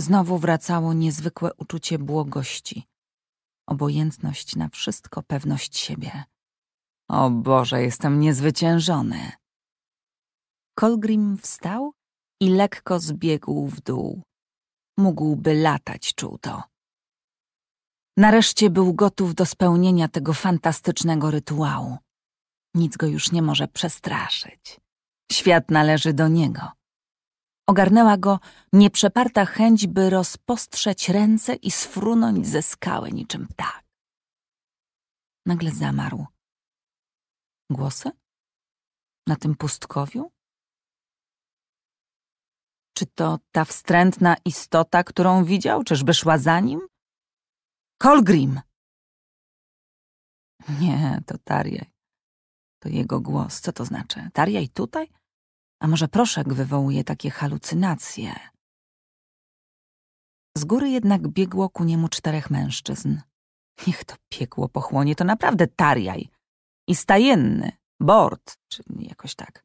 Znowu wracało niezwykłe uczucie błogości obojętność na wszystko, pewność siebie. O Boże, jestem niezwyciężony. Kolgrim wstał i lekko zbiegł w dół. Mógłby latać, czuł to. Nareszcie był gotów do spełnienia tego fantastycznego rytuału. Nic go już nie może przestraszyć. Świat należy do niego. Ogarnęła go nieprzeparta chęć, by rozpostrzeć ręce i sfrunąć ze skały niczym ptak. Nagle zamarł. Głosy? Na tym pustkowiu? Czy to ta wstrętna istota, którą widział, czyżby szła za nim? Kolgrim! Nie, to Tarjaj. To jego głos. Co to znaczy? Tarjaj tutaj? A może proszek wywołuje takie halucynacje? Z góry jednak biegło ku niemu czterech mężczyzn. Niech to piekło pochłonie, to naprawdę tarjaj. I stajenny, Bord, czy jakoś tak.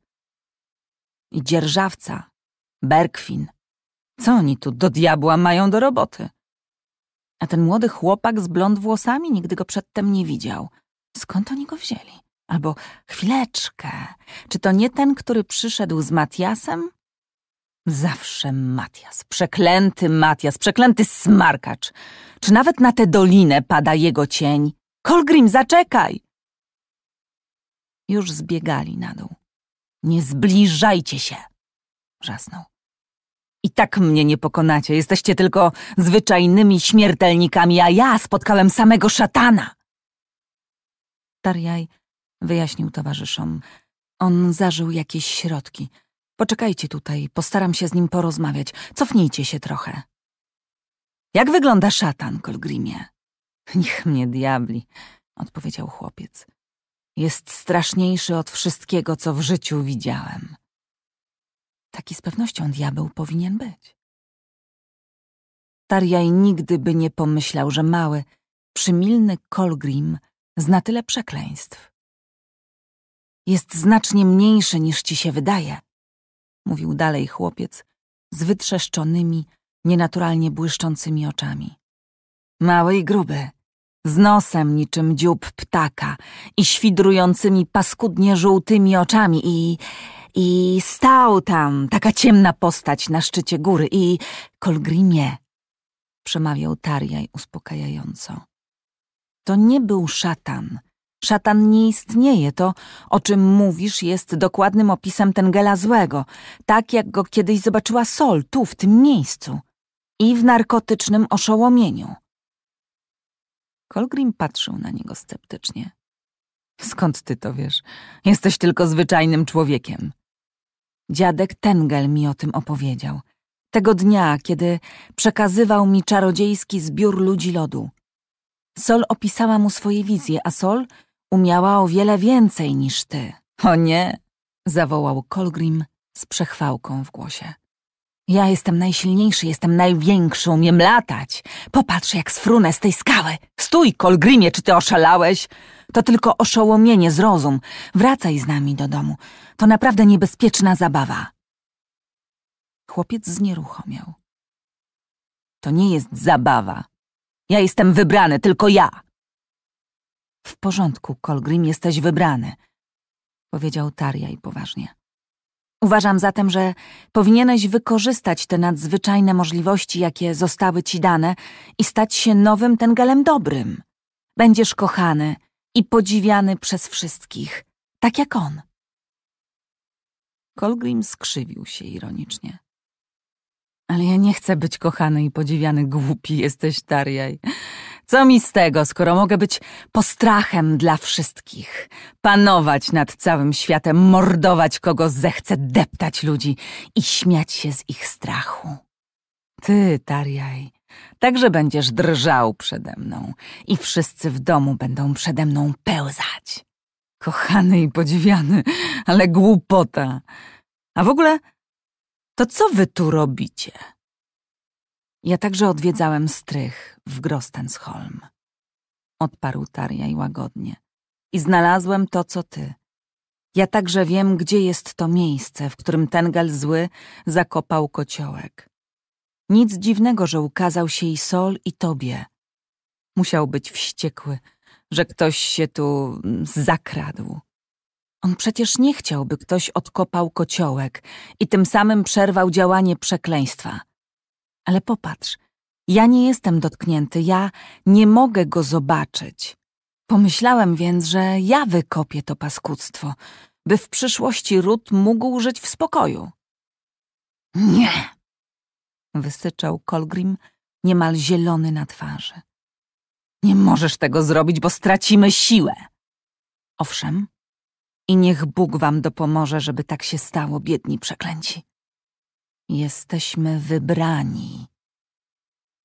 I dzierżawca, Berkwin. Co oni tu do diabła mają do roboty? A ten młody chłopak z blond włosami nigdy go przedtem nie widział. Skąd oni go wzięli? Albo chwileczkę, czy to nie ten, który przyszedł z Matiasem? Zawsze Matias, przeklęty Matias, przeklęty smarkacz. Czy nawet na tę dolinę pada jego cień? Kolgrim, zaczekaj! Już zbiegali na dół. Nie zbliżajcie się! Wrzasnął. I tak mnie nie pokonacie, jesteście tylko zwyczajnymi śmiertelnikami, a ja spotkałem samego szatana! Tarjaj wyjaśnił towarzyszom. On zażył jakieś środki. Poczekajcie tutaj, postaram się z nim porozmawiać. Cofnijcie się trochę. Jak wygląda szatan, Kolgrimie? Niech mnie diabli, odpowiedział chłopiec. Jest straszniejszy od wszystkiego, co w życiu widziałem. Taki z pewnością diabeł powinien być. Tarjaj nigdy by nie pomyślał, że mały, przymilny Kolgrim zna tyle przekleństw jest znacznie mniejszy niż ci się wydaje, mówił dalej chłopiec z wytrzeszczonymi, nienaturalnie błyszczącymi oczami. Mały i gruby, z nosem niczym dziób ptaka i świdrującymi paskudnie żółtymi oczami i... I stał tam taka ciemna postać na szczycie góry i... Kolgrimie, przemawiał Tarjaj uspokajająco. To nie był szatan, Szatan nie istnieje. To, o czym mówisz, jest dokładnym opisem Tengela złego, tak jak go kiedyś zobaczyła Sol, tu, w tym miejscu. I w narkotycznym oszołomieniu. Colgrim patrzył na niego sceptycznie. Skąd ty to wiesz? Jesteś tylko zwyczajnym człowiekiem. Dziadek Tengel mi o tym opowiedział. Tego dnia, kiedy przekazywał mi czarodziejski zbiór ludzi lodu. Sol opisała mu swoje wizje, a Sol Umiała o wiele więcej niż ty. O nie! zawołał Colgrim z przechwałką w głosie. Ja jestem najsilniejszy, jestem największy, umiem latać. Popatrz, jak sfrunę z tej skały. Stój, Kolgrimie, czy ty oszalałeś? To tylko oszołomienie, zrozum. Wracaj z nami do domu. To naprawdę niebezpieczna zabawa. Chłopiec znieruchomiał. To nie jest zabawa. Ja jestem wybrany, tylko ja. W porządku, Colgrim, jesteś wybrany, powiedział Tarjaj poważnie. Uważam zatem, że powinieneś wykorzystać te nadzwyczajne możliwości, jakie zostały ci dane i stać się nowym Tengelem dobrym. Będziesz kochany i podziwiany przez wszystkich, tak jak on. Colgrim skrzywił się ironicznie. Ale ja nie chcę być kochany i podziwiany, głupi jesteś, Tarjaj. Co mi z tego, skoro mogę być postrachem dla wszystkich, panować nad całym światem, mordować kogo zechcę, deptać ludzi i śmiać się z ich strachu? Ty, Tarjaj, także będziesz drżał przede mną i wszyscy w domu będą przede mną pełzać. Kochany i podziwiany, ale głupota. A w ogóle, to co wy tu robicie? Ja także odwiedzałem strych w Grostensholm. Odparł i łagodnie. I znalazłem to, co ty. Ja także wiem, gdzie jest to miejsce, w którym gal zły zakopał kociołek. Nic dziwnego, że ukazał się i Sol, i tobie. Musiał być wściekły, że ktoś się tu mm, zakradł. On przecież nie chciał, by ktoś odkopał kociołek i tym samym przerwał działanie przekleństwa. Ale popatrz, ja nie jestem dotknięty, ja nie mogę go zobaczyć. Pomyślałem więc, że ja wykopię to paskudztwo, by w przyszłości Ród mógł żyć w spokoju. Nie! Wysyczał Colgrim, niemal zielony na twarzy. Nie możesz tego zrobić, bo stracimy siłę. Owszem, i niech Bóg wam dopomoże, żeby tak się stało, biedni przeklęci. Jesteśmy wybrani.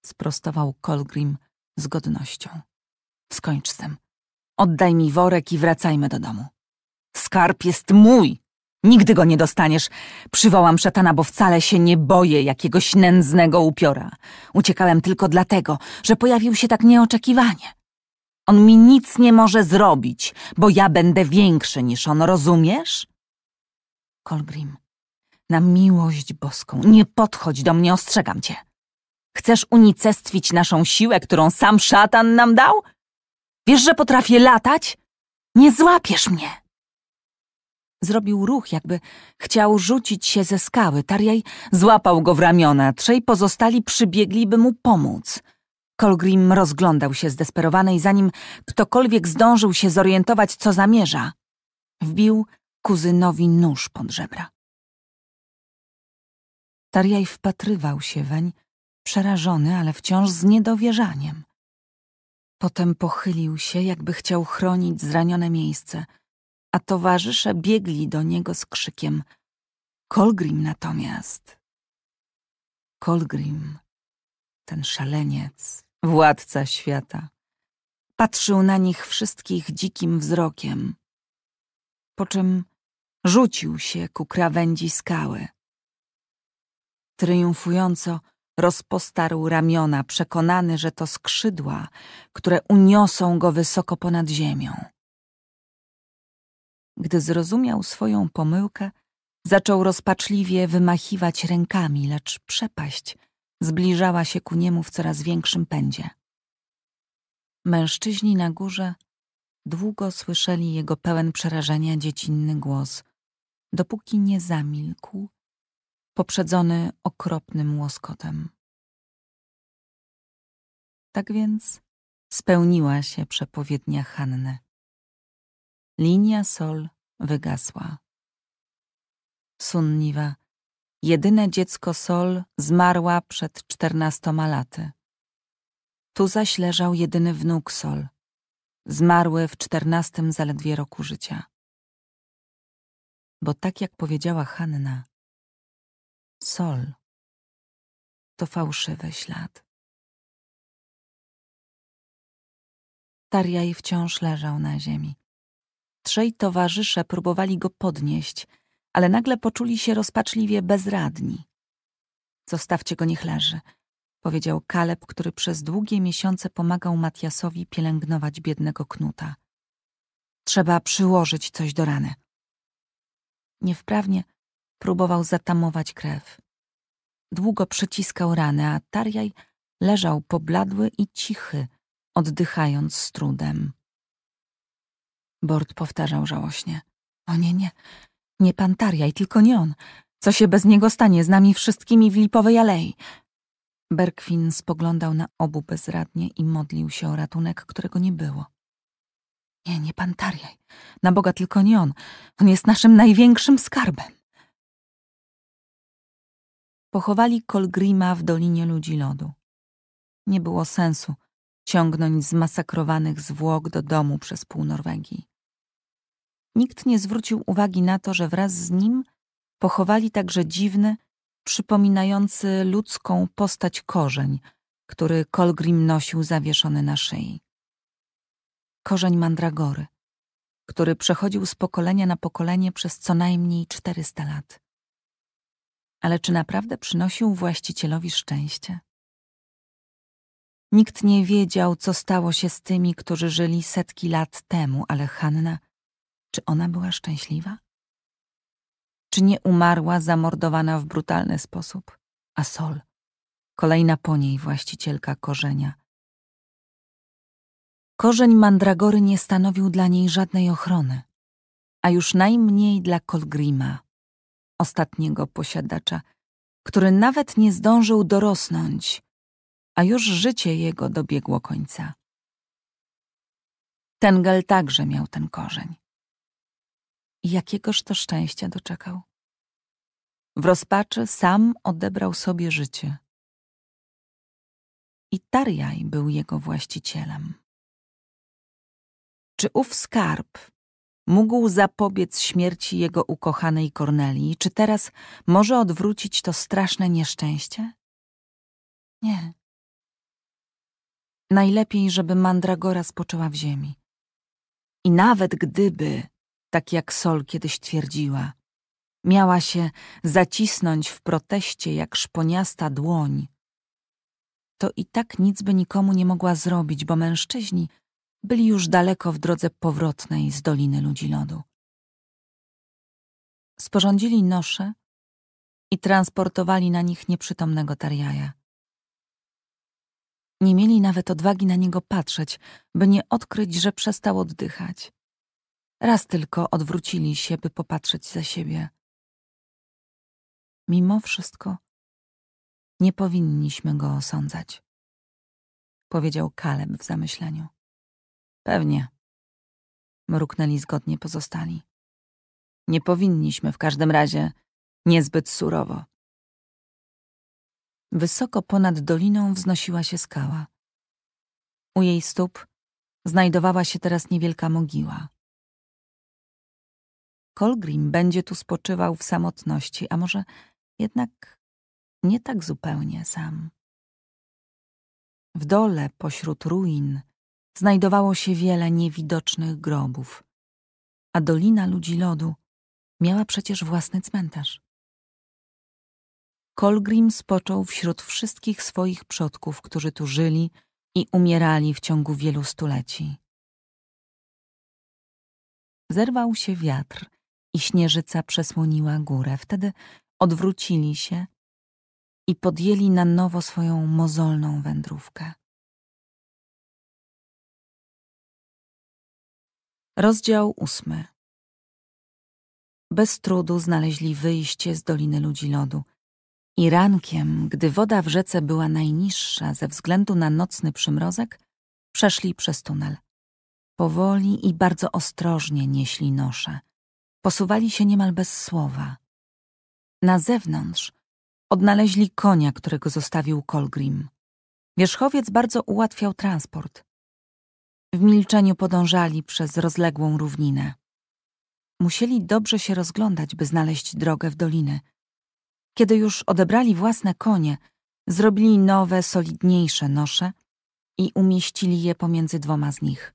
Sprostował Colgrim z godnością. Skończ z tym. Oddaj mi worek i wracajmy do domu. Skarb jest mój! Nigdy go nie dostaniesz. Przywołam szatana, bo wcale się nie boję jakiegoś nędznego upiora. Uciekałem tylko dlatego, że pojawił się tak nieoczekiwanie. On mi nic nie może zrobić, bo ja będę większy niż on, rozumiesz? Colgrim na miłość boską, nie podchodź do mnie, ostrzegam cię. Chcesz unicestwić naszą siłę, którą sam szatan nam dał? Wiesz, że potrafię latać? Nie złapiesz mnie! Zrobił ruch, jakby chciał rzucić się ze skały. Tarjaj złapał go w ramiona, trzej pozostali przybiegli, by mu pomóc. Colgrim rozglądał się zdesperowany i zanim ktokolwiek zdążył się zorientować, co zamierza, wbił kuzynowi nóż pod żebra. Tarjaj wpatrywał się weń, przerażony, ale wciąż z niedowierzaniem. Potem pochylił się, jakby chciał chronić zranione miejsce, a towarzysze biegli do niego z krzykiem. Kolgrim natomiast. Kolgrim, ten szaleniec, władca świata, patrzył na nich wszystkich dzikim wzrokiem, po czym rzucił się ku krawędzi skały. Tryumfująco rozpostarł ramiona, przekonany, że to skrzydła, które uniosą go wysoko ponad ziemią. Gdy zrozumiał swoją pomyłkę, zaczął rozpaczliwie wymachiwać rękami, lecz przepaść zbliżała się ku niemu w coraz większym pędzie. Mężczyźni na górze długo słyszeli jego pełen przerażenia dziecinny głos, dopóki nie zamilkł poprzedzony okropnym łoskotem. Tak więc spełniła się przepowiednia Hanny. Linia sol wygasła. Sunniwa, jedyne dziecko sol, zmarła przed czternastoma laty. Tu zaś leżał jedyny wnuk sol, zmarły w czternastym zaledwie roku życia. Bo tak jak powiedziała Hanna, Sol. To fałszywy ślad. Tarjaj wciąż leżał na ziemi. Trzej towarzysze próbowali go podnieść, ale nagle poczuli się rozpaczliwie bezradni. Zostawcie go, niech leży, powiedział Kaleb, który przez długie miesiące pomagał Matiasowi pielęgnować biednego knuta. Trzeba przyłożyć coś do rany. Niewprawnie Próbował zatamować krew. Długo przyciskał ranę, a Tarjaj leżał pobladły i cichy, oddychając z trudem. Bord powtarzał żałośnie. O nie, nie, nie pan Tarjaj, tylko nie on. Co się bez niego stanie z nami wszystkimi w Lipowej Alei? Berkwin spoglądał na obu bezradnie i modlił się o ratunek, którego nie było. Nie, nie pan Tarjaj. Na Boga tylko nie on. On jest naszym największym skarbem. Pochowali Kolgrima w Dolinie Ludzi Lodu. Nie było sensu ciągnąć zmasakrowanych zwłok do domu przez pół Norwegii. Nikt nie zwrócił uwagi na to, że wraz z nim pochowali także dziwny, przypominający ludzką postać korzeń, który Kolgrim nosił zawieszony na szyi. Korzeń mandragory, który przechodził z pokolenia na pokolenie przez co najmniej 400 lat ale czy naprawdę przynosił właścicielowi szczęście? Nikt nie wiedział, co stało się z tymi, którzy żyli setki lat temu, ale Hanna, czy ona była szczęśliwa? Czy nie umarła zamordowana w brutalny sposób? A Sol, kolejna po niej właścicielka korzenia. Korzeń mandragory nie stanowił dla niej żadnej ochrony, a już najmniej dla Kolgrima, ostatniego posiadacza, który nawet nie zdążył dorosnąć, a już życie jego dobiegło końca. Tengel także miał ten korzeń. I jakiegoż to szczęścia doczekał. W rozpaczy sam odebrał sobie życie. I Tarjaj był jego właścicielem. Czy ów skarb, mógł zapobiec śmierci jego ukochanej Kornelii, czy teraz może odwrócić to straszne nieszczęście? Nie. Najlepiej, żeby mandragora spoczęła w ziemi. I nawet gdyby, tak jak Sol kiedyś twierdziła, miała się zacisnąć w proteście jak szponiasta dłoń, to i tak nic by nikomu nie mogła zrobić, bo mężczyźni byli już daleko w drodze powrotnej z Doliny Ludzi Lodu. Sporządzili nosze i transportowali na nich nieprzytomnego Tarjaja. Nie mieli nawet odwagi na niego patrzeć, by nie odkryć, że przestał oddychać. Raz tylko odwrócili się, by popatrzeć za siebie. Mimo wszystko nie powinniśmy go osądzać, powiedział Kaleb w zamyśleniu. Pewnie. Mruknęli zgodnie pozostali. Nie powinniśmy w każdym razie niezbyt surowo. Wysoko ponad doliną wznosiła się skała. U jej stóp znajdowała się teraz niewielka mogiła. Kolgrim będzie tu spoczywał w samotności, a może jednak nie tak zupełnie sam. W dole, pośród ruin, znajdowało się wiele niewidocznych grobów, a Dolina Ludzi Lodu miała przecież własny cmentarz. Kolgrim spoczął wśród wszystkich swoich przodków, którzy tu żyli i umierali w ciągu wielu stuleci. Zerwał się wiatr i śnieżyca przesłoniła górę. Wtedy odwrócili się i podjęli na nowo swoją mozolną wędrówkę. Rozdział ósmy. Bez trudu znaleźli wyjście z Doliny Ludzi Lodu. I rankiem, gdy woda w rzece była najniższa ze względu na nocny przymrozek, przeszli przez tunel. Powoli i bardzo ostrożnie nieśli nosze. Posuwali się niemal bez słowa. Na zewnątrz odnaleźli konia, którego zostawił Colgrim. Wierzchowiec bardzo ułatwiał transport. W milczeniu podążali przez rozległą równinę. Musieli dobrze się rozglądać, by znaleźć drogę w dolinę. Kiedy już odebrali własne konie, zrobili nowe, solidniejsze nosze i umieścili je pomiędzy dwoma z nich.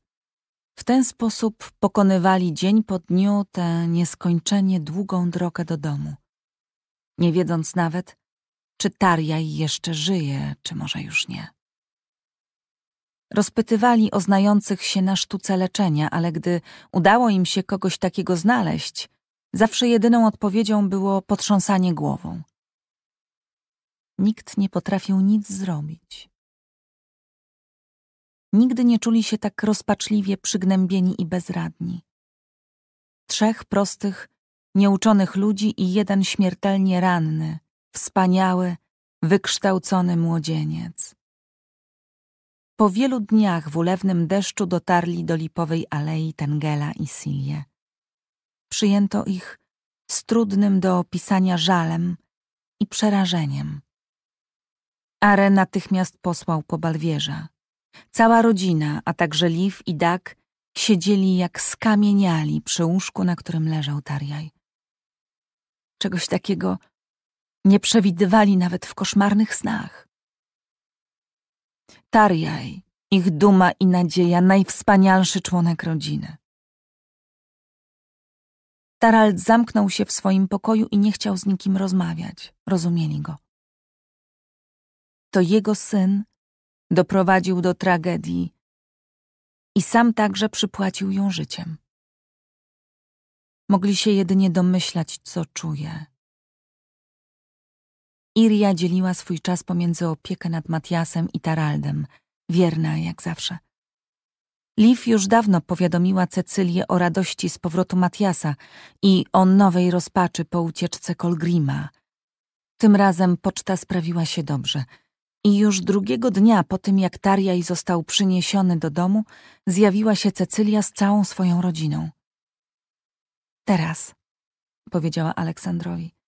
W ten sposób pokonywali dzień po dniu tę nieskończenie długą drogę do domu, nie wiedząc nawet, czy Tarjaj jeszcze żyje, czy może już nie. Rozpytywali o znających się na sztuce leczenia, ale gdy udało im się kogoś takiego znaleźć, zawsze jedyną odpowiedzią było potrząsanie głową. Nikt nie potrafił nic zrobić. Nigdy nie czuli się tak rozpaczliwie przygnębieni i bezradni. Trzech prostych, nieuczonych ludzi i jeden śmiertelnie ranny, wspaniały, wykształcony młodzieniec. Po wielu dniach w ulewnym deszczu dotarli do lipowej alei Tengela i Silje. Przyjęto ich z trudnym do opisania żalem i przerażeniem. Are natychmiast posłał po Balwierza. Cała rodzina, a także Liv i Dak siedzieli jak skamieniali przy łóżku, na którym leżał Tarjaj. Czegoś takiego nie przewidywali nawet w koszmarnych snach. Tarjaj, ich duma i nadzieja, najwspanialszy członek rodziny. Tarald zamknął się w swoim pokoju i nie chciał z nikim rozmawiać. Rozumieli go. To jego syn doprowadził do tragedii i sam także przypłacił ją życiem. Mogli się jedynie domyślać, co czuje, Iria dzieliła swój czas pomiędzy opiekę nad Matiasem i Taraldem, wierna jak zawsze. Liv już dawno powiadomiła Cecylię o radości z powrotu Matiasa i o nowej rozpaczy po ucieczce Kolgrima. Tym razem poczta sprawiła się dobrze. I już drugiego dnia po tym, jak Tarjaj został przyniesiony do domu, zjawiła się Cecylia z całą swoją rodziną. Teraz, powiedziała Aleksandrowi.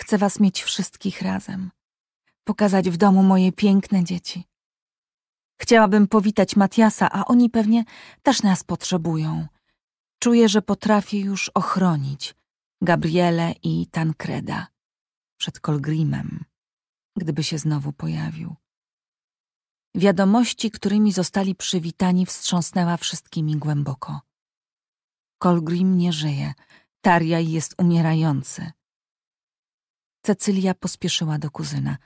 Chcę was mieć wszystkich razem. Pokazać w domu moje piękne dzieci. Chciałabym powitać Matiasa, a oni pewnie też nas potrzebują. Czuję, że potrafię już ochronić Gabriele i Tankreda przed Kolgrimem, gdyby się znowu pojawił. Wiadomości, którymi zostali przywitani, wstrząsnęła wszystkimi głęboko. Kolgrim nie żyje, Tarjaj jest umierający. Cecylia pospieszyła do kuzyna.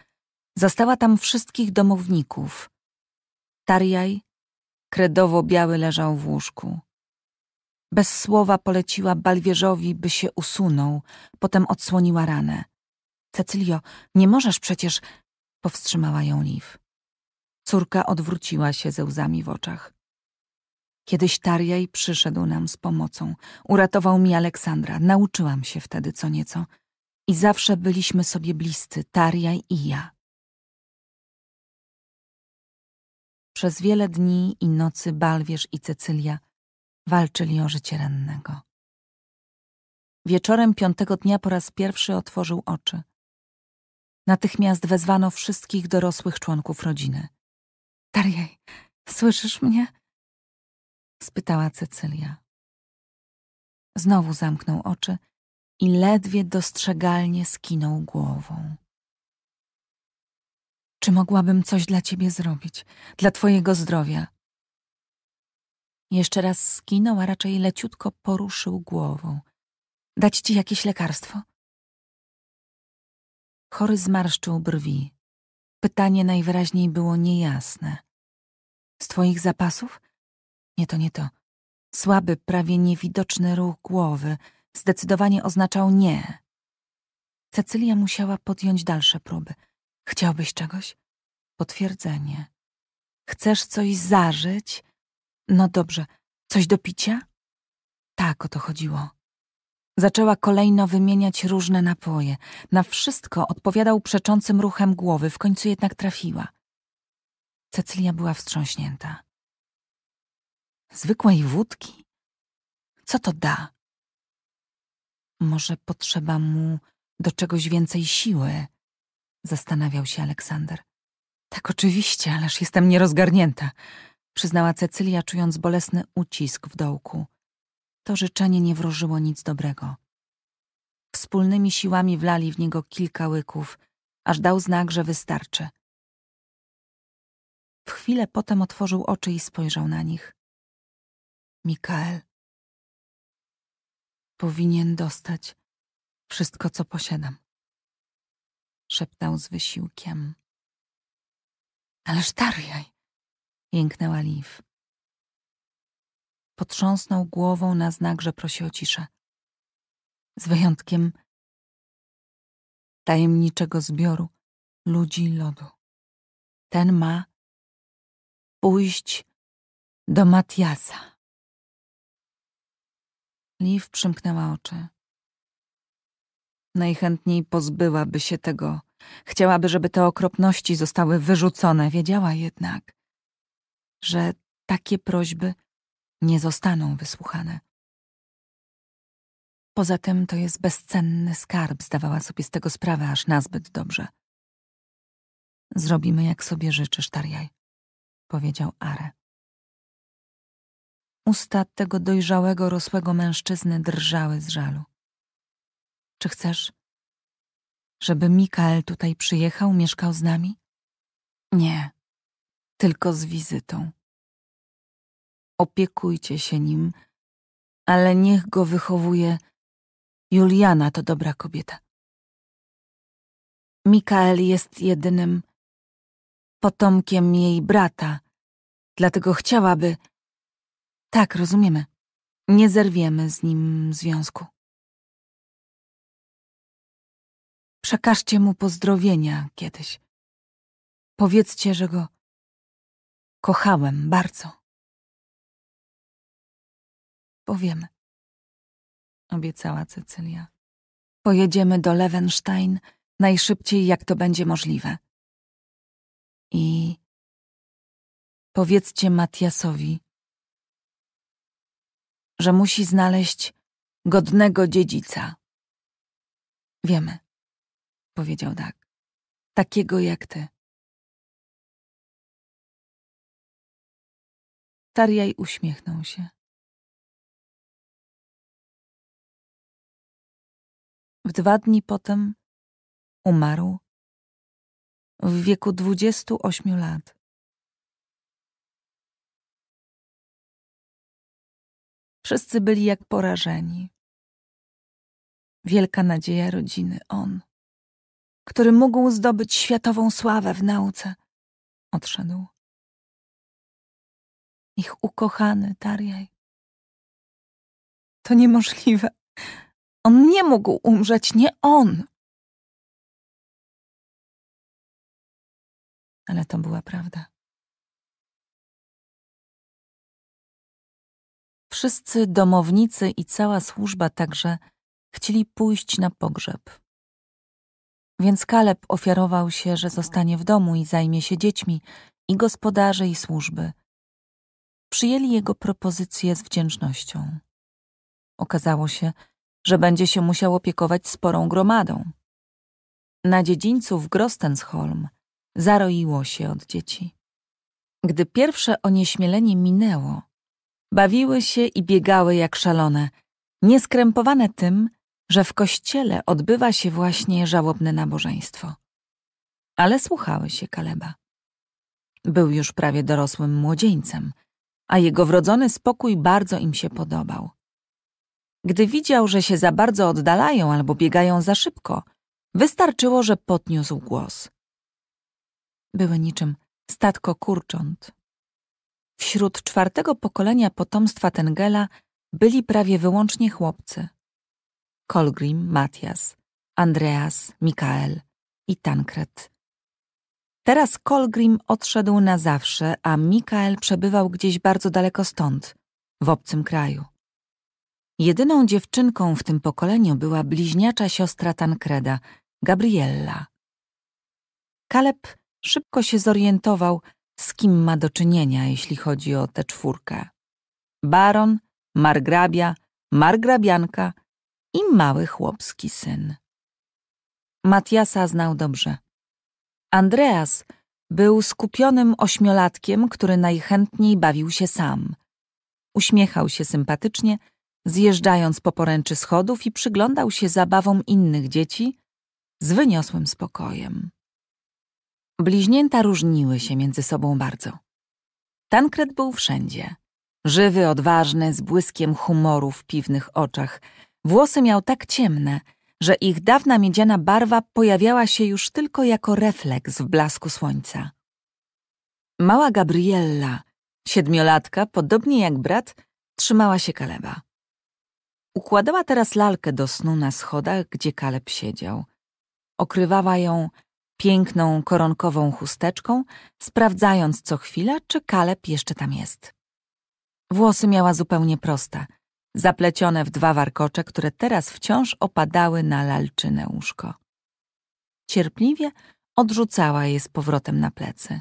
Zastała tam wszystkich domowników. Tarjaj kredowo biały leżał w łóżku. Bez słowa poleciła Balwierzowi, by się usunął, potem odsłoniła ranę. Cecylio, nie możesz przecież... Powstrzymała ją Liv. Córka odwróciła się ze łzami w oczach. Kiedyś Tarjaj przyszedł nam z pomocą. Uratował mi Aleksandra. Nauczyłam się wtedy co nieco i zawsze byliśmy sobie bliscy, Tarjaj i ja. Przez wiele dni i nocy Balwierz i Cecylia walczyli o życie rannego. Wieczorem piątego dnia po raz pierwszy otworzył oczy. Natychmiast wezwano wszystkich dorosłych członków rodziny. Tarjej, słyszysz mnie? spytała Cecylia. Znowu zamknął oczy i ledwie dostrzegalnie skinął głową. Czy mogłabym coś dla ciebie zrobić, dla twojego zdrowia? Jeszcze raz skinął, a raczej leciutko poruszył głową. Dać ci jakieś lekarstwo? Chory zmarszczył brwi. Pytanie najwyraźniej było niejasne. Z twoich zapasów? Nie to, nie to. Słaby, prawie niewidoczny ruch głowy zdecydowanie oznaczał nie. Cecylia musiała podjąć dalsze próby. Chciałbyś czegoś? Potwierdzenie. Chcesz coś zażyć? No dobrze, coś do picia? Tak o to chodziło. Zaczęła kolejno wymieniać różne napoje. Na wszystko odpowiadał przeczącym ruchem głowy, w końcu jednak trafiła. Cecylia była wstrząśnięta. Zwykłej wódki? Co to da? Może potrzeba mu do czegoś więcej siły? Zastanawiał się Aleksander. Tak, oczywiście, ależ jestem nierozgarnięta, przyznała Cecylia, czując bolesny ucisk w dołku. To życzenie nie wróżyło nic dobrego. Wspólnymi siłami wlali w niego kilka łyków, aż dał znak, że wystarczy. W chwilę potem otworzył oczy i spojrzał na nich. Mikael, powinien dostać wszystko, co posiadam. Szeptał z wysiłkiem. Ależ tarjaj! jęknęła Liv. Potrząsnął głową na znak, że prosi o ciszę. Z wyjątkiem tajemniczego zbioru ludzi lodu. Ten ma pójść do Matiasa. Liv przymknęła oczy. Najchętniej pozbyłaby się tego. Chciałaby, żeby te okropności zostały wyrzucone. Wiedziała jednak, że takie prośby nie zostaną wysłuchane. Poza tym to jest bezcenny skarb, zdawała sobie z tego sprawę aż nazbyt dobrze. Zrobimy jak sobie życzysz, Tarjaj, powiedział Are. Usta tego dojrzałego, rosłego mężczyzny drżały z żalu. Czy chcesz, żeby Mikael tutaj przyjechał, mieszkał z nami? Nie, tylko z wizytą. Opiekujcie się nim, ale niech go wychowuje. Juliana to dobra kobieta. Mikael jest jedynym potomkiem jej brata, dlatego chciałaby, tak, rozumiemy. Nie zerwiemy z nim związku. Przekażcie mu pozdrowienia kiedyś. Powiedzcie, że go kochałem bardzo. Powiemy, obiecała Cecylia. Pojedziemy do Lewenstein najszybciej, jak to będzie możliwe. I powiedzcie Matiasowi, że musi znaleźć godnego dziedzica. Wiemy, powiedział Dag, takiego jak ty. Tarjaj uśmiechnął się. W dwa dni potem umarł w wieku 28 lat. Wszyscy byli jak porażeni. Wielka nadzieja rodziny on, który mógł zdobyć światową sławę w nauce, odszedł. Ich ukochany Tarjaj. To niemożliwe. On nie mógł umrzeć, nie on. Ale to była prawda. Wszyscy domownicy i cała służba także chcieli pójść na pogrzeb. Więc Kaleb ofiarował się, że zostanie w domu i zajmie się dziećmi i gospodarze i służby. Przyjęli jego propozycję z wdzięcznością. Okazało się, że będzie się musiał opiekować sporą gromadą. Na dziedzińcu w Grostensholm zaroiło się od dzieci. Gdy pierwsze onieśmielenie minęło, Bawiły się i biegały jak szalone, nieskrępowane tym, że w kościele odbywa się właśnie żałobne nabożeństwo. Ale słuchały się Kaleba. Był już prawie dorosłym młodzieńcem, a jego wrodzony spokój bardzo im się podobał. Gdy widział, że się za bardzo oddalają albo biegają za szybko, wystarczyło, że podniósł głos. Były niczym statko kurcząt Wśród czwartego pokolenia potomstwa Tengela byli prawie wyłącznie chłopcy. Kolgrim, Matias, Andreas, Mikael i Tankred. Teraz Kolgrim odszedł na zawsze, a Mikael przebywał gdzieś bardzo daleko stąd, w obcym kraju. Jedyną dziewczynką w tym pokoleniu była bliźniacza siostra Tankreda, Gabriella. Kaleb szybko się zorientował, z kim ma do czynienia, jeśli chodzi o tę czwórkę. Baron, margrabia, margrabianka i mały chłopski syn. Matiasa znał dobrze. Andreas był skupionym ośmiolatkiem, który najchętniej bawił się sam. Uśmiechał się sympatycznie, zjeżdżając po poręczy schodów i przyglądał się zabawom innych dzieci z wyniosłym spokojem. Bliźnięta różniły się między sobą bardzo. Tankred był wszędzie. Żywy, odważny, z błyskiem humoru w piwnych oczach. Włosy miał tak ciemne, że ich dawna miedziana barwa pojawiała się już tylko jako refleks w blasku słońca. Mała Gabriella, siedmiolatka, podobnie jak brat, trzymała się Kaleba. Układała teraz lalkę do snu na schodach, gdzie Kaleb siedział. Okrywała ją piękną koronkową chusteczką, sprawdzając co chwila, czy Kaleb jeszcze tam jest. Włosy miała zupełnie proste, zaplecione w dwa warkocze, które teraz wciąż opadały na lalczyne łóżko. Cierpliwie odrzucała je z powrotem na plecy.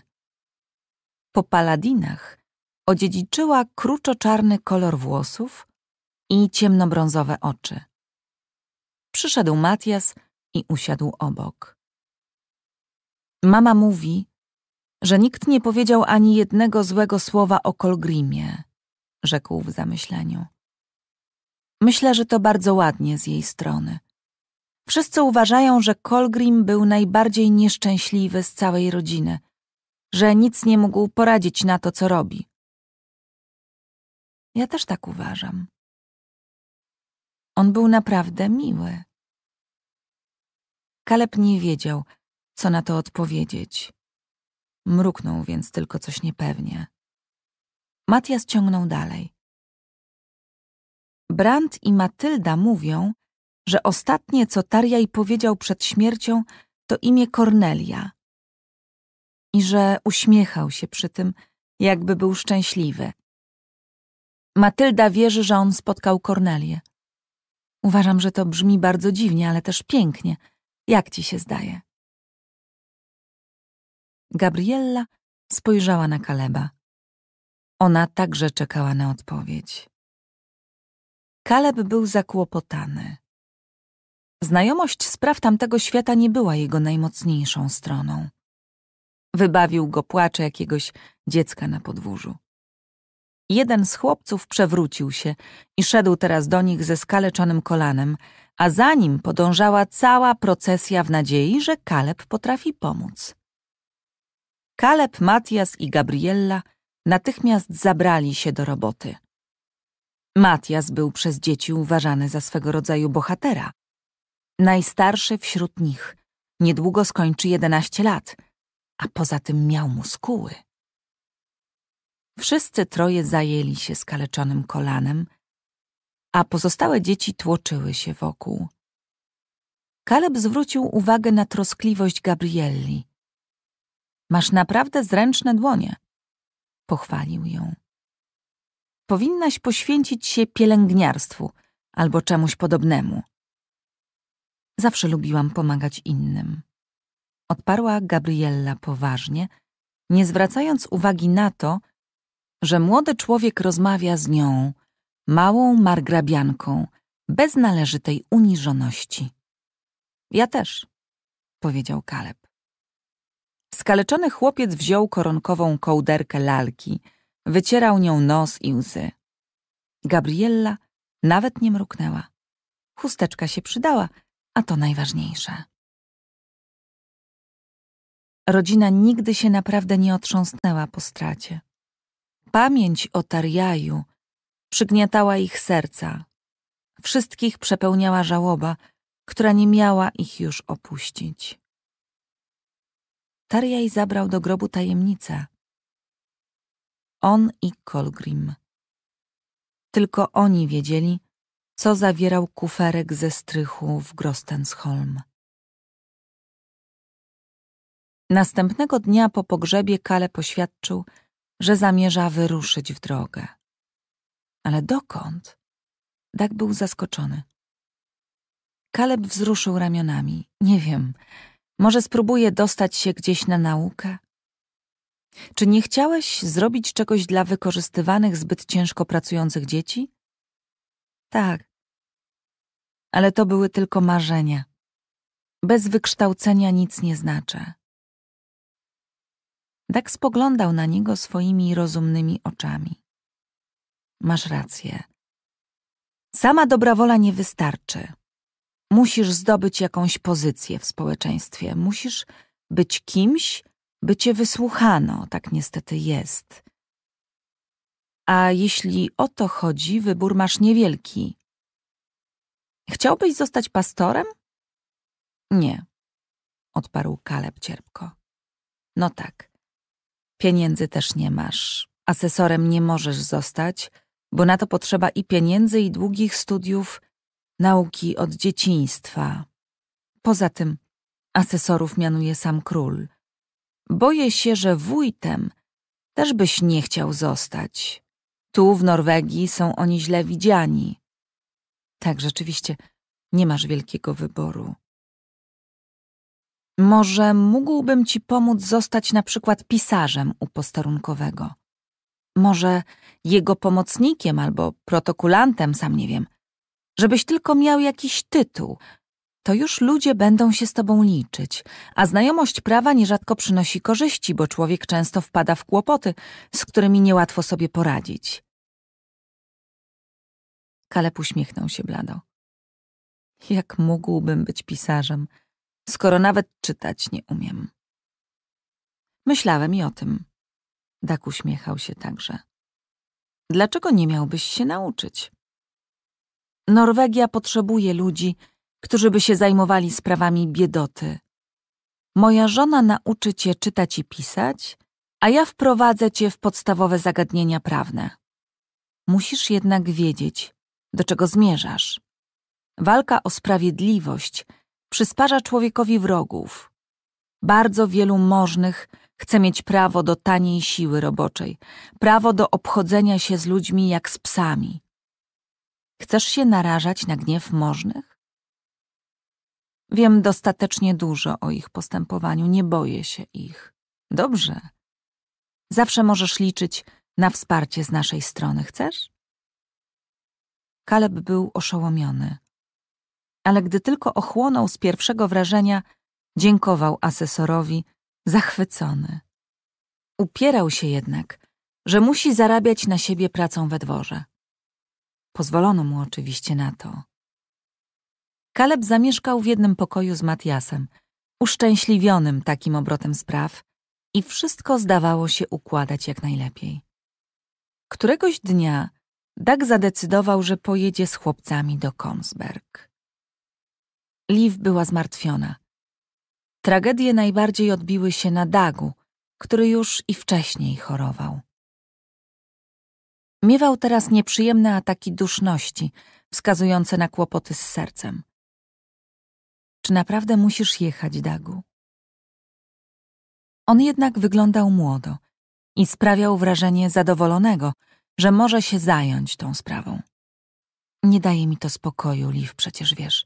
Po paladinach odziedziczyła kruczo-czarny kolor włosów i ciemnobrązowe oczy. Przyszedł Matias i usiadł obok. Mama mówi, że nikt nie powiedział ani jednego złego słowa o Kolgrimie, rzekł w zamyśleniu. Myślę, że to bardzo ładnie z jej strony. Wszyscy uważają, że Kolgrim był najbardziej nieszczęśliwy z całej rodziny, że nic nie mógł poradzić na to, co robi. Ja też tak uważam. On był naprawdę miły. Kaleb nie wiedział, co na to odpowiedzieć. Mruknął więc tylko coś niepewnie. Matias ciągnął dalej. Brand i Matylda mówią, że ostatnie, co Tarjaj powiedział przed śmiercią, to imię Kornelia. I że uśmiechał się przy tym, jakby był szczęśliwy. Matylda wierzy, że on spotkał Kornelię. Uważam, że to brzmi bardzo dziwnie, ale też pięknie. Jak ci się zdaje? Gabriella spojrzała na Kaleba. Ona także czekała na odpowiedź. Kaleb był zakłopotany. Znajomość spraw tamtego świata nie była jego najmocniejszą stroną. Wybawił go płacze jakiegoś dziecka na podwórzu. Jeden z chłopców przewrócił się i szedł teraz do nich ze skaleczonym kolanem, a za nim podążała cała procesja w nadziei, że Kaleb potrafi pomóc. Kaleb, Matias i Gabriella natychmiast zabrali się do roboty. Matias był przez dzieci uważany za swego rodzaju bohatera. Najstarszy wśród nich, niedługo skończy 11 lat, a poza tym miał muskuły. Wszyscy troje zajęli się skaleczonym kolanem, a pozostałe dzieci tłoczyły się wokół. Kaleb zwrócił uwagę na troskliwość Gabrielli, Masz naprawdę zręczne dłonie. Pochwalił ją. Powinnaś poświęcić się pielęgniarstwu albo czemuś podobnemu. Zawsze lubiłam pomagać innym. Odparła Gabriella poważnie, nie zwracając uwagi na to, że młody człowiek rozmawia z nią, małą margrabianką, bez należytej uniżoności. Ja też, powiedział Kaleb. Skaleczony chłopiec wziął koronkową kołderkę lalki, wycierał nią nos i łzy. Gabriella nawet nie mruknęła. Chusteczka się przydała, a to najważniejsze. Rodzina nigdy się naprawdę nie otrząsnęła po stracie. Pamięć o Tarjaju przygniatała ich serca. Wszystkich przepełniała żałoba, która nie miała ich już opuścić. Tarjaj zabrał do grobu tajemnicę. On i Kolgrim. Tylko oni wiedzieli, co zawierał kuferek ze strychu w Grostensholm. Następnego dnia po pogrzebie Kale poświadczył, że zamierza wyruszyć w drogę. Ale dokąd? Dak był zaskoczony. Kaleb wzruszył ramionami. Nie wiem, może spróbuję dostać się gdzieś na naukę? Czy nie chciałeś zrobić czegoś dla wykorzystywanych zbyt ciężko pracujących dzieci? Tak. Ale to były tylko marzenia. Bez wykształcenia nic nie znaczę. Tak spoglądał na niego swoimi rozumnymi oczami. Masz rację. Sama dobra wola nie wystarczy. Musisz zdobyć jakąś pozycję w społeczeństwie, musisz być kimś, by cię wysłuchano, tak niestety jest. A jeśli o to chodzi, wybór masz niewielki. Chciałbyś zostać pastorem? Nie, odparł Kaleb cierpko. No tak. Pieniędzy też nie masz. Asesorem nie możesz zostać, bo na to potrzeba i pieniędzy, i długich studiów, nauki od dzieciństwa. Poza tym asesorów mianuje sam król. Boję się, że wójtem też byś nie chciał zostać. Tu w Norwegii są oni źle widziani. Tak, rzeczywiście, nie masz wielkiego wyboru. Może mógłbym ci pomóc zostać na przykład pisarzem u posterunkowego. Może jego pomocnikiem albo protokulantem, sam nie wiem żebyś tylko miał jakiś tytuł, to już ludzie będą się z tobą liczyć, a znajomość prawa nierzadko przynosi korzyści, bo człowiek często wpada w kłopoty, z którymi niełatwo sobie poradzić. Kaleb uśmiechnął się blado. Jak mógłbym być pisarzem, skoro nawet czytać nie umiem? Myślałem i o tym. Dak uśmiechał się także. Dlaczego nie miałbyś się nauczyć? Norwegia potrzebuje ludzi, którzy by się zajmowali sprawami biedoty. Moja żona nauczy cię czytać i pisać, a ja wprowadzę cię w podstawowe zagadnienia prawne. Musisz jednak wiedzieć, do czego zmierzasz. Walka o sprawiedliwość przysparza człowiekowi wrogów. Bardzo wielu możnych chce mieć prawo do taniej siły roboczej, prawo do obchodzenia się z ludźmi jak z psami. Chcesz się narażać na gniew możnych? Wiem dostatecznie dużo o ich postępowaniu, nie boję się ich. Dobrze. Zawsze możesz liczyć na wsparcie z naszej strony, chcesz? Kaleb był oszołomiony. Ale gdy tylko ochłonął z pierwszego wrażenia, dziękował asesorowi, zachwycony. Upierał się jednak, że musi zarabiać na siebie pracą we dworze. Pozwolono mu oczywiście na to. Kaleb zamieszkał w jednym pokoju z Matiasem, uszczęśliwionym takim obrotem spraw i wszystko zdawało się układać jak najlepiej. Któregoś dnia Dag zadecydował, że pojedzie z chłopcami do Komsberg. Liv była zmartwiona. Tragedie najbardziej odbiły się na Dagu, który już i wcześniej chorował. Miewał teraz nieprzyjemne ataki duszności, wskazujące na kłopoty z sercem. Czy naprawdę musisz jechać, Dagu? On jednak wyglądał młodo i sprawiał wrażenie zadowolonego, że może się zająć tą sprawą. Nie daje mi to spokoju, Liv, przecież wiesz.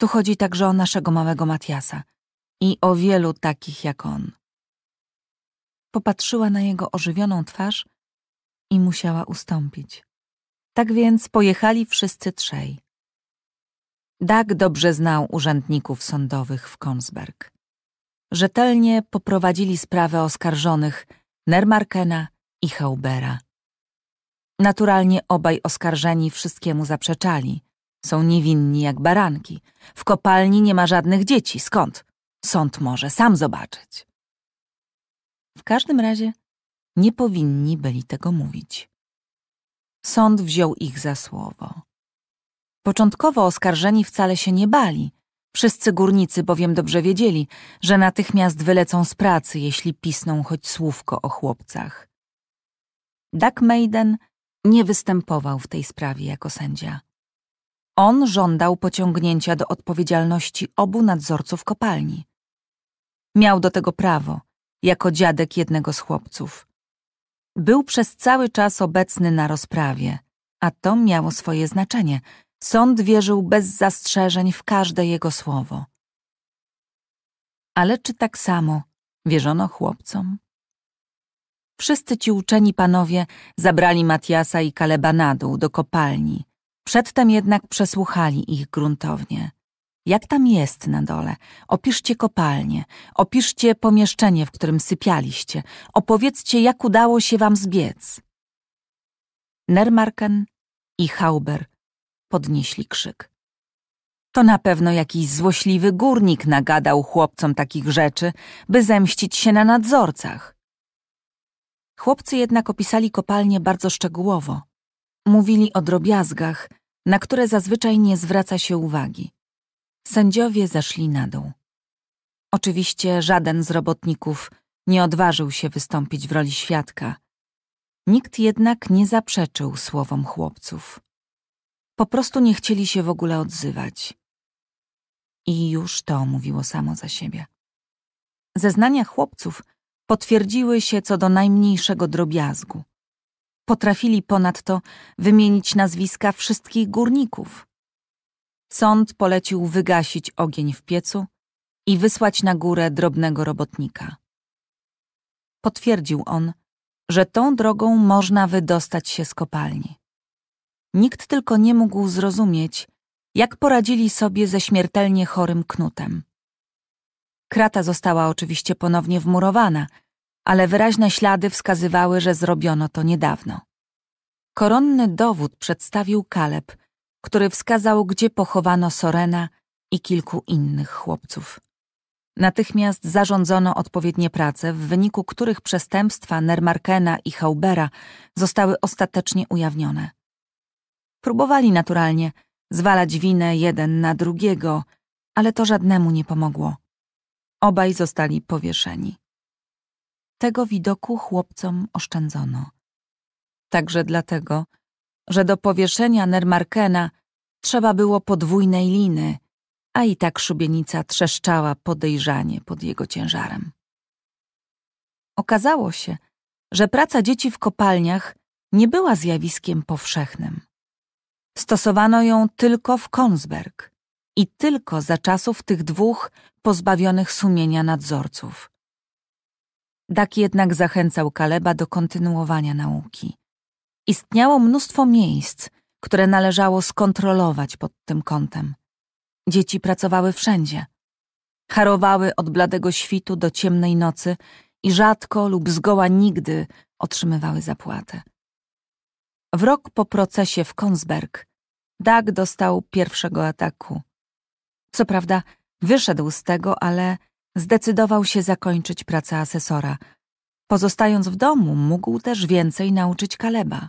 Tu chodzi także o naszego małego Matiasa i o wielu takich jak on. Popatrzyła na jego ożywioną twarz i musiała ustąpić. Tak więc pojechali wszyscy trzej. Dag dobrze znał urzędników sądowych w Konsberg. Rzetelnie poprowadzili sprawę oskarżonych Nermarkena i Haubera. Naturalnie obaj oskarżeni wszystkiemu zaprzeczali. Są niewinni jak baranki. W kopalni nie ma żadnych dzieci. Skąd? Sąd może sam zobaczyć. W każdym razie nie powinni byli tego mówić. Sąd wziął ich za słowo. Początkowo oskarżeni wcale się nie bali. Wszyscy górnicy bowiem dobrze wiedzieli, że natychmiast wylecą z pracy, jeśli pisną choć słówko o chłopcach. Duck Maiden nie występował w tej sprawie jako sędzia. On żądał pociągnięcia do odpowiedzialności obu nadzorców kopalni. Miał do tego prawo, jako dziadek jednego z chłopców. Był przez cały czas obecny na rozprawie, a to miało swoje znaczenie. Sąd wierzył bez zastrzeżeń w każde jego słowo. Ale czy tak samo wierzono chłopcom? Wszyscy ci uczeni panowie zabrali Matiasa i Kaleba na dół do kopalni. Przedtem jednak przesłuchali ich gruntownie. Jak tam jest na dole? Opiszcie kopalnię, opiszcie pomieszczenie, w którym sypialiście, opowiedzcie, jak udało się wam zbiec. Nermarken i Hauber podnieśli krzyk. To na pewno jakiś złośliwy górnik nagadał chłopcom takich rzeczy, by zemścić się na nadzorcach. Chłopcy jednak opisali kopalnię bardzo szczegółowo. Mówili o drobiazgach, na które zazwyczaj nie zwraca się uwagi. Sędziowie zeszli na dół. Oczywiście żaden z robotników nie odważył się wystąpić w roli świadka. Nikt jednak nie zaprzeczył słowom chłopców. Po prostu nie chcieli się w ogóle odzywać. I już to mówiło samo za siebie. Zeznania chłopców potwierdziły się co do najmniejszego drobiazgu. Potrafili ponadto wymienić nazwiska wszystkich górników, Sąd polecił wygasić ogień w piecu i wysłać na górę drobnego robotnika. Potwierdził on, że tą drogą można wydostać się z kopalni. Nikt tylko nie mógł zrozumieć, jak poradzili sobie ze śmiertelnie chorym knutem. Krata została oczywiście ponownie wmurowana, ale wyraźne ślady wskazywały, że zrobiono to niedawno. Koronny dowód przedstawił Kaleb, który wskazał, gdzie pochowano Sorena i kilku innych chłopców. Natychmiast zarządzono odpowiednie prace, w wyniku których przestępstwa Nermarkena i Haubera zostały ostatecznie ujawnione. Próbowali naturalnie zwalać winę jeden na drugiego, ale to żadnemu nie pomogło. Obaj zostali powieszeni. Tego widoku chłopcom oszczędzono. Także dlatego, że do powieszenia Nermarkena trzeba było podwójnej liny, a i tak szubienica trzeszczała podejrzanie pod jego ciężarem. Okazało się, że praca dzieci w kopalniach nie była zjawiskiem powszechnym. Stosowano ją tylko w Konsberg i tylko za czasów tych dwóch pozbawionych sumienia nadzorców. Dak jednak zachęcał Kaleba do kontynuowania nauki. Istniało mnóstwo miejsc, które należało skontrolować pod tym kątem. Dzieci pracowały wszędzie. Harowały od bladego świtu do ciemnej nocy i rzadko lub zgoła nigdy otrzymywały zapłatę. W rok po procesie w Konsberg Dag dostał pierwszego ataku. Co prawda wyszedł z tego, ale zdecydował się zakończyć pracę asesora. Pozostając w domu, mógł też więcej nauczyć Kaleba.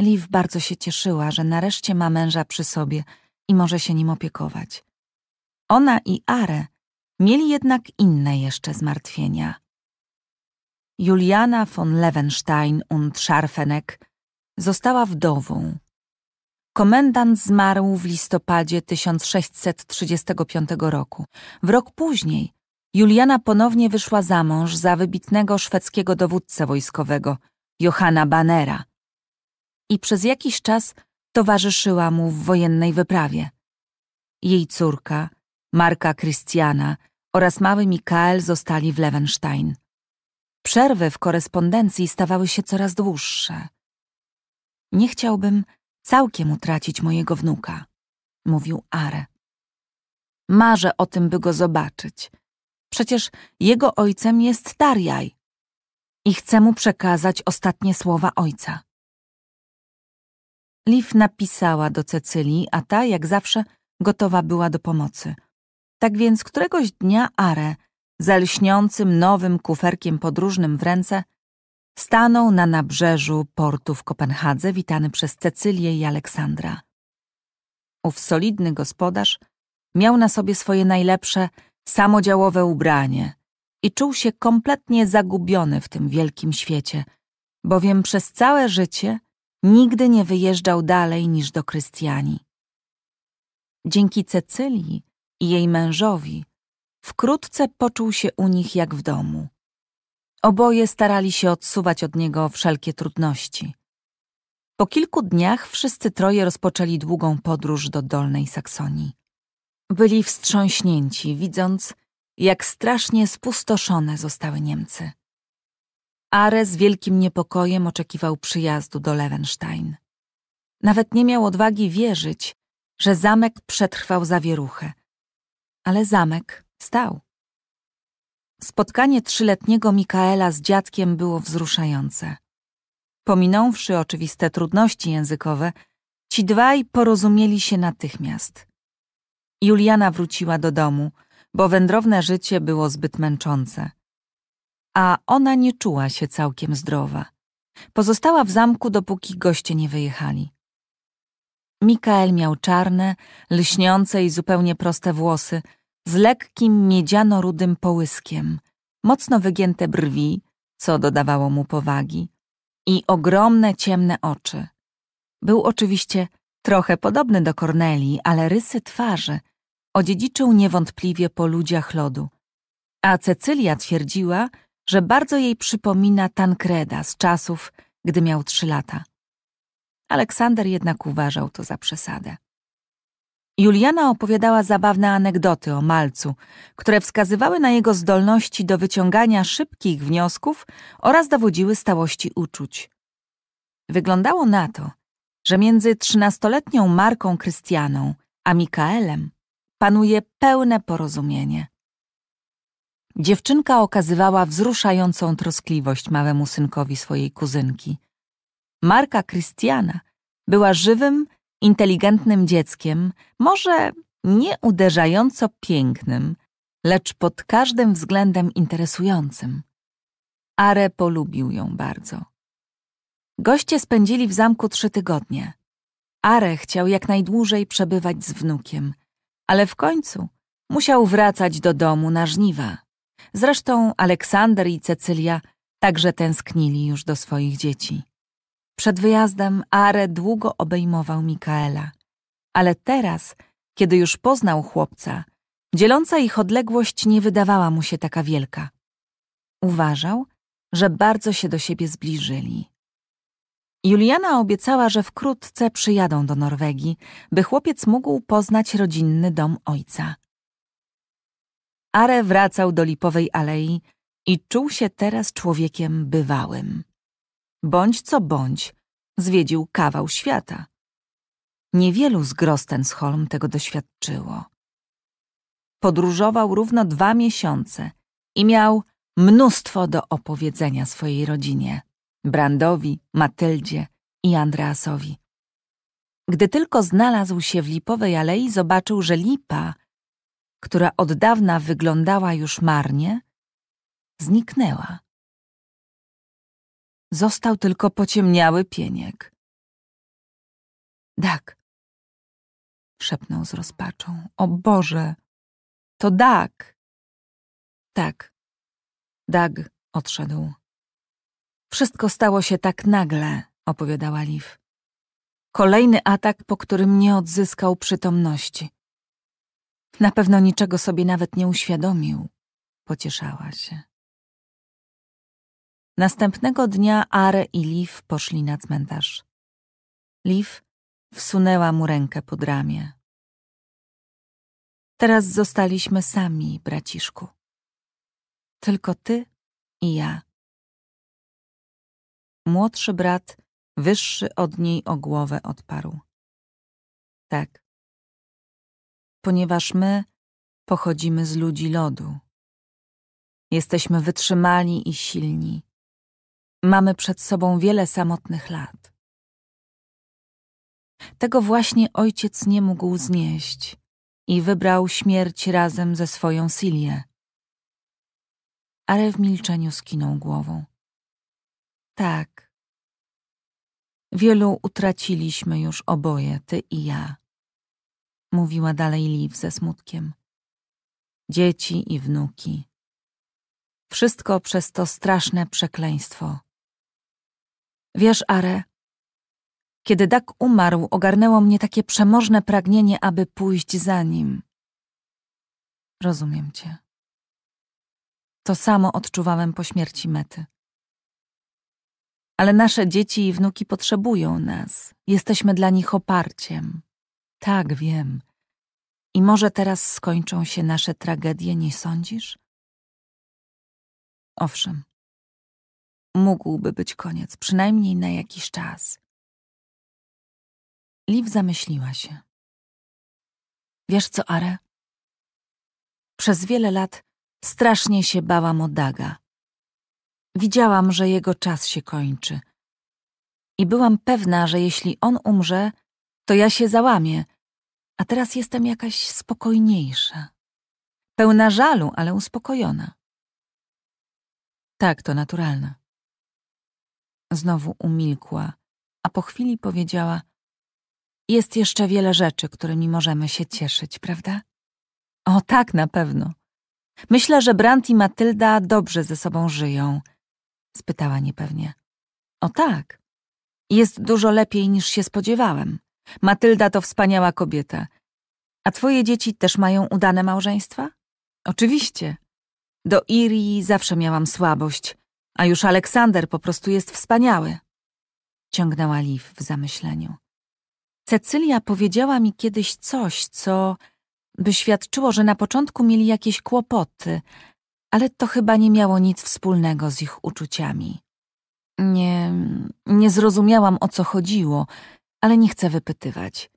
Liv bardzo się cieszyła, że nareszcie ma męża przy sobie i może się nim opiekować. Ona i Are mieli jednak inne jeszcze zmartwienia. Juliana von Lewenstein und Scharfenek została wdową. Komendant zmarł w listopadzie 1635 roku. W rok później Juliana ponownie wyszła za mąż za wybitnego szwedzkiego dowódcę wojskowego, Johanna Banera i przez jakiś czas towarzyszyła mu w wojennej wyprawie. Jej córka, Marka Christiana oraz mały Mikael zostali w Lewenstein. Przerwy w korespondencji stawały się coraz dłuższe. Nie chciałbym całkiem utracić mojego wnuka, mówił Are. Marzę o tym, by go zobaczyć. Przecież jego ojcem jest Tarjaj. I chcę mu przekazać ostatnie słowa ojca. Liv napisała do Cecylii, a ta, jak zawsze, gotowa była do pomocy. Tak więc któregoś dnia Are, za lśniącym nowym kuferkiem podróżnym w ręce, stanął na nabrzeżu portu w Kopenhadze, witany przez Cecylię i Aleksandra. Ów solidny gospodarz miał na sobie swoje najlepsze, samodziałowe ubranie i czuł się kompletnie zagubiony w tym wielkim świecie, bowiem przez całe życie – Nigdy nie wyjeżdżał dalej niż do Krystiani. Dzięki Cecylii i jej mężowi wkrótce poczuł się u nich jak w domu. Oboje starali się odsuwać od niego wszelkie trudności. Po kilku dniach wszyscy troje rozpoczęli długą podróż do Dolnej Saksonii. Byli wstrząśnięci, widząc, jak strasznie spustoszone zostały Niemcy. Are z wielkim niepokojem oczekiwał przyjazdu do Lewenstein. Nawet nie miał odwagi wierzyć, że zamek przetrwał zawieruchę. Ale zamek stał. Spotkanie trzyletniego Mikaela z dziadkiem było wzruszające. Pominąwszy oczywiste trudności językowe, ci dwaj porozumieli się natychmiast. Juliana wróciła do domu, bo wędrowne życie było zbyt męczące – a ona nie czuła się całkiem zdrowa. Pozostała w zamku, dopóki goście nie wyjechali. Mikael miał czarne, lśniące i zupełnie proste włosy, z lekkim miedziano-rudym połyskiem, mocno wygięte brwi, co dodawało mu powagi, i ogromne ciemne oczy. Był oczywiście trochę podobny do Kornelii, ale rysy twarzy odziedziczył niewątpliwie po ludziach lodu. A Cecylia twierdziła, że bardzo jej przypomina Tankreda z czasów, gdy miał trzy lata. Aleksander jednak uważał to za przesadę. Juliana opowiadała zabawne anegdoty o malcu, które wskazywały na jego zdolności do wyciągania szybkich wniosków oraz dowodziły stałości uczuć. Wyglądało na to, że między trzynastoletnią Marką Krystianą a Mikaelem panuje pełne porozumienie. Dziewczynka okazywała wzruszającą troskliwość małemu synkowi swojej kuzynki. Marka Krystiana była żywym, inteligentnym dzieckiem, może nie uderzająco pięknym, lecz pod każdym względem interesującym. Are polubił ją bardzo. Goście spędzili w zamku trzy tygodnie. Are chciał jak najdłużej przebywać z wnukiem, ale w końcu musiał wracać do domu na żniwa. Zresztą Aleksander i Cecylia także tęsknili już do swoich dzieci. Przed wyjazdem Are długo obejmował Mikaela, ale teraz, kiedy już poznał chłopca, dzieląca ich odległość nie wydawała mu się taka wielka. Uważał, że bardzo się do siebie zbliżyli. Juliana obiecała, że wkrótce przyjadą do Norwegii, by chłopiec mógł poznać rodzinny dom ojca. Are wracał do Lipowej Alei i czuł się teraz człowiekiem bywałym. Bądź co bądź, zwiedził kawał świata. Niewielu z Grostensholm tego doświadczyło. Podróżował równo dwa miesiące i miał mnóstwo do opowiedzenia swojej rodzinie, Brandowi, Matyldzie i Andreasowi. Gdy tylko znalazł się w Lipowej Alei, zobaczył, że lipa która od dawna wyglądała już marnie, zniknęła. Został tylko pociemniały pieniek. Dak, szepnął z rozpaczą. O Boże, to Dak. Tak, Dag odszedł. Wszystko stało się tak nagle, opowiadała Liv. Kolejny atak, po którym nie odzyskał przytomności. Na pewno niczego sobie nawet nie uświadomił, pocieszała się. Następnego dnia Are i Liv poszli na cmentarz. Liv wsunęła mu rękę pod ramię. Teraz zostaliśmy sami, braciszku. Tylko ty i ja. Młodszy brat, wyższy od niej o głowę, odparł. Tak, ponieważ my pochodzimy z ludzi lodu. Jesteśmy wytrzymali i silni. Mamy przed sobą wiele samotnych lat. Tego właśnie ojciec nie mógł znieść i wybrał śmierć razem ze swoją Silię. Ale w milczeniu skinął głową. Tak. Wielu utraciliśmy już oboje, ty i ja mówiła dalej Liv ze smutkiem. Dzieci i wnuki. Wszystko przez to straszne przekleństwo. Wiesz, Are, kiedy Dak umarł, ogarnęło mnie takie przemożne pragnienie, aby pójść za nim. Rozumiem cię. To samo odczuwałem po śmierci mety. Ale nasze dzieci i wnuki potrzebują nas. Jesteśmy dla nich oparciem, tak, wiem. I może teraz skończą się nasze tragedie, nie sądzisz? Owszem, mógłby być koniec, przynajmniej na jakiś czas. Liv zamyśliła się. Wiesz co, Are? Przez wiele lat strasznie się bałam o Daga. Widziałam, że jego czas się kończy. I byłam pewna, że jeśli on umrze, to ja się załamię a teraz jestem jakaś spokojniejsza. Pełna żalu, ale uspokojona. Tak, to naturalne. Znowu umilkła, a po chwili powiedziała: Jest jeszcze wiele rzeczy, którymi możemy się cieszyć, prawda? O, tak, na pewno. Myślę, że Brant i Matylda dobrze ze sobą żyją, spytała niepewnie. O tak. Jest dużo lepiej niż się spodziewałem. Matylda to wspaniała kobieta. A twoje dzieci też mają udane małżeństwa? Oczywiście. Do Irii zawsze miałam słabość, a już Aleksander po prostu jest wspaniały. Ciągnęła Liv w zamyśleniu. Cecylia powiedziała mi kiedyś coś, co by świadczyło, że na początku mieli jakieś kłopoty, ale to chyba nie miało nic wspólnego z ich uczuciami. Nie, nie zrozumiałam o co chodziło ale nie chcę wypytywać.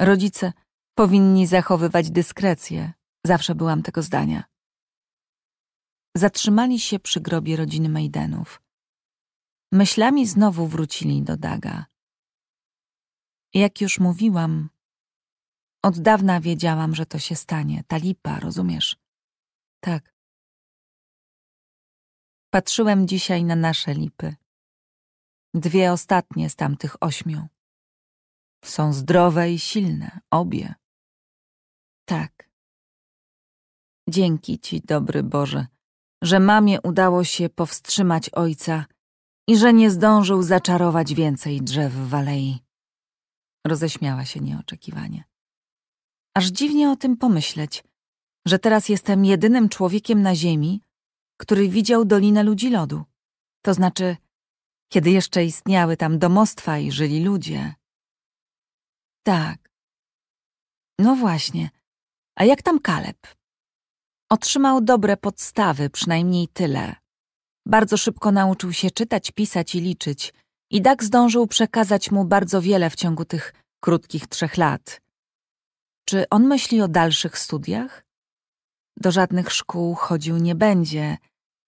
Rodzice powinni zachowywać dyskrecję, zawsze byłam tego zdania. Zatrzymali się przy grobie rodziny Mejdenów. Myślami znowu wrócili do Daga. Jak już mówiłam, od dawna wiedziałam, że to się stanie. Ta lipa, rozumiesz? Tak. Patrzyłem dzisiaj na nasze lipy. Dwie ostatnie z tamtych ośmiu. Są zdrowe i silne, obie. Tak. Dzięki Ci, dobry Boże, że mamie udało się powstrzymać ojca i że nie zdążył zaczarować więcej drzew w alei. Roześmiała się nieoczekiwanie. Aż dziwnie o tym pomyśleć, że teraz jestem jedynym człowiekiem na ziemi, który widział Dolinę Ludzi Lodu. To znaczy, kiedy jeszcze istniały tam domostwa i żyli ludzie, tak. No właśnie. A jak tam Kaleb? Otrzymał dobre podstawy, przynajmniej tyle. Bardzo szybko nauczył się czytać, pisać i liczyć. I Dak zdążył przekazać mu bardzo wiele w ciągu tych krótkich trzech lat. Czy on myśli o dalszych studiach? Do żadnych szkół chodził nie będzie,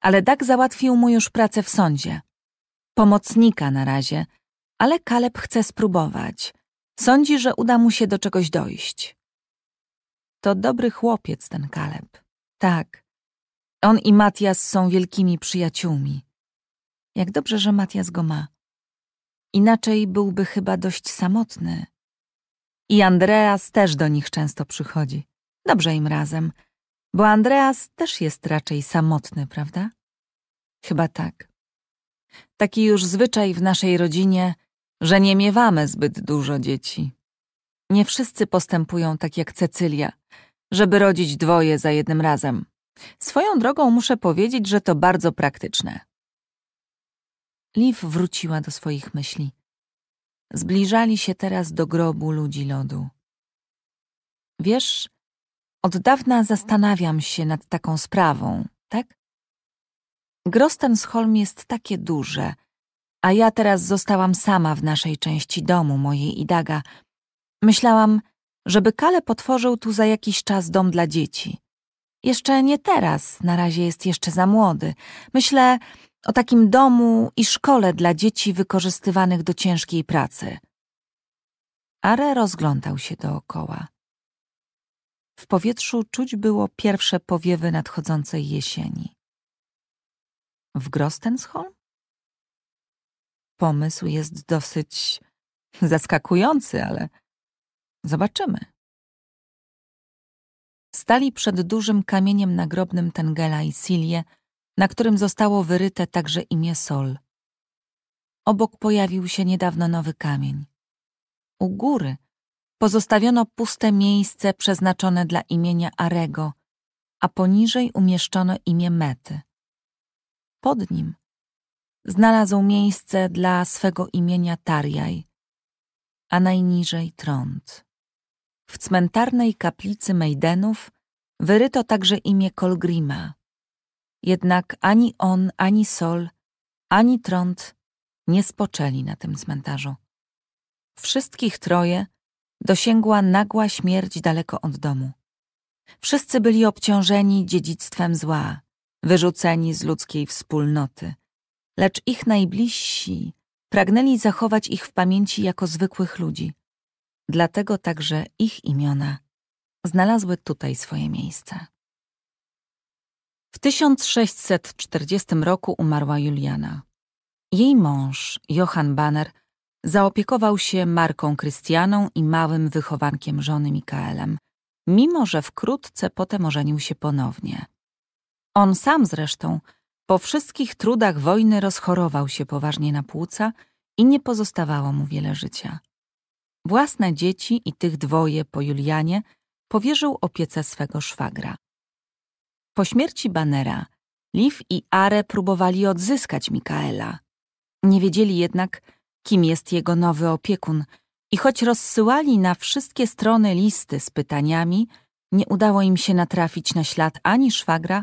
ale Dak załatwił mu już pracę w sądzie. Pomocnika na razie, ale Kaleb chce spróbować. Sądzi, że uda mu się do czegoś dojść. To dobry chłopiec ten Kaleb. Tak. On i Matias są wielkimi przyjaciółmi. Jak dobrze, że Matias go ma. Inaczej byłby chyba dość samotny. I Andreas też do nich często przychodzi. Dobrze im razem, bo Andreas też jest raczej samotny, prawda? Chyba tak. Taki już zwyczaj w naszej rodzinie że nie miewamy zbyt dużo dzieci. Nie wszyscy postępują tak jak Cecylia, żeby rodzić dwoje za jednym razem. Swoją drogą muszę powiedzieć, że to bardzo praktyczne. Liv wróciła do swoich myśli. Zbliżali się teraz do grobu ludzi lodu. Wiesz, od dawna zastanawiam się nad taką sprawą, tak? Grostensholm z jest takie duże, a ja teraz zostałam sama w naszej części domu mojej Idaga. Myślałam, żeby Kale potworzył tu za jakiś czas dom dla dzieci. Jeszcze nie teraz, na razie jest jeszcze za młody. Myślę o takim domu i szkole dla dzieci wykorzystywanych do ciężkiej pracy. Are rozglądał się dookoła. W powietrzu czuć było pierwsze powiewy nadchodzącej jesieni. W Grostenholm? pomysł jest dosyć zaskakujący, ale zobaczymy. Stali przed dużym kamieniem nagrobnym Tengela i Silie, na którym zostało wyryte także imię Sol. Obok pojawił się niedawno nowy kamień. U góry pozostawiono puste miejsce przeznaczone dla imienia Arego, a poniżej umieszczono imię Mety. Pod nim znalazł miejsce dla swego imienia Tarjaj, a najniżej Trąd. W cmentarnej kaplicy Mejdenów wyryto także imię Kolgrima. Jednak ani on, ani Sol, ani Trąd nie spoczęli na tym cmentarzu. Wszystkich troje dosięgła nagła śmierć daleko od domu. Wszyscy byli obciążeni dziedzictwem zła, wyrzuceni z ludzkiej wspólnoty – lecz ich najbliżsi pragnęli zachować ich w pamięci jako zwykłych ludzi. Dlatego także ich imiona znalazły tutaj swoje miejsce. W 1640 roku umarła Juliana. Jej mąż, Johann Banner, zaopiekował się Marką Krystianą i małym wychowankiem żony Mikaelem, mimo że wkrótce potem ożenił się ponownie. On sam zresztą po wszystkich trudach wojny rozchorował się poważnie na płuca i nie pozostawało mu wiele życia. Własne dzieci i tych dwoje po Julianie powierzył opiece swego szwagra. Po śmierci Banera Liv i Are próbowali odzyskać Mikaela. Nie wiedzieli jednak, kim jest jego nowy opiekun i choć rozsyłali na wszystkie strony listy z pytaniami, nie udało im się natrafić na ślad ani szwagra,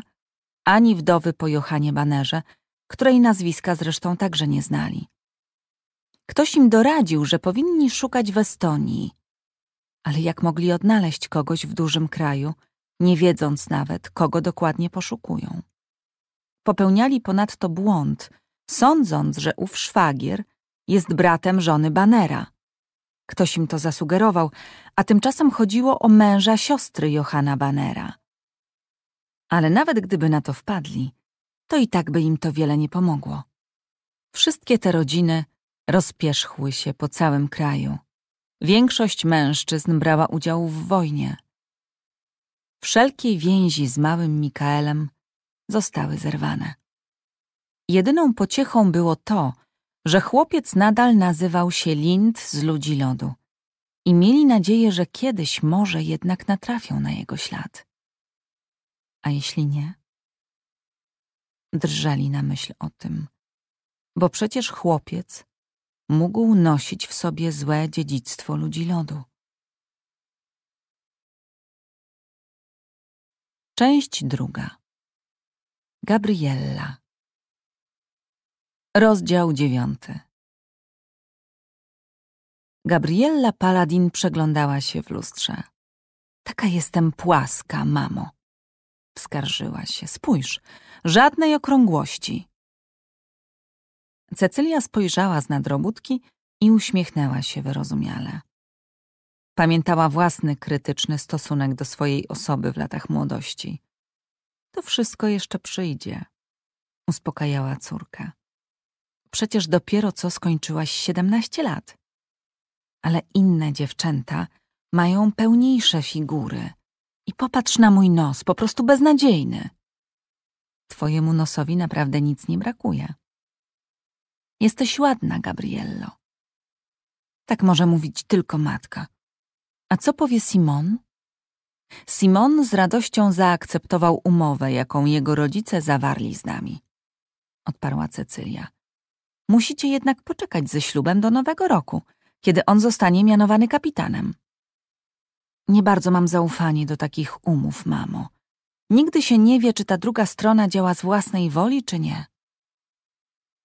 ani wdowy po Johanie Banerze, której nazwiska zresztą także nie znali. Ktoś im doradził, że powinni szukać w Estonii. Ale jak mogli odnaleźć kogoś w dużym kraju, nie wiedząc nawet, kogo dokładnie poszukują? Popełniali ponadto błąd, sądząc, że ów szwagier jest bratem żony Banera. Ktoś im to zasugerował, a tymczasem chodziło o męża siostry Johana Banera ale nawet gdyby na to wpadli, to i tak by im to wiele nie pomogło. Wszystkie te rodziny rozpierzchły się po całym kraju. Większość mężczyzn brała udział w wojnie. Wszelkie więzi z małym Mikaelem zostały zerwane. Jedyną pociechą było to, że chłopiec nadal nazywał się Lind z ludzi lodu i mieli nadzieję, że kiedyś może jednak natrafią na jego ślad. A jeśli nie? Drżeli na myśl o tym, bo przecież chłopiec mógł nosić w sobie złe dziedzictwo ludzi lodu. Część druga. Gabriella. Rozdział dziewiąty. Gabriella Paladin przeglądała się w lustrze. Taka jestem płaska, mamo, Skarżyła się. Spójrz, żadnej okrągłości. Cecylia spojrzała z nadrobótki i uśmiechnęła się wyrozumiale. Pamiętała własny krytyczny stosunek do swojej osoby w latach młodości. To wszystko jeszcze przyjdzie, uspokajała córka. Przecież dopiero co skończyłaś 17 lat. Ale inne dziewczęta mają pełniejsze figury i popatrz na mój nos, po prostu beznadziejny. Twojemu nosowi naprawdę nic nie brakuje. Jesteś ładna, Gabriello. Tak może mówić tylko matka. A co powie Simon? Simon z radością zaakceptował umowę, jaką jego rodzice zawarli z nami. Odparła Cecylia. Musicie jednak poczekać ze ślubem do nowego roku, kiedy on zostanie mianowany kapitanem. Nie bardzo mam zaufanie do takich umów, mamo. Nigdy się nie wie, czy ta druga strona działa z własnej woli, czy nie.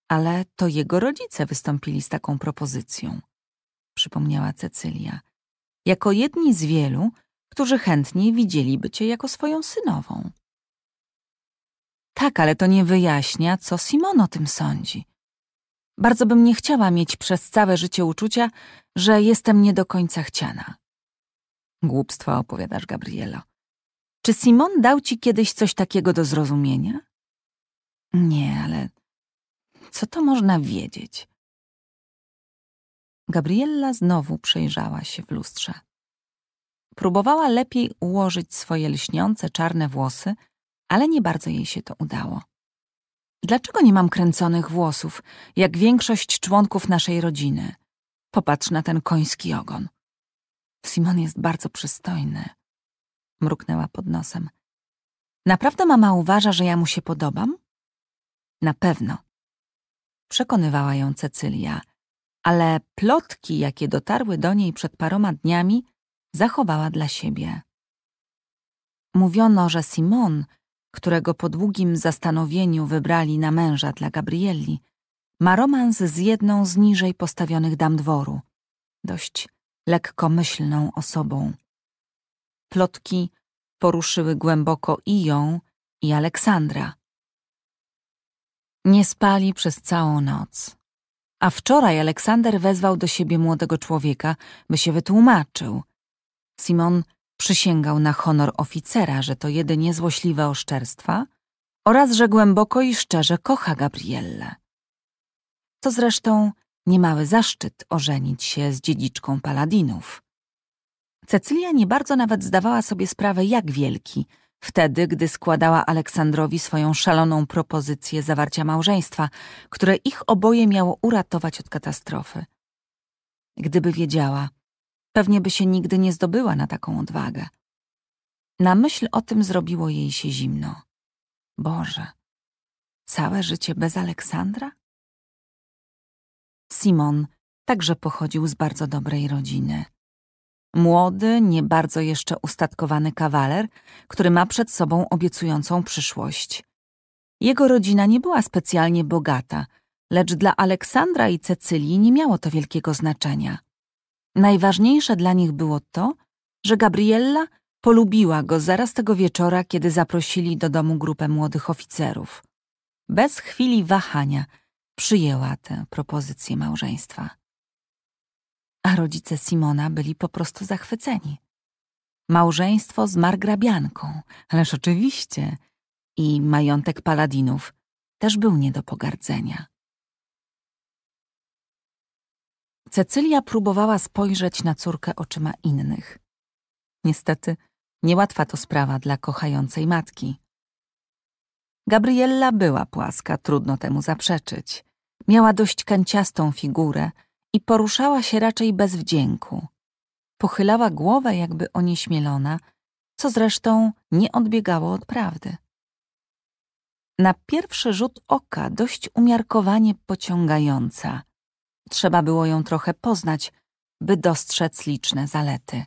Ale to jego rodzice wystąpili z taką propozycją, przypomniała Cecylia. Jako jedni z wielu, którzy chętnie widzieliby cię jako swoją synową. Tak, ale to nie wyjaśnia, co Simon o tym sądzi. Bardzo bym nie chciała mieć przez całe życie uczucia, że jestem nie do końca chciana. Głupstwa opowiadasz, Gabrielo. Czy Simon dał ci kiedyś coś takiego do zrozumienia? Nie, ale co to można wiedzieć? Gabriella znowu przejrzała się w lustrze. Próbowała lepiej ułożyć swoje lśniące czarne włosy, ale nie bardzo jej się to udało. Dlaczego nie mam kręconych włosów, jak większość członków naszej rodziny? Popatrz na ten koński ogon. Simon jest bardzo przystojny. Mruknęła pod nosem. Naprawdę mama uważa, że ja mu się podobam? Na pewno. Przekonywała ją Cecylia, ale plotki, jakie dotarły do niej przed paroma dniami, zachowała dla siebie. Mówiono, że Simon, którego po długim zastanowieniu wybrali na męża dla Gabrielli, ma romans z jedną z niżej postawionych dam dworu, dość lekkomyślną osobą. Plotki poruszyły głęboko i ją, i Aleksandra. Nie spali przez całą noc. A wczoraj Aleksander wezwał do siebie młodego człowieka, by się wytłumaczył. Simon przysięgał na honor oficera, że to jedynie złośliwe oszczerstwa oraz że głęboko i szczerze kocha Gabrielle. To zresztą niemały zaszczyt ożenić się z dziedziczką Paladinów. Cecylia nie bardzo nawet zdawała sobie sprawę, jak wielki, wtedy gdy składała Aleksandrowi swoją szaloną propozycję zawarcia małżeństwa, które ich oboje miało uratować od katastrofy. Gdyby wiedziała, pewnie by się nigdy nie zdobyła na taką odwagę. Na myśl o tym zrobiło jej się zimno. Boże, całe życie bez Aleksandra? Simon także pochodził z bardzo dobrej rodziny. Młody, nie bardzo jeszcze ustatkowany kawaler, który ma przed sobą obiecującą przyszłość. Jego rodzina nie była specjalnie bogata, lecz dla Aleksandra i Cecylii nie miało to wielkiego znaczenia. Najważniejsze dla nich było to, że Gabriella polubiła go zaraz tego wieczora, kiedy zaprosili do domu grupę młodych oficerów. Bez chwili wahania – przyjęła tę propozycję małżeństwa. A rodzice Simona byli po prostu zachwyceni. Małżeństwo z margrabianką, ależ oczywiście, i majątek paladinów też był nie do pogardzenia. Cecylia próbowała spojrzeć na córkę oczyma innych. Niestety, niełatwa to sprawa dla kochającej matki. Gabriella była płaska, trudno temu zaprzeczyć. Miała dość kanciastą figurę i poruszała się raczej bez wdzięku. Pochylała głowę jakby onieśmielona, co zresztą nie odbiegało od prawdy. Na pierwszy rzut oka dość umiarkowanie pociągająca. Trzeba było ją trochę poznać, by dostrzec liczne zalety.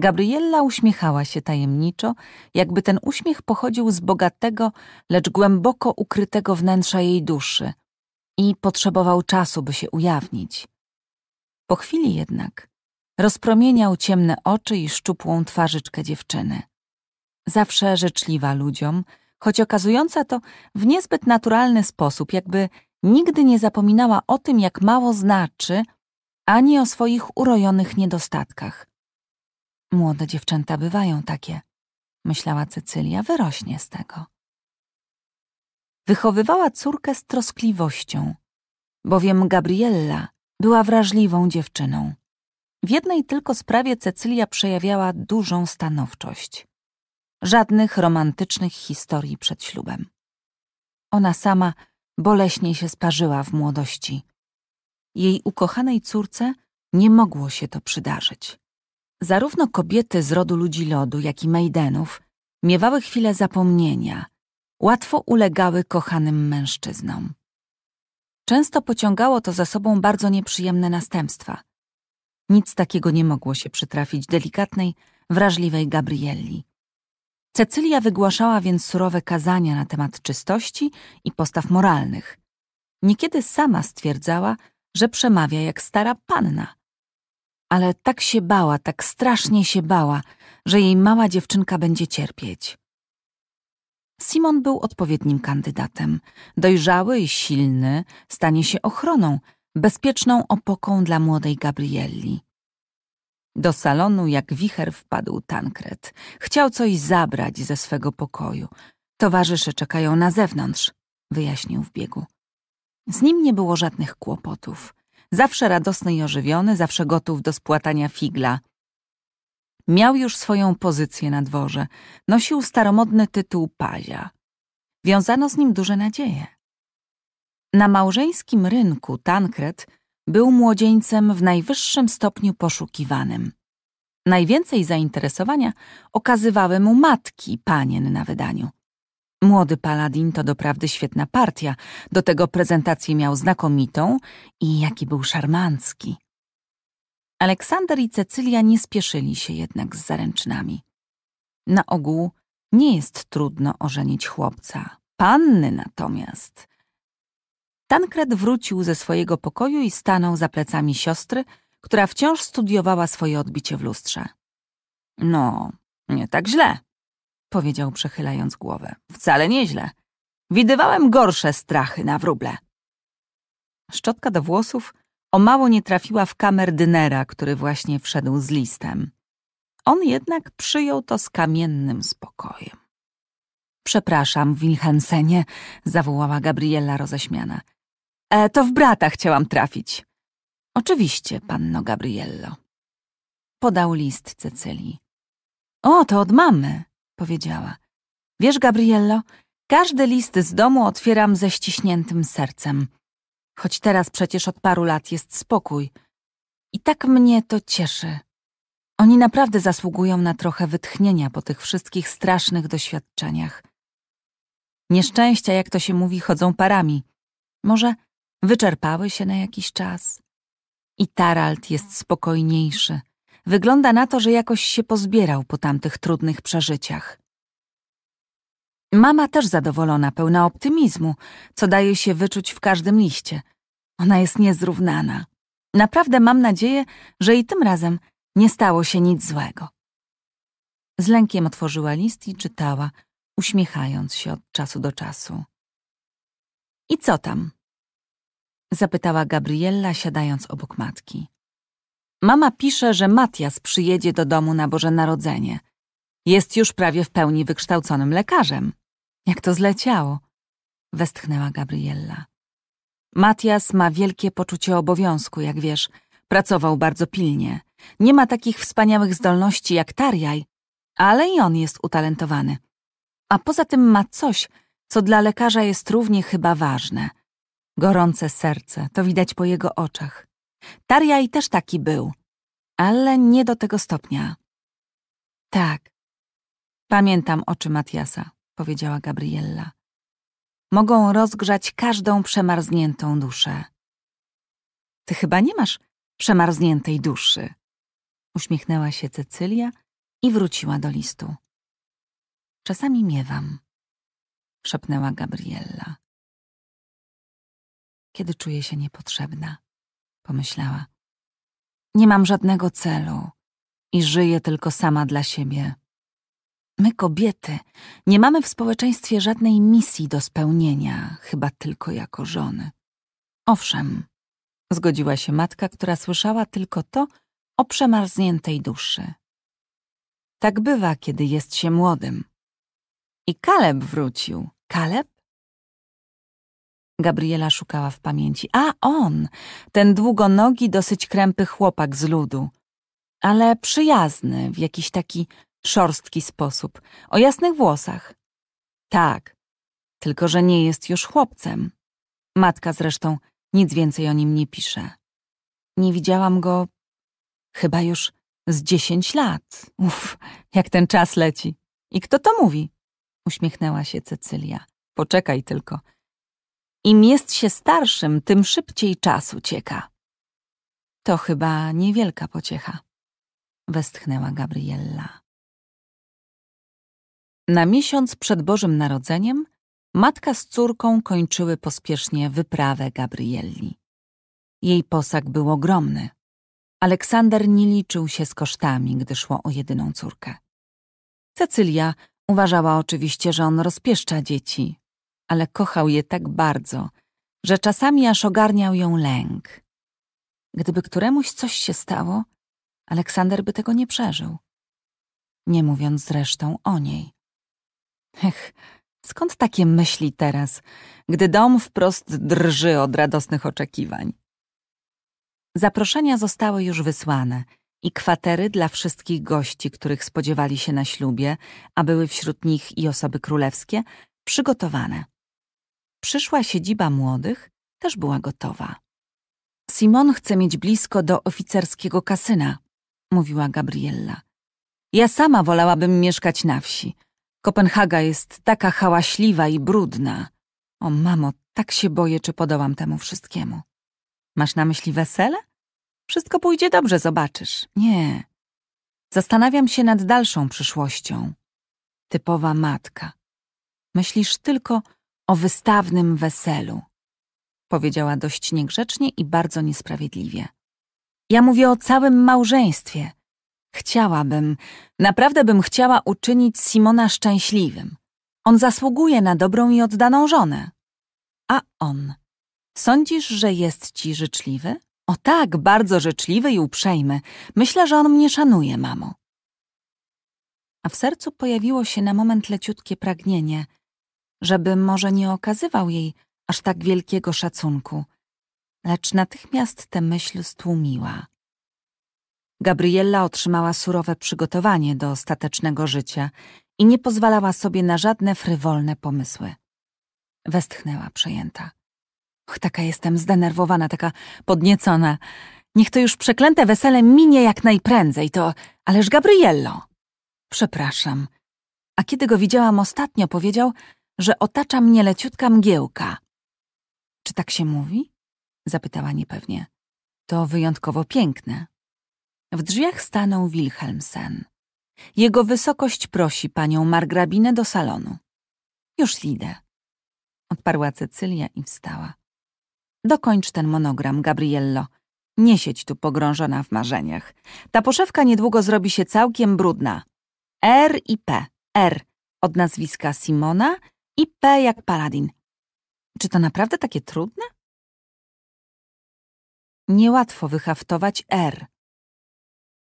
Gabriella uśmiechała się tajemniczo, jakby ten uśmiech pochodził z bogatego, lecz głęboko ukrytego wnętrza jej duszy – i potrzebował czasu, by się ujawnić. Po chwili jednak rozpromieniał ciemne oczy i szczupłą twarzyczkę dziewczyny. Zawsze życzliwa ludziom, choć okazująca to w niezbyt naturalny sposób, jakby nigdy nie zapominała o tym, jak mało znaczy, ani o swoich urojonych niedostatkach. Młode dziewczęta bywają takie, myślała Cecylia, wyrośnie z tego. Wychowywała córkę z troskliwością, bowiem Gabriella była wrażliwą dziewczyną. W jednej tylko sprawie Cecylia przejawiała dużą stanowczość. Żadnych romantycznych historii przed ślubem. Ona sama boleśnie się sparzyła w młodości. Jej ukochanej córce nie mogło się to przydarzyć. Zarówno kobiety z rodu ludzi lodu, jak i Mejdenów miewały chwile zapomnienia, łatwo ulegały kochanym mężczyznom. Często pociągało to za sobą bardzo nieprzyjemne następstwa. Nic takiego nie mogło się przytrafić delikatnej, wrażliwej Gabrielli. Cecylia wygłaszała więc surowe kazania na temat czystości i postaw moralnych. Niekiedy sama stwierdzała, że przemawia jak stara panna. Ale tak się bała, tak strasznie się bała, że jej mała dziewczynka będzie cierpieć. Simon był odpowiednim kandydatem. Dojrzały i silny stanie się ochroną, bezpieczną opoką dla młodej Gabrielli. Do salonu jak wicher wpadł Tankret. Chciał coś zabrać ze swego pokoju. Towarzysze czekają na zewnątrz, wyjaśnił w biegu. Z nim nie było żadnych kłopotów. Zawsze radosny i ożywiony, zawsze gotów do spłatania figla, Miał już swoją pozycję na dworze. Nosił staromodny tytuł Pazia. Wiązano z nim duże nadzieje. Na małżeńskim rynku Tankret był młodzieńcem w najwyższym stopniu poszukiwanym. Najwięcej zainteresowania okazywały mu matki panien na wydaniu. Młody paladin to doprawdy świetna partia, do tego prezentację miał znakomitą i jaki był szarmancki. Aleksander i Cecylia nie spieszyli się jednak z zaręczynami. Na ogół nie jest trudno ożenić chłopca. Panny natomiast. Tankred wrócił ze swojego pokoju i stanął za plecami siostry, która wciąż studiowała swoje odbicie w lustrze. No, nie tak źle, powiedział przechylając głowę. Wcale nieźle. Widywałem gorsze strachy na wróble. Szczotka do włosów o mało nie trafiła w kamerdynera, który właśnie wszedł z listem. On jednak przyjął to z kamiennym spokojem. Przepraszam, Wilhensenie, zawołała Gabriela roześmiana. E, to w brata chciałam trafić. Oczywiście, panno Gabriello. Podał list Cecylii. O, to od mamy, powiedziała. Wiesz, Gabriello, każdy list z domu otwieram ze ściśniętym sercem choć teraz przecież od paru lat jest spokój. I tak mnie to cieszy. Oni naprawdę zasługują na trochę wytchnienia po tych wszystkich strasznych doświadczeniach. Nieszczęścia, jak to się mówi, chodzą parami. Może wyczerpały się na jakiś czas? I Tarald jest spokojniejszy. Wygląda na to, że jakoś się pozbierał po tamtych trudnych przeżyciach. Mama też zadowolona, pełna optymizmu, co daje się wyczuć w każdym liście. Ona jest niezrównana. Naprawdę mam nadzieję, że i tym razem nie stało się nic złego. Z lękiem otworzyła list i czytała, uśmiechając się od czasu do czasu. I co tam? Zapytała Gabriella, siadając obok matki. Mama pisze, że Matias przyjedzie do domu na Boże Narodzenie – jest już prawie w pełni wykształconym lekarzem. Jak to zleciało, westchnęła Gabriella. Matias ma wielkie poczucie obowiązku, jak wiesz. Pracował bardzo pilnie. Nie ma takich wspaniałych zdolności jak Tarjaj, ale i on jest utalentowany. A poza tym ma coś, co dla lekarza jest równie chyba ważne. Gorące serce, to widać po jego oczach. Tarjaj też taki był, ale nie do tego stopnia. Tak, Pamiętam oczy Matiasa, powiedziała Gabriella. Mogą rozgrzać każdą przemarzniętą duszę. Ty chyba nie masz przemarzniętej duszy. Uśmiechnęła się Cecylia i wróciła do listu. Czasami miewam, szepnęła Gabriella. Kiedy czuję się niepotrzebna, pomyślała. Nie mam żadnego celu i żyję tylko sama dla siebie. My, kobiety, nie mamy w społeczeństwie żadnej misji do spełnienia, chyba tylko jako żony. Owszem, zgodziła się matka, która słyszała tylko to o przemarzniętej duszy. Tak bywa, kiedy jest się młodym. I Kaleb wrócił. Kaleb? Gabriela szukała w pamięci. A on, ten długonogi, dosyć krępy chłopak z ludu, ale przyjazny, w jakiś taki szorstki sposób, o jasnych włosach. Tak, tylko że nie jest już chłopcem. Matka zresztą nic więcej o nim nie pisze. Nie widziałam go chyba już z dziesięć lat. Uff, jak ten czas leci. I kto to mówi? Uśmiechnęła się Cecylia. Poczekaj tylko. Im jest się starszym, tym szybciej czas ucieka. To chyba niewielka pociecha, westchnęła Gabriella. Na miesiąc przed Bożym Narodzeniem matka z córką kończyły pospiesznie wyprawę Gabrielli. Jej posag był ogromny. Aleksander nie liczył się z kosztami, gdy szło o jedyną córkę. Cecylia uważała oczywiście, że on rozpieszcza dzieci, ale kochał je tak bardzo, że czasami aż ogarniał ją lęk. Gdyby któremuś coś się stało, Aleksander by tego nie przeżył. Nie mówiąc zresztą o niej. Ech, skąd takie myśli teraz, gdy dom wprost drży od radosnych oczekiwań? Zaproszenia zostały już wysłane i kwatery dla wszystkich gości, których spodziewali się na ślubie, a były wśród nich i osoby królewskie, przygotowane. Przyszła siedziba młodych też była gotowa. Simon chce mieć blisko do oficerskiego kasyna, mówiła Gabriella. Ja sama wolałabym mieszkać na wsi. Kopenhaga jest taka hałaśliwa i brudna. O mamo, tak się boję, czy podołam temu wszystkiemu. Masz na myśli wesele? Wszystko pójdzie dobrze, zobaczysz. Nie. Zastanawiam się nad dalszą przyszłością. Typowa matka. Myślisz tylko o wystawnym weselu. Powiedziała dość niegrzecznie i bardzo niesprawiedliwie. Ja mówię o całym małżeństwie. Chciałabym, naprawdę bym chciała uczynić Simona szczęśliwym. On zasługuje na dobrą i oddaną żonę. A on? Sądzisz, że jest ci życzliwy? O tak, bardzo życzliwy i uprzejmy. Myślę, że on mnie szanuje, mamo. A w sercu pojawiło się na moment leciutkie pragnienie, żeby może nie okazywał jej aż tak wielkiego szacunku, lecz natychmiast tę myśl stłumiła. Gabriella otrzymała surowe przygotowanie do ostatecznego życia i nie pozwalała sobie na żadne frywolne pomysły. Westchnęła przejęta. Och, taka jestem zdenerwowana, taka podniecona. Niech to już przeklęte wesele minie jak najprędzej, to... Ależ Gabriello! Przepraszam. A kiedy go widziałam ostatnio, powiedział, że otacza mnie leciutka mgiełka. Czy tak się mówi? Zapytała niepewnie. To wyjątkowo piękne, w drzwiach stanął Wilhelmsen. Jego wysokość prosi panią margrabinę do salonu. Już idę. Odparła Cecylia i wstała. Dokończ ten monogram, Gabriello. Nie siedź tu pogrążona w marzeniach. Ta poszewka niedługo zrobi się całkiem brudna. R i P. R od nazwiska Simona i P jak Paladin. Czy to naprawdę takie trudne? Niełatwo wyhaftować R,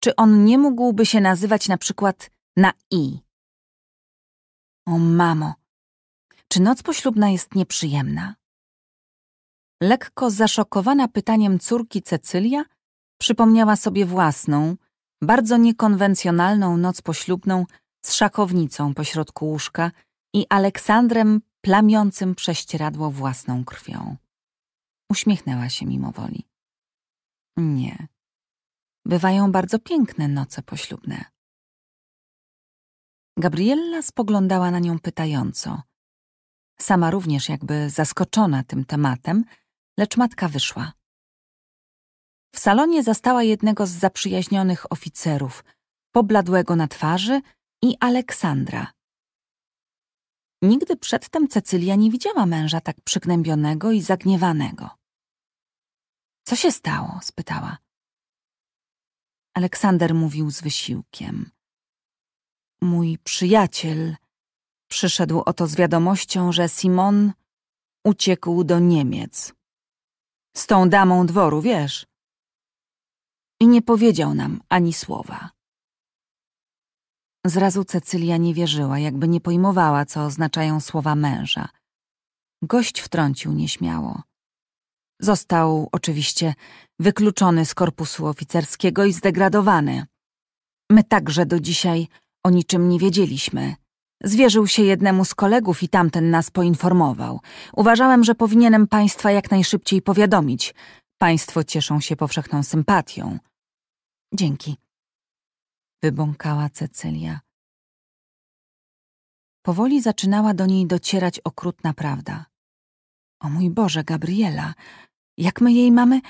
czy on nie mógłby się nazywać na przykład na i. O mamo, czy noc poślubna jest nieprzyjemna? Lekko zaszokowana pytaniem córki Cecylia przypomniała sobie własną, bardzo niekonwencjonalną noc poślubną z szakownicą pośrodku łóżka i Aleksandrem plamiącym prześcieradło własną krwią. Uśmiechnęła się mimowoli. Nie, bywają bardzo piękne noce poślubne. Gabriella spoglądała na nią pytająco. Sama również jakby zaskoczona tym tematem, lecz matka wyszła. W salonie zastała jednego z zaprzyjaźnionych oficerów, pobladłego na twarzy i Aleksandra. Nigdy przedtem Cecylia nie widziała męża tak przygnębionego i zagniewanego. Co się stało? spytała. Aleksander mówił z wysiłkiem. Mój przyjaciel przyszedł oto z wiadomością, że Simon uciekł do Niemiec. Z tą damą dworu, wiesz? I nie powiedział nam ani słowa. Zrazu Cecylia nie wierzyła, jakby nie pojmowała, co oznaczają słowa męża. Gość wtrącił nieśmiało. Został oczywiście wykluczony z korpusu oficerskiego i zdegradowany. My także do dzisiaj o niczym nie wiedzieliśmy. Zwierzył się jednemu z kolegów i tamten nas poinformował. Uważałem, że powinienem państwa jak najszybciej powiadomić. Państwo cieszą się powszechną sympatią. Dzięki. Wybąkała Cecylia. Powoli zaczynała do niej docierać okrutna prawda. O mój Boże, Gabriela, jak my jej mamy?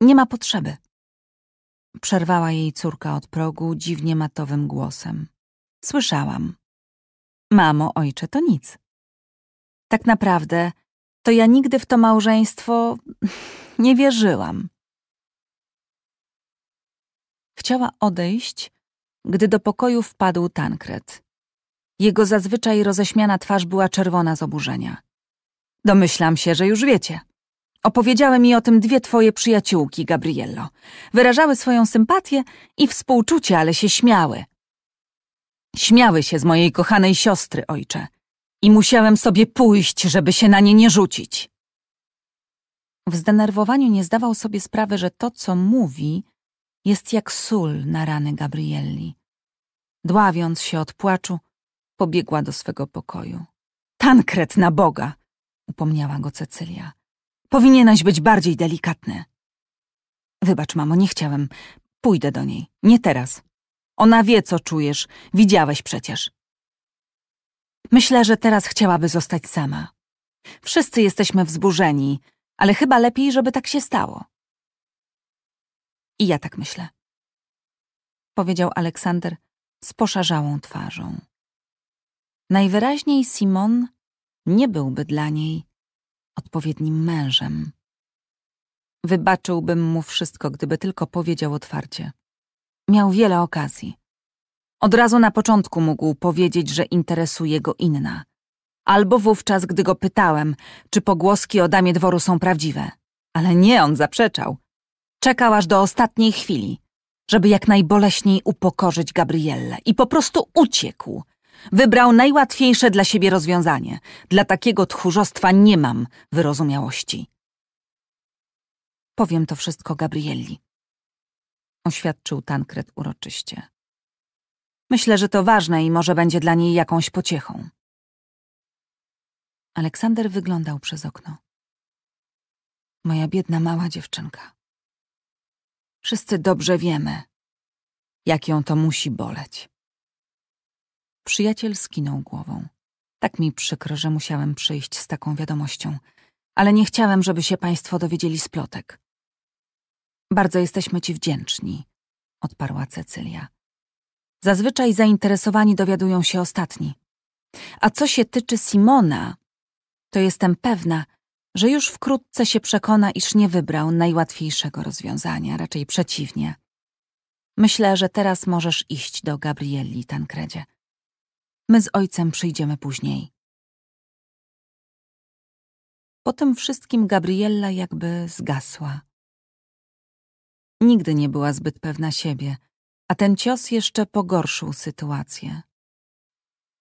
Nie ma potrzeby. Przerwała jej córka od progu dziwnie matowym głosem. Słyszałam. Mamo, ojcze, to nic. Tak naprawdę, to ja nigdy w to małżeństwo nie wierzyłam. Chciała odejść, gdy do pokoju wpadł Tankret. Jego zazwyczaj roześmiana twarz była czerwona z oburzenia. Domyślam się, że już wiecie. Opowiedziały mi o tym dwie twoje przyjaciółki, Gabriello. Wyrażały swoją sympatię i współczucie, ale się śmiały. Śmiały się z mojej kochanej siostry, ojcze. I musiałem sobie pójść, żeby się na nie nie rzucić. W zdenerwowaniu nie zdawał sobie sprawy, że to, co mówi, jest jak sól na rany Gabrielli. Dławiąc się od płaczu, pobiegła do swego pokoju. Tankret na Boga! upomniała go Cecylia. Powinieneś być bardziej delikatny. Wybacz, mamo, nie chciałem. Pójdę do niej. Nie teraz. Ona wie, co czujesz. Widziałeś przecież. Myślę, że teraz chciałaby zostać sama. Wszyscy jesteśmy wzburzeni, ale chyba lepiej, żeby tak się stało. I ja tak myślę. Powiedział Aleksander z poszarzałą twarzą. Najwyraźniej Simon nie byłby dla niej odpowiednim mężem. Wybaczyłbym mu wszystko, gdyby tylko powiedział otwarcie. Miał wiele okazji. Od razu na początku mógł powiedzieć, że interesuje go inna. Albo wówczas, gdy go pytałem, czy pogłoski o damie dworu są prawdziwe. Ale nie, on zaprzeczał. Czekał aż do ostatniej chwili, żeby jak najboleśniej upokorzyć Gabrielle i po prostu uciekł, Wybrał najłatwiejsze dla siebie rozwiązanie. Dla takiego tchórzostwa nie mam wyrozumiałości. Powiem to wszystko Gabrielli. Oświadczył Tankret uroczyście. Myślę, że to ważne i może będzie dla niej jakąś pociechą. Aleksander wyglądał przez okno. Moja biedna mała dziewczynka. Wszyscy dobrze wiemy, jak ją to musi boleć. Przyjaciel skinął głową. Tak mi przykro, że musiałem przyjść z taką wiadomością, ale nie chciałem, żeby się państwo dowiedzieli z plotek. Bardzo jesteśmy ci wdzięczni, odparła Cecylia. Zazwyczaj zainteresowani dowiadują się ostatni. A co się tyczy Simona, to jestem pewna, że już wkrótce się przekona, iż nie wybrał najłatwiejszego rozwiązania, raczej przeciwnie. Myślę, że teraz możesz iść do Gabrielli, Tankredzie. My z ojcem przyjdziemy później. Po tym wszystkim Gabriella jakby zgasła. Nigdy nie była zbyt pewna siebie, a ten cios jeszcze pogorszył sytuację.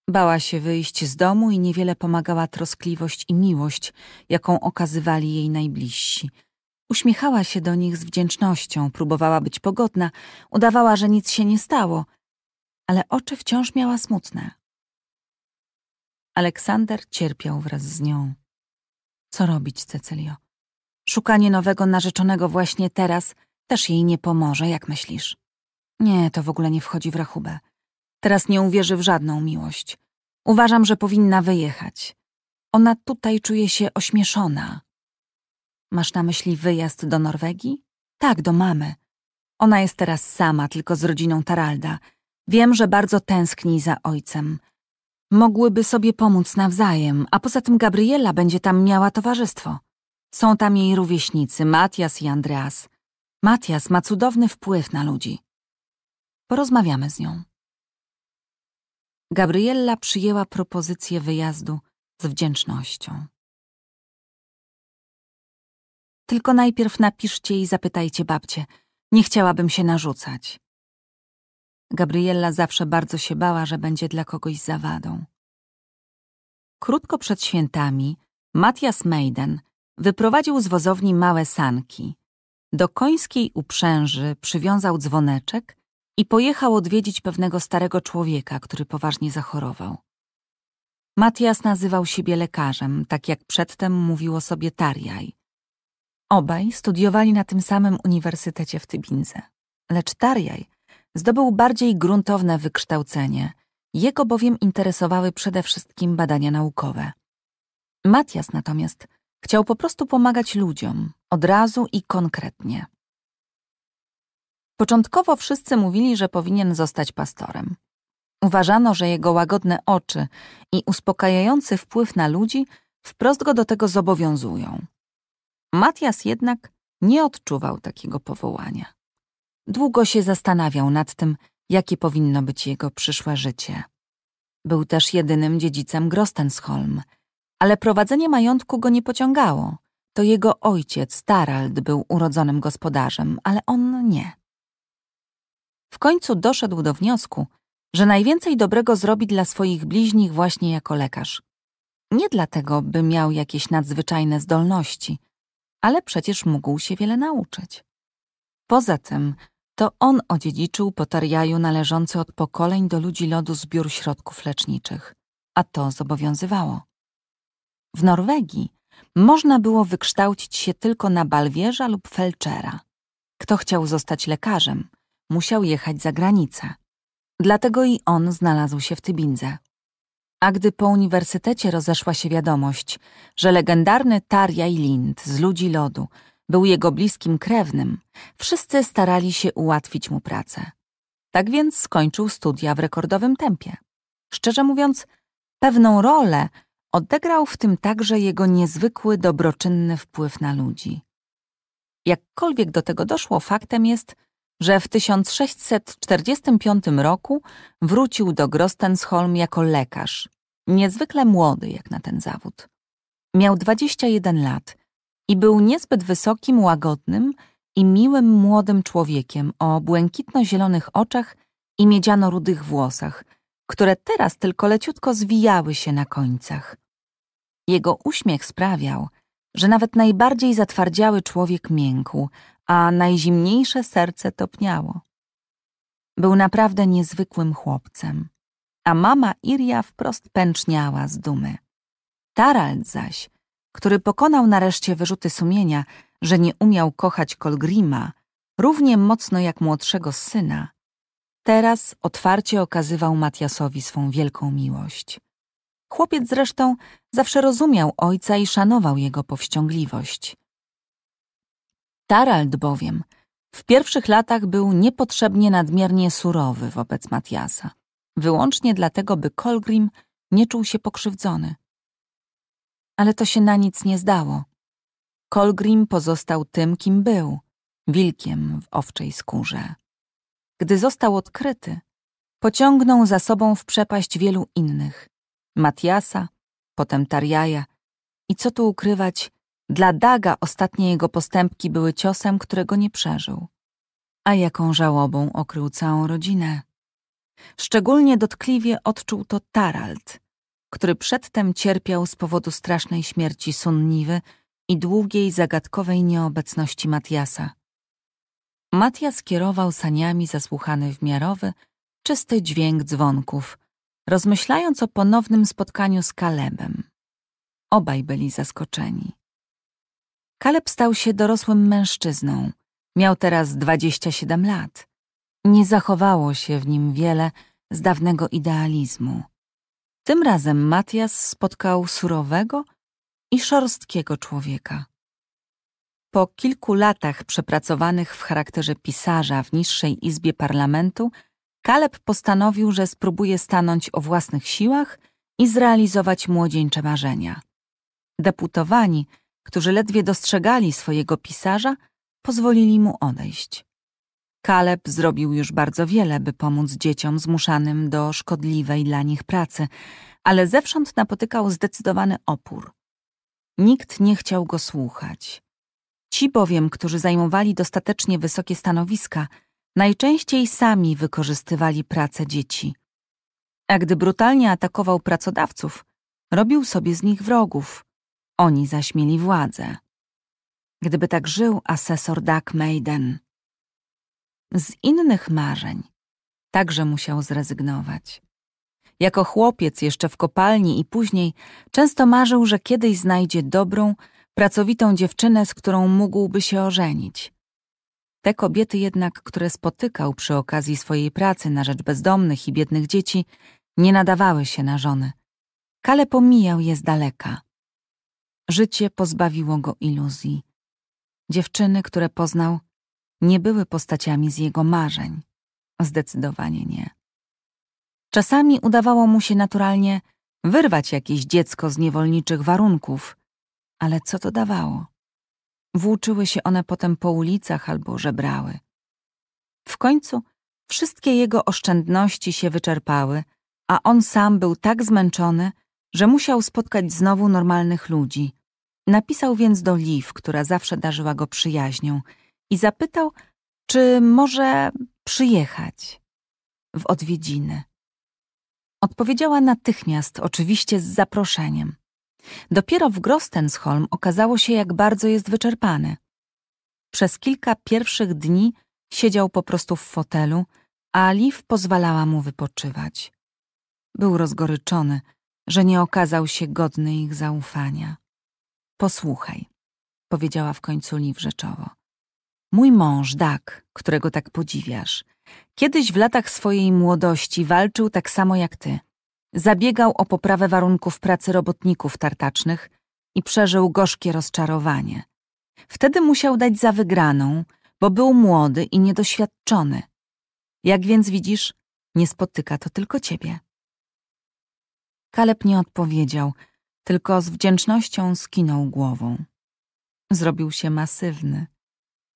Bała się wyjść z domu i niewiele pomagała troskliwość i miłość, jaką okazywali jej najbliżsi. Uśmiechała się do nich z wdzięcznością, próbowała być pogodna, udawała, że nic się nie stało, ale oczy wciąż miała smutne. Aleksander cierpiał wraz z nią. Co robić, Cecylio? Szukanie nowego narzeczonego właśnie teraz też jej nie pomoże, jak myślisz? Nie, to w ogóle nie wchodzi w rachubę. Teraz nie uwierzy w żadną miłość. Uważam, że powinna wyjechać. Ona tutaj czuje się ośmieszona. Masz na myśli wyjazd do Norwegii? Tak, do mamy. Ona jest teraz sama, tylko z rodziną Taralda. Wiem, że bardzo tęskni za ojcem – Mogłyby sobie pomóc nawzajem, a poza tym Gabriela będzie tam miała towarzystwo. Są tam jej rówieśnicy, Matias i Andreas. Matias ma cudowny wpływ na ludzi. Porozmawiamy z nią. Gabriella przyjęła propozycję wyjazdu z wdzięcznością. Tylko najpierw napiszcie i zapytajcie babcie. Nie chciałabym się narzucać. Gabriella zawsze bardzo się bała, że będzie dla kogoś zawadą. Krótko przed świętami Matthias Maiden wyprowadził z wozowni małe sanki. Do końskiej uprzęży przywiązał dzwoneczek i pojechał odwiedzić pewnego starego człowieka, który poważnie zachorował. Matias nazywał siebie lekarzem, tak jak przedtem mówiło sobie Tarjaj. Obaj studiowali na tym samym uniwersytecie w Tybinze, lecz Tarjaj Zdobył bardziej gruntowne wykształcenie, jego bowiem interesowały przede wszystkim badania naukowe. Matias natomiast chciał po prostu pomagać ludziom, od razu i konkretnie. Początkowo wszyscy mówili, że powinien zostać pastorem. Uważano, że jego łagodne oczy i uspokajający wpływ na ludzi wprost go do tego zobowiązują. Matias jednak nie odczuwał takiego powołania. Długo się zastanawiał nad tym, jakie powinno być jego przyszłe życie. Był też jedynym dziedzicem Grostensholm, ale prowadzenie majątku go nie pociągało. To jego ojciec, Tarald, był urodzonym gospodarzem, ale on nie. W końcu doszedł do wniosku, że najwięcej dobrego zrobi dla swoich bliźnich właśnie jako lekarz. Nie dlatego, by miał jakieś nadzwyczajne zdolności, ale przecież mógł się wiele nauczyć. Poza tym to on odziedziczył po Tarjaju należący od pokoleń do ludzi lodu zbiór środków leczniczych, a to zobowiązywało. W Norwegii można było wykształcić się tylko na balwierza lub felczera. Kto chciał zostać lekarzem, musiał jechać za granicę. Dlatego i on znalazł się w Tybindze. A gdy po uniwersytecie rozeszła się wiadomość, że legendarny Tarjaj Lind z ludzi lodu był jego bliskim krewnym, wszyscy starali się ułatwić mu pracę. Tak więc skończył studia w rekordowym tempie. Szczerze mówiąc, pewną rolę odegrał w tym także jego niezwykły, dobroczynny wpływ na ludzi. Jakkolwiek do tego doszło, faktem jest, że w 1645 roku wrócił do Grostensholm jako lekarz, niezwykle młody jak na ten zawód. Miał 21 lat i był niezbyt wysokim, łagodnym i miłym młodym człowiekiem o błękitno-zielonych oczach i miedziano-rudych włosach, które teraz tylko leciutko zwijały się na końcach. Jego uśmiech sprawiał, że nawet najbardziej zatwardziały człowiek miękł, a najzimniejsze serce topniało. Był naprawdę niezwykłym chłopcem, a mama Iria wprost pęczniała z dumy. Tarald zaś który pokonał nareszcie wyrzuty sumienia, że nie umiał kochać Kolgrima, równie mocno jak młodszego syna, teraz otwarcie okazywał Matiasowi swą wielką miłość. Chłopiec zresztą zawsze rozumiał ojca i szanował jego powściągliwość. Tarald bowiem w pierwszych latach był niepotrzebnie nadmiernie surowy wobec Matiasa, wyłącznie dlatego, by Kolgrim nie czuł się pokrzywdzony ale to się na nic nie zdało. Colgrim pozostał tym, kim był, wilkiem w owczej skórze. Gdy został odkryty, pociągnął za sobą w przepaść wielu innych. Matiasa, potem Tarjaja i co tu ukrywać, dla Daga ostatnie jego postępki były ciosem, którego nie przeżył. A jaką żałobą okrył całą rodzinę. Szczególnie dotkliwie odczuł to Tarald – który przedtem cierpiał z powodu strasznej śmierci Sunniwy i długiej, zagadkowej nieobecności Matiasa. Matias kierował saniami zasłuchany w miarowy, czysty dźwięk dzwonków, rozmyślając o ponownym spotkaniu z Kalebem. Obaj byli zaskoczeni. Kaleb stał się dorosłym mężczyzną. Miał teraz 27 lat. Nie zachowało się w nim wiele z dawnego idealizmu. Tym razem Matias spotkał surowego i szorstkiego człowieka. Po kilku latach przepracowanych w charakterze pisarza w niższej izbie parlamentu, Kaleb postanowił, że spróbuje stanąć o własnych siłach i zrealizować młodzieńcze marzenia. Deputowani, którzy ledwie dostrzegali swojego pisarza, pozwolili mu odejść. Kaleb zrobił już bardzo wiele, by pomóc dzieciom zmuszanym do szkodliwej dla nich pracy, ale zewsząd napotykał zdecydowany opór. Nikt nie chciał go słuchać. Ci bowiem, którzy zajmowali dostatecznie wysokie stanowiska, najczęściej sami wykorzystywali pracę dzieci. A gdy brutalnie atakował pracodawców, robił sobie z nich wrogów. Oni zaś mieli władzę. Gdyby tak żył asesor Doug Maiden, z innych marzeń także musiał zrezygnować. Jako chłopiec jeszcze w kopalni i później często marzył, że kiedyś znajdzie dobrą, pracowitą dziewczynę, z którą mógłby się ożenić. Te kobiety jednak, które spotykał przy okazji swojej pracy na rzecz bezdomnych i biednych dzieci, nie nadawały się na żony. Kale pomijał je z daleka. Życie pozbawiło go iluzji. Dziewczyny, które poznał, nie były postaciami z jego marzeń. Zdecydowanie nie. Czasami udawało mu się naturalnie wyrwać jakieś dziecko z niewolniczych warunków, ale co to dawało? Włóczyły się one potem po ulicach albo żebrały. W końcu wszystkie jego oszczędności się wyczerpały, a on sam był tak zmęczony, że musiał spotkać znowu normalnych ludzi. Napisał więc do Liv, która zawsze darzyła go przyjaźnią – i zapytał, czy może przyjechać w odwiedziny. Odpowiedziała natychmiast, oczywiście z zaproszeniem. Dopiero w Grostensholm okazało się, jak bardzo jest wyczerpany. Przez kilka pierwszych dni siedział po prostu w fotelu, a Liv pozwalała mu wypoczywać. Był rozgoryczony, że nie okazał się godny ich zaufania. Posłuchaj, powiedziała w końcu Liv rzeczowo. Mój mąż, Dak, którego tak podziwiasz, kiedyś w latach swojej młodości walczył tak samo jak ty. Zabiegał o poprawę warunków pracy robotników tartacznych i przeżył gorzkie rozczarowanie. Wtedy musiał dać za wygraną, bo był młody i niedoświadczony. Jak więc widzisz, nie spotyka to tylko ciebie. Kaleb nie odpowiedział, tylko z wdzięcznością skinął głową. Zrobił się masywny.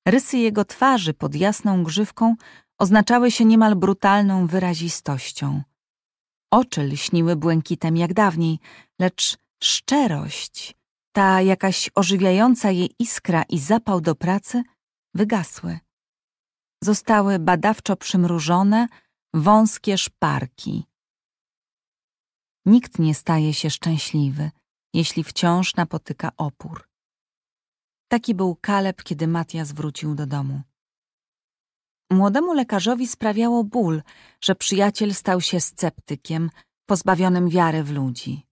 Rysy jego twarzy pod jasną grzywką oznaczały się niemal brutalną wyrazistością. Oczy lśniły błękitem jak dawniej, lecz szczerość, ta jakaś ożywiająca jej iskra i zapał do pracy, wygasły. Zostały badawczo przymrużone, wąskie szparki. Nikt nie staje się szczęśliwy, jeśli wciąż napotyka opór. Taki był Kaleb, kiedy Matias wrócił do domu. Młodemu lekarzowi sprawiało ból, że przyjaciel stał się sceptykiem, pozbawionym wiary w ludzi.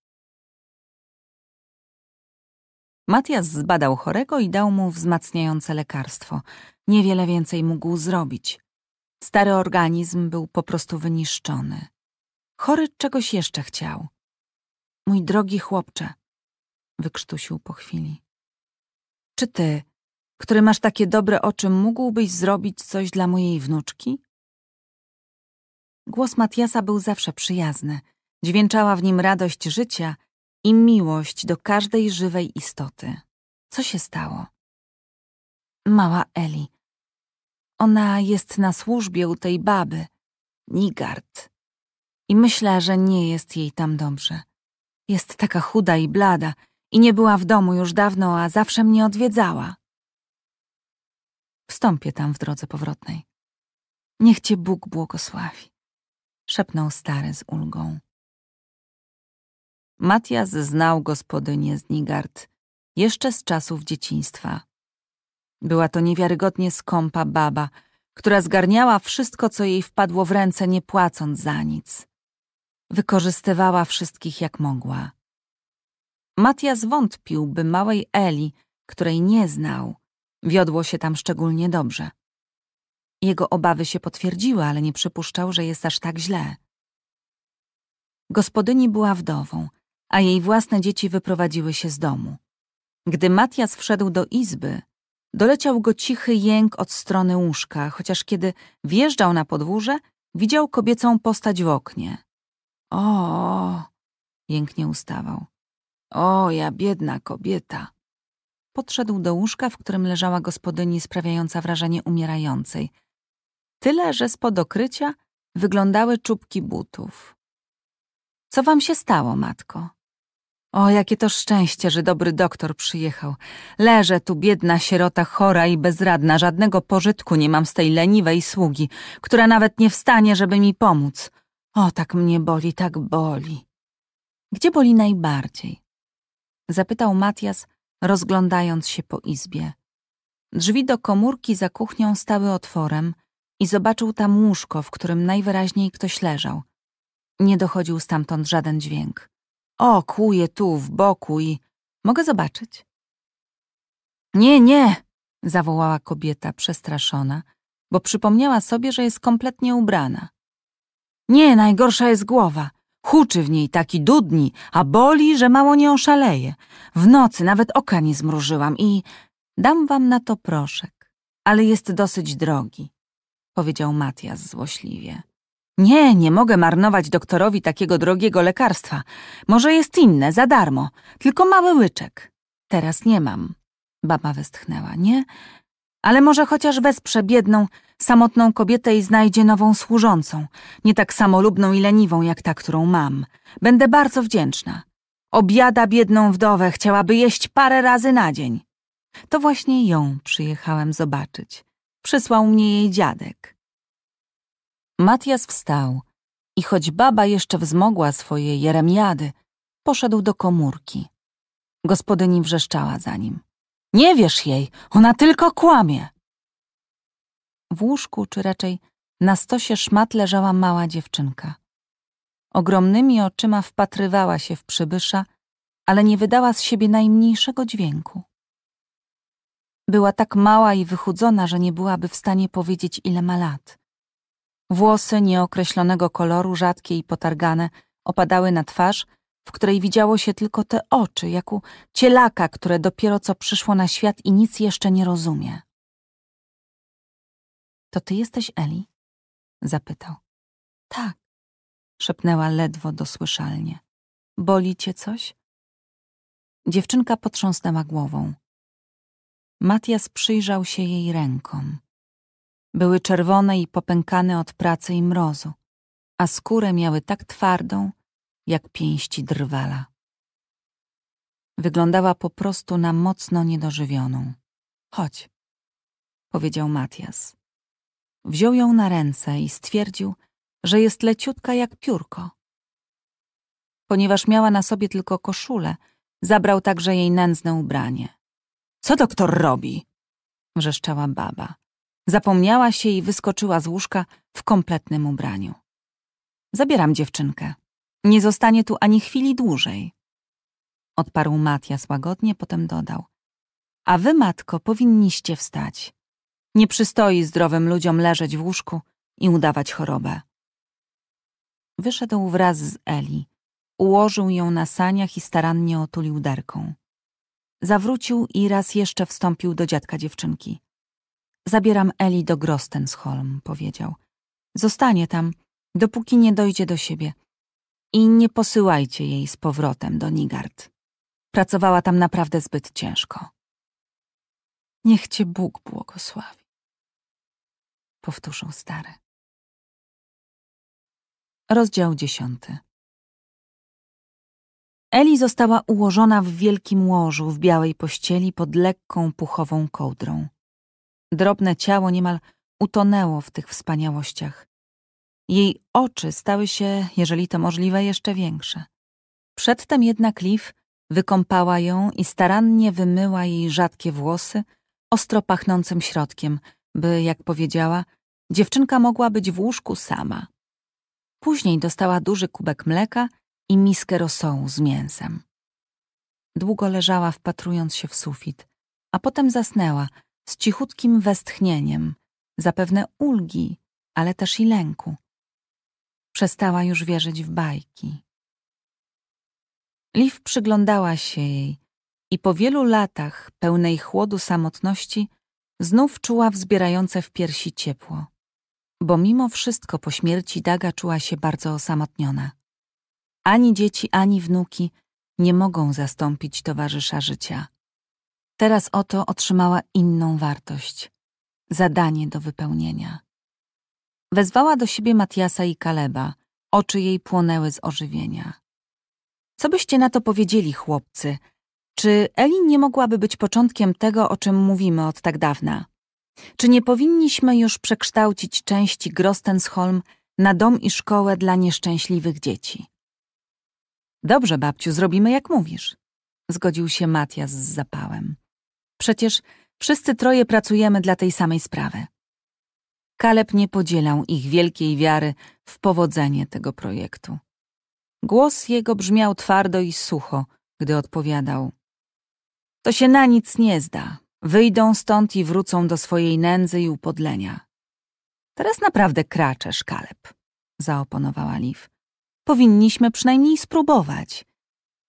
Matias zbadał chorego i dał mu wzmacniające lekarstwo. Niewiele więcej mógł zrobić. Stary organizm był po prostu wyniszczony. Chory czegoś jeszcze chciał. Mój drogi chłopcze, wykrztusił po chwili. Czy ty, który masz takie dobre oczy, mógłbyś zrobić coś dla mojej wnuczki? Głos Matiasa był zawsze przyjazny. Dźwięczała w nim radość życia i miłość do każdej żywej istoty. Co się stało? Mała Eli. Ona jest na służbie u tej baby, Nigard. I myślę, że nie jest jej tam dobrze. Jest taka chuda i blada i nie była w domu już dawno, a zawsze mnie odwiedzała. Wstąpię tam w drodze powrotnej. Niech cię Bóg błogosławi, szepnął stary z ulgą. Matias znał gospodynię z Nigard jeszcze z czasów dzieciństwa. Była to niewiarygodnie skąpa baba, która zgarniała wszystko, co jej wpadło w ręce, nie płacąc za nic. Wykorzystywała wszystkich jak mogła. Matias wątpił, by małej Eli, której nie znał, wiodło się tam szczególnie dobrze. Jego obawy się potwierdziły, ale nie przypuszczał, że jest aż tak źle. Gospodyni była wdową, a jej własne dzieci wyprowadziły się z domu. Gdy Matias wszedł do izby, doleciał go cichy jęk od strony łóżka, chociaż kiedy wjeżdżał na podwórze, widział kobiecą postać w oknie. O! jęk nie ustawał. O, ja biedna kobieta. Podszedł do łóżka, w którym leżała gospodyni sprawiająca wrażenie umierającej. Tyle, że spod okrycia wyglądały czubki butów. Co wam się stało, matko? O, jakie to szczęście, że dobry doktor przyjechał. Leżę tu biedna sierota, chora i bezradna, żadnego pożytku nie mam z tej leniwej sługi, która nawet nie wstanie, żeby mi pomóc. O, tak mnie boli, tak boli. Gdzie boli najbardziej? Zapytał Matias, rozglądając się po izbie. Drzwi do komórki za kuchnią stały otworem i zobaczył tam łóżko, w którym najwyraźniej ktoś leżał. Nie dochodził stamtąd żaden dźwięk. O, kłuje tu, w boku i... Mogę zobaczyć? Nie, nie! zawołała kobieta przestraszona, bo przypomniała sobie, że jest kompletnie ubrana. Nie, najgorsza jest głowa. Huczy w niej taki dudni, a boli, że mało nie oszaleje. W nocy nawet oka nie zmrużyłam i dam wam na to proszek, ale jest dosyć drogi, powiedział Matias złośliwie. Nie, nie mogę marnować doktorowi takiego drogiego lekarstwa. Może jest inne, za darmo, tylko mały łyczek. Teraz nie mam. Baba westchnęła, nie? Ale może chociaż wesprze biedną, samotną kobietę i znajdzie nową służącą, nie tak samolubną i leniwą jak ta, którą mam. Będę bardzo wdzięczna. Obiada biedną wdowę, chciałaby jeść parę razy na dzień. To właśnie ją przyjechałem zobaczyć. Przysłał mnie jej dziadek. Matias wstał i choć baba jeszcze wzmogła swoje jeremiady, poszedł do komórki. Gospodyni wrzeszczała za nim. Nie wiesz jej, ona tylko kłamie. W łóżku, czy raczej na stosie szmat leżała mała dziewczynka. Ogromnymi oczyma wpatrywała się w przybysza, ale nie wydała z siebie najmniejszego dźwięku. Była tak mała i wychudzona, że nie byłaby w stanie powiedzieć, ile ma lat. Włosy nieokreślonego koloru, rzadkie i potargane, opadały na twarz, w której widziało się tylko te oczy, jak u cielaka, które dopiero co przyszło na świat i nic jeszcze nie rozumie. To ty jesteś Eli? Zapytał. Tak, szepnęła ledwo dosłyszalnie. Boli cię coś? Dziewczynka potrząsnęła głową. Matias przyjrzał się jej rękom. Były czerwone i popękane od pracy i mrozu, a skórę miały tak twardą, jak pięści drwala. Wyglądała po prostu na mocno niedożywioną. Chodź, powiedział Matias. Wziął ją na ręce i stwierdził, że jest leciutka jak piórko. Ponieważ miała na sobie tylko koszulę, zabrał także jej nędzne ubranie. Co doktor robi? wrzeszczała baba. Zapomniała się i wyskoczyła z łóżka w kompletnym ubraniu. Zabieram dziewczynkę. Nie zostanie tu ani chwili dłużej. Odparł Matias łagodnie, potem dodał. A wy, matko, powinniście wstać. Nie przystoi zdrowym ludziom leżeć w łóżku i udawać chorobę. Wyszedł wraz z Eli. Ułożył ją na saniach i starannie otulił derką. Zawrócił i raz jeszcze wstąpił do dziadka dziewczynki. Zabieram Eli do Grostensholm, powiedział. Zostanie tam, dopóki nie dojdzie do siebie. I nie posyłajcie jej z powrotem do Nigard. Pracowała tam naprawdę zbyt ciężko. Niech cię Bóg błogosławi powtórzył stare. Rozdział dziesiąty. Eli została ułożona w wielkim łożu w białej pościeli pod lekką puchową kołdrą. Drobne ciało niemal utonęło w tych wspaniałościach. Jej oczy stały się, jeżeli to możliwe, jeszcze większe. Przedtem jednak Liv wykąpała ją i starannie wymyła jej rzadkie włosy ostro pachnącym środkiem, by, jak powiedziała, dziewczynka mogła być w łóżku sama. Później dostała duży kubek mleka i miskę rosołu z mięsem. Długo leżała, wpatrując się w sufit, a potem zasnęła z cichutkim westchnieniem, zapewne ulgi, ale też i lęku. Przestała już wierzyć w bajki. Liv przyglądała się jej i po wielu latach pełnej chłodu samotności Znów czuła wzbierające w piersi ciepło, bo mimo wszystko po śmierci Daga czuła się bardzo osamotniona. Ani dzieci, ani wnuki nie mogą zastąpić towarzysza życia. Teraz oto otrzymała inną wartość, zadanie do wypełnienia. Wezwała do siebie Matiasa i Kaleba, oczy jej płonęły z ożywienia. Co byście na to powiedzieli, chłopcy? Czy Elin nie mogłaby być początkiem tego, o czym mówimy od tak dawna? Czy nie powinniśmy już przekształcić części Grostensholm na dom i szkołę dla nieszczęśliwych dzieci? Dobrze, babciu, zrobimy jak mówisz, zgodził się Matias z zapałem. Przecież wszyscy troje pracujemy dla tej samej sprawy. Kaleb nie podzielał ich wielkiej wiary w powodzenie tego projektu. Głos jego brzmiał twardo i sucho, gdy odpowiadał: to się na nic nie zda. Wyjdą stąd i wrócą do swojej nędzy i upodlenia. Teraz naprawdę kraczesz, Kaleb, zaoponowała Liv. Powinniśmy przynajmniej spróbować.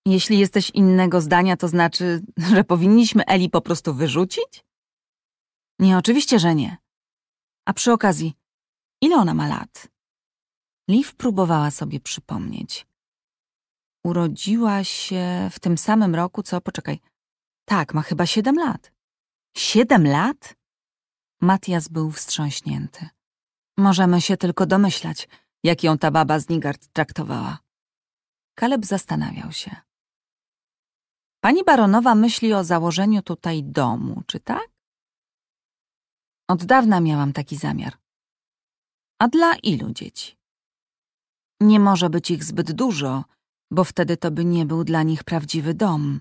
Jeśli jesteś innego zdania, to znaczy, że powinniśmy Eli po prostu wyrzucić? Nie, oczywiście, że nie. A przy okazji, ile ona ma lat? Liv próbowała sobie przypomnieć. Urodziła się w tym samym roku, co, poczekaj, tak, ma chyba siedem lat. Siedem lat? Matias był wstrząśnięty. Możemy się tylko domyślać, jak ją ta baba z Nigard traktowała. Kaleb zastanawiał się. Pani baronowa myśli o założeniu tutaj domu, czy tak? Od dawna miałam taki zamiar. A dla ilu dzieci? Nie może być ich zbyt dużo, bo wtedy to by nie był dla nich prawdziwy dom.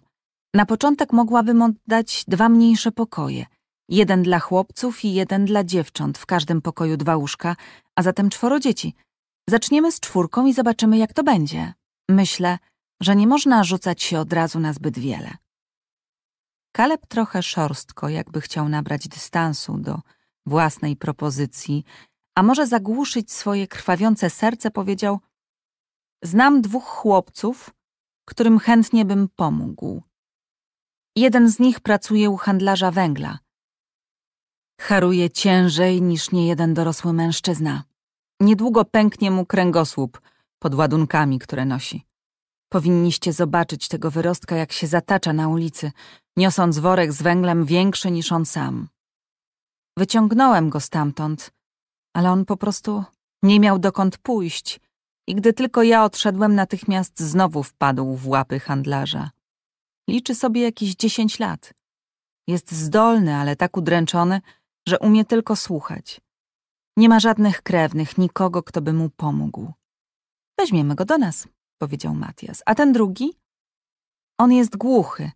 Na początek mogłabym oddać dwa mniejsze pokoje. Jeden dla chłopców i jeden dla dziewcząt, w każdym pokoju dwa łóżka, a zatem czworo dzieci. Zaczniemy z czwórką i zobaczymy, jak to będzie. Myślę, że nie można rzucać się od razu na zbyt wiele. Kaleb trochę szorstko, jakby chciał nabrać dystansu do własnej propozycji, a może zagłuszyć swoje krwawiące serce, powiedział: Znam dwóch chłopców, którym chętnie bym pomógł. Jeden z nich pracuje u handlarza węgla. Haruje ciężej niż niejeden dorosły mężczyzna. Niedługo pęknie mu kręgosłup pod ładunkami, które nosi. Powinniście zobaczyć tego wyrostka, jak się zatacza na ulicy, niosąc worek z węglem większy niż on sam. Wyciągnąłem go stamtąd, ale on po prostu nie miał dokąd pójść i gdy tylko ja odszedłem, natychmiast znowu wpadł w łapy handlarza. Liczy sobie jakieś dziesięć lat. Jest zdolny, ale tak udręczony, że umie tylko słuchać. Nie ma żadnych krewnych, nikogo, kto by mu pomógł. Weźmiemy go do nas, powiedział Matias. A ten drugi? On jest głuchy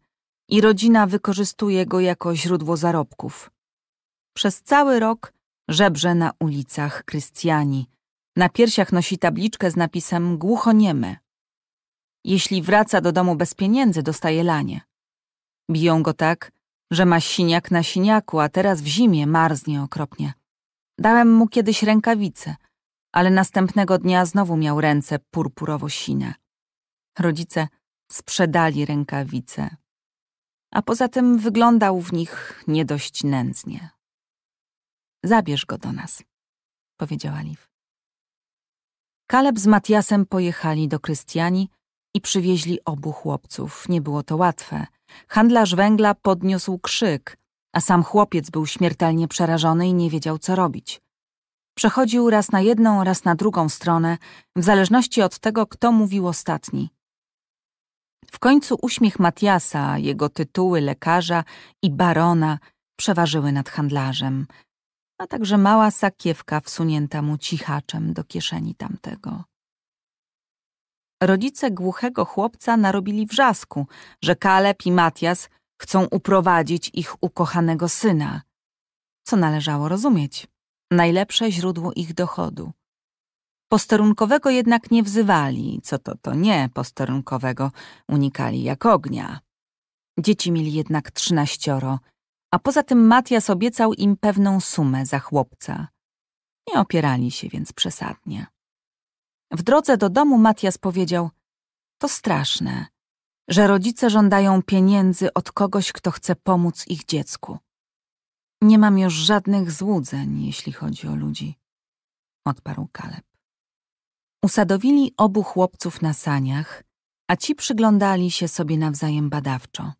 i rodzina wykorzystuje go jako źródło zarobków. Przez cały rok żebrze na ulicach Krystiani. Na piersiach nosi tabliczkę z napisem głuchoniemy. Jeśli wraca do domu bez pieniędzy, dostaje lanie. Biją go tak, że ma siniak na siniaku, a teraz w zimie marznie okropnie. Dałem mu kiedyś rękawice, ale następnego dnia znowu miał ręce purpurowo-sine. Rodzice sprzedali rękawice, a poza tym wyglądał w nich nie dość nędznie. Zabierz go do nas, powiedziała Liv. Kaleb z Matiasem pojechali do Krystiani, i przywieźli obu chłopców. Nie było to łatwe. Handlarz węgla podniósł krzyk, a sam chłopiec był śmiertelnie przerażony i nie wiedział, co robić. Przechodził raz na jedną, raz na drugą stronę, w zależności od tego, kto mówił ostatni. W końcu uśmiech Matiasa, jego tytuły lekarza i barona przeważyły nad handlarzem, a także mała sakiewka wsunięta mu cichaczem do kieszeni tamtego rodzice głuchego chłopca narobili wrzasku, że Kaleb i Matias chcą uprowadzić ich ukochanego syna. Co należało rozumieć? Najlepsze źródło ich dochodu. Posterunkowego jednak nie wzywali, co to to nie, posterunkowego unikali jak ognia. Dzieci mieli jednak trzynaścioro, a poza tym Matias obiecał im pewną sumę za chłopca. Nie opierali się więc przesadnie. W drodze do domu Matias powiedział: To straszne, że rodzice żądają pieniędzy od kogoś, kto chce pomóc ich dziecku. Nie mam już żadnych złudzeń, jeśli chodzi o ludzi, odparł Kaleb. Usadowili obu chłopców na saniach, a ci przyglądali się sobie nawzajem badawczo.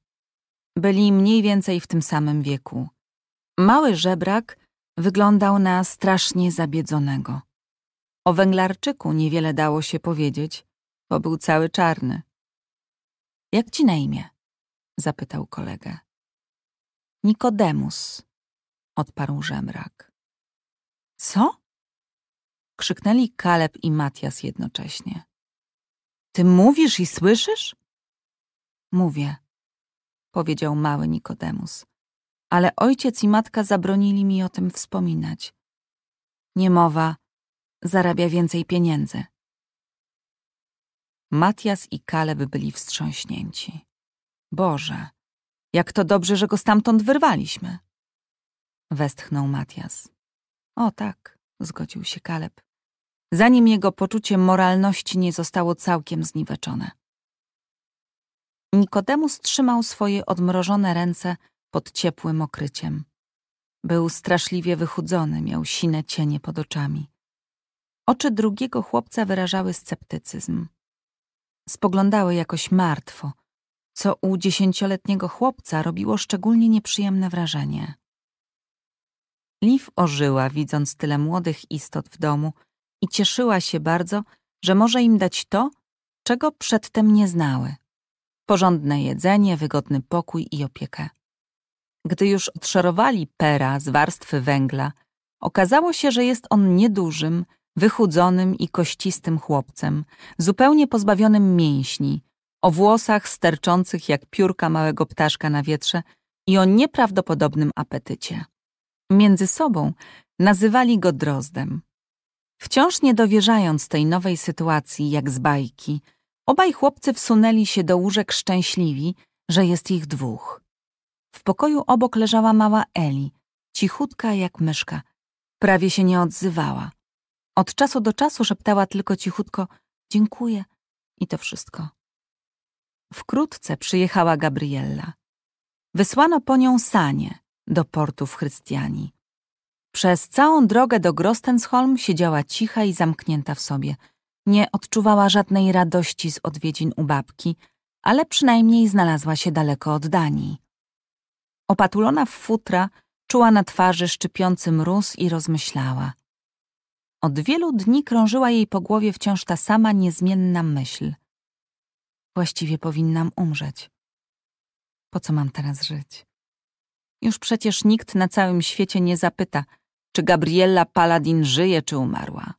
Byli mniej więcej w tym samym wieku. Mały żebrak wyglądał na strasznie zabiedzonego. O węglarczyku niewiele dało się powiedzieć, bo był cały czarny. Jak ci na imię? zapytał kolegę. Nikodemus, odparł żemrak. Co? krzyknęli Kaleb i Matias jednocześnie. Ty mówisz i słyszysz? Mówię, powiedział mały Nikodemus, ale ojciec i matka zabronili mi o tym wspominać. Niemowa zarabia więcej pieniędzy. Matias i Kaleb byli wstrząśnięci. Boże, jak to dobrze, że go stamtąd wyrwaliśmy. Westchnął Matias. O tak, zgodził się Kaleb. Zanim jego poczucie moralności nie zostało całkiem zniweczone. Nikodemus trzymał swoje odmrożone ręce pod ciepłym okryciem. Był straszliwie wychudzony, miał sine cienie pod oczami. Oczy drugiego chłopca wyrażały sceptycyzm. Spoglądały jakoś martwo, co u dziesięcioletniego chłopca robiło szczególnie nieprzyjemne wrażenie. Liv ożyła, widząc tyle młodych istot w domu i cieszyła się bardzo, że może im dać to, czego przedtem nie znały. Porządne jedzenie, wygodny pokój i opiekę. Gdy już odszerowali pera z warstwy węgla, okazało się, że jest on niedużym, wychudzonym i kościstym chłopcem, zupełnie pozbawionym mięśni, o włosach sterczących jak piórka małego ptaszka na wietrze i o nieprawdopodobnym apetycie. Między sobą nazywali go drozdem. Wciąż nie dowierzając tej nowej sytuacji jak z bajki, obaj chłopcy wsunęli się do łóżek szczęśliwi, że jest ich dwóch. W pokoju obok leżała mała Eli, cichutka jak myszka. Prawie się nie odzywała. Od czasu do czasu szeptała tylko cichutko dziękuję i to wszystko. Wkrótce przyjechała Gabriella. Wysłano po nią sanie do portu w Chrystianii. Przez całą drogę do Grostensholm siedziała cicha i zamknięta w sobie. Nie odczuwała żadnej radości z odwiedzin u babki, ale przynajmniej znalazła się daleko od Danii. Opatulona w futra, czuła na twarzy szczypiący mróz i rozmyślała. Od wielu dni krążyła jej po głowie wciąż ta sama niezmienna myśl. Właściwie powinnam umrzeć. Po co mam teraz żyć? Już przecież nikt na całym świecie nie zapyta, czy Gabriella Paladin żyje, czy umarła.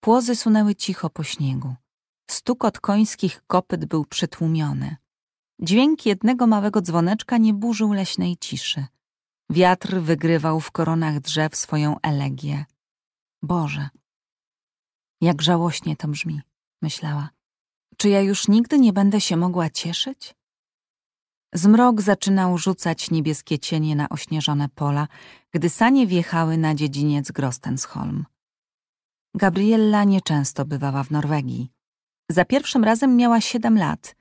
Płozy sunęły cicho po śniegu. od końskich kopyt był przytłumiony. Dźwięk jednego małego dzwoneczka nie burzył leśnej ciszy. Wiatr wygrywał w koronach drzew swoją elegię. Boże. Jak żałośnie to brzmi, myślała. Czy ja już nigdy nie będę się mogła cieszyć? Zmrok zaczynał rzucać niebieskie cienie na ośnieżone pola, gdy sanie wjechały na dziedziniec Grostensholm. Gabriella nieczęsto bywała w Norwegii. Za pierwszym razem miała siedem lat.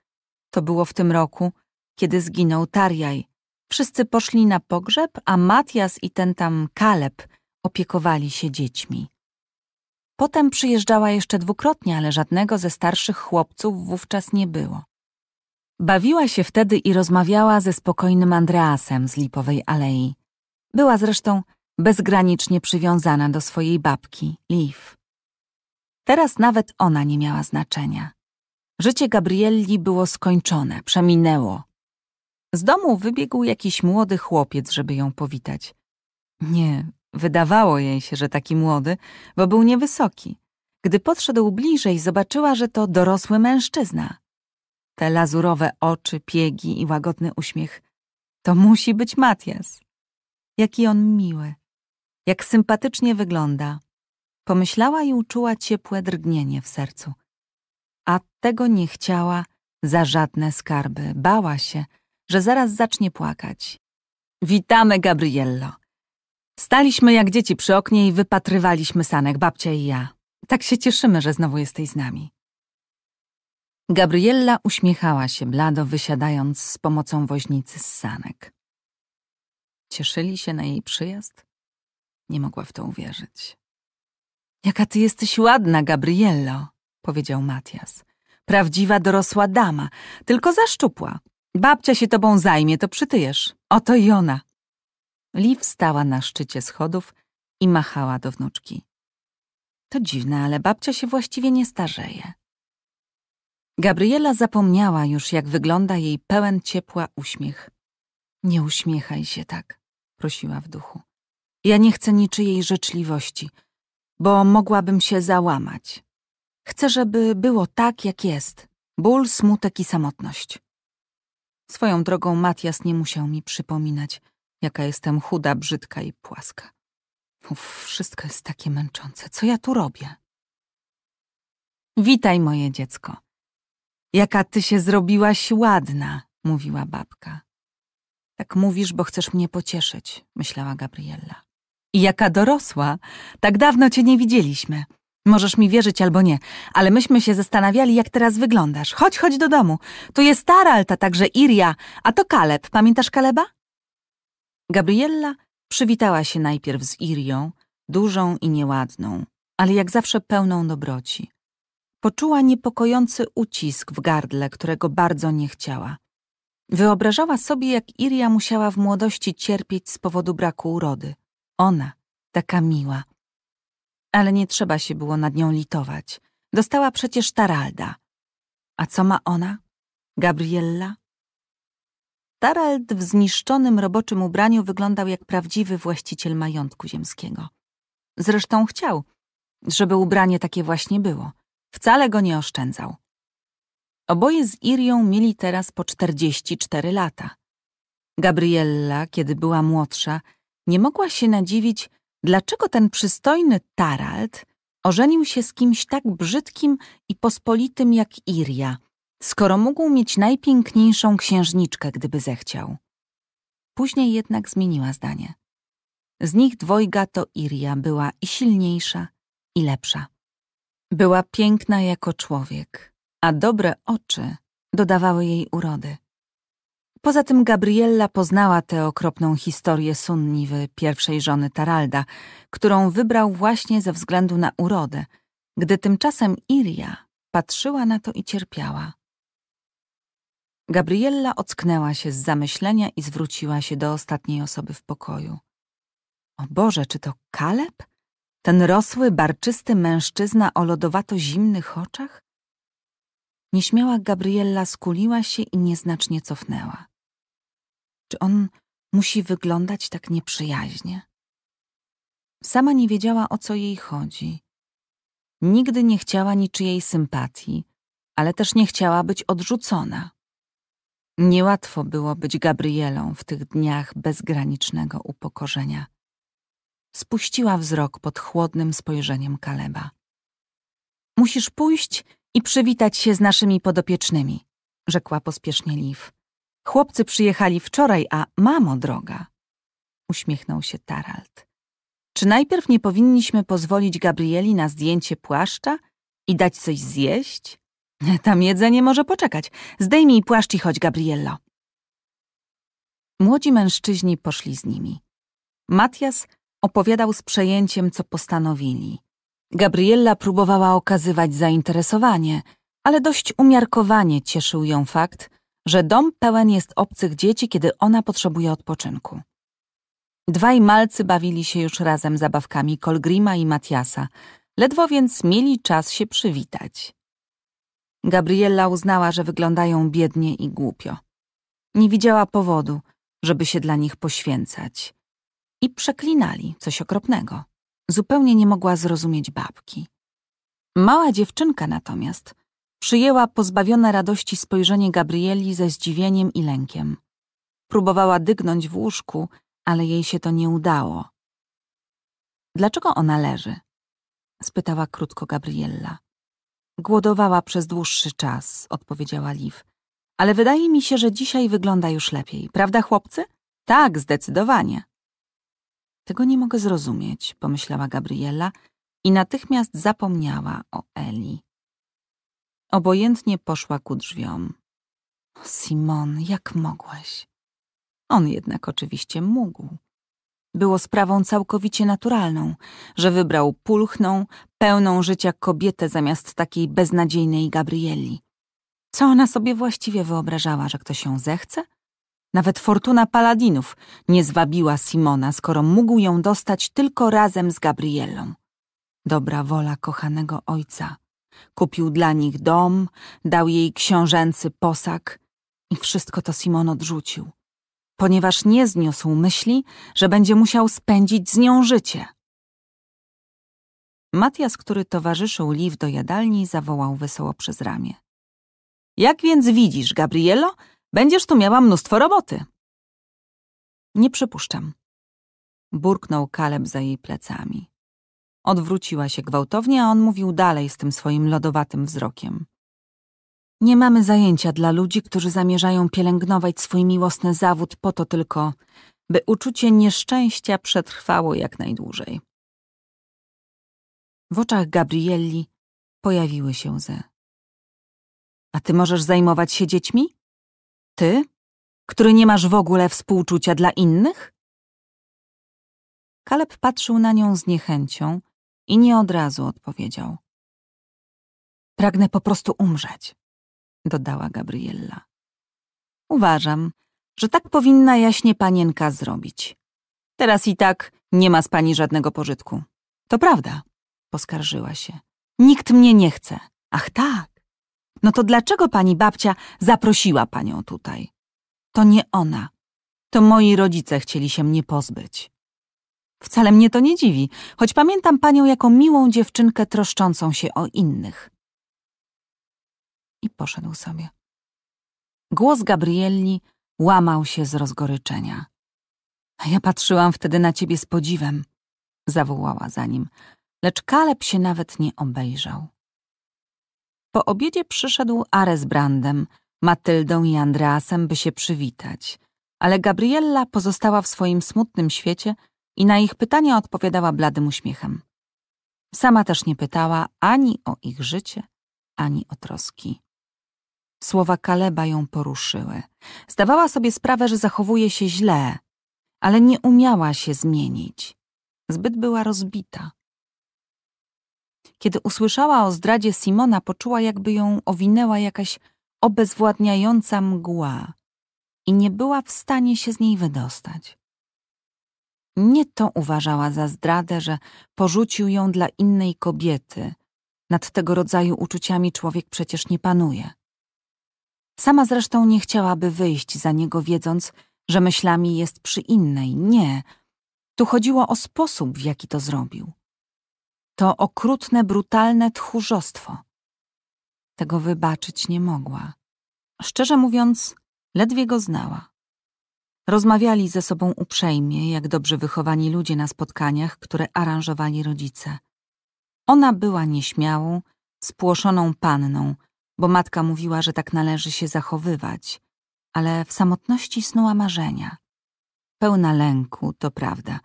To było w tym roku, kiedy zginął Tarjaj. Wszyscy poszli na pogrzeb, a Matias i ten tam Kaleb opiekowali się dziećmi. Potem przyjeżdżała jeszcze dwukrotnie, ale żadnego ze starszych chłopców wówczas nie było. Bawiła się wtedy i rozmawiała ze spokojnym Andreasem z Lipowej Alei. Była zresztą bezgranicznie przywiązana do swojej babki, Liv. Teraz nawet ona nie miała znaczenia. Życie Gabrielli było skończone, przeminęło. Z domu wybiegł jakiś młody chłopiec, żeby ją powitać. Nie, Wydawało jej się, że taki młody, bo był niewysoki. Gdy podszedł bliżej, zobaczyła, że to dorosły mężczyzna. Te lazurowe oczy, piegi i łagodny uśmiech. To musi być Matias. Jaki on miły. Jak sympatycznie wygląda. Pomyślała i uczuła ciepłe drgnienie w sercu. A tego nie chciała za żadne skarby. Bała się, że zaraz zacznie płakać. Witamy, Gabriello. Staliśmy jak dzieci przy oknie i wypatrywaliśmy sanek, babcia i ja. Tak się cieszymy, że znowu jesteś z nami. Gabriella uśmiechała się blado, wysiadając z pomocą woźnicy z sanek. Cieszyli się na jej przyjazd? Nie mogła w to uwierzyć. Jaka ty jesteś ładna, Gabriello, powiedział Matias. Prawdziwa dorosła dama, tylko zaszczupła. Babcia się tobą zajmie, to przytyjesz. Oto i ona. Liv stała na szczycie schodów i machała do wnuczki. To dziwne, ale babcia się właściwie nie starzeje. Gabriela zapomniała już, jak wygląda jej pełen ciepła uśmiech. Nie uśmiechaj się tak, prosiła w duchu. Ja nie chcę niczyjej życzliwości, bo mogłabym się załamać. Chcę, żeby było tak, jak jest. Ból, smutek i samotność. Swoją drogą Matias nie musiał mi przypominać – jaka jestem chuda, brzydka i płaska. Uf, wszystko jest takie męczące. Co ja tu robię? Witaj, moje dziecko. Jaka ty się zrobiłaś ładna, mówiła babka. Tak mówisz, bo chcesz mnie pocieszyć, myślała Gabriella. I jaka dorosła, tak dawno cię nie widzieliśmy. Możesz mi wierzyć albo nie, ale myśmy się zastanawiali, jak teraz wyglądasz. Chodź, chodź do domu. Tu jest Taralta, także Iria, a to Kaleb. Pamiętasz Kaleba? Gabriella przywitała się najpierw z Irią, dużą i nieładną, ale jak zawsze pełną dobroci. Poczuła niepokojący ucisk w gardle, którego bardzo nie chciała. Wyobrażała sobie, jak Iria musiała w młodości cierpieć z powodu braku urody. Ona, taka miła. Ale nie trzeba się było nad nią litować. Dostała przecież Taralda. A co ma ona? Gabriella? Starald w zniszczonym roboczym ubraniu wyglądał jak prawdziwy właściciel majątku ziemskiego. Zresztą chciał, żeby ubranie takie właśnie było. Wcale go nie oszczędzał. Oboje z Irią mieli teraz po 44 lata. Gabriella, kiedy była młodsza, nie mogła się nadziwić, dlaczego ten przystojny Tarald ożenił się z kimś tak brzydkim i pospolitym jak Iria, skoro mógł mieć najpiękniejszą księżniczkę, gdyby zechciał. Później jednak zmieniła zdanie. Z nich dwojga to Iria była i silniejsza, i lepsza. Była piękna jako człowiek, a dobre oczy dodawały jej urody. Poza tym Gabriella poznała tę okropną historię Sunniwy, pierwszej żony Taralda, którą wybrał właśnie ze względu na urodę, gdy tymczasem Iria patrzyła na to i cierpiała. Gabriella ocknęła się z zamyślenia i zwróciła się do ostatniej osoby w pokoju. O Boże, czy to Kaleb? Ten rosły, barczysty mężczyzna o lodowato-zimnych oczach? Nieśmiała Gabriella skuliła się i nieznacznie cofnęła. Czy on musi wyglądać tak nieprzyjaźnie? Sama nie wiedziała, o co jej chodzi. Nigdy nie chciała niczyjej sympatii, ale też nie chciała być odrzucona. Niełatwo było być Gabrielą w tych dniach bezgranicznego upokorzenia. Spuściła wzrok pod chłodnym spojrzeniem Kaleba. Musisz pójść i przywitać się z naszymi podopiecznymi, rzekła pospiesznie Liv. Chłopcy przyjechali wczoraj, a mamo droga, uśmiechnął się Tarald. Czy najpierw nie powinniśmy pozwolić Gabrieli na zdjęcie płaszcza i dać coś zjeść? Tam jedzenie może poczekać. Zdejmij płaszcz i chodź, Gabriello. Młodzi mężczyźni poszli z nimi. Matias opowiadał z przejęciem, co postanowili. Gabriella próbowała okazywać zainteresowanie, ale dość umiarkowanie cieszył ją fakt, że dom pełen jest obcych dzieci, kiedy ona potrzebuje odpoczynku. Dwaj malcy bawili się już razem zabawkami Kolgrima i Matiasa, ledwo więc mieli czas się przywitać. Gabriella uznała, że wyglądają biednie i głupio. Nie widziała powodu, żeby się dla nich poświęcać. I przeklinali coś okropnego. Zupełnie nie mogła zrozumieć babki. Mała dziewczynka natomiast przyjęła pozbawione radości spojrzenie Gabrieli ze zdziwieniem i lękiem. Próbowała dygnąć w łóżku, ale jej się to nie udało. Dlaczego ona leży? spytała krótko Gabriella. Głodowała przez dłuższy czas, odpowiedziała Liv. Ale wydaje mi się, że dzisiaj wygląda już lepiej. Prawda, chłopcy? Tak, zdecydowanie. Tego nie mogę zrozumieć, pomyślała Gabriela i natychmiast zapomniała o Eli. Obojętnie poszła ku drzwiom. Simon, jak mogłeś? On jednak oczywiście mógł. Było sprawą całkowicie naturalną, że wybrał pulchną, pełną życia kobietę zamiast takiej beznadziejnej Gabrieli. Co ona sobie właściwie wyobrażała, że ktoś ją zechce? Nawet fortuna paladinów nie zwabiła Simona, skoro mógł ją dostać tylko razem z Gabrielą. Dobra wola kochanego ojca. Kupił dla nich dom, dał jej książęcy posag i wszystko to Simon odrzucił ponieważ nie zniósł myśli, że będzie musiał spędzić z nią życie. Matias, który towarzyszył Liv do jadalni, zawołał wesoło przez ramię. Jak więc widzisz, Gabrielo, będziesz tu miała mnóstwo roboty. Nie przypuszczam. Burknął Kaleb za jej plecami. Odwróciła się gwałtownie, a on mówił dalej z tym swoim lodowatym wzrokiem. Nie mamy zajęcia dla ludzi, którzy zamierzają pielęgnować swój miłosny zawód po to tylko, by uczucie nieszczęścia przetrwało jak najdłużej. W oczach Gabrielli pojawiły się ze. A ty możesz zajmować się dziećmi? Ty, który nie masz w ogóle współczucia dla innych? Kaleb patrzył na nią z niechęcią i nie od razu odpowiedział. Pragnę po prostu umrzeć dodała Gabriella. Uważam, że tak powinna jaśnie panienka zrobić. Teraz i tak nie ma z pani żadnego pożytku. To prawda, poskarżyła się. Nikt mnie nie chce. Ach tak. No to dlaczego pani babcia zaprosiła panią tutaj? To nie ona. To moi rodzice chcieli się mnie pozbyć. Wcale mnie to nie dziwi, choć pamiętam panią jako miłą dziewczynkę troszczącą się o innych i poszedł sobie. Głos Gabrielli łamał się z rozgoryczenia. Ja patrzyłam wtedy na ciebie z podziwem, zawołała za nim, lecz Kaleb się nawet nie obejrzał. Po obiedzie przyszedł Ares Brandem, Matyldą i Andreasem, by się przywitać, ale Gabriella pozostała w swoim smutnym świecie i na ich pytania odpowiadała bladym uśmiechem. Sama też nie pytała ani o ich życie, ani o troski. Słowa Kaleba ją poruszyły. Zdawała sobie sprawę, że zachowuje się źle, ale nie umiała się zmienić. Zbyt była rozbita. Kiedy usłyszała o zdradzie Simona, poczuła, jakby ją owinęła jakaś obezwładniająca mgła i nie była w stanie się z niej wydostać. Nie to uważała za zdradę, że porzucił ją dla innej kobiety. Nad tego rodzaju uczuciami człowiek przecież nie panuje. Sama zresztą nie chciałaby wyjść za niego, wiedząc, że myślami jest przy innej. Nie. Tu chodziło o sposób, w jaki to zrobił. To okrutne, brutalne tchórzostwo. Tego wybaczyć nie mogła. Szczerze mówiąc, ledwie go znała. Rozmawiali ze sobą uprzejmie, jak dobrze wychowani ludzie na spotkaniach, które aranżowali rodzice. Ona była nieśmiałą, spłoszoną panną, bo matka mówiła, że tak należy się zachowywać, ale w samotności snuła marzenia. Pełna lęku, to prawda,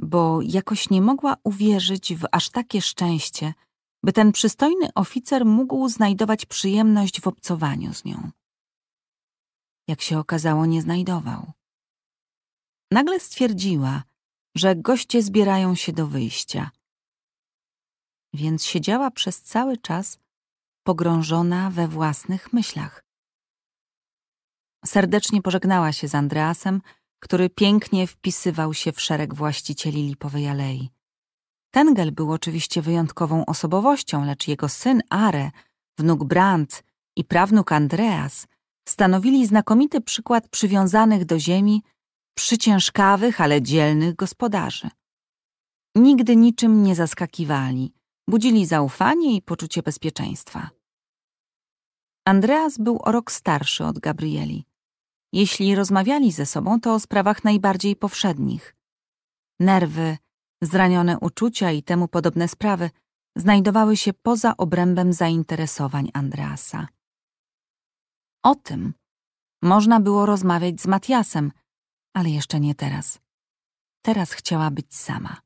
bo jakoś nie mogła uwierzyć w aż takie szczęście, by ten przystojny oficer mógł znajdować przyjemność w obcowaniu z nią. Jak się okazało, nie znajdował. Nagle stwierdziła, że goście zbierają się do wyjścia. Więc siedziała przez cały czas pogrążona we własnych myślach. Serdecznie pożegnała się z Andreasem, który pięknie wpisywał się w szereg właścicieli Lipowej Alei. Tengel był oczywiście wyjątkową osobowością, lecz jego syn Are, wnuk Brandt i prawnuk Andreas stanowili znakomity przykład przywiązanych do ziemi, przyciężkawych, ale dzielnych gospodarzy. Nigdy niczym nie zaskakiwali, budzili zaufanie i poczucie bezpieczeństwa. Andreas był o rok starszy od Gabrieli. Jeśli rozmawiali ze sobą, to o sprawach najbardziej powszednich. Nerwy, zranione uczucia i temu podobne sprawy znajdowały się poza obrębem zainteresowań Andreasa. O tym można było rozmawiać z Matiasem, ale jeszcze nie teraz. Teraz chciała być sama.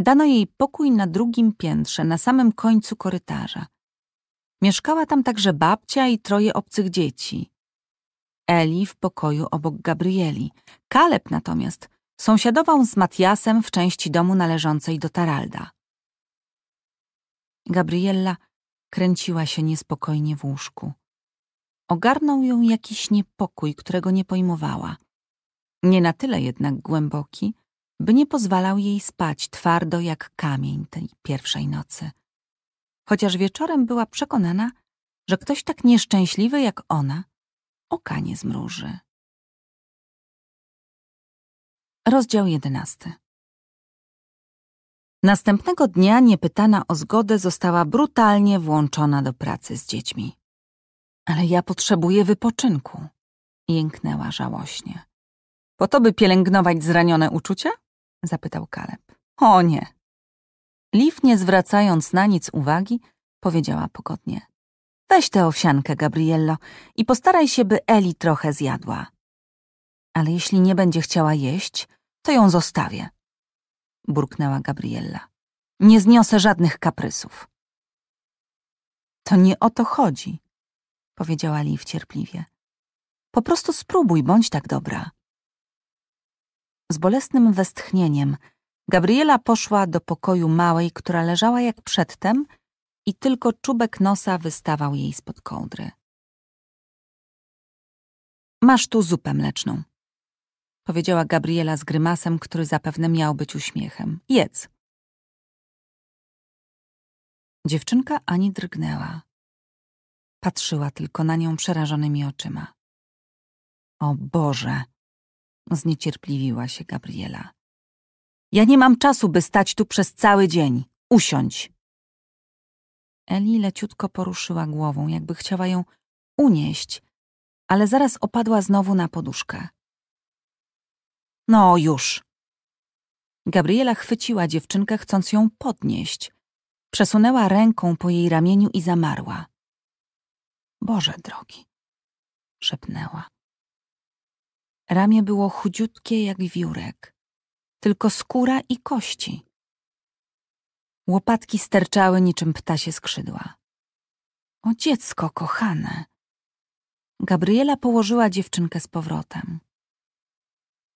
Dano jej pokój na drugim piętrze, na samym końcu korytarza. Mieszkała tam także babcia i troje obcych dzieci. Eli w pokoju obok Gabrieli. Kaleb natomiast sąsiadował z Matiasem w części domu należącej do Taralda. Gabriella kręciła się niespokojnie w łóżku. Ogarnął ją jakiś niepokój, którego nie pojmowała. Nie na tyle jednak głęboki, by nie pozwalał jej spać twardo jak kamień tej pierwszej nocy chociaż wieczorem była przekonana, że ktoś tak nieszczęśliwy jak ona oka nie zmruży. Rozdział jedenasty. Następnego dnia, niepytana o zgodę, została brutalnie włączona do pracy z dziećmi. Ale ja potrzebuję wypoczynku, jęknęła żałośnie. Po to, by pielęgnować zranione uczucia? zapytał Kaleb. O nie, Liv, nie zwracając na nic uwagi, powiedziała pogodnie. Weź tę owsiankę, Gabriello, i postaraj się, by Eli trochę zjadła. Ale jeśli nie będzie chciała jeść, to ją zostawię, burknęła Gabriella. Nie zniosę żadnych kaprysów. To nie o to chodzi, powiedziała Liv cierpliwie. Po prostu spróbuj, bądź tak dobra. Z bolesnym westchnieniem Gabriela poszła do pokoju małej, która leżała jak przedtem i tylko czubek nosa wystawał jej spod kołdry. Masz tu zupę mleczną, powiedziała Gabriela z grymasem, który zapewne miał być uśmiechem. Jedz. Dziewczynka ani drgnęła. Patrzyła tylko na nią przerażonymi oczyma. O Boże! Zniecierpliwiła się Gabriela. Ja nie mam czasu, by stać tu przez cały dzień. Usiądź. Eli leciutko poruszyła głową, jakby chciała ją unieść, ale zaraz opadła znowu na poduszkę. No już. Gabriela chwyciła dziewczynkę, chcąc ją podnieść. Przesunęła ręką po jej ramieniu i zamarła. Boże drogi, szepnęła. Ramię było chudziutkie jak wiórek tylko skóra i kości. Łopatki sterczały niczym ptasie skrzydła. O dziecko kochane! Gabriela położyła dziewczynkę z powrotem.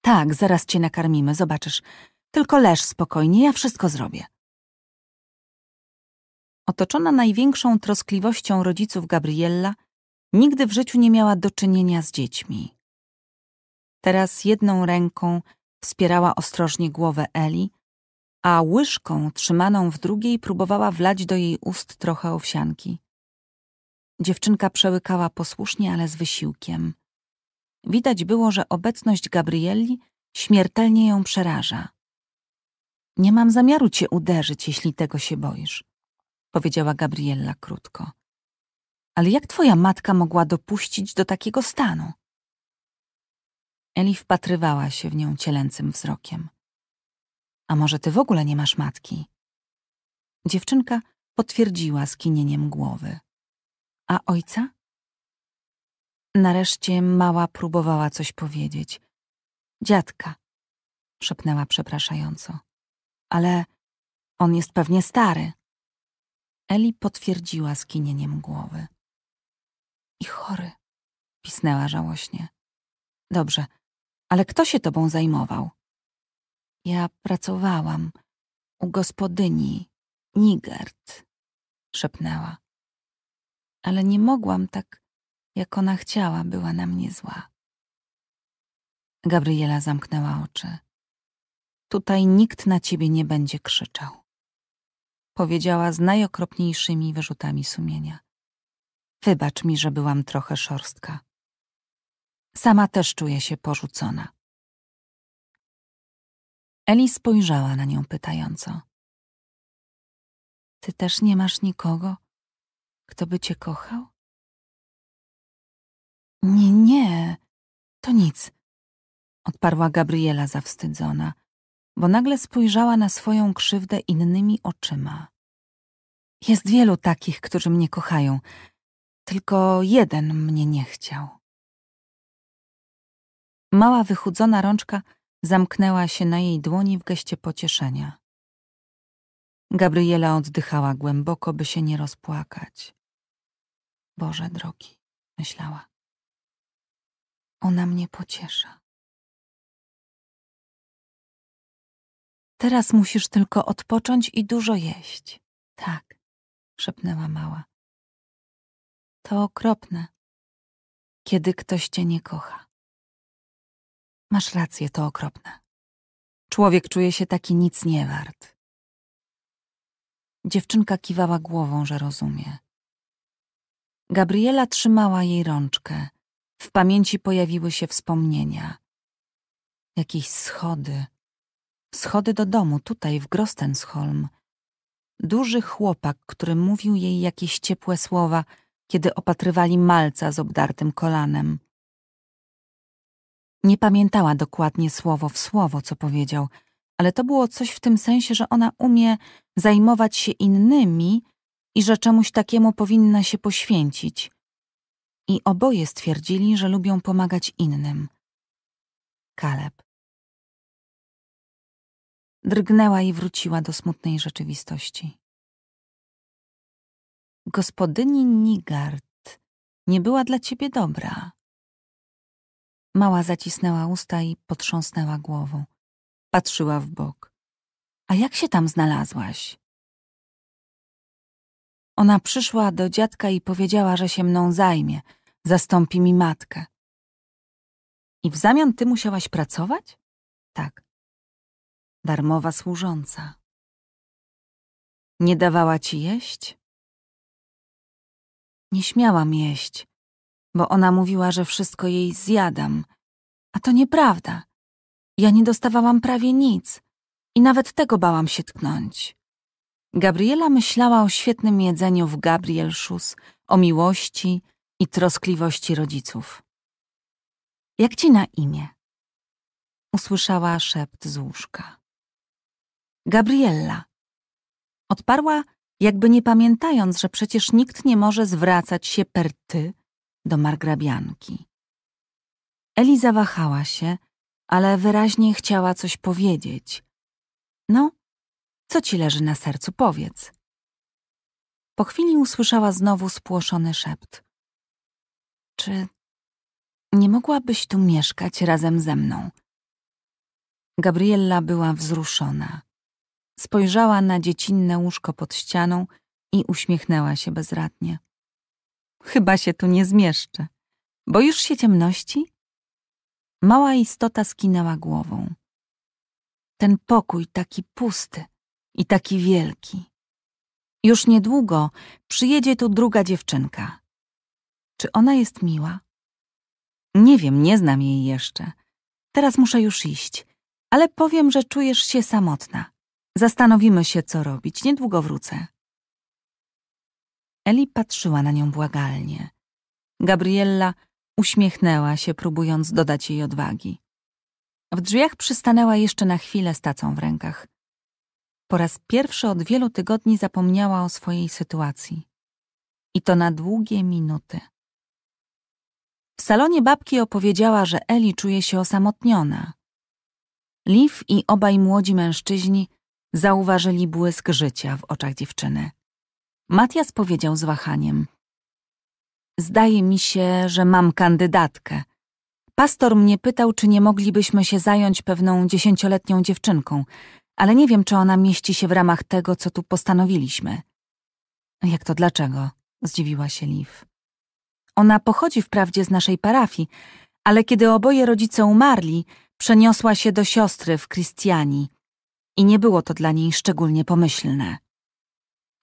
Tak, zaraz cię nakarmimy, zobaczysz. Tylko leż spokojnie, ja wszystko zrobię. Otoczona największą troskliwością rodziców Gabriella, nigdy w życiu nie miała do czynienia z dziećmi. Teraz jedną ręką Wspierała ostrożnie głowę Eli, a łyżką trzymaną w drugiej próbowała wlać do jej ust trochę owsianki. Dziewczynka przełykała posłusznie, ale z wysiłkiem. Widać było, że obecność Gabrieli śmiertelnie ją przeraża. Nie mam zamiaru cię uderzyć, jeśli tego się boisz, powiedziała Gabriella krótko. Ale jak twoja matka mogła dopuścić do takiego stanu? Eli wpatrywała się w nią cielęcym wzrokiem. A może ty w ogóle nie masz matki? Dziewczynka potwierdziła skinieniem głowy. A ojca? Nareszcie mała próbowała coś powiedzieć. Dziadka, szepnęła przepraszająco. Ale on jest pewnie stary. Eli potwierdziła skinieniem głowy. I chory, pisnęła żałośnie. Dobrze, ale kto się tobą zajmował? Ja pracowałam u gospodyni Nigert, szepnęła. Ale nie mogłam tak, jak ona chciała, była na mnie zła. Gabriela zamknęła oczy. Tutaj nikt na ciebie nie będzie krzyczał. Powiedziała z najokropniejszymi wyrzutami sumienia. Wybacz mi, że byłam trochę szorstka. Sama też czuję się porzucona. Eli spojrzała na nią pytająco. Ty też nie masz nikogo, kto by cię kochał? Nie, nie, to nic, odparła Gabriela zawstydzona, bo nagle spojrzała na swoją krzywdę innymi oczyma. Jest wielu takich, którzy mnie kochają, tylko jeden mnie nie chciał. Mała wychudzona rączka zamknęła się na jej dłoni w geście pocieszenia. Gabriela oddychała głęboko, by się nie rozpłakać. Boże drogi, myślała. Ona mnie pociesza. Teraz musisz tylko odpocząć i dużo jeść. Tak, szepnęła mała. To okropne, kiedy ktoś cię nie kocha. Masz rację, to okropne. Człowiek czuje się taki nic nie wart. Dziewczynka kiwała głową, że rozumie. Gabriela trzymała jej rączkę. W pamięci pojawiły się wspomnienia. Jakieś schody. Schody do domu, tutaj, w Grostensholm. Duży chłopak, który mówił jej jakieś ciepłe słowa, kiedy opatrywali malca z obdartym kolanem. Nie pamiętała dokładnie słowo w słowo, co powiedział, ale to było coś w tym sensie, że ona umie zajmować się innymi i że czemuś takiemu powinna się poświęcić. I oboje stwierdzili, że lubią pomagać innym. Kaleb. Drgnęła i wróciła do smutnej rzeczywistości. Gospodyni Nigard nie była dla ciebie dobra. Mała zacisnęła usta i potrząsnęła głową. Patrzyła w bok. A jak się tam znalazłaś? Ona przyszła do dziadka i powiedziała, że się mną zajmie, zastąpi mi matkę. I w zamian ty musiałaś pracować? Tak. Darmowa służąca. Nie dawała ci jeść? Nie śmiałam jeść, bo ona mówiła, że wszystko jej zjadam. A to nieprawda. Ja nie dostawałam prawie nic i nawet tego bałam się tknąć. Gabriela myślała o świetnym jedzeniu w Gabriel Schuss, o miłości i troskliwości rodziców. Jak ci na imię? Usłyszała szept z łóżka. Gabriella. Odparła, jakby nie pamiętając, że przecież nikt nie może zwracać się per ty do margrabianki. Eliza wahała się, ale wyraźnie chciała coś powiedzieć. No, co ci leży na sercu, powiedz. Po chwili usłyszała znowu spłoszony szept. Czy nie mogłabyś tu mieszkać razem ze mną? Gabriella była wzruszona. Spojrzała na dziecinne łóżko pod ścianą i uśmiechnęła się bezradnie. Chyba się tu nie zmieszczę. już się ciemności? Mała istota skinęła głową. Ten pokój taki pusty i taki wielki. Już niedługo przyjedzie tu druga dziewczynka. Czy ona jest miła? Nie wiem, nie znam jej jeszcze. Teraz muszę już iść, ale powiem, że czujesz się samotna. Zastanowimy się, co robić. Niedługo wrócę. Eli patrzyła na nią błagalnie. Gabriella uśmiechnęła się, próbując dodać jej odwagi. W drzwiach przystanęła jeszcze na chwilę z tacą w rękach. Po raz pierwszy od wielu tygodni zapomniała o swojej sytuacji. I to na długie minuty. W salonie babki opowiedziała, że Eli czuje się osamotniona. Liv i obaj młodzi mężczyźni zauważyli błysk życia w oczach dziewczyny. Matias powiedział z wahaniem. Zdaje mi się, że mam kandydatkę. Pastor mnie pytał, czy nie moglibyśmy się zająć pewną dziesięcioletnią dziewczynką, ale nie wiem, czy ona mieści się w ramach tego, co tu postanowiliśmy. Jak to dlaczego? zdziwiła się Liv. Ona pochodzi wprawdzie z naszej parafii, ale kiedy oboje rodzice umarli, przeniosła się do siostry w Christianii i nie było to dla niej szczególnie pomyślne.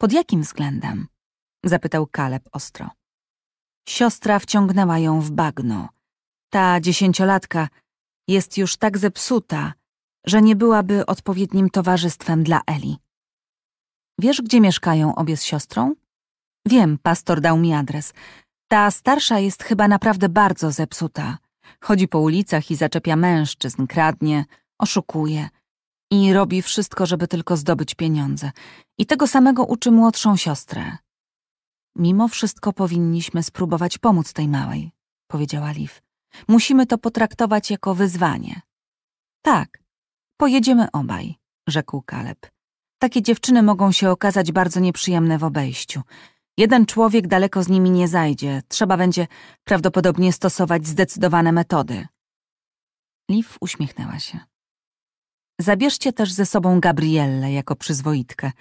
Pod jakim względem? zapytał Kaleb ostro. Siostra wciągnęła ją w bagno. Ta dziesięciolatka jest już tak zepsuta, że nie byłaby odpowiednim towarzystwem dla Eli. Wiesz, gdzie mieszkają obie z siostrą? Wiem, pastor dał mi adres. Ta starsza jest chyba naprawdę bardzo zepsuta. Chodzi po ulicach i zaczepia mężczyzn, kradnie, oszukuje i robi wszystko, żeby tylko zdobyć pieniądze. I tego samego uczy młodszą siostrę. Mimo wszystko powinniśmy spróbować pomóc tej małej, powiedziała Liv. Musimy to potraktować jako wyzwanie. Tak, pojedziemy obaj, rzekł Kaleb. Takie dziewczyny mogą się okazać bardzo nieprzyjemne w obejściu. Jeden człowiek daleko z nimi nie zajdzie, trzeba będzie prawdopodobnie stosować zdecydowane metody. Liv uśmiechnęła się. Zabierzcie też ze sobą Gabriellę jako przyzwoitkę,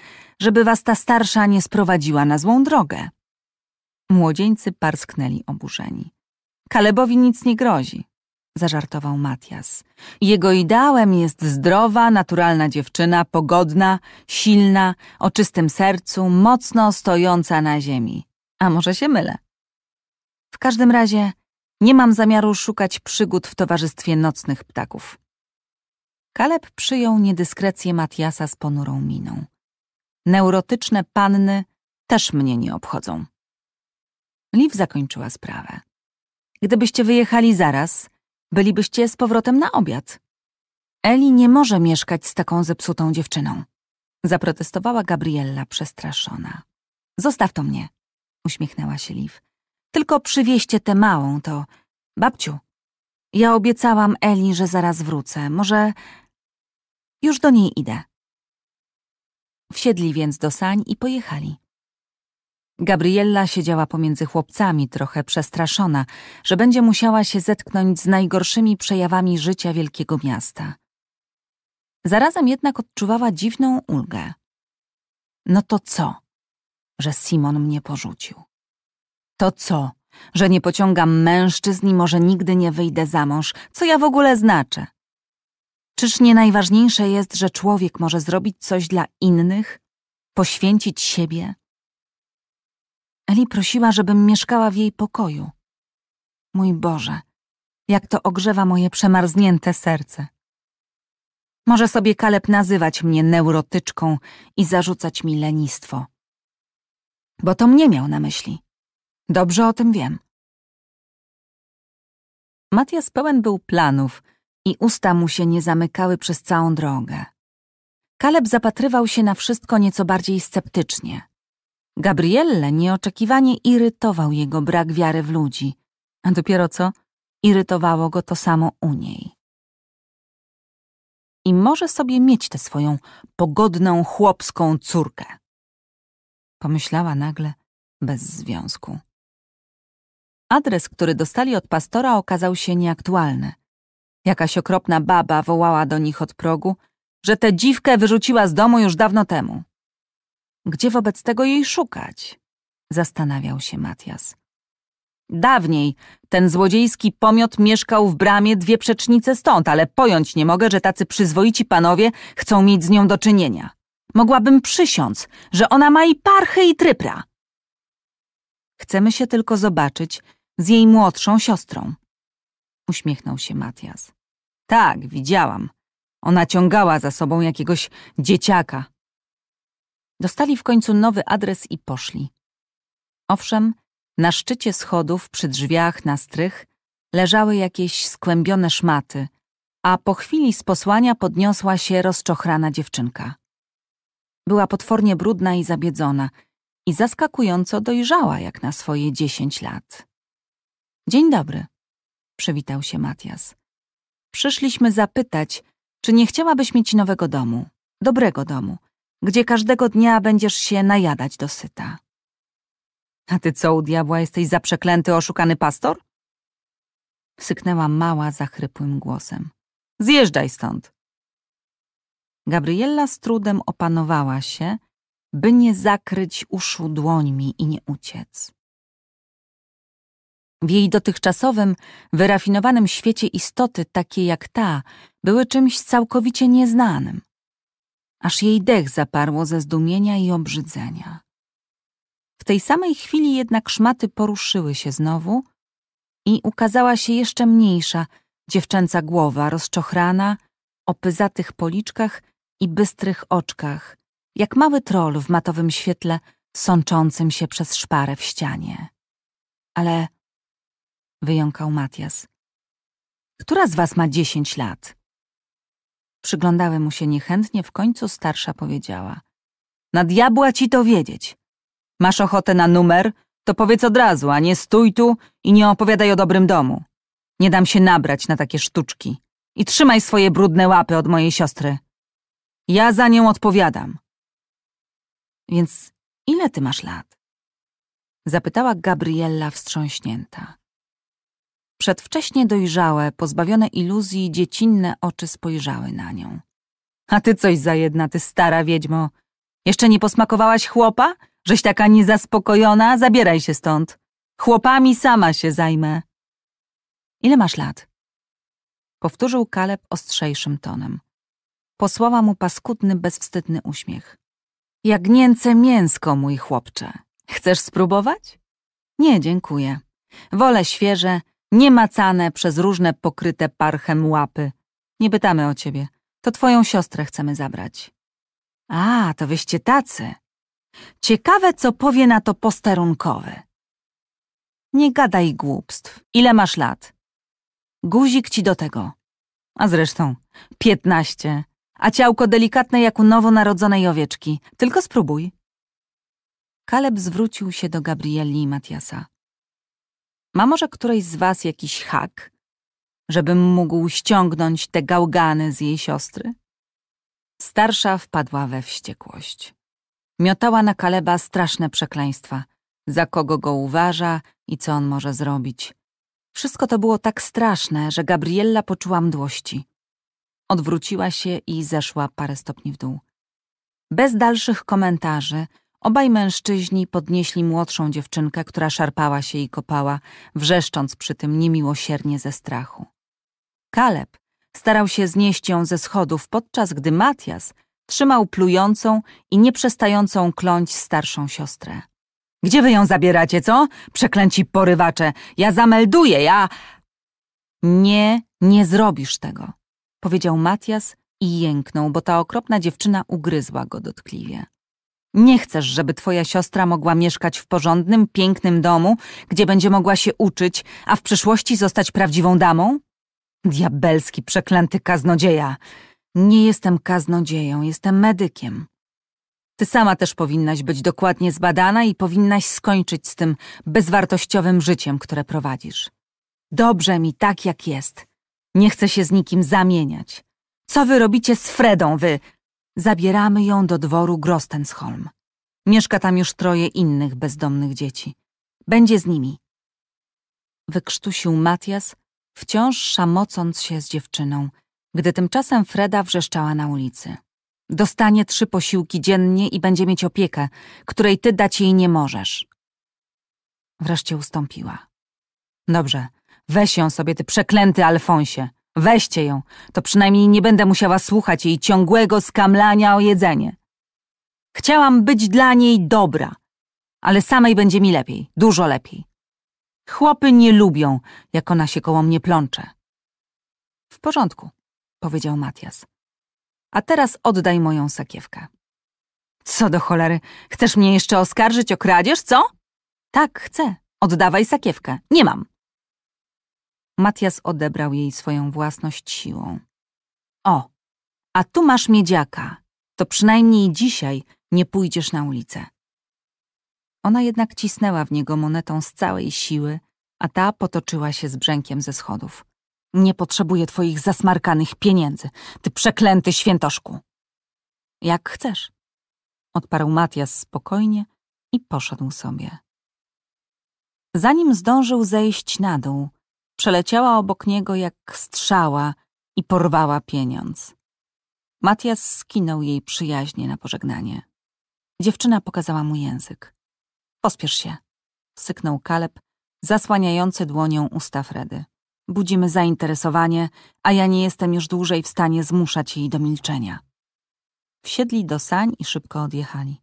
żeby was ta starsza nie sprowadziła na złą drogę. Młodzieńcy parsknęli oburzeni. Kalebowi nic nie grozi, zażartował Matias. Jego ideałem jest zdrowa, naturalna dziewczyna, pogodna, silna, o czystym sercu, mocno stojąca na ziemi. A może się mylę? W każdym razie nie mam zamiaru szukać przygód w towarzystwie nocnych ptaków. Kaleb przyjął niedyskrecję Matiasa z ponurą miną. Neurotyczne panny też mnie nie obchodzą. Liv zakończyła sprawę. Gdybyście wyjechali zaraz, bylibyście z powrotem na obiad. Eli nie może mieszkać z taką zepsutą dziewczyną, zaprotestowała Gabriella przestraszona. Zostaw to mnie, uśmiechnęła się Liv. Tylko przywieźcie tę małą, to... Babciu, ja obiecałam Eli, że zaraz wrócę. Może już do niej idę. Wsiedli więc do sań i pojechali. Gabriella siedziała pomiędzy chłopcami, trochę przestraszona, że będzie musiała się zetknąć z najgorszymi przejawami życia wielkiego miasta. Zarazem jednak odczuwała dziwną ulgę. No to co, że Simon mnie porzucił? To co, że nie pociągam mężczyzn i może nigdy nie wyjdę za mąż? Co ja w ogóle znaczę? Czyż nie najważniejsze jest, że człowiek może zrobić coś dla innych, poświęcić siebie? Eli prosiła, żebym mieszkała w jej pokoju. Mój Boże, jak to ogrzewa moje przemarznięte serce. Może sobie Kaleb nazywać mnie neurotyczką i zarzucać mi lenistwo. Bo to mnie miał na myśli. Dobrze o tym wiem. Matias pełen był planów – i usta mu się nie zamykały przez całą drogę. Kaleb zapatrywał się na wszystko nieco bardziej sceptycznie. Gabrielle nieoczekiwanie irytował jego brak wiary w ludzi, a dopiero co irytowało go to samo u niej. I może sobie mieć tę swoją pogodną chłopską córkę. Pomyślała nagle bez związku. Adres, który dostali od pastora, okazał się nieaktualny – Jakaś okropna baba wołała do nich od progu, że tę dziwkę wyrzuciła z domu już dawno temu. Gdzie wobec tego jej szukać? Zastanawiał się Matias. Dawniej ten złodziejski pomiot mieszkał w bramie dwie przecznice stąd, ale pojąć nie mogę, że tacy przyzwoici panowie chcą mieć z nią do czynienia. Mogłabym przysiąc, że ona ma i parchy i trypra. Chcemy się tylko zobaczyć z jej młodszą siostrą, Uśmiechnął się Matias. Tak, widziałam. Ona ciągała za sobą jakiegoś dzieciaka. Dostali w końcu nowy adres i poszli. Owszem, na szczycie schodów, przy drzwiach, na strych, leżały jakieś skłębione szmaty, a po chwili z posłania podniosła się rozczochrana dziewczynka. Była potwornie brudna i zabiedzona i zaskakująco dojrzała jak na swoje dziesięć lat. Dzień dobry, przywitał się Matias. Przyszliśmy zapytać, czy nie chciałabyś mieć nowego domu, dobrego domu, gdzie każdego dnia będziesz się najadać do syta. A ty co u diabła jesteś za przeklęty, oszukany pastor? Syknęła mała, zachrypłym głosem. Zjeżdżaj stąd. Gabriella z trudem opanowała się, by nie zakryć uszu dłońmi i nie uciec. W jej dotychczasowym, wyrafinowanym świecie istoty takie jak ta były czymś całkowicie nieznanym. Aż jej dech zaparło ze zdumienia i obrzydzenia. W tej samej chwili jednak szmaty poruszyły się znowu i ukazała się jeszcze mniejsza, dziewczęca głowa, rozczochrana, o pyzatych policzkach i bystrych oczkach, jak mały troll w matowym świetle sączącym się przez szparę w ścianie. Ale wyjąkał Matias. Która z was ma dziesięć lat? Przyglądały mu się niechętnie, w końcu starsza powiedziała. Na diabła ci to wiedzieć. Masz ochotę na numer, to powiedz od razu, a nie stój tu i nie opowiadaj o dobrym domu. Nie dam się nabrać na takie sztuczki. I trzymaj swoje brudne łapy od mojej siostry. Ja za nią odpowiadam. Więc ile ty masz lat? Zapytała Gabriella wstrząśnięta. Przedwcześnie dojrzałe, pozbawione iluzji, dziecinne oczy spojrzały na nią. A ty coś za jedna, ty stara wiedźmo. Jeszcze nie posmakowałaś chłopa? Żeś taka niezaspokojona? Zabieraj się stąd. Chłopami sama się zajmę. Ile masz lat? Powtórzył Kaleb ostrzejszym tonem. Posłała mu paskudny, bezwstydny uśmiech. Jagnięce mięsko, mój chłopcze. Chcesz spróbować? Nie, dziękuję. Wolę świeże, niemacane przez różne pokryte parchem łapy. Nie pytamy o ciebie. To twoją siostrę chcemy zabrać. A, to wyście tacy. Ciekawe, co powie na to posterunkowy. Nie gadaj głupstw. Ile masz lat? Guzik ci do tego. A zresztą, piętnaście. A ciałko delikatne jak u nowonarodzonej owieczki. Tylko spróbuj. Kaleb zwrócił się do Gabrieli i Matiasa. Ma może którejś z was jakiś hak, żebym mógł ściągnąć te gałgany z jej siostry? Starsza wpadła we wściekłość. Miotała na Kaleba straszne przekleństwa, za kogo go uważa i co on może zrobić. Wszystko to było tak straszne, że Gabriella poczuła mdłości. Odwróciła się i zeszła parę stopni w dół. Bez dalszych komentarzy Obaj mężczyźni podnieśli młodszą dziewczynkę, która szarpała się i kopała, wrzeszcząc przy tym niemiłosiernie ze strachu. Kaleb starał się znieść ją ze schodów, podczas gdy Matias trzymał plującą i nieprzestającą kląć starszą siostrę. Gdzie wy ją zabieracie, co? Przeklęci porywacze! Ja zamelduję, ja... Nie, nie zrobisz tego, powiedział Matias i jęknął, bo ta okropna dziewczyna ugryzła go dotkliwie. Nie chcesz, żeby twoja siostra mogła mieszkać w porządnym, pięknym domu, gdzie będzie mogła się uczyć, a w przyszłości zostać prawdziwą damą? Diabelski, przeklęty kaznodzieja. Nie jestem kaznodzieją, jestem medykiem. Ty sama też powinnaś być dokładnie zbadana i powinnaś skończyć z tym bezwartościowym życiem, które prowadzisz. Dobrze mi tak, jak jest. Nie chcę się z nikim zamieniać. Co wy robicie z Fredą, wy, Zabieramy ją do dworu Grostensholm. Mieszka tam już troje innych bezdomnych dzieci. Będzie z nimi. Wykrztusił Matias, wciąż szamocąc się z dziewczyną, gdy tymczasem Freda wrzeszczała na ulicy. Dostanie trzy posiłki dziennie i będzie mieć opiekę, której ty dać jej nie możesz. Wreszcie ustąpiła. Dobrze, weź ją sobie, ty przeklęty Alfonsie, Weźcie ją, to przynajmniej nie będę musiała słuchać jej ciągłego skamlania o jedzenie. Chciałam być dla niej dobra, ale samej będzie mi lepiej, dużo lepiej. Chłopy nie lubią, jak ona się koło mnie plącze. W porządku, powiedział Matias. A teraz oddaj moją sakiewkę. Co do cholery, chcesz mnie jeszcze oskarżyć o kradzież, co? Tak, chcę. Oddawaj sakiewkę. Nie mam. Matias odebrał jej swoją własność siłą. O, a tu masz miedziaka, to przynajmniej dzisiaj nie pójdziesz na ulicę. Ona jednak cisnęła w niego monetą z całej siły, a ta potoczyła się z brzękiem ze schodów. Nie potrzebuję twoich zasmarkanych pieniędzy, ty przeklęty świętoszku. Jak chcesz, odparł Matias spokojnie i poszedł sobie. Zanim zdążył zejść na dół, Przeleciała obok niego jak strzała i porwała pieniądz. Matias skinął jej przyjaźnie na pożegnanie. Dziewczyna pokazała mu język. Pospiesz się, syknął Kaleb, zasłaniający dłonią usta Fredy. Budzimy zainteresowanie, a ja nie jestem już dłużej w stanie zmuszać jej do milczenia. Wsiedli do sań i szybko odjechali.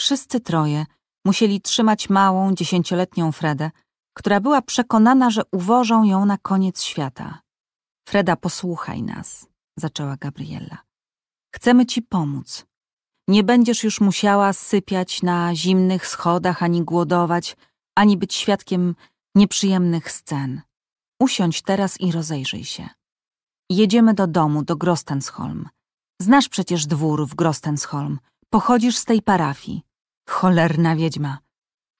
Wszyscy troje musieli trzymać małą, dziesięcioletnią Fredę, która była przekonana, że uwożą ją na koniec świata. Freda, posłuchaj nas, zaczęła Gabriella. Chcemy ci pomóc. Nie będziesz już musiała sypiać na zimnych schodach, ani głodować, ani być świadkiem nieprzyjemnych scen. Usiądź teraz i rozejrzyj się. Jedziemy do domu, do Grostensholm. Znasz przecież dwór w Grostensholm. Pochodzisz z tej parafii. Cholerna wiedźma!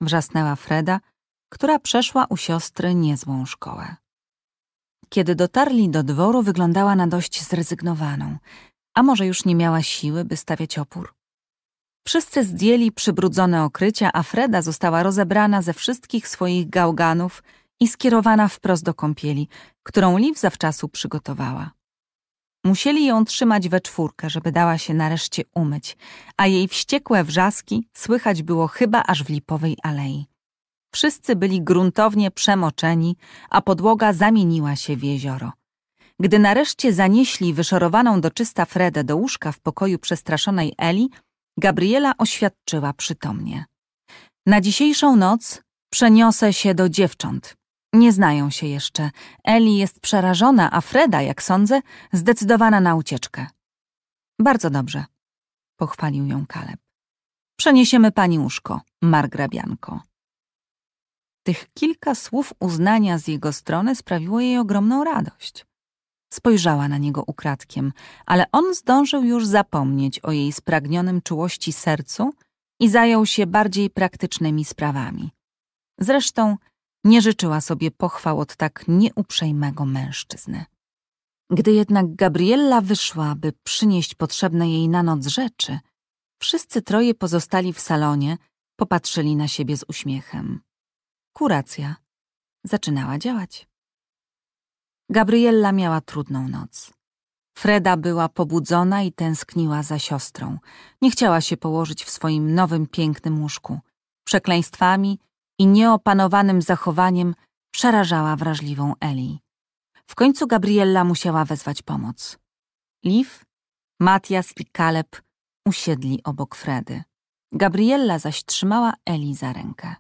Wrzasnęła Freda – która przeszła u siostry niezłą szkołę. Kiedy dotarli do dworu, wyglądała na dość zrezygnowaną, a może już nie miała siły, by stawiać opór. Wszyscy zdjęli przybrudzone okrycia, a Freda została rozebrana ze wszystkich swoich gałganów i skierowana wprost do kąpieli, którą Liv zawczasu przygotowała. Musieli ją trzymać we czwórkę, żeby dała się nareszcie umyć, a jej wściekłe wrzaski słychać było chyba aż w lipowej alei. Wszyscy byli gruntownie przemoczeni, a podłoga zamieniła się w jezioro. Gdy nareszcie zanieśli wyszorowaną do czysta Fredę do łóżka w pokoju przestraszonej Eli, Gabriela oświadczyła przytomnie. Na dzisiejszą noc przeniosę się do dziewcząt. Nie znają się jeszcze. Eli jest przerażona, a Freda, jak sądzę, zdecydowana na ucieczkę. Bardzo dobrze, pochwalił ją Kaleb. Przeniesiemy pani łóżko, margrabianko. Tych kilka słów uznania z jego strony sprawiło jej ogromną radość. Spojrzała na niego ukradkiem, ale on zdążył już zapomnieć o jej spragnionym czułości sercu i zajął się bardziej praktycznymi sprawami. Zresztą nie życzyła sobie pochwał od tak nieuprzejmego mężczyzny. Gdy jednak Gabriella wyszła, by przynieść potrzebne jej na noc rzeczy, wszyscy troje pozostali w salonie, popatrzyli na siebie z uśmiechem. Kuracja zaczynała działać. Gabriella miała trudną noc. Freda była pobudzona i tęskniła za siostrą. Nie chciała się położyć w swoim nowym pięknym łóżku. Przekleństwami i nieopanowanym zachowaniem przerażała wrażliwą Eli. W końcu Gabriella musiała wezwać pomoc. Liv, Matias i Kaleb usiedli obok Fredy. Gabriella zaś trzymała Eli za rękę.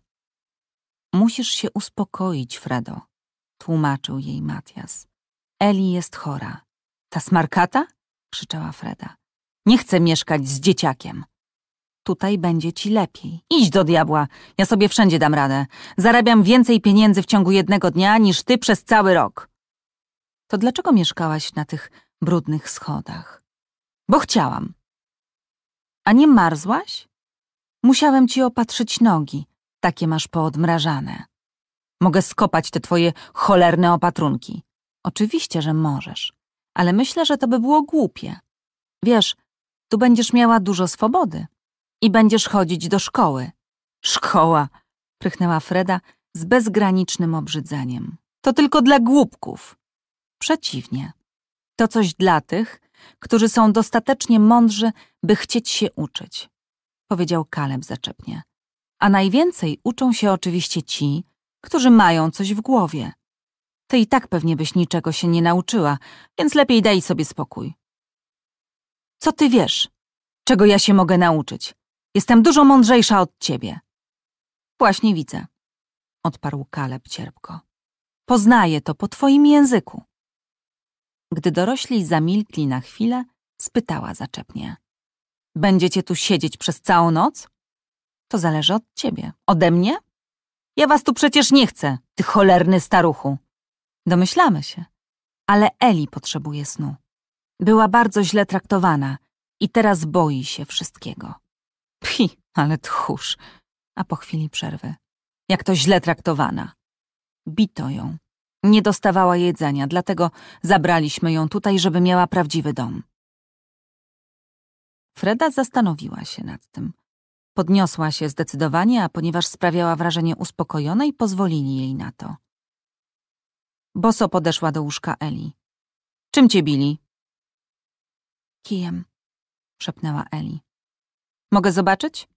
Musisz się uspokoić, Fredo, tłumaczył jej Matias. Eli jest chora. Ta smarkata? krzyczała Freda. Nie chcę mieszkać z dzieciakiem. Tutaj będzie ci lepiej. Idź do diabła, ja sobie wszędzie dam radę. Zarabiam więcej pieniędzy w ciągu jednego dnia niż ty przez cały rok. To dlaczego mieszkałaś na tych brudnych schodach? Bo chciałam. A nie marzłaś? Musiałem ci opatrzyć nogi, takie masz poodmrażane. Mogę skopać te twoje cholerne opatrunki. Oczywiście, że możesz, ale myślę, że to by było głupie. Wiesz, tu będziesz miała dużo swobody i będziesz chodzić do szkoły. Szkoła, prychnęła Freda z bezgranicznym obrzydzeniem. To tylko dla głupków. Przeciwnie. To coś dla tych, którzy są dostatecznie mądrzy, by chcieć się uczyć, powiedział Kaleb zaczepnie a najwięcej uczą się oczywiście ci, którzy mają coś w głowie. Ty i tak pewnie byś niczego się nie nauczyła, więc lepiej daj sobie spokój. Co ty wiesz? Czego ja się mogę nauczyć? Jestem dużo mądrzejsza od ciebie. Właśnie widzę, odparł Kaleb cierpko. Poznaję to po twoim języku. Gdy dorośli zamilkli na chwilę, spytała zaczepnie. Będziecie tu siedzieć przez całą noc? To zależy od ciebie. Ode mnie? Ja was tu przecież nie chcę, ty cholerny staruchu. Domyślamy się. Ale Eli potrzebuje snu. Była bardzo źle traktowana i teraz boi się wszystkiego. Pi, ale tchórz. A po chwili przerwy. Jak to źle traktowana. Bito ją. Nie dostawała jedzenia, dlatego zabraliśmy ją tutaj, żeby miała prawdziwy dom. Freda zastanowiła się nad tym. Podniosła się zdecydowanie, a ponieważ sprawiała wrażenie uspokojonej, pozwolili jej na to. Boso podeszła do łóżka Eli. Czym cię bili? Kijem, szepnęła Eli. Mogę zobaczyć?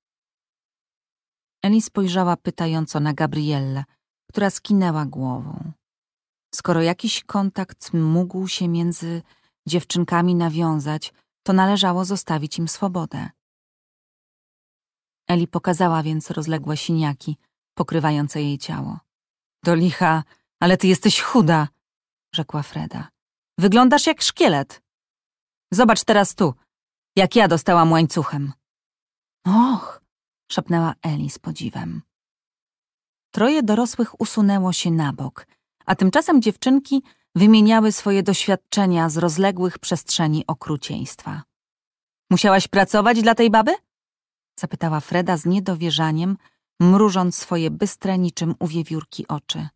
Eli spojrzała pytająco na Gabrielle, która skinęła głową. Skoro jakiś kontakt mógł się między dziewczynkami nawiązać, to należało zostawić im swobodę. Eli pokazała więc rozległe siniaki, pokrywające jej ciało. Do licha, ale ty jesteś chuda, rzekła Freda. Wyglądasz jak szkielet. Zobacz teraz tu, jak ja dostałam łańcuchem. Och, szepnęła Eli z podziwem. Troje dorosłych usunęło się na bok, a tymczasem dziewczynki wymieniały swoje doświadczenia z rozległych przestrzeni okrucieństwa. Musiałaś pracować dla tej baby? zapytała Freda z niedowierzaniem, mrużąc swoje bystre niczym uwiewiórki oczy.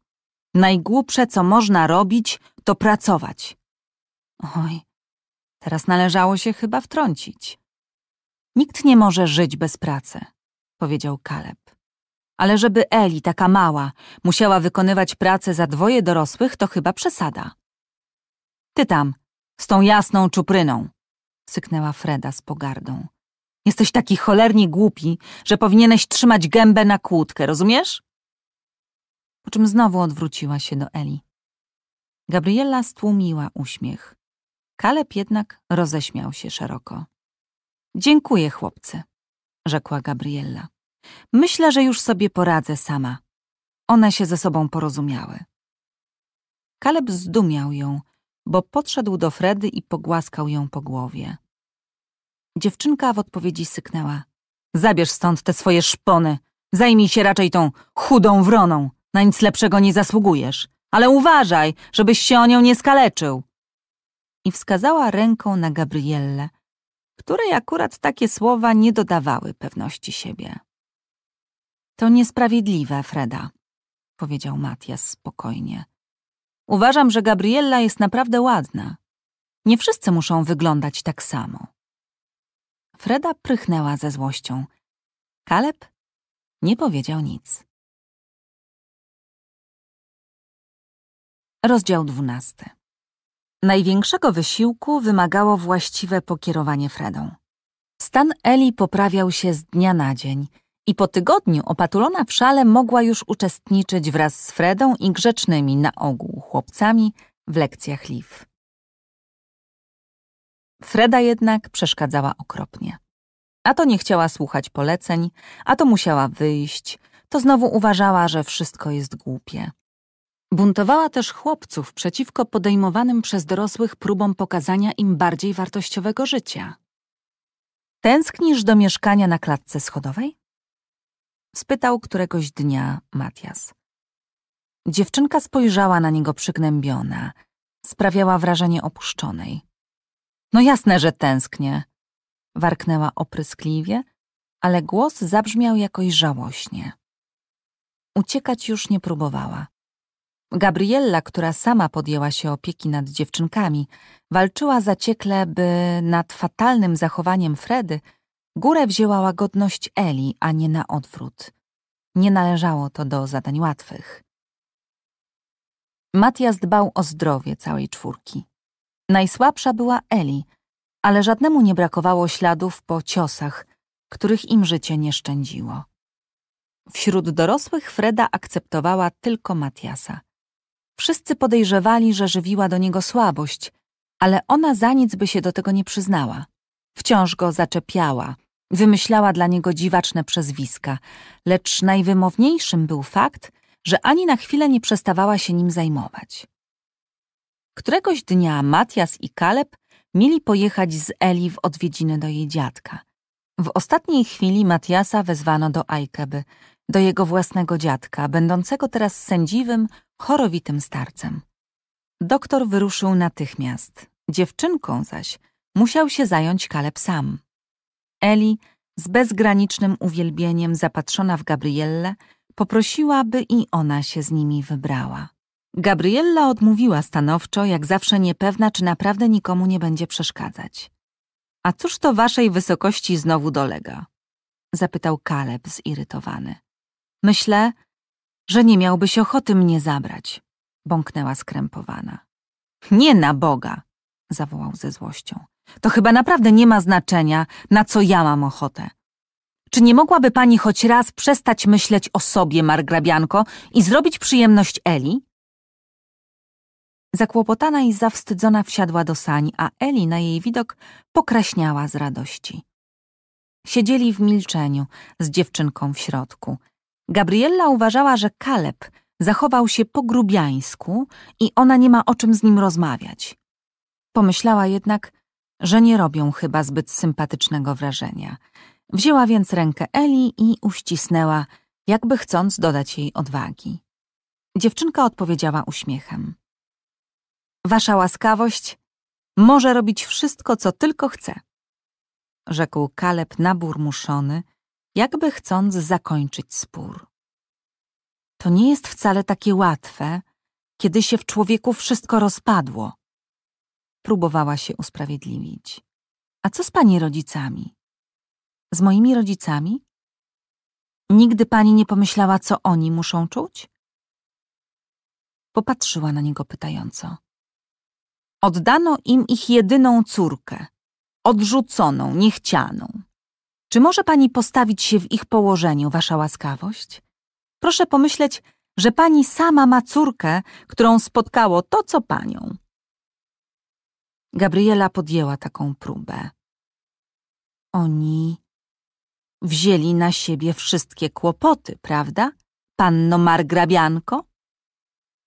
Najgłupsze, co można robić, to pracować. Oj, teraz należało się chyba wtrącić. Nikt nie może żyć bez pracy, powiedział Kaleb. Ale żeby Eli, taka mała, musiała wykonywać pracę za dwoje dorosłych, to chyba przesada. Ty tam, z tą jasną czupryną, syknęła Freda z pogardą. Jesteś taki cholernie głupi, że powinieneś trzymać gębę na kłódkę, rozumiesz? Po czym znowu odwróciła się do Eli. Gabriella stłumiła uśmiech. Kaleb jednak roześmiał się szeroko. Dziękuję, chłopcy, rzekła Gabriella. Myślę, że już sobie poradzę sama. One się ze sobą porozumiały. Kaleb zdumiał ją, bo podszedł do Fredy i pogłaskał ją po głowie. Dziewczynka w odpowiedzi syknęła. Zabierz stąd te swoje szpony. Zajmij się raczej tą chudą wroną. Na nic lepszego nie zasługujesz. Ale uważaj, żebyś się o nią nie skaleczył. I wskazała ręką na Gabrielle, której akurat takie słowa nie dodawały pewności siebie. To niesprawiedliwe, Freda, powiedział Matias spokojnie. Uważam, że Gabriella jest naprawdę ładna. Nie wszyscy muszą wyglądać tak samo. Freda prychnęła ze złością. Kaleb nie powiedział nic. Rozdział dwunasty. Największego wysiłku wymagało właściwe pokierowanie Fredą. Stan Eli poprawiał się z dnia na dzień i po tygodniu opatulona w szale mogła już uczestniczyć wraz z Fredą i grzecznymi na ogół chłopcami w lekcjach LIW. Freda jednak przeszkadzała okropnie. A to nie chciała słuchać poleceń, a to musiała wyjść, to znowu uważała, że wszystko jest głupie. Buntowała też chłopców przeciwko podejmowanym przez dorosłych próbom pokazania im bardziej wartościowego życia. Tęsknisz do mieszkania na klatce schodowej? spytał któregoś dnia Matias. Dziewczynka spojrzała na niego przygnębiona, sprawiała wrażenie opuszczonej. No jasne, że tęsknię. Warknęła opryskliwie, ale głos zabrzmiał jakoś żałośnie. Uciekać już nie próbowała. Gabriella, która sama podjęła się opieki nad dziewczynkami, walczyła zaciekle, by nad fatalnym zachowaniem Fredy górę wzięła łagodność Eli, a nie na odwrót. Nie należało to do zadań łatwych. Matias dbał o zdrowie całej czwórki. Najsłabsza była Eli, ale żadnemu nie brakowało śladów po ciosach, których im życie nie szczędziło. Wśród dorosłych Freda akceptowała tylko Matiasa. Wszyscy podejrzewali, że żywiła do niego słabość, ale ona za nic by się do tego nie przyznała. Wciąż go zaczepiała, wymyślała dla niego dziwaczne przezwiska, lecz najwymowniejszym był fakt, że ani na chwilę nie przestawała się nim zajmować. Któregoś dnia Matias i Kaleb mieli pojechać z Eli w odwiedziny do jej dziadka. W ostatniej chwili Matiasa wezwano do Ajkeby, do jego własnego dziadka, będącego teraz sędziwym, chorowitym starcem. Doktor wyruszył natychmiast. Dziewczynką zaś musiał się zająć Kaleb sam. Eli, z bezgranicznym uwielbieniem zapatrzona w Gabrielle, poprosiła, by i ona się z nimi wybrała. Gabriella odmówiła stanowczo, jak zawsze niepewna, czy naprawdę nikomu nie będzie przeszkadzać. A cóż to waszej wysokości znowu dolega? Zapytał Kaleb zirytowany. Myślę, że nie miałbyś ochoty mnie zabrać, bąknęła skrępowana. Nie na Boga! zawołał ze złością. To chyba naprawdę nie ma znaczenia, na co ja mam ochotę. Czy nie mogłaby pani choć raz przestać myśleć o sobie, margrabianko, i zrobić przyjemność Eli? Zakłopotana i zawstydzona wsiadła do sani, a Eli na jej widok pokraśniała z radości. Siedzieli w milczeniu z dziewczynką w środku. Gabriella uważała, że Kaleb zachował się po grubiańsku i ona nie ma o czym z nim rozmawiać. Pomyślała jednak, że nie robią chyba zbyt sympatycznego wrażenia. Wzięła więc rękę Eli i uścisnęła, jakby chcąc dodać jej odwagi. Dziewczynka odpowiedziała uśmiechem. Wasza łaskawość może robić wszystko, co tylko chce, rzekł Kaleb naburmuszony, jakby chcąc zakończyć spór. To nie jest wcale takie łatwe, kiedy się w człowieku wszystko rozpadło. Próbowała się usprawiedliwić. A co z pani rodzicami? Z moimi rodzicami? Nigdy pani nie pomyślała, co oni muszą czuć? Popatrzyła na niego pytająco. Oddano im ich jedyną córkę, odrzuconą, niechcianą. Czy może pani postawić się w ich położeniu, wasza łaskawość? Proszę pomyśleć, że pani sama ma córkę, którą spotkało to, co panią. Gabriela podjęła taką próbę. Oni wzięli na siebie wszystkie kłopoty, prawda, panno Margrabianko?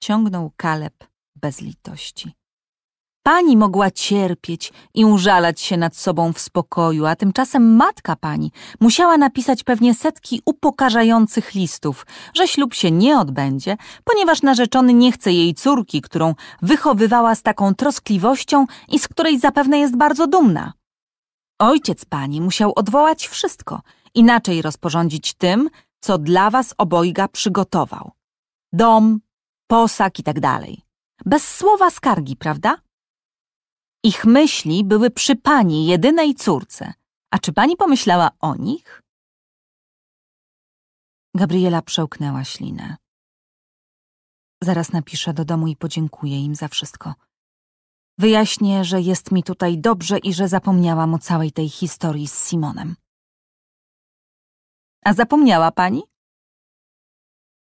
Ciągnął Kaleb bez litości. Pani mogła cierpieć i użalać się nad sobą w spokoju, a tymczasem matka pani musiała napisać pewnie setki upokarzających listów, że ślub się nie odbędzie, ponieważ narzeczony nie chce jej córki, którą wychowywała z taką troskliwością i z której zapewne jest bardzo dumna. Ojciec pani musiał odwołać wszystko, inaczej rozporządzić tym, co dla was obojga przygotował. Dom, posag i tak dalej. Bez słowa skargi, prawda? Ich myśli były przy pani, jedynej córce. A czy pani pomyślała o nich? Gabriela przełknęła ślinę. Zaraz napiszę do domu i podziękuję im za wszystko. Wyjaśnię, że jest mi tutaj dobrze i że zapomniałam o całej tej historii z Simonem. A zapomniała pani?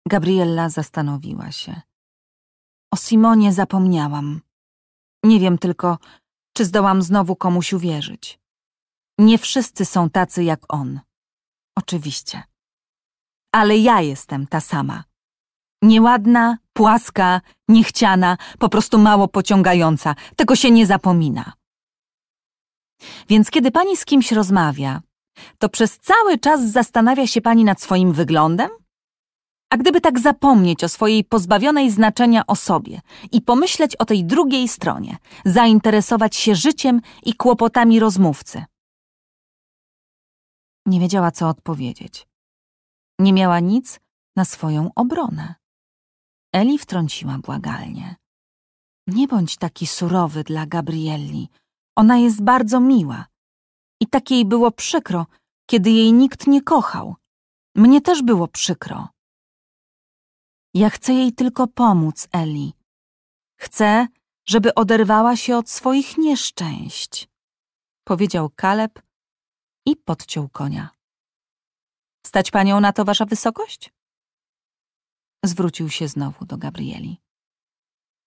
Gabriella zastanowiła się. O Simonie zapomniałam. Nie wiem tylko, czy zdołam znowu komuś uwierzyć. Nie wszyscy są tacy jak on. Oczywiście. Ale ja jestem ta sama. Nieładna, płaska, niechciana, po prostu mało pociągająca. Tego się nie zapomina. Więc kiedy pani z kimś rozmawia, to przez cały czas zastanawia się pani nad swoim wyglądem? A gdyby tak zapomnieć o swojej pozbawionej znaczenia osobie i pomyśleć o tej drugiej stronie, zainteresować się życiem i kłopotami rozmówcy? Nie wiedziała, co odpowiedzieć. Nie miała nic na swoją obronę. Eli wtrąciła błagalnie. Nie bądź taki surowy dla Gabrielli. Ona jest bardzo miła. I tak jej było przykro, kiedy jej nikt nie kochał. Mnie też było przykro. Ja chcę jej tylko pomóc, Eli. Chcę, żeby oderwała się od swoich nieszczęść, powiedział Kaleb i podciął konia. Stać panią na to wasza wysokość? Zwrócił się znowu do Gabrieli.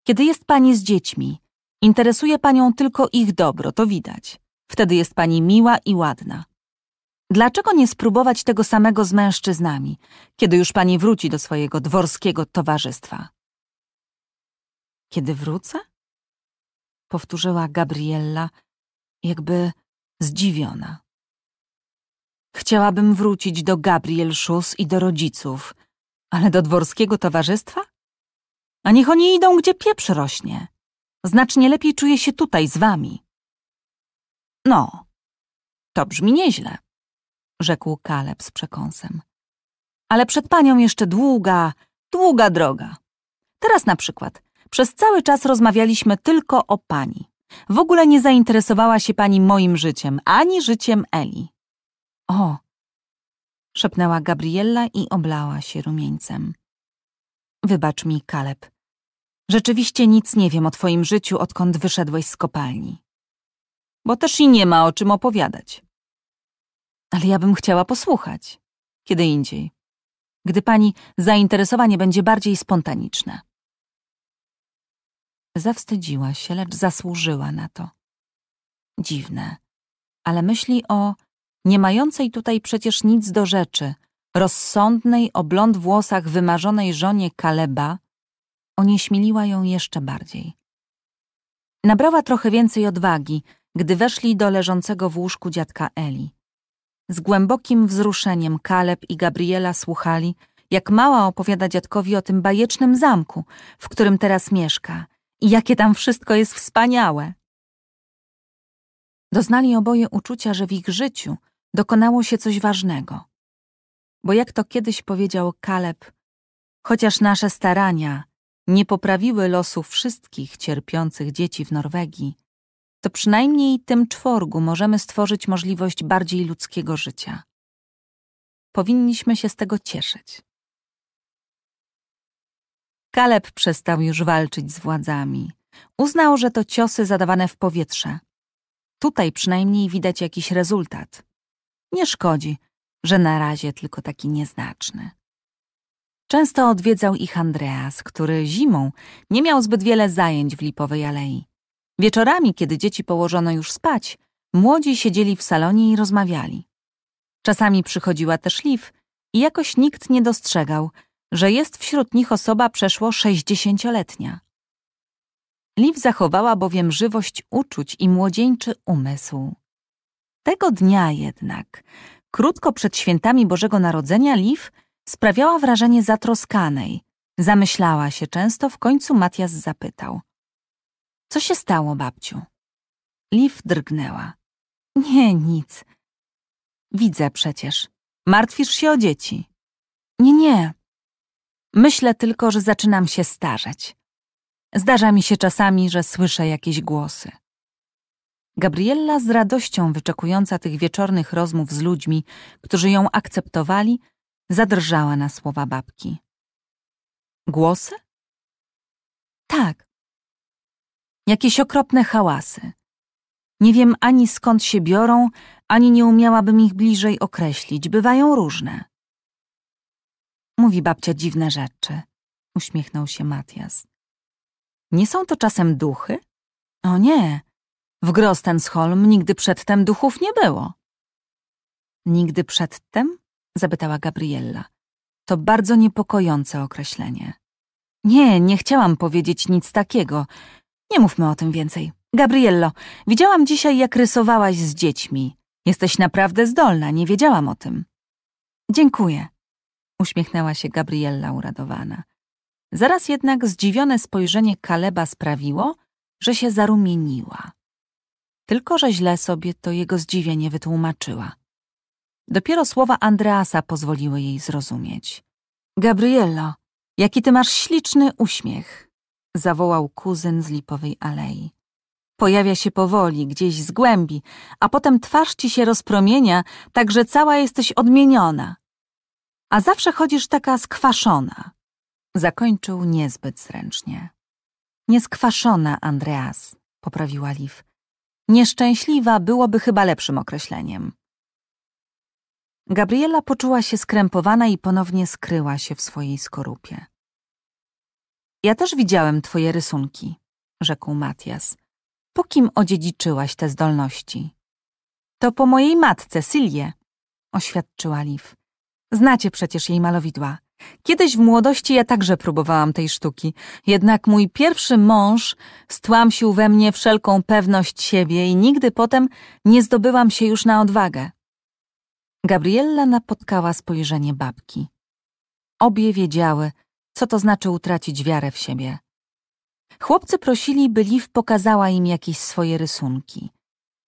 Kiedy jest pani z dziećmi, interesuje panią tylko ich dobro, to widać. Wtedy jest pani miła i ładna. Dlaczego nie spróbować tego samego z mężczyznami, kiedy już pani wróci do swojego dworskiego towarzystwa? Kiedy wrócę? Powtórzyła Gabriella, jakby zdziwiona. Chciałabym wrócić do Gabriel Schuss i do rodziców, ale do dworskiego towarzystwa? A niech oni idą, gdzie pieprz rośnie. Znacznie lepiej czuję się tutaj z wami. No, to brzmi nieźle rzekł Kaleb z przekąsem. Ale przed panią jeszcze długa, długa droga. Teraz na przykład, przez cały czas rozmawialiśmy tylko o pani. W ogóle nie zainteresowała się pani moim życiem, ani życiem Eli. O, szepnęła Gabriella i oblała się rumieńcem. Wybacz mi, Kaleb. Rzeczywiście nic nie wiem o twoim życiu, odkąd wyszedłeś z kopalni. Bo też i nie ma o czym opowiadać. Ale ja bym chciała posłuchać. Kiedy indziej. Gdy pani zainteresowanie będzie bardziej spontaniczne. Zawstydziła się, lecz zasłużyła na to. Dziwne, ale myśli o nie mającej tutaj przecież nic do rzeczy, rozsądnej, o blond włosach wymarzonej żonie Kaleba, onieśmieliła ją jeszcze bardziej. Nabrała trochę więcej odwagi, gdy weszli do leżącego w łóżku dziadka Eli. Z głębokim wzruszeniem Kaleb i Gabriela słuchali, jak mała opowiada dziadkowi o tym bajecznym zamku, w którym teraz mieszka i jakie tam wszystko jest wspaniałe. Doznali oboje uczucia, że w ich życiu dokonało się coś ważnego. Bo jak to kiedyś powiedział Kaleb, chociaż nasze starania nie poprawiły losu wszystkich cierpiących dzieci w Norwegii, to przynajmniej tym czworgu możemy stworzyć możliwość bardziej ludzkiego życia. Powinniśmy się z tego cieszyć. Kaleb przestał już walczyć z władzami. Uznał, że to ciosy zadawane w powietrze. Tutaj przynajmniej widać jakiś rezultat. Nie szkodzi, że na razie tylko taki nieznaczny. Często odwiedzał ich Andreas, który zimą nie miał zbyt wiele zajęć w Lipowej Alei. Wieczorami, kiedy dzieci położono już spać, młodzi siedzieli w salonie i rozmawiali. Czasami przychodziła też Liv i jakoś nikt nie dostrzegał, że jest wśród nich osoba przeszło sześćdziesięcioletnia. Liv zachowała bowiem żywość uczuć i młodzieńczy umysł. Tego dnia jednak, krótko przed świętami Bożego Narodzenia, Liv sprawiała wrażenie zatroskanej. Zamyślała się często, w końcu Matias zapytał. Co się stało, babciu? Liv drgnęła. Nie, nic. Widzę przecież. Martwisz się o dzieci. Nie, nie. Myślę tylko, że zaczynam się starzeć. Zdarza mi się czasami, że słyszę jakieś głosy. Gabriella z radością wyczekująca tych wieczornych rozmów z ludźmi, którzy ją akceptowali, zadrżała na słowa babki. Głosy? Tak jakieś okropne hałasy. Nie wiem ani skąd się biorą, ani nie umiałabym ich bliżej określić. Bywają różne. Mówi babcia dziwne rzeczy, uśmiechnął się Matias. Nie są to czasem duchy? O nie, w Grostensholm nigdy przedtem duchów nie było. Nigdy przedtem? zapytała Gabriella. To bardzo niepokojące określenie. Nie, nie chciałam powiedzieć nic takiego. Nie mówmy o tym więcej. Gabriello, widziałam dzisiaj, jak rysowałaś z dziećmi. Jesteś naprawdę zdolna, nie wiedziałam o tym. Dziękuję, uśmiechnęła się Gabriella uradowana. Zaraz jednak zdziwione spojrzenie Kaleba sprawiło, że się zarumieniła. Tylko, że źle sobie to jego zdziwienie wytłumaczyła. Dopiero słowa Andreasa pozwoliły jej zrozumieć. Gabriello, jaki ty masz śliczny uśmiech zawołał kuzyn z lipowej alei. Pojawia się powoli, gdzieś z głębi, a potem twarz ci się rozpromienia, tak że cała jesteś odmieniona. A zawsze chodzisz taka skwaszona. Zakończył niezbyt zręcznie. Nieskwaszona, Andreas, poprawiła Liv. Nieszczęśliwa byłoby chyba lepszym określeniem. Gabriela poczuła się skrępowana i ponownie skryła się w swojej skorupie. Ja też widziałem twoje rysunki, rzekł Matias. Po kim odziedziczyłaś te zdolności? To po mojej matce, Sylię, oświadczyła Liv. Znacie przecież jej malowidła. Kiedyś w młodości ja także próbowałam tej sztuki, jednak mój pierwszy mąż stłamsił we mnie wszelką pewność siebie i nigdy potem nie zdobyłam się już na odwagę. Gabriella napotkała spojrzenie babki. Obie wiedziały, co to znaczy utracić wiarę w siebie. Chłopcy prosili, by Liv pokazała im jakieś swoje rysunki.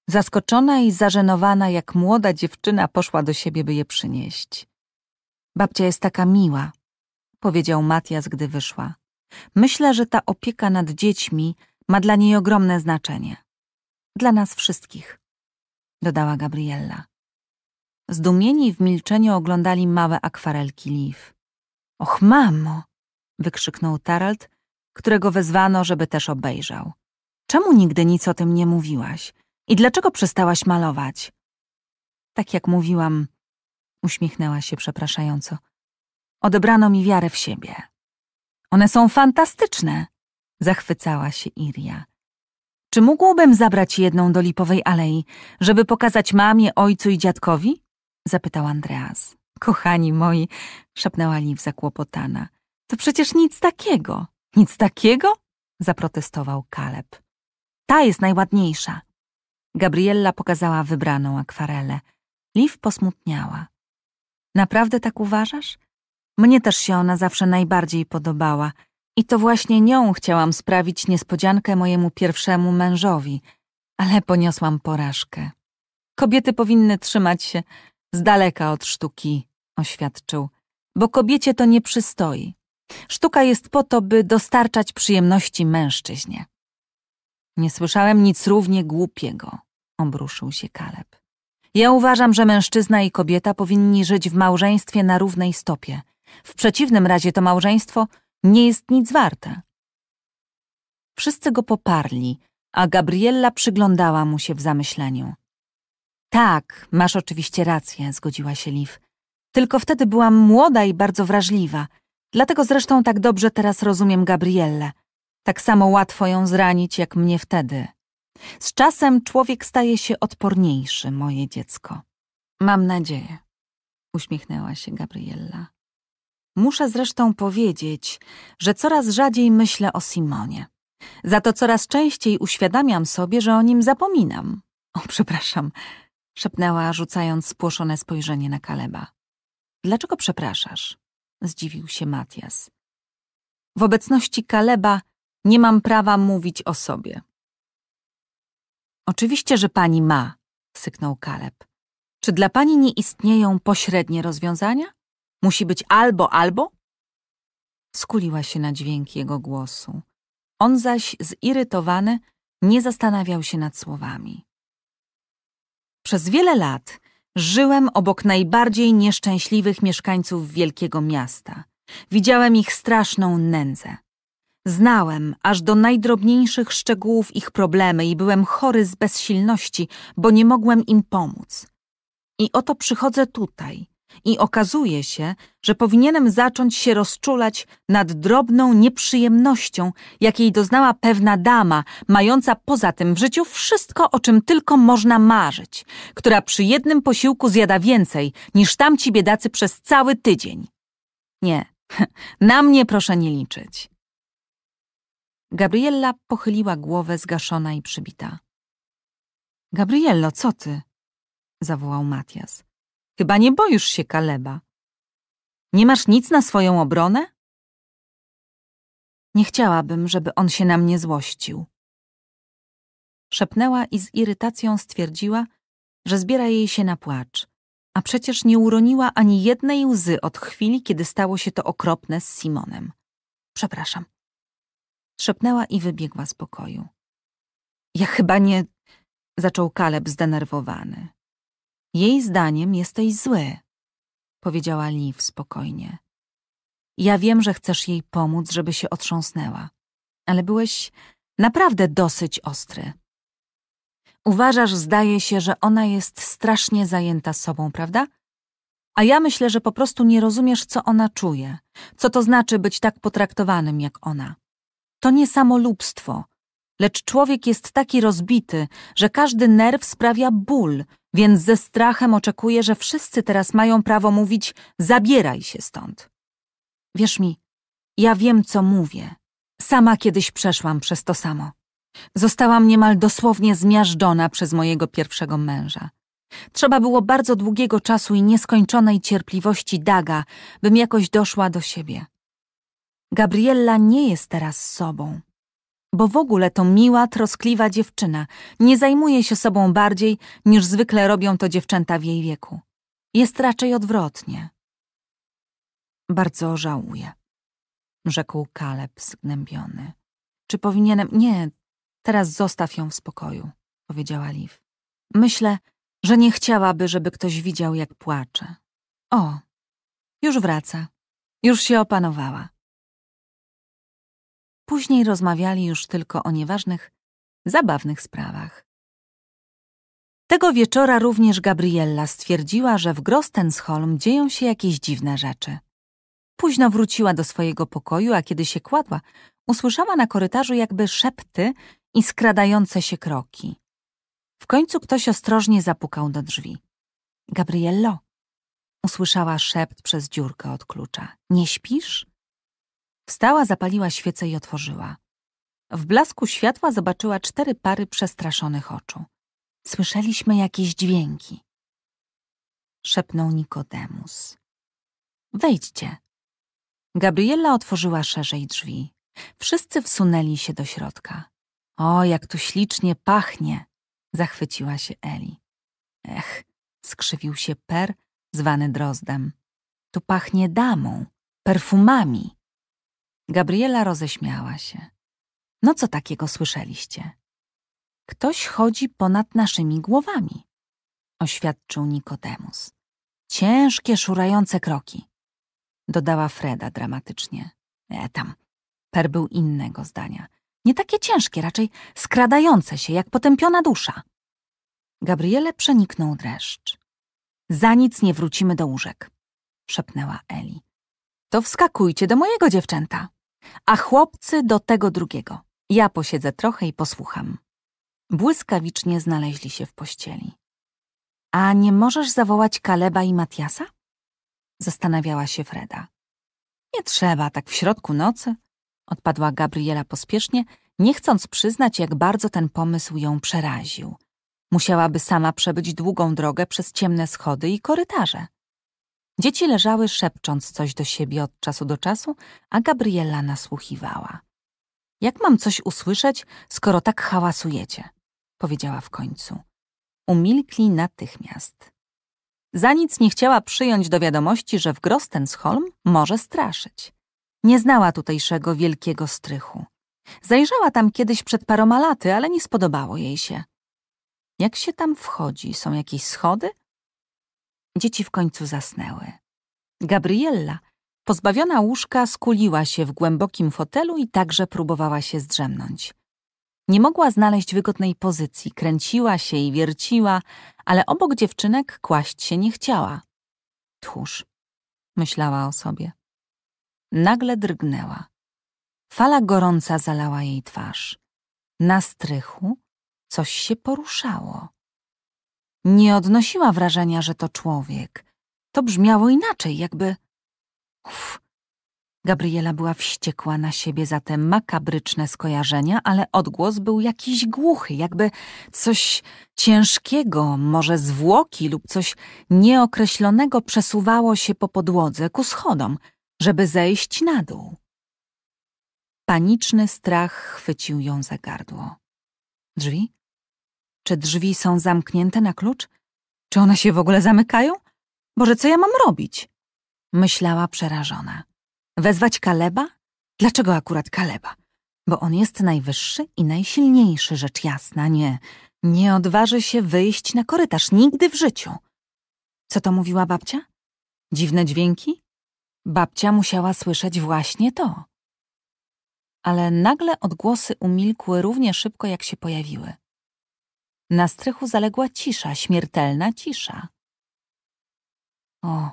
Zaskoczona i zażenowana, jak młoda dziewczyna poszła do siebie, by je przynieść. Babcia jest taka miła, powiedział Matias, gdy wyszła. Myślę, że ta opieka nad dziećmi ma dla niej ogromne znaczenie. Dla nas wszystkich, dodała Gabriella. Zdumieni w milczeniu oglądali małe akwarelki Liv. Och, mamo, wykrzyknął Tarald, którego wezwano, żeby też obejrzał. Czemu nigdy nic o tym nie mówiłaś? I dlaczego przestałaś malować? Tak jak mówiłam, uśmiechnęła się przepraszająco. Odebrano mi wiarę w siebie. One są fantastyczne, zachwycała się Iria. Czy mógłbym zabrać jedną do Lipowej Alei, żeby pokazać mamie, ojcu i dziadkowi? zapytał Andreas. Kochani moi, szepnęła Liv zakłopotana. To przecież nic takiego. Nic takiego? zaprotestował Kaleb. Ta jest najładniejsza. Gabriella pokazała wybraną akwarelę. Liv posmutniała. Naprawdę tak uważasz? Mnie też się ona zawsze najbardziej podobała i to właśnie nią chciałam sprawić niespodziankę mojemu pierwszemu mężowi, ale poniosłam porażkę. Kobiety powinny trzymać się z daleka od sztuki, oświadczył, bo kobiecie to nie przystoi. Sztuka jest po to, by dostarczać przyjemności mężczyźnie. Nie słyszałem nic równie głupiego, obruszył się Kaleb. Ja uważam, że mężczyzna i kobieta powinni żyć w małżeństwie na równej stopie. W przeciwnym razie to małżeństwo nie jest nic warte. Wszyscy go poparli, a Gabriella przyglądała mu się w zamyśleniu. Tak, masz oczywiście rację, zgodziła się Liv. Tylko wtedy byłam młoda i bardzo wrażliwa – Dlatego zresztą tak dobrze teraz rozumiem Gabrielle. Tak samo łatwo ją zranić, jak mnie wtedy. Z czasem człowiek staje się odporniejszy, moje dziecko. Mam nadzieję, uśmiechnęła się Gabriella. Muszę zresztą powiedzieć, że coraz rzadziej myślę o Simonie. Za to coraz częściej uświadamiam sobie, że o nim zapominam. O, przepraszam, szepnęła, rzucając spłoszone spojrzenie na Kaleba. Dlaczego przepraszasz? zdziwił się Matias. W obecności Kaleba nie mam prawa mówić o sobie. Oczywiście, że pani ma, syknął Kaleb. Czy dla pani nie istnieją pośrednie rozwiązania? Musi być albo, albo? Skuliła się na dźwięk jego głosu. On zaś, zirytowany, nie zastanawiał się nad słowami. Przez wiele lat Żyłem obok najbardziej nieszczęśliwych mieszkańców wielkiego miasta. Widziałem ich straszną nędzę. Znałem aż do najdrobniejszych szczegółów ich problemy i byłem chory z bezsilności, bo nie mogłem im pomóc. I oto przychodzę tutaj, i okazuje się, że powinienem zacząć się rozczulać nad drobną nieprzyjemnością, jakiej doznała pewna dama, mająca poza tym w życiu wszystko, o czym tylko można marzyć, która przy jednym posiłku zjada więcej niż tamci biedacy przez cały tydzień. Nie, na mnie proszę nie liczyć. Gabriella pochyliła głowę zgaszona i przybita. Gabriello, co ty? zawołał Matias. Chyba nie boisz się Kaleba. Nie masz nic na swoją obronę? Nie chciałabym, żeby on się na mnie złościł. Szepnęła i z irytacją stwierdziła, że zbiera jej się na płacz, a przecież nie uroniła ani jednej łzy od chwili, kiedy stało się to okropne z Simonem. Przepraszam. Szepnęła i wybiegła z pokoju. Ja chyba nie... zaczął Kaleb zdenerwowany. Jej zdaniem jesteś zły, powiedziała Liv spokojnie. Ja wiem, że chcesz jej pomóc, żeby się otrząsnęła, ale byłeś naprawdę dosyć ostry. Uważasz, zdaje się, że ona jest strasznie zajęta sobą, prawda? A ja myślę, że po prostu nie rozumiesz, co ona czuje, co to znaczy być tak potraktowanym jak ona. To nie samolubstwo, Lecz człowiek jest taki rozbity, że każdy nerw sprawia ból, więc ze strachem oczekuje, że wszyscy teraz mają prawo mówić: zabieraj się stąd. Wierz mi, ja wiem, co mówię. Sama kiedyś przeszłam przez to samo. Zostałam niemal dosłownie zmiażdżona przez mojego pierwszego męża. Trzeba było bardzo długiego czasu i nieskończonej cierpliwości Daga, bym jakoś doszła do siebie. Gabriella nie jest teraz sobą bo w ogóle to miła, troskliwa dziewczyna. Nie zajmuje się sobą bardziej niż zwykle robią to dziewczęta w jej wieku. Jest raczej odwrotnie. Bardzo żałuję, rzekł Kaleb zgnębiony. Czy powinienem. Nie, teraz zostaw ją w spokoju, powiedziała Liv. Myślę, że nie chciałaby, żeby ktoś widział, jak płacze. O, już wraca. Już się opanowała. Później rozmawiali już tylko o nieważnych, zabawnych sprawach. Tego wieczora również Gabriella stwierdziła, że w Grostensholm dzieją się jakieś dziwne rzeczy. Późno wróciła do swojego pokoju, a kiedy się kładła, usłyszała na korytarzu jakby szepty i skradające się kroki. W końcu ktoś ostrożnie zapukał do drzwi. Gabriello, usłyszała szept przez dziurkę od klucza. Nie śpisz? Wstała, zapaliła świecę i otworzyła. W blasku światła zobaczyła cztery pary przestraszonych oczu. Słyszeliśmy jakieś dźwięki. Szepnął Nikodemus. Wejdźcie. Gabriella otworzyła szerzej drzwi. Wszyscy wsunęli się do środka. O, jak tu ślicznie pachnie! Zachwyciła się Eli. Ech, skrzywił się Per, zwany drozdem. Tu pachnie damą, perfumami. Gabriela roześmiała się. No co takiego słyszeliście? Ktoś chodzi ponad naszymi głowami, oświadczył Nikodemus. Ciężkie, szurające kroki, dodała Freda dramatycznie. E tam, Per był innego zdania. Nie takie ciężkie, raczej skradające się, jak potępiona dusza. Gabriele przeniknął dreszcz. Za nic nie wrócimy do łóżek, szepnęła Eli. To wskakujcie do mojego dziewczęta a chłopcy do tego drugiego. Ja posiedzę trochę i posłucham. Błyskawicznie znaleźli się w pościeli. A nie możesz zawołać Kaleba i Matiasa? Zastanawiała się Freda. Nie trzeba, tak w środku nocy, odpadła Gabriela pospiesznie, nie chcąc przyznać, jak bardzo ten pomysł ją przeraził. Musiałaby sama przebyć długą drogę przez ciemne schody i korytarze. Dzieci leżały szepcząc coś do siebie od czasu do czasu, a Gabriela nasłuchiwała. Jak mam coś usłyszeć, skoro tak hałasujecie? powiedziała w końcu. Umilkli natychmiast. Za nic nie chciała przyjąć do wiadomości, że w Grostensholm może straszyć. Nie znała tutejszego wielkiego strychu. Zajrzała tam kiedyś przed paroma laty, ale nie spodobało jej się. Jak się tam wchodzi? Są jakieś schody? Dzieci w końcu zasnęły. Gabriella, pozbawiona łóżka, skuliła się w głębokim fotelu i także próbowała się zdrzemnąć. Nie mogła znaleźć wygodnej pozycji, kręciła się i wierciła, ale obok dziewczynek kłaść się nie chciała. Tchórz, myślała o sobie. Nagle drgnęła. Fala gorąca zalała jej twarz. Na strychu coś się poruszało. Nie odnosiła wrażenia, że to człowiek. To brzmiało inaczej, jakby... Uff. Gabriela była wściekła na siebie za te makabryczne skojarzenia, ale odgłos był jakiś głuchy, jakby coś ciężkiego, może zwłoki lub coś nieokreślonego przesuwało się po podłodze ku schodom, żeby zejść na dół. Paniczny strach chwycił ją za gardło. Drzwi? Czy drzwi są zamknięte na klucz? Czy one się w ogóle zamykają? Boże, co ja mam robić? Myślała przerażona. Wezwać Kaleba? Dlaczego akurat Kaleba? Bo on jest najwyższy i najsilniejszy, rzecz jasna. Nie, nie odważy się wyjść na korytarz nigdy w życiu. Co to mówiła babcia? Dziwne dźwięki? Babcia musiała słyszeć właśnie to. Ale nagle odgłosy umilkły równie szybko, jak się pojawiły. Na strychu zaległa cisza, śmiertelna cisza. O,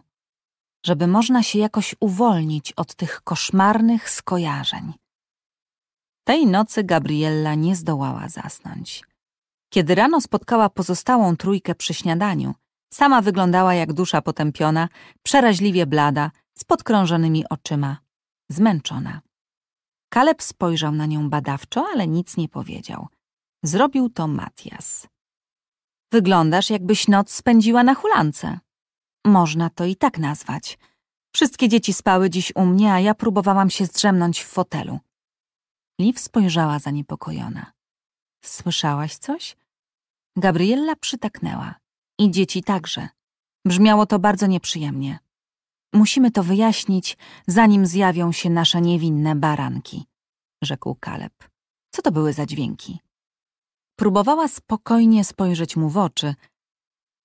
żeby można się jakoś uwolnić od tych koszmarnych skojarzeń. Tej nocy Gabriella nie zdołała zasnąć. Kiedy rano spotkała pozostałą trójkę przy śniadaniu, sama wyglądała jak dusza potępiona, przeraźliwie blada, z podkrążonymi oczyma, zmęczona. Kaleb spojrzał na nią badawczo, ale nic nie powiedział. Zrobił to Matias. Wyglądasz, jakbyś noc spędziła na hulance. Można to i tak nazwać. Wszystkie dzieci spały dziś u mnie, a ja próbowałam się zdrzemnąć w fotelu. Liv spojrzała zaniepokojona. Słyszałaś coś? Gabriella przytaknęła. I dzieci także. Brzmiało to bardzo nieprzyjemnie. Musimy to wyjaśnić, zanim zjawią się nasze niewinne baranki, rzekł Kaleb. Co to były za dźwięki? Próbowała spokojnie spojrzeć mu w oczy,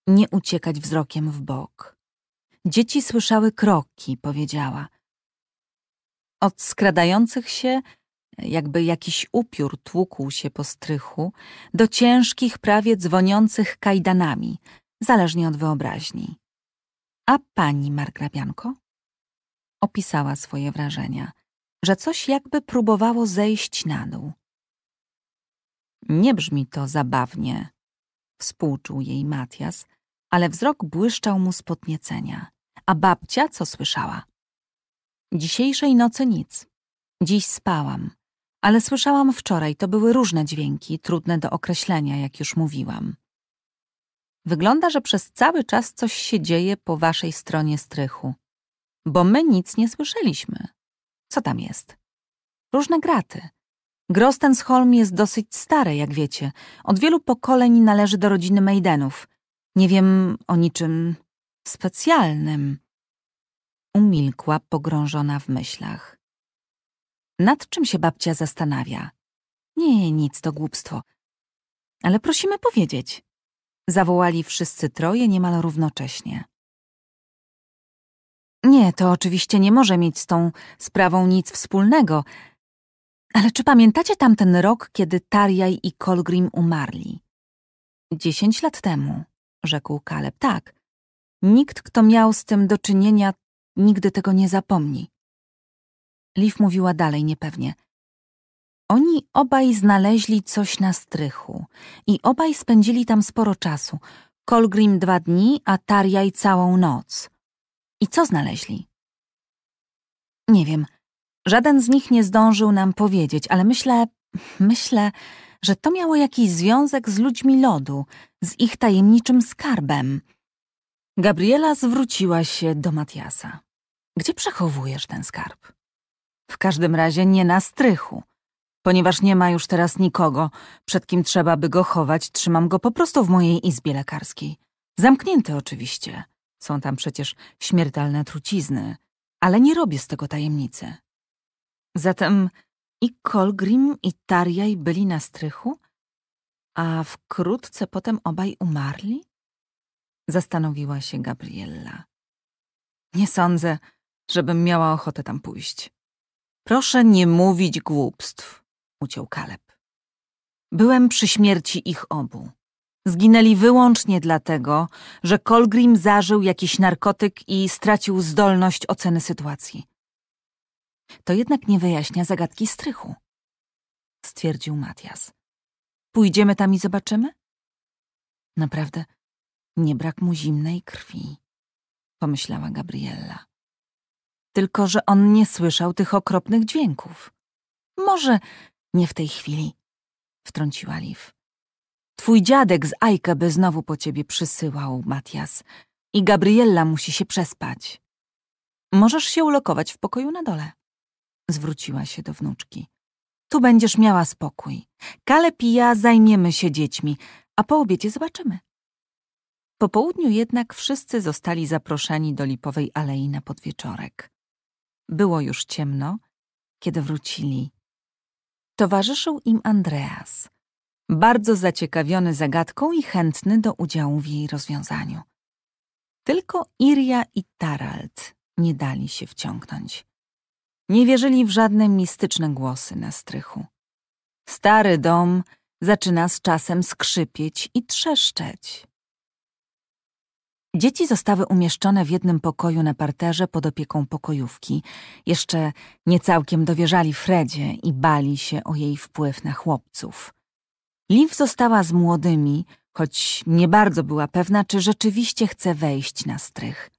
nie uciekać wzrokiem w bok. Dzieci słyszały kroki, powiedziała. Od skradających się, jakby jakiś upiór tłukł się po strychu, do ciężkich, prawie dzwoniących kajdanami, zależnie od wyobraźni. A pani margrabianko? Opisała swoje wrażenia, że coś jakby próbowało zejść na dół. Nie brzmi to zabawnie, współczuł jej Matias, ale wzrok błyszczał mu z podniecenia. A babcia co słyszała? Dzisiejszej nocy nic. Dziś spałam, ale słyszałam wczoraj, to były różne dźwięki, trudne do określenia, jak już mówiłam. Wygląda, że przez cały czas coś się dzieje po waszej stronie strychu, bo my nic nie słyszeliśmy. Co tam jest? Różne graty, Grostensholm jest dosyć stare, jak wiecie. Od wielu pokoleń należy do rodziny Maidenów. Nie wiem o niczym specjalnym. Umilkła, pogrążona w myślach. Nad czym się babcia zastanawia? Nie, nic, to głupstwo. Ale prosimy powiedzieć. Zawołali wszyscy troje niemal równocześnie. Nie, to oczywiście nie może mieć z tą sprawą nic wspólnego – ale czy pamiętacie tamten rok, kiedy Tarjaj i Colgrim umarli? Dziesięć lat temu, rzekł Kaleb. Tak. Nikt, kto miał z tym do czynienia, nigdy tego nie zapomni. Liv mówiła dalej niepewnie. Oni obaj znaleźli coś na strychu i obaj spędzili tam sporo czasu. Colgrim dwa dni, a Tarjaj całą noc. I co znaleźli? Nie wiem – Żaden z nich nie zdążył nam powiedzieć, ale myślę, myślę, że to miało jakiś związek z ludźmi lodu, z ich tajemniczym skarbem. Gabriela zwróciła się do Matiasa. Gdzie przechowujesz ten skarb? W każdym razie nie na strychu. Ponieważ nie ma już teraz nikogo, przed kim trzeba by go chować, trzymam go po prostu w mojej izbie lekarskiej. Zamknięty oczywiście. Są tam przecież śmiertelne trucizny, ale nie robię z tego tajemnicy. Zatem i Kolgrim, i Tarjaj byli na strychu, a wkrótce potem obaj umarli? Zastanowiła się Gabriella. Nie sądzę, żebym miała ochotę tam pójść. Proszę nie mówić głupstw, uciął Kaleb. Byłem przy śmierci ich obu. Zginęli wyłącznie dlatego, że Kolgrim zażył jakiś narkotyk i stracił zdolność oceny sytuacji to jednak nie wyjaśnia zagadki strychu, stwierdził Matias. Pójdziemy tam i zobaczymy? Naprawdę, nie brak mu zimnej krwi, pomyślała Gabriella. Tylko, że on nie słyszał tych okropnych dźwięków. Może nie w tej chwili, wtrąciła Liv. Twój dziadek z Ajka by znowu po ciebie przysyłał, Matias, i Gabriella musi się przespać. Możesz się ulokować w pokoju na dole. Zwróciła się do wnuczki. Tu będziesz miała spokój. Kaleb i ja zajmiemy się dziećmi, a po obiedzie zobaczymy. Po południu jednak wszyscy zostali zaproszeni do Lipowej Alei na podwieczorek. Było już ciemno, kiedy wrócili. Towarzyszył im Andreas, bardzo zaciekawiony zagadką i chętny do udziału w jej rozwiązaniu. Tylko Iria i Tarald nie dali się wciągnąć. Nie wierzyli w żadne mistyczne głosy na strychu. Stary dom zaczyna z czasem skrzypieć i trzeszczeć. Dzieci zostały umieszczone w jednym pokoju na parterze pod opieką pokojówki. Jeszcze nie całkiem dowierzali Fredzie i bali się o jej wpływ na chłopców. Liv została z młodymi, choć nie bardzo była pewna, czy rzeczywiście chce wejść na strych.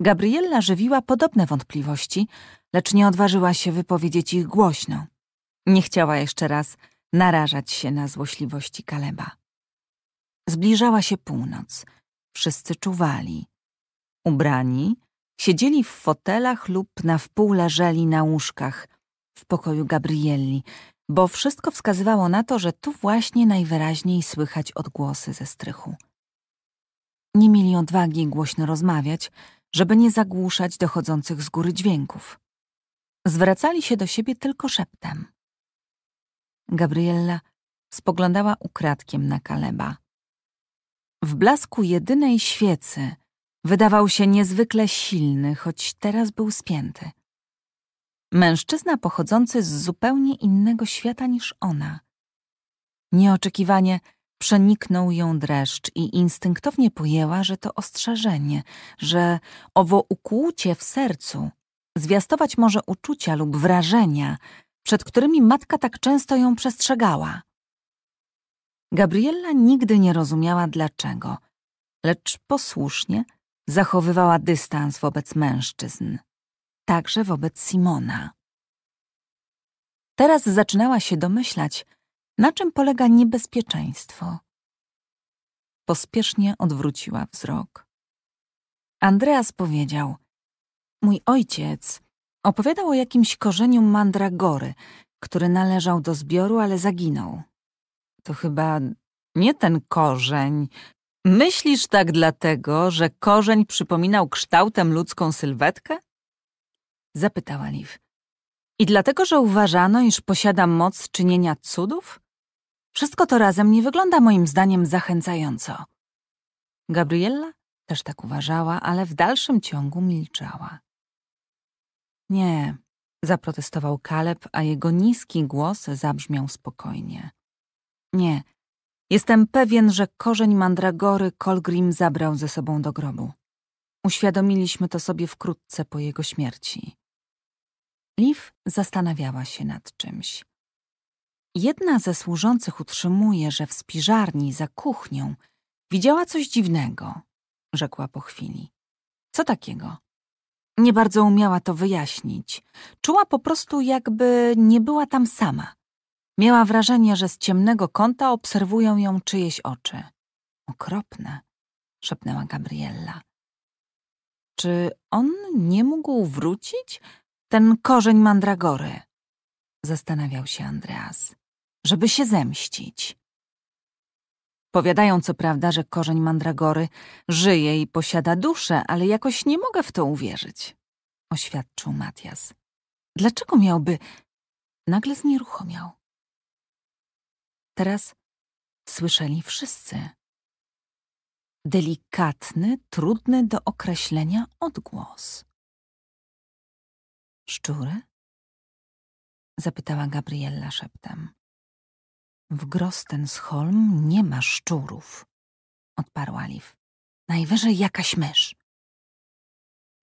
Gabriella żywiła podobne wątpliwości, lecz nie odważyła się wypowiedzieć ich głośno. Nie chciała jeszcze raz narażać się na złośliwości Kaleba. Zbliżała się północ. Wszyscy czuwali. Ubrani, siedzieli w fotelach lub na wpół leżeli na łóżkach w pokoju Gabrielli, bo wszystko wskazywało na to, że tu właśnie najwyraźniej słychać odgłosy ze strychu. Nie mieli odwagi głośno rozmawiać, żeby nie zagłuszać dochodzących z góry dźwięków. Zwracali się do siebie tylko szeptem. Gabriella spoglądała ukradkiem na Kaleba. W blasku jedynej świecy wydawał się niezwykle silny, choć teraz był spięty. Mężczyzna pochodzący z zupełnie innego świata niż ona. Nieoczekiwanie przeniknął ją dreszcz i instynktownie pojęła, że to ostrzeżenie, że owo ukłucie w sercu zwiastować może uczucia lub wrażenia, przed którymi matka tak często ją przestrzegała. Gabriella nigdy nie rozumiała dlaczego, lecz posłusznie zachowywała dystans wobec mężczyzn, także wobec Simona. Teraz zaczynała się domyślać, na czym polega niebezpieczeństwo. Pospiesznie odwróciła wzrok. Andreas powiedział – Mój ojciec opowiadał o jakimś korzeniu mandragory, który należał do zbioru, ale zaginął. To chyba nie ten korzeń. Myślisz tak dlatego, że korzeń przypominał kształtem ludzką sylwetkę? Zapytała Liv. I dlatego, że uważano, iż posiadam moc czynienia cudów? Wszystko to razem nie wygląda moim zdaniem zachęcająco. Gabriella też tak uważała, ale w dalszym ciągu milczała. Nie, zaprotestował Kaleb, a jego niski głos zabrzmiał spokojnie. Nie, jestem pewien, że korzeń mandragory Colgrim zabrał ze sobą do grobu. Uświadomiliśmy to sobie wkrótce po jego śmierci. Liv zastanawiała się nad czymś. Jedna ze służących utrzymuje, że w spiżarni za kuchnią widziała coś dziwnego, rzekła po chwili. Co takiego? Nie bardzo umiała to wyjaśnić. Czuła po prostu, jakby nie była tam sama. Miała wrażenie, że z ciemnego kąta obserwują ją czyjeś oczy. Okropne, szepnęła Gabriella. Czy on nie mógł wrócić? Ten korzeń mandragory, zastanawiał się Andreas, żeby się zemścić. Powiadają co prawda, że korzeń mandragory żyje i posiada duszę, ale jakoś nie mogę w to uwierzyć, oświadczył Matias. Dlaczego miałby? Nagle znieruchomiał. Teraz słyszeli wszyscy. Delikatny, trudny do określenia odgłos. Szczury? zapytała Gabriella szeptem. W Grostensholm nie ma szczurów, odparła Liv. Najwyżej jakaś mysz.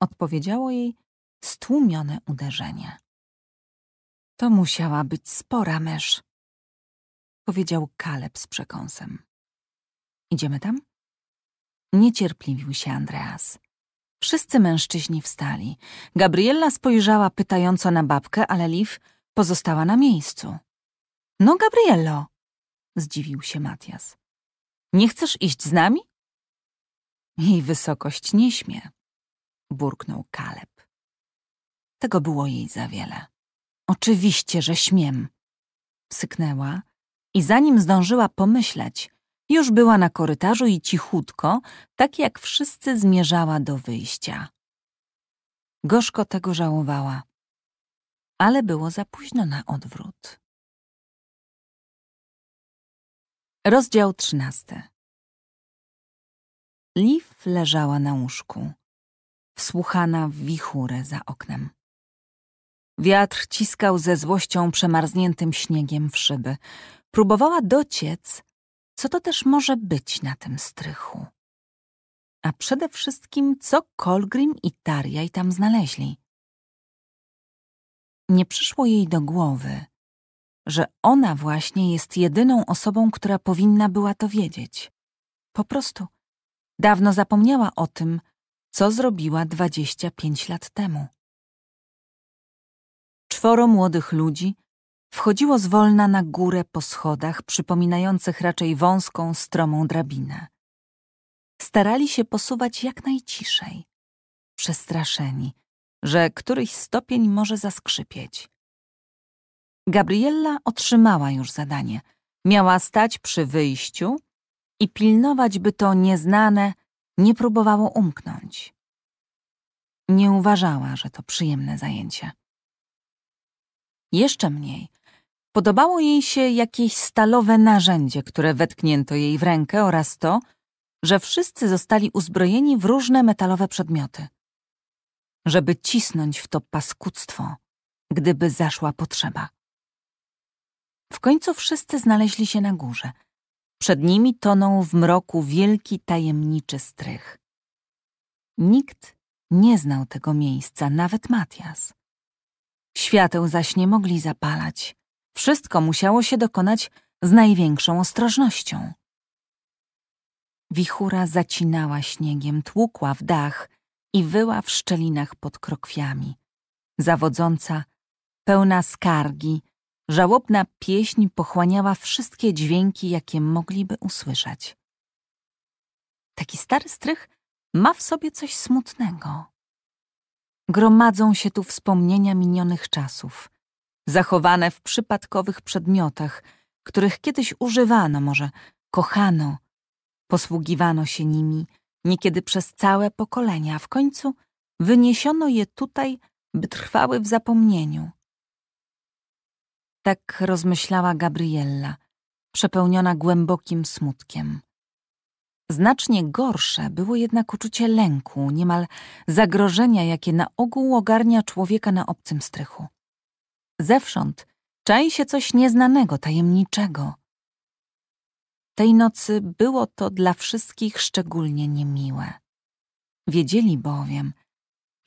Odpowiedziało jej stłumione uderzenie. To musiała być spora mysz, powiedział Kaleb z przekąsem. Idziemy tam? Niecierpliwił się Andreas. Wszyscy mężczyźni wstali. Gabriella spojrzała pytająco na babkę, ale Liv pozostała na miejscu. No, Gabriello, zdziwił się Matias. Nie chcesz iść z nami? Jej wysokość nie śmie, burknął Kaleb. Tego było jej za wiele. Oczywiście, że śmiem, syknęła i zanim zdążyła pomyśleć, już była na korytarzu i cichutko, tak jak wszyscy, zmierzała do wyjścia. Gorzko tego żałowała, ale było za późno na odwrót. Rozdział trzynasty. Liv leżała na łóżku, wsłuchana w wichurę za oknem. Wiatr ciskał ze złością przemarzniętym śniegiem w szyby. Próbowała dociec, co to też może być na tym strychu. A przede wszystkim, co Kolgrim i Tarjaj tam znaleźli. Nie przyszło jej do głowy, że ona właśnie jest jedyną osobą, która powinna była to wiedzieć. Po prostu dawno zapomniała o tym, co zrobiła 25 lat temu. Czworo młodych ludzi wchodziło zwolna na górę po schodach, przypominających raczej wąską, stromą drabinę. Starali się posuwać jak najciszej, przestraszeni, że któryś stopień może zaskrzypieć. Gabriella otrzymała już zadanie. Miała stać przy wyjściu i pilnować, by to nieznane nie próbowało umknąć. Nie uważała, że to przyjemne zajęcie. Jeszcze mniej. Podobało jej się jakieś stalowe narzędzie, które wetknięto jej w rękę oraz to, że wszyscy zostali uzbrojeni w różne metalowe przedmioty. Żeby cisnąć w to paskudztwo, gdyby zaszła potrzeba. W końcu wszyscy znaleźli się na górze. Przed nimi tonął w mroku wielki, tajemniczy strych. Nikt nie znał tego miejsca, nawet Matias. Świateł zaś nie mogli zapalać. Wszystko musiało się dokonać z największą ostrożnością. Wichura zacinała śniegiem, tłukła w dach i wyła w szczelinach pod krokwiami. Zawodząca, pełna skargi, Żałobna pieśń pochłaniała wszystkie dźwięki, jakie mogliby usłyszeć. Taki stary strych ma w sobie coś smutnego. Gromadzą się tu wspomnienia minionych czasów, zachowane w przypadkowych przedmiotach, których kiedyś używano, może kochano, posługiwano się nimi, niekiedy przez całe pokolenia, a w końcu wyniesiono je tutaj, by trwały w zapomnieniu, tak rozmyślała Gabriella, przepełniona głębokim smutkiem. Znacznie gorsze było jednak uczucie lęku, niemal zagrożenia, jakie na ogół ogarnia człowieka na obcym strychu. Zewsząd czai się coś nieznanego, tajemniczego. Tej nocy było to dla wszystkich szczególnie niemiłe. Wiedzieli bowiem,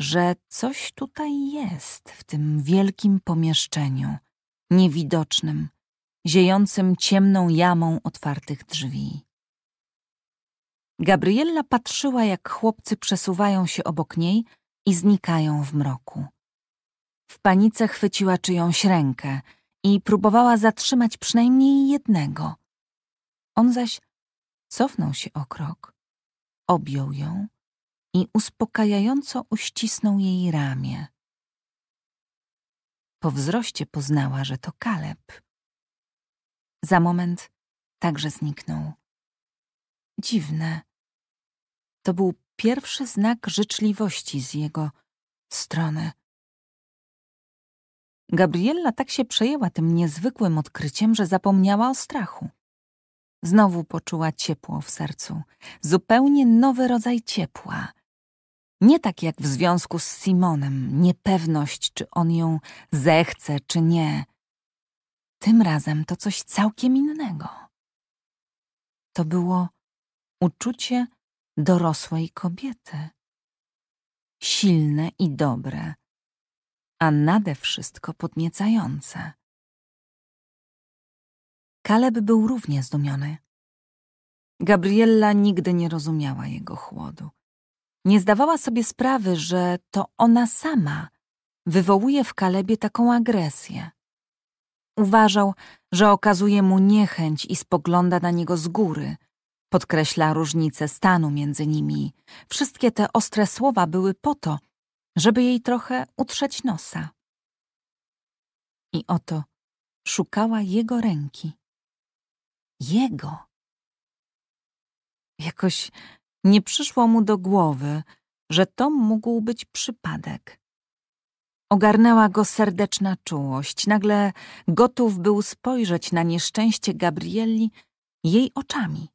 że coś tutaj jest w tym wielkim pomieszczeniu – niewidocznym, ziejącym ciemną jamą otwartych drzwi. Gabriella patrzyła, jak chłopcy przesuwają się obok niej i znikają w mroku. W panice chwyciła czyjąś rękę i próbowała zatrzymać przynajmniej jednego. On zaś cofnął się o krok, objął ją i uspokajająco uścisnął jej ramię. Po wzroście poznała, że to Kaleb. Za moment także zniknął. Dziwne. To był pierwszy znak życzliwości z jego strony. Gabriella tak się przejęła tym niezwykłym odkryciem, że zapomniała o strachu. Znowu poczuła ciepło w sercu, zupełnie nowy rodzaj ciepła, nie tak jak w związku z Simonem, niepewność, czy on ją zechce, czy nie. Tym razem to coś całkiem innego. To było uczucie dorosłej kobiety. Silne i dobre, a nade wszystko podniecające. Kaleb był równie zdumiony. Gabriella nigdy nie rozumiała jego chłodu. Nie zdawała sobie sprawy, że to ona sama wywołuje w Kalebie taką agresję. Uważał, że okazuje mu niechęć i spogląda na niego z góry. Podkreśla różnicę stanu między nimi. Wszystkie te ostre słowa były po to, żeby jej trochę utrzeć nosa. I oto szukała jego ręki. Jego. Jakoś nie przyszło mu do głowy, że to mógł być przypadek. Ogarnęła go serdeczna czułość. Nagle gotów był spojrzeć na nieszczęście Gabrieli jej oczami.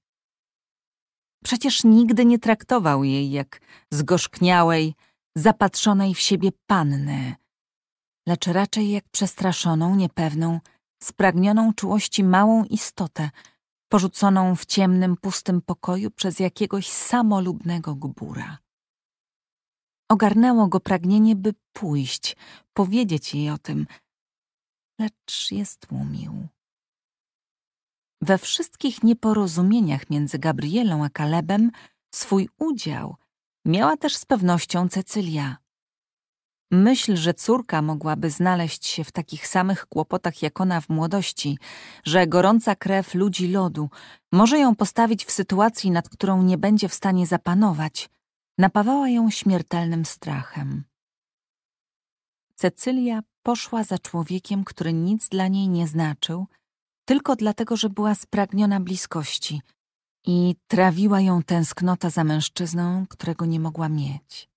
Przecież nigdy nie traktował jej jak zgorzkniałej, zapatrzonej w siebie panny, lecz raczej jak przestraszoną, niepewną, spragnioną czułości małą istotę – porzuconą w ciemnym, pustym pokoju przez jakiegoś samolubnego gbura. Ogarnęło go pragnienie, by pójść, powiedzieć jej o tym, lecz je stłumił. We wszystkich nieporozumieniach między Gabrielą a Kalebem swój udział miała też z pewnością Cecylia. Myśl, że córka mogłaby znaleźć się w takich samych kłopotach jak ona w młodości, że gorąca krew ludzi lodu może ją postawić w sytuacji, nad którą nie będzie w stanie zapanować, napawała ją śmiertelnym strachem. Cecylia poszła za człowiekiem, który nic dla niej nie znaczył, tylko dlatego, że była spragniona bliskości i trawiła ją tęsknota za mężczyzną, którego nie mogła mieć.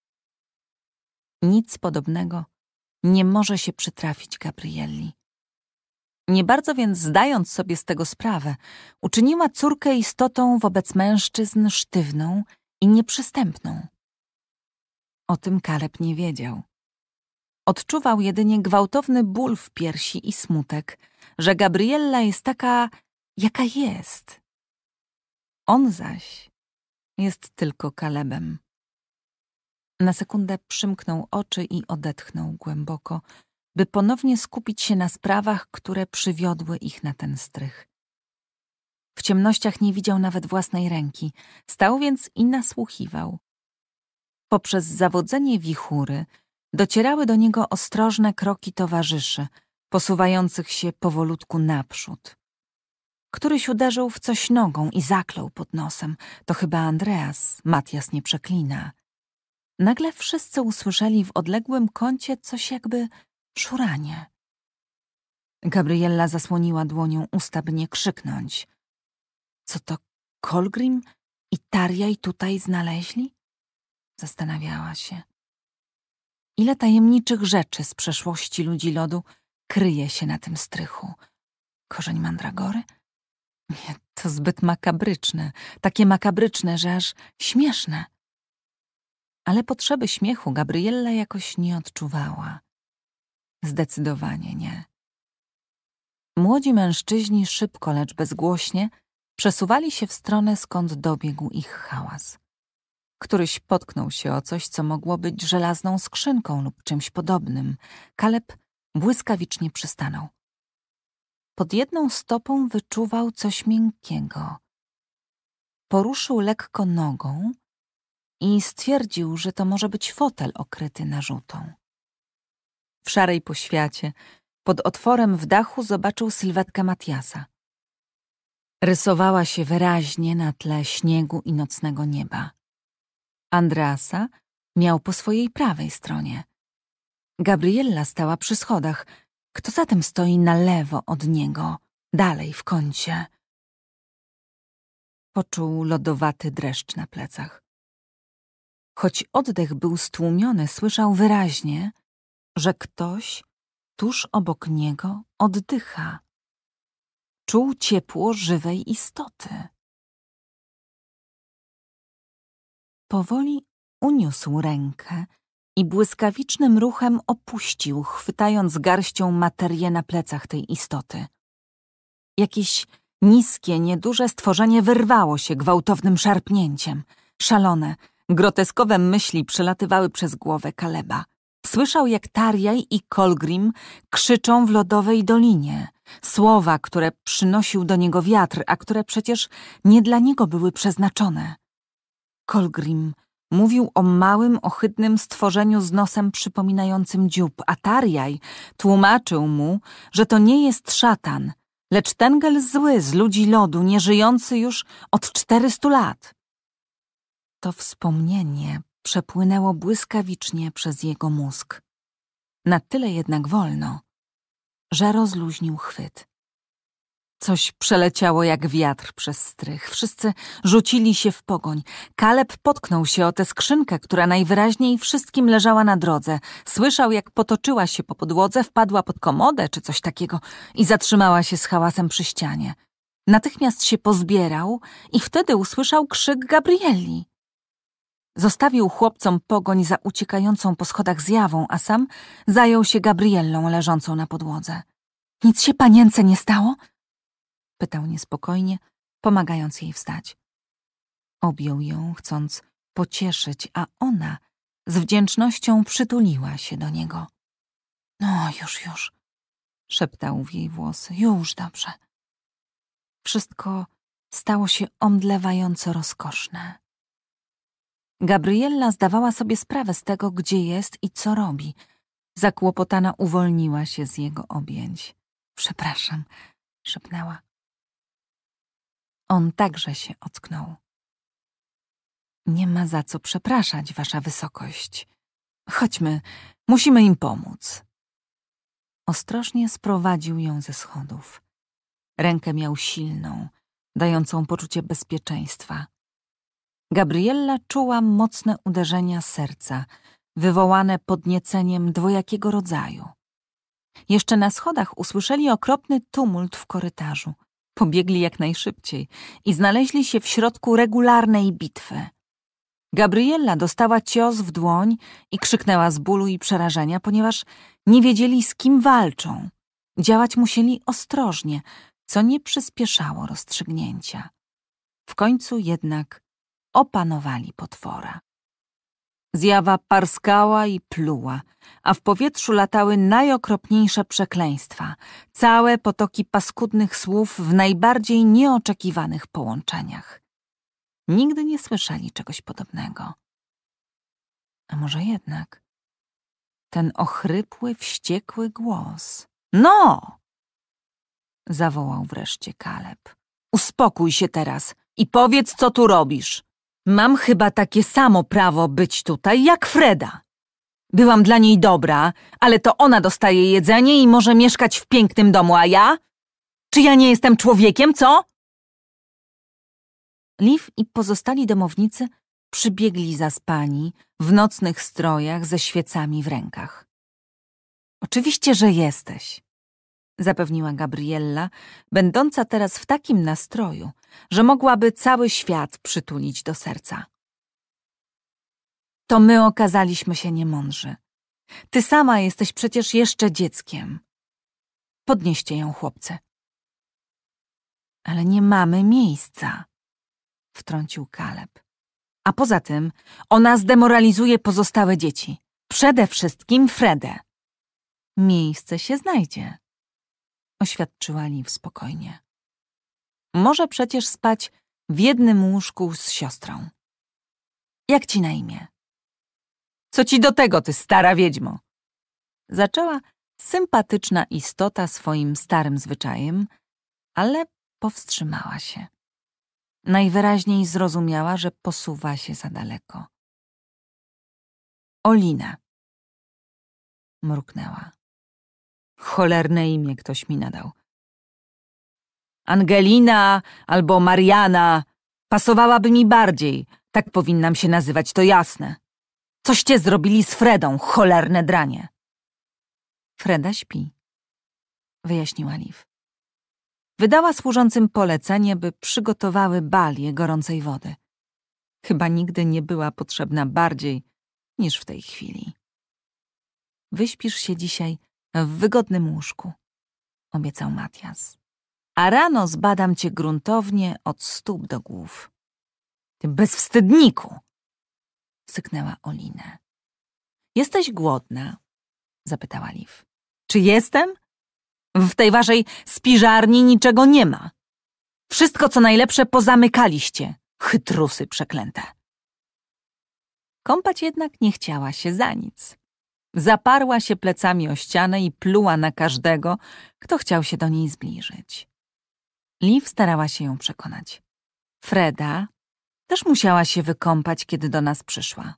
Nic podobnego nie może się przytrafić Gabrielli. Nie bardzo więc zdając sobie z tego sprawę, uczyniła córkę istotą wobec mężczyzn sztywną i nieprzystępną. O tym Kaleb nie wiedział. Odczuwał jedynie gwałtowny ból w piersi i smutek, że Gabriella jest taka, jaka jest. On zaś jest tylko Kalebem. Na sekundę przymknął oczy i odetchnął głęboko, by ponownie skupić się na sprawach, które przywiodły ich na ten strych. W ciemnościach nie widział nawet własnej ręki, stał więc i nasłuchiwał. Poprzez zawodzenie wichury docierały do niego ostrożne kroki towarzyszy, posuwających się powolutku naprzód. Któryś uderzył w coś nogą i zaklął pod nosem. To chyba Andreas, Matias nie przeklina. Nagle wszyscy usłyszeli w odległym kącie coś jakby szuranie. Gabriella zasłoniła dłonią usta, by nie krzyknąć. Co to Kolgrim i Tarjaj tutaj znaleźli? Zastanawiała się. Ile tajemniczych rzeczy z przeszłości ludzi lodu kryje się na tym strychu? Korzeń mandragory? Nie, to zbyt makabryczne. Takie makabryczne, że aż śmieszne ale potrzeby śmiechu Gabriella jakoś nie odczuwała. Zdecydowanie nie. Młodzi mężczyźni szybko, lecz bezgłośnie przesuwali się w stronę, skąd dobiegł ich hałas. Któryś potknął się o coś, co mogło być żelazną skrzynką lub czymś podobnym. Kaleb błyskawicznie przystanął. Pod jedną stopą wyczuwał coś miękkiego. Poruszył lekko nogą i stwierdził, że to może być fotel okryty narzutą. W szarej poświacie, pod otworem w dachu zobaczył sylwetkę Matiasa. Rysowała się wyraźnie na tle śniegu i nocnego nieba. Andreasa miał po swojej prawej stronie. Gabriella stała przy schodach. Kto zatem stoi na lewo od niego, dalej w kącie? Poczuł lodowaty dreszcz na plecach. Choć oddech był stłumiony, słyszał wyraźnie, że ktoś tuż obok niego oddycha. Czuł ciepło żywej istoty. Powoli uniósł rękę i błyskawicznym ruchem opuścił, chwytając garścią materię na plecach tej istoty. Jakieś niskie, nieduże stworzenie wyrwało się gwałtownym szarpnięciem. Szalone, Groteskowe myśli przelatywały przez głowę Kaleba. Słyszał, jak Tarjaj i Kolgrim krzyczą w lodowej dolinie. Słowa, które przynosił do niego wiatr, a które przecież nie dla niego były przeznaczone. Kolgrim mówił o małym, ohydnym stworzeniu z nosem przypominającym dziób, a Tarjaj tłumaczył mu, że to nie jest szatan, lecz tengel zły z ludzi lodu, nieżyjący już od czterystu lat to wspomnienie przepłynęło błyskawicznie przez jego mózg. Na tyle jednak wolno, że rozluźnił chwyt. Coś przeleciało jak wiatr przez strych. Wszyscy rzucili się w pogoń. Kaleb potknął się o tę skrzynkę, która najwyraźniej wszystkim leżała na drodze. Słyszał, jak potoczyła się po podłodze, wpadła pod komodę czy coś takiego i zatrzymała się z hałasem przy ścianie. Natychmiast się pozbierał i wtedy usłyszał krzyk Gabrieli. Zostawił chłopcom pogoń za uciekającą po schodach zjawą, a sam zajął się Gabriellą leżącą na podłodze. Nic się panience nie stało? Pytał niespokojnie, pomagając jej wstać. Objął ją, chcąc pocieszyć, a ona z wdzięcznością przytuliła się do niego. No, już, już, szeptał w jej włosy. Już dobrze. Wszystko stało się omdlewająco rozkoszne. Gabriella zdawała sobie sprawę z tego, gdzie jest i co robi. Zakłopotana uwolniła się z jego objęć. Przepraszam, szepnęła. On także się ocknął. Nie ma za co przepraszać, wasza wysokość. Chodźmy, musimy im pomóc. Ostrożnie sprowadził ją ze schodów. Rękę miał silną, dającą poczucie bezpieczeństwa. Gabriella czuła mocne uderzenia serca, wywołane podnieceniem dwojakiego rodzaju. Jeszcze na schodach usłyszeli okropny tumult w korytarzu. Pobiegli jak najszybciej i znaleźli się w środku regularnej bitwy. Gabriella dostała cios w dłoń i krzyknęła z bólu i przerażenia, ponieważ nie wiedzieli z kim walczą. Działać musieli ostrożnie, co nie przyspieszało rozstrzygnięcia. W końcu jednak opanowali potwora. Zjawa parskała i pluła, a w powietrzu latały najokropniejsze przekleństwa, całe potoki paskudnych słów w najbardziej nieoczekiwanych połączeniach. Nigdy nie słyszeli czegoś podobnego. A może jednak ten ochrypły, wściekły głos. No! zawołał wreszcie Kaleb. Uspokój się teraz i powiedz, co tu robisz. Mam chyba takie samo prawo być tutaj jak Freda. Byłam dla niej dobra, ale to ona dostaje jedzenie i może mieszkać w pięknym domu, a ja? Czy ja nie jestem człowiekiem, co? Liv i pozostali domownicy przybiegli zaspani, w nocnych strojach ze świecami w rękach. Oczywiście, że jesteś zapewniła Gabriella, będąca teraz w takim nastroju, że mogłaby cały świat przytulić do serca. To my okazaliśmy się niemądrzy. Ty sama jesteś przecież jeszcze dzieckiem. Podnieście ją, chłopcy. Ale nie mamy miejsca, wtrącił Kaleb. A poza tym ona zdemoralizuje pozostałe dzieci. Przede wszystkim Fredę. Miejsce się znajdzie oświadczyła Liv spokojnie. Może przecież spać w jednym łóżku z siostrą. Jak ci na imię? Co ci do tego, ty stara wiedźmo? Zaczęła sympatyczna istota swoim starym zwyczajem, ale powstrzymała się. Najwyraźniej zrozumiała, że posuwa się za daleko. Olina. Mruknęła. Cholerne imię ktoś mi nadał. Angelina albo Mariana pasowałaby mi bardziej. Tak powinnam się nazywać, to jasne. Coście zrobili z Fredą, cholerne dranie. Freda śpi, wyjaśniła Liv. Wydała służącym polecenie, by przygotowały balię gorącej wody. Chyba nigdy nie była potrzebna bardziej niż w tej chwili. Wyśpisz się dzisiaj w wygodnym łóżku, obiecał Matias. A rano zbadam cię gruntownie od stóp do głów. Ty bezwstydniku! syknęła Olinę. Jesteś głodna? zapytała Liv. Czy jestem? W tej waszej spiżarni niczego nie ma. Wszystko, co najlepsze, pozamykaliście, chytrusy przeklęte. Kąpać jednak nie chciała się za nic. Zaparła się plecami o ścianę i pluła na każdego, kto chciał się do niej zbliżyć. Liv starała się ją przekonać. Freda też musiała się wykąpać, kiedy do nas przyszła.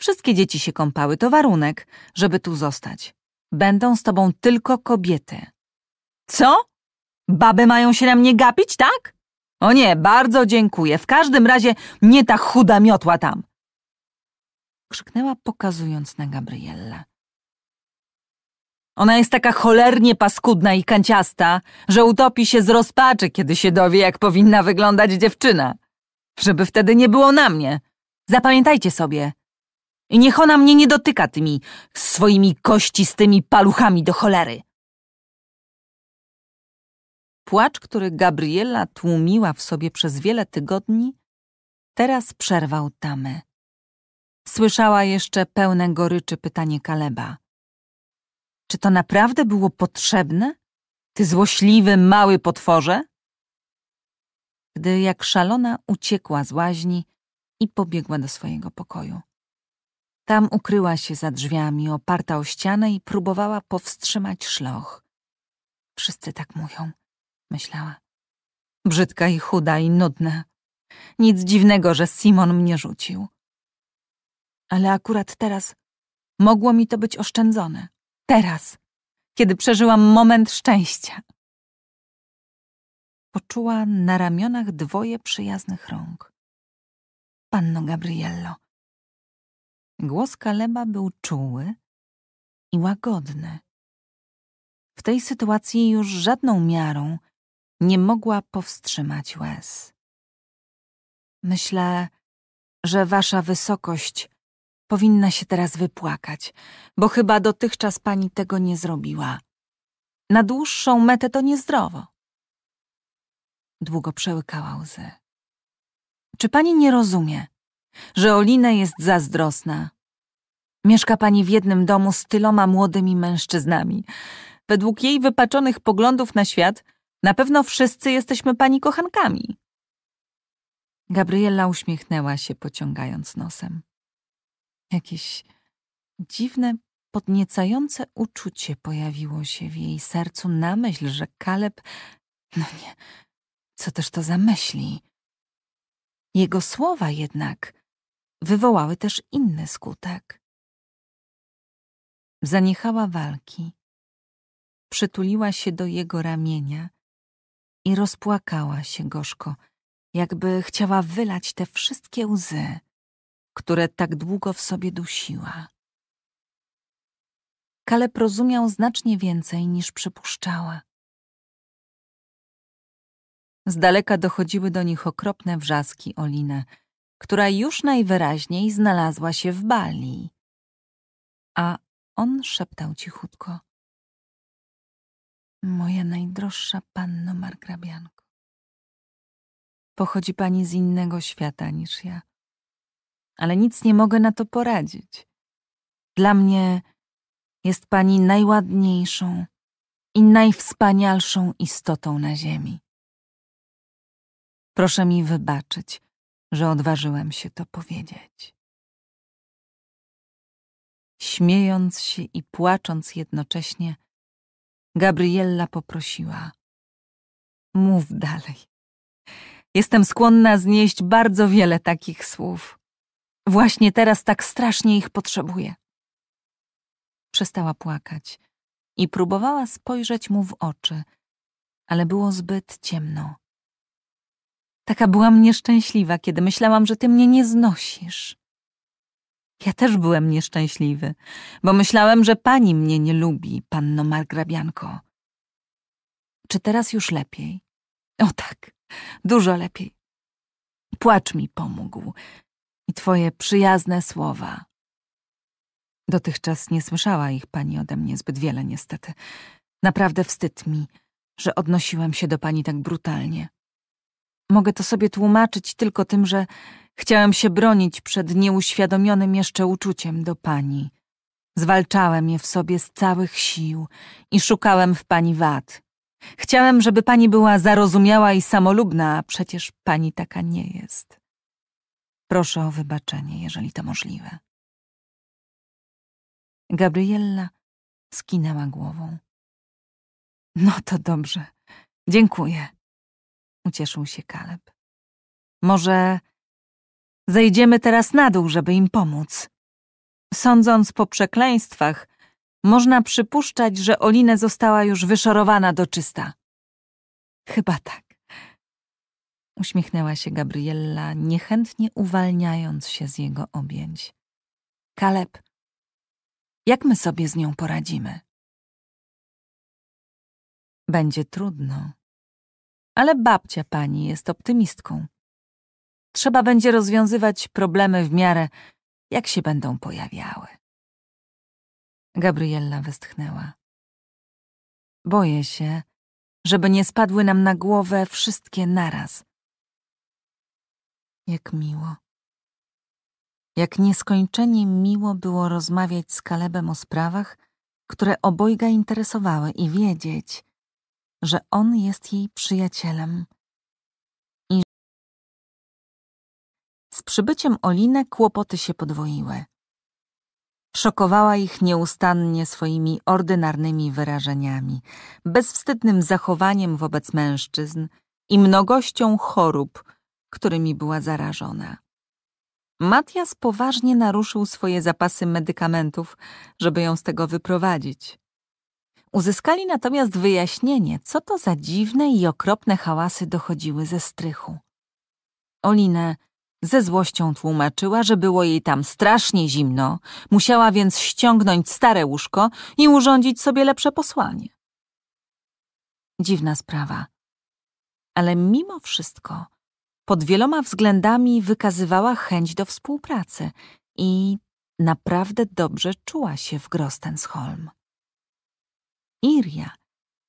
Wszystkie dzieci się kąpały, to warunek, żeby tu zostać. Będą z tobą tylko kobiety. Co? Baby mają się na mnie gapić, tak? O nie, bardzo dziękuję. W każdym razie nie ta chuda miotła tam krzyknęła, pokazując na Gabriella. Ona jest taka cholernie paskudna i kanciasta, że utopi się z rozpaczy, kiedy się dowie, jak powinna wyglądać dziewczyna. Żeby wtedy nie było na mnie. Zapamiętajcie sobie. I niech ona mnie nie dotyka tymi swoimi kościstymi paluchami do cholery. Płacz, który Gabriela tłumiła w sobie przez wiele tygodni, teraz przerwał tamę. Słyszała jeszcze pełne goryczy pytanie Kaleba. Czy to naprawdę było potrzebne? Ty złośliwy, mały potworze? Gdy jak szalona uciekła z łaźni i pobiegła do swojego pokoju. Tam ukryła się za drzwiami, oparta o ścianę i próbowała powstrzymać szloch. Wszyscy tak mówią, myślała. Brzydka i chuda i nudna. Nic dziwnego, że Simon mnie rzucił ale akurat teraz mogło mi to być oszczędzone. Teraz, kiedy przeżyłam moment szczęścia. Poczuła na ramionach dwoje przyjaznych rąk. Panno Gabriello. Głos Kaleba był czuły i łagodny. W tej sytuacji już żadną miarą nie mogła powstrzymać łez. Myślę, że wasza wysokość Powinna się teraz wypłakać, bo chyba dotychczas pani tego nie zrobiła. Na dłuższą metę to niezdrowo. Długo przełykała łzy. Czy pani nie rozumie, że Olina jest zazdrosna? Mieszka pani w jednym domu z tyloma młodymi mężczyznami. Według jej wypaczonych poglądów na świat, na pewno wszyscy jesteśmy pani kochankami. Gabriela uśmiechnęła się, pociągając nosem. Jakieś dziwne, podniecające uczucie pojawiło się w jej sercu na myśl, że Kaleb. No nie, co też to za myśli? Jego słowa jednak wywołały też inny skutek. Zaniechała walki, przytuliła się do jego ramienia i rozpłakała się gorzko, jakby chciała wylać te wszystkie łzy które tak długo w sobie dusiła. Kaleb rozumiał znacznie więcej niż przypuszczała. Z daleka dochodziły do nich okropne wrzaski Olinę, która już najwyraźniej znalazła się w Bali. A on szeptał cichutko. Moja najdroższa panno margrabianko. Pochodzi pani z innego świata niż ja ale nic nie mogę na to poradzić. Dla mnie jest pani najładniejszą i najwspanialszą istotą na ziemi. Proszę mi wybaczyć, że odważyłem się to powiedzieć. Śmiejąc się i płacząc jednocześnie, Gabriella poprosiła: Mów dalej. Jestem skłonna znieść bardzo wiele takich słów. Właśnie teraz tak strasznie ich potrzebuję. Przestała płakać i próbowała spojrzeć mu w oczy, ale było zbyt ciemno. Taka byłam nieszczęśliwa, kiedy myślałam, że ty mnie nie znosisz. Ja też byłem nieszczęśliwy, bo myślałem, że pani mnie nie lubi, panno margrabianko. Czy teraz już lepiej? O tak, dużo lepiej. Płacz mi pomógł i twoje przyjazne słowa. Dotychczas nie słyszała ich pani ode mnie zbyt wiele, niestety. Naprawdę wstyd mi, że odnosiłem się do pani tak brutalnie. Mogę to sobie tłumaczyć tylko tym, że chciałem się bronić przed nieuświadomionym jeszcze uczuciem do pani. Zwalczałem je w sobie z całych sił i szukałem w pani wad. Chciałem, żeby pani była zarozumiała i samolubna, a przecież pani taka nie jest. Proszę o wybaczenie, jeżeli to możliwe. Gabriella skinęła głową. No to dobrze. Dziękuję. Ucieszył się Kaleb. Może zejdziemy teraz na dół, żeby im pomóc. Sądząc po przekleństwach, można przypuszczać, że Olinę została już wyszorowana do czysta. Chyba tak uśmiechnęła się Gabriella, niechętnie uwalniając się z jego objęć. Kaleb, jak my sobie z nią poradzimy? Będzie trudno, ale babcia pani jest optymistką. Trzeba będzie rozwiązywać problemy w miarę, jak się będą pojawiały. Gabriella westchnęła. Boję się, żeby nie spadły nam na głowę wszystkie naraz. Jak miło. Jak nieskończenie miło było rozmawiać z Kalebem o sprawach, które obojga interesowały i wiedzieć, że on jest jej przyjacielem. I z przybyciem Olinę kłopoty się podwoiły. Szokowała ich nieustannie swoimi ordynarnymi wyrażeniami, bezwstydnym zachowaniem wobec mężczyzn i mnogością chorób, którymi była zarażona. Matias poważnie naruszył swoje zapasy medykamentów, żeby ją z tego wyprowadzić. Uzyskali natomiast wyjaśnienie, co to za dziwne i okropne hałasy dochodziły ze strychu. Olinę ze złością tłumaczyła, że było jej tam strasznie zimno, musiała więc ściągnąć stare łóżko i urządzić sobie lepsze posłanie. Dziwna sprawa. Ale mimo wszystko pod wieloma względami wykazywała chęć do współpracy i naprawdę dobrze czuła się w Grostensholm. Iria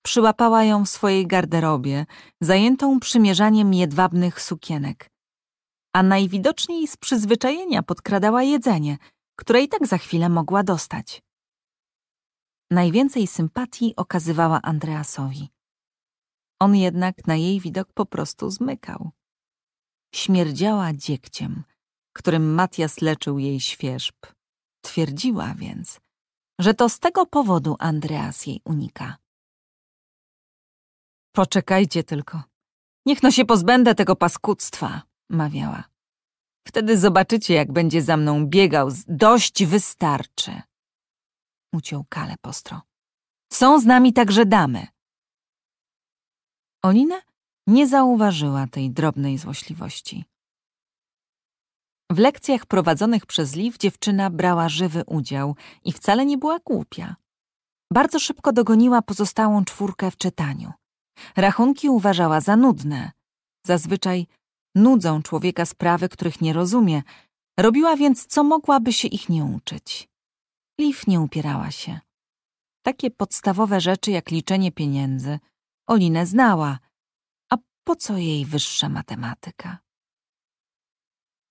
przyłapała ją w swojej garderobie, zajętą przymierzaniem jedwabnych sukienek, a najwidoczniej z przyzwyczajenia podkradała jedzenie, które i tak za chwilę mogła dostać. Najwięcej sympatii okazywała Andreasowi. On jednak na jej widok po prostu zmykał. Śmierdziała dziekciem, którym Matias leczył jej świerzb. Twierdziła więc, że to z tego powodu Andreas jej unika. Poczekajcie tylko. Niech no się pozbędę tego paskudztwa, mawiała. Wtedy zobaczycie, jak będzie za mną biegał. Dość wystarczy. Uciął Kale postro. Są z nami także damy. Onina? nie zauważyła tej drobnej złośliwości. W lekcjach prowadzonych przez Liv dziewczyna brała żywy udział i wcale nie była głupia. Bardzo szybko dogoniła pozostałą czwórkę w czytaniu. Rachunki uważała za nudne. Zazwyczaj nudzą człowieka sprawy, których nie rozumie, robiła więc co mogłaby się ich nie uczyć. Liv nie upierała się. Takie podstawowe rzeczy jak liczenie pieniędzy Olinę znała, po co jej wyższa matematyka?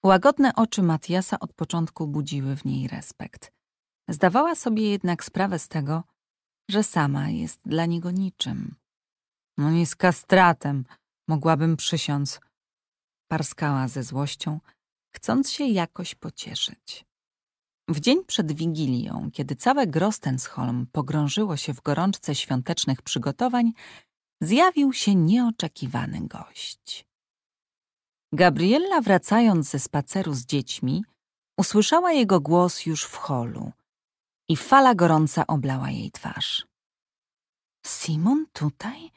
Łagodne oczy Matiasa od początku budziły w niej respekt. Zdawała sobie jednak sprawę z tego, że sama jest dla niego niczym. No nie z kastratem, mogłabym przysiąc. Parskała ze złością, chcąc się jakoś pocieszyć. W dzień przed Wigilią, kiedy całe Grostenholm pogrążyło się w gorączce świątecznych przygotowań, zjawił się nieoczekiwany gość. Gabriella, wracając ze spaceru z dziećmi, usłyszała jego głos już w holu i fala gorąca oblała jej twarz. Simon tutaj?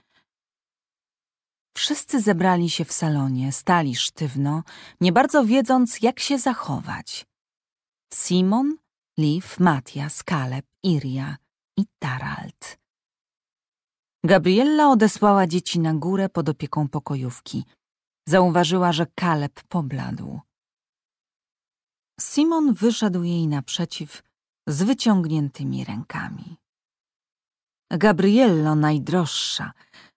Wszyscy zebrali się w salonie, stali sztywno, nie bardzo wiedząc, jak się zachować. Simon, Liv, Matias, Kaleb, Iria i Tarald. Gabriella odesłała dzieci na górę pod opieką pokojówki. Zauważyła, że Kaleb pobladł. Simon wyszedł jej naprzeciw z wyciągniętymi rękami. Gabriello najdroższa,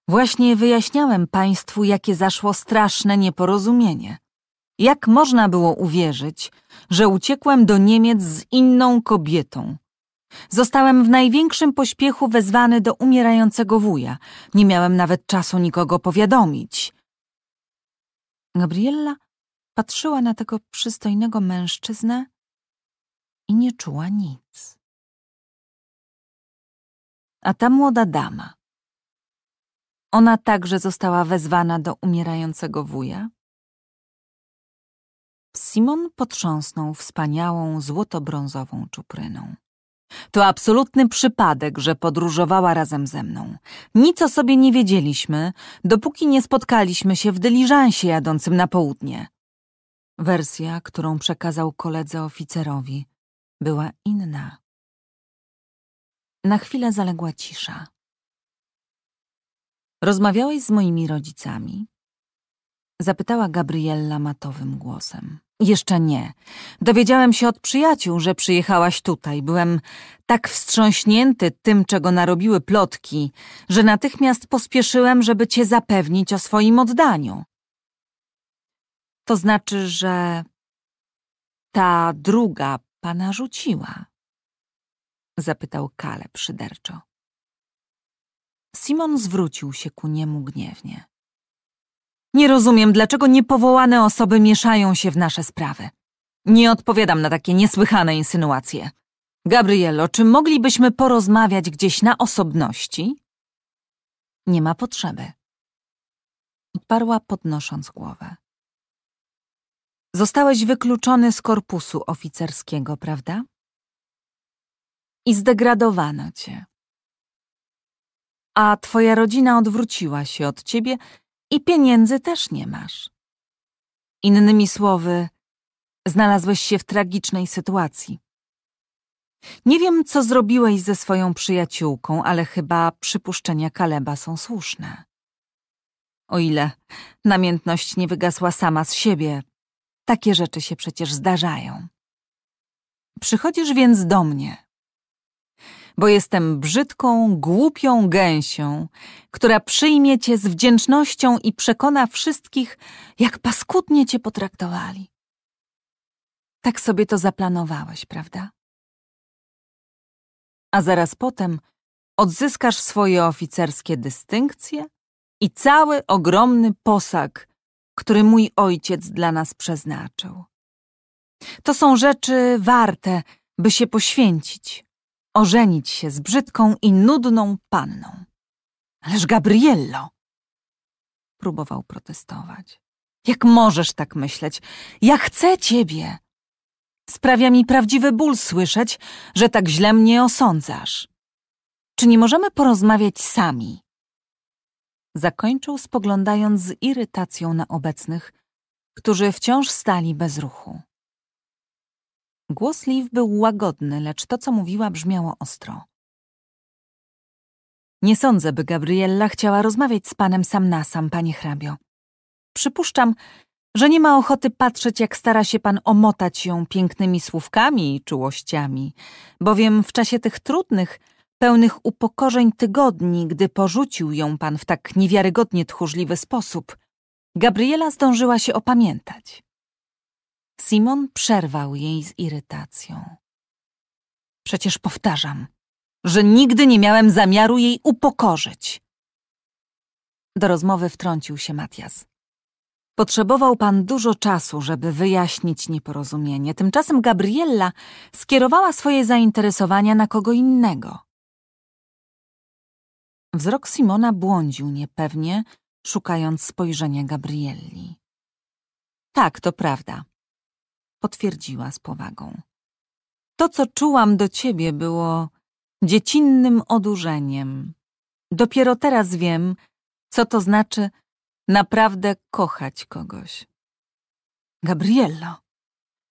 właśnie wyjaśniałem państwu, jakie zaszło straszne nieporozumienie. Jak można było uwierzyć, że uciekłem do Niemiec z inną kobietą, Zostałem w największym pośpiechu wezwany do umierającego wuja. Nie miałem nawet czasu nikogo powiadomić. Gabriella patrzyła na tego przystojnego mężczyznę i nie czuła nic. A ta młoda dama. Ona także została wezwana do umierającego wuja. Simon potrząsnął wspaniałą, złoto-brązową czupryną. To absolutny przypadek, że podróżowała razem ze mną. Nic o sobie nie wiedzieliśmy, dopóki nie spotkaliśmy się w dyliżansie jadącym na południe. Wersja, którą przekazał koledze oficerowi, była inna. Na chwilę zaległa cisza. Rozmawiałeś z moimi rodzicami? Zapytała Gabriella matowym głosem. Jeszcze nie. Dowiedziałem się od przyjaciół, że przyjechałaś tutaj. Byłem tak wstrząśnięty tym, czego narobiły plotki, że natychmiast pospieszyłem, żeby cię zapewnić o swoim oddaniu. To znaczy, że ta druga pana rzuciła? Zapytał Kale przyderczo. Simon zwrócił się ku niemu gniewnie. Nie rozumiem, dlaczego niepowołane osoby mieszają się w nasze sprawy. Nie odpowiadam na takie niesłychane insynuacje. Gabrielo, czy moglibyśmy porozmawiać gdzieś na osobności? Nie ma potrzeby. Odparła podnosząc głowę. Zostałeś wykluczony z korpusu oficerskiego, prawda? I zdegradowano cię. A twoja rodzina odwróciła się od ciebie i pieniędzy też nie masz. Innymi słowy, znalazłeś się w tragicznej sytuacji. Nie wiem, co zrobiłeś ze swoją przyjaciółką, ale chyba przypuszczenia Kaleba są słuszne. O ile namiętność nie wygasła sama z siebie, takie rzeczy się przecież zdarzają. Przychodzisz więc do mnie, bo jestem brzydką, głupią gęsią, która przyjmie cię z wdzięcznością i przekona wszystkich, jak paskudnie cię potraktowali. Tak sobie to zaplanowałeś, prawda? A zaraz potem odzyskasz swoje oficerskie dystynkcje i cały ogromny posag, który mój ojciec dla nas przeznaczył. To są rzeczy warte, by się poświęcić ożenić się z brzydką i nudną panną. Ależ Gabriello! Próbował protestować. Jak możesz tak myśleć? Ja chcę ciebie! Sprawia mi prawdziwy ból słyszeć, że tak źle mnie osądzasz. Czy nie możemy porozmawiać sami? Zakończył spoglądając z irytacją na obecnych, którzy wciąż stali bez ruchu. Głos Liv był łagodny, lecz to, co mówiła, brzmiało ostro. Nie sądzę, by Gabriella chciała rozmawiać z panem sam na sam, panie hrabio. Przypuszczam, że nie ma ochoty patrzeć, jak stara się pan omotać ją pięknymi słówkami i czułościami, bowiem w czasie tych trudnych, pełnych upokorzeń tygodni, gdy porzucił ją pan w tak niewiarygodnie tchórzliwy sposób, Gabriela zdążyła się opamiętać. Simon przerwał jej z irytacją. Przecież powtarzam, że nigdy nie miałem zamiaru jej upokorzyć. Do rozmowy wtrącił się Matias. Potrzebował pan dużo czasu, żeby wyjaśnić nieporozumienie. Tymczasem Gabriella skierowała swoje zainteresowania na kogo innego. Wzrok Simona błądził niepewnie, szukając spojrzenia Gabrielli. Tak, to prawda potwierdziła z powagą. To, co czułam do ciebie, było dziecinnym odurzeniem. Dopiero teraz wiem, co to znaczy naprawdę kochać kogoś. Gabriello,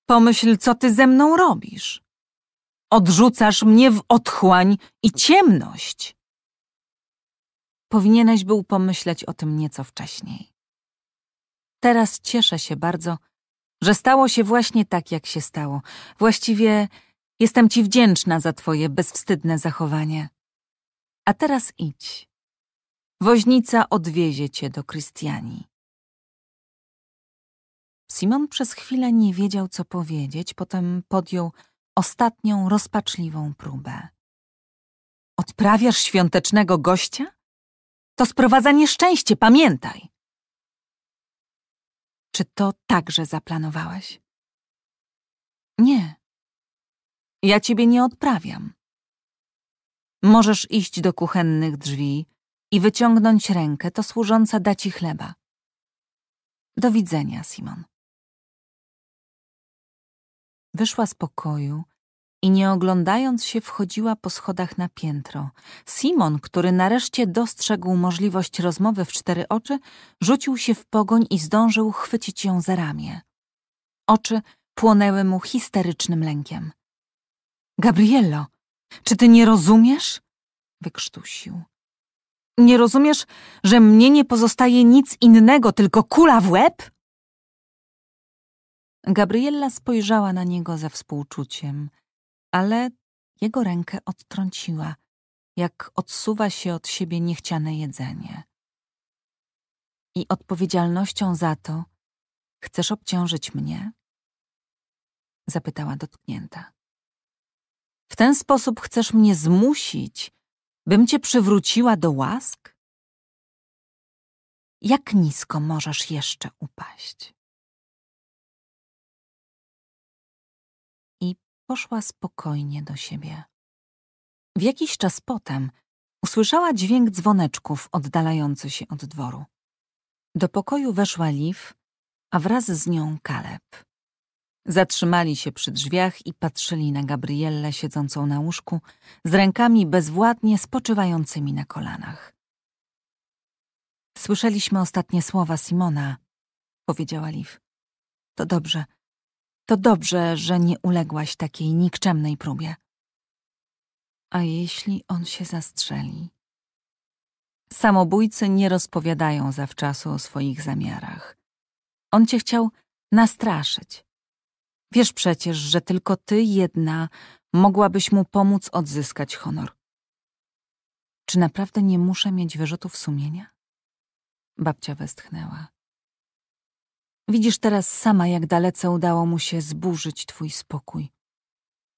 pomyśl, co ty ze mną robisz. Odrzucasz mnie w otchłań i ciemność. Powinieneś był pomyśleć o tym nieco wcześniej. Teraz cieszę się bardzo, że stało się właśnie tak, jak się stało. Właściwie jestem ci wdzięczna za twoje bezwstydne zachowanie. A teraz idź. Woźnica odwiezie cię do Krystiani. Simon przez chwilę nie wiedział, co powiedzieć, potem podjął ostatnią rozpaczliwą próbę. Odprawiasz świątecznego gościa? To sprowadza nieszczęście, pamiętaj! Czy to także zaplanowałaś? Nie. Ja ciebie nie odprawiam. Możesz iść do kuchennych drzwi i wyciągnąć rękę, to służąca da ci chleba. Do widzenia, Simon. Wyszła z pokoju i nie oglądając się wchodziła po schodach na piętro. Simon, który nareszcie dostrzegł możliwość rozmowy w cztery oczy, rzucił się w pogoń i zdążył chwycić ją za ramię. Oczy płonęły mu histerycznym lękiem. Gabriello, czy ty nie rozumiesz? wykrztusił. Nie rozumiesz, że mnie nie pozostaje nic innego, tylko kula w łeb? Gabriella spojrzała na niego ze współczuciem ale jego rękę odtrąciła, jak odsuwa się od siebie niechciane jedzenie. I odpowiedzialnością za to chcesz obciążyć mnie? Zapytała dotknięta. W ten sposób chcesz mnie zmusić, bym cię przywróciła do łask? Jak nisko możesz jeszcze upaść? poszła spokojnie do siebie. W jakiś czas potem usłyszała dźwięk dzwoneczków oddalający się od dworu. Do pokoju weszła Liv, a wraz z nią Kaleb. Zatrzymali się przy drzwiach i patrzyli na Gabriellę siedzącą na łóżku z rękami bezwładnie spoczywającymi na kolanach. Słyszeliśmy ostatnie słowa Simona, powiedziała Liv. To dobrze, to dobrze, że nie uległaś takiej nikczemnej próbie. A jeśli on się zastrzeli? Samobójcy nie rozpowiadają zawczasu o swoich zamiarach. On cię chciał nastraszyć. Wiesz przecież, że tylko ty jedna mogłabyś mu pomóc odzyskać honor. Czy naprawdę nie muszę mieć wyrzutów sumienia? Babcia westchnęła. Widzisz teraz sama, jak dalece udało mu się zburzyć twój spokój.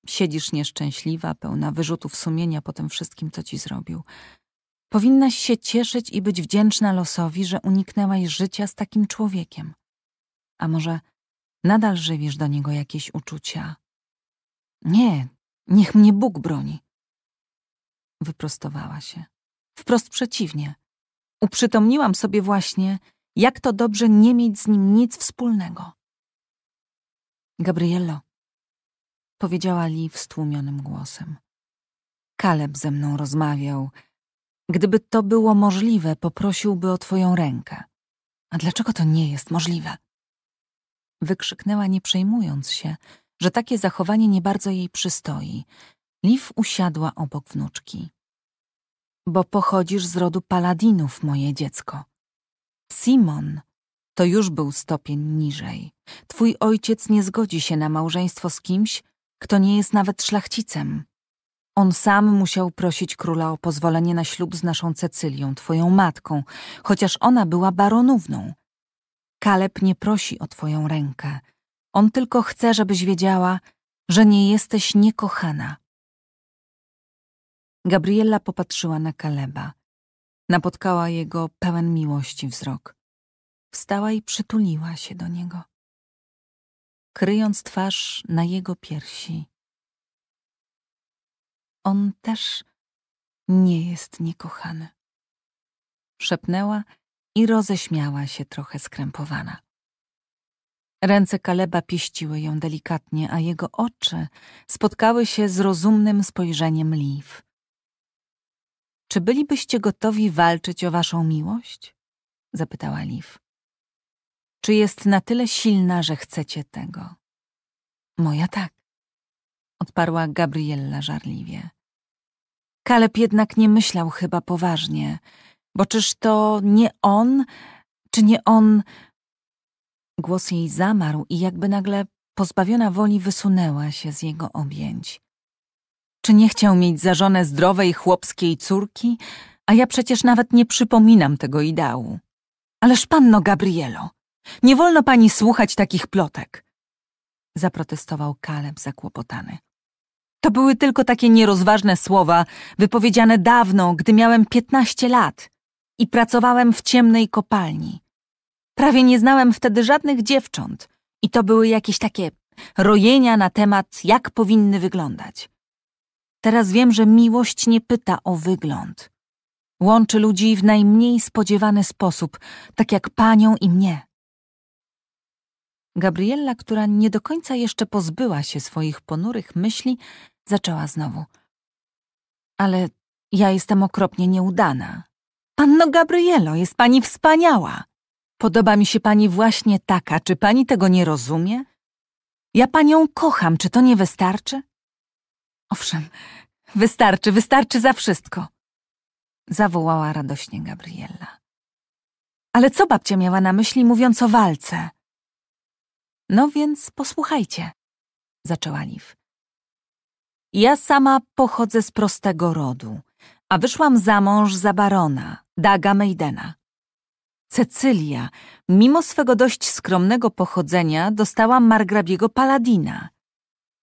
Siedzisz nieszczęśliwa, pełna wyrzutów sumienia po tym wszystkim, co ci zrobił. Powinnaś się cieszyć i być wdzięczna losowi, że uniknęłaś życia z takim człowiekiem. A może nadal żywisz do niego jakieś uczucia? Nie, niech mnie Bóg broni. Wyprostowała się. Wprost przeciwnie. Uprzytomniłam sobie właśnie, jak to dobrze nie mieć z nim nic wspólnego. Gabriello, powiedziała Li wstłumionym głosem. Kaleb ze mną rozmawiał. Gdyby to było możliwe, poprosiłby o twoją rękę. A dlaczego to nie jest możliwe? Wykrzyknęła nie przejmując się, że takie zachowanie nie bardzo jej przystoi. Liv usiadła obok wnuczki. Bo pochodzisz z rodu paladinów, moje dziecko. Simon to już był stopień niżej. Twój ojciec nie zgodzi się na małżeństwo z kimś, kto nie jest nawet szlachcicem. On sam musiał prosić króla o pozwolenie na ślub z naszą Cecylią, twoją matką, chociaż ona była baronówną. Kaleb nie prosi o twoją rękę. On tylko chce, żebyś wiedziała, że nie jesteś niekochana. Gabriella popatrzyła na Kaleba. Napotkała jego pełen miłości wzrok. Wstała i przytuliła się do niego, kryjąc twarz na jego piersi. On też nie jest niekochany. Szepnęła i roześmiała się trochę skrępowana. Ręce Kaleba pieściły ją delikatnie, a jego oczy spotkały się z rozumnym spojrzeniem Liv. Czy bylibyście gotowi walczyć o waszą miłość? zapytała Liv. Czy jest na tyle silna, że chcecie tego? Moja tak, odparła Gabriella żarliwie. Kaleb jednak nie myślał chyba poważnie, bo czyż to nie on, czy nie on. Głos jej zamarł i jakby nagle pozbawiona woli wysunęła się z jego objęć. Czy nie chciał mieć za żonę zdrowej chłopskiej córki? A ja przecież nawet nie przypominam tego ideału. Ależ panno Gabrielo, nie wolno pani słuchać takich plotek. Zaprotestował Kaleb zakłopotany. To były tylko takie nierozważne słowa, wypowiedziane dawno, gdy miałem piętnaście lat i pracowałem w ciemnej kopalni. Prawie nie znałem wtedy żadnych dziewcząt i to były jakieś takie rojenia na temat, jak powinny wyglądać. Teraz wiem, że miłość nie pyta o wygląd. Łączy ludzi w najmniej spodziewany sposób, tak jak panią i mnie. Gabriella, która nie do końca jeszcze pozbyła się swoich ponurych myśli, zaczęła znowu. Ale ja jestem okropnie nieudana. Panno Gabrielo, jest pani wspaniała. Podoba mi się pani właśnie taka. Czy pani tego nie rozumie? Ja panią kocham, czy to nie wystarczy? Owszem, wystarczy, wystarczy za wszystko. Zawołała radośnie Gabriella. Ale co babcia miała na myśli, mówiąc o walce? No więc posłuchajcie, zaczęła Liv. Ja sama pochodzę z prostego rodu, a wyszłam za mąż za barona, Daga Meidena. Cecylia, mimo swego dość skromnego pochodzenia, dostała margrabiego paladina.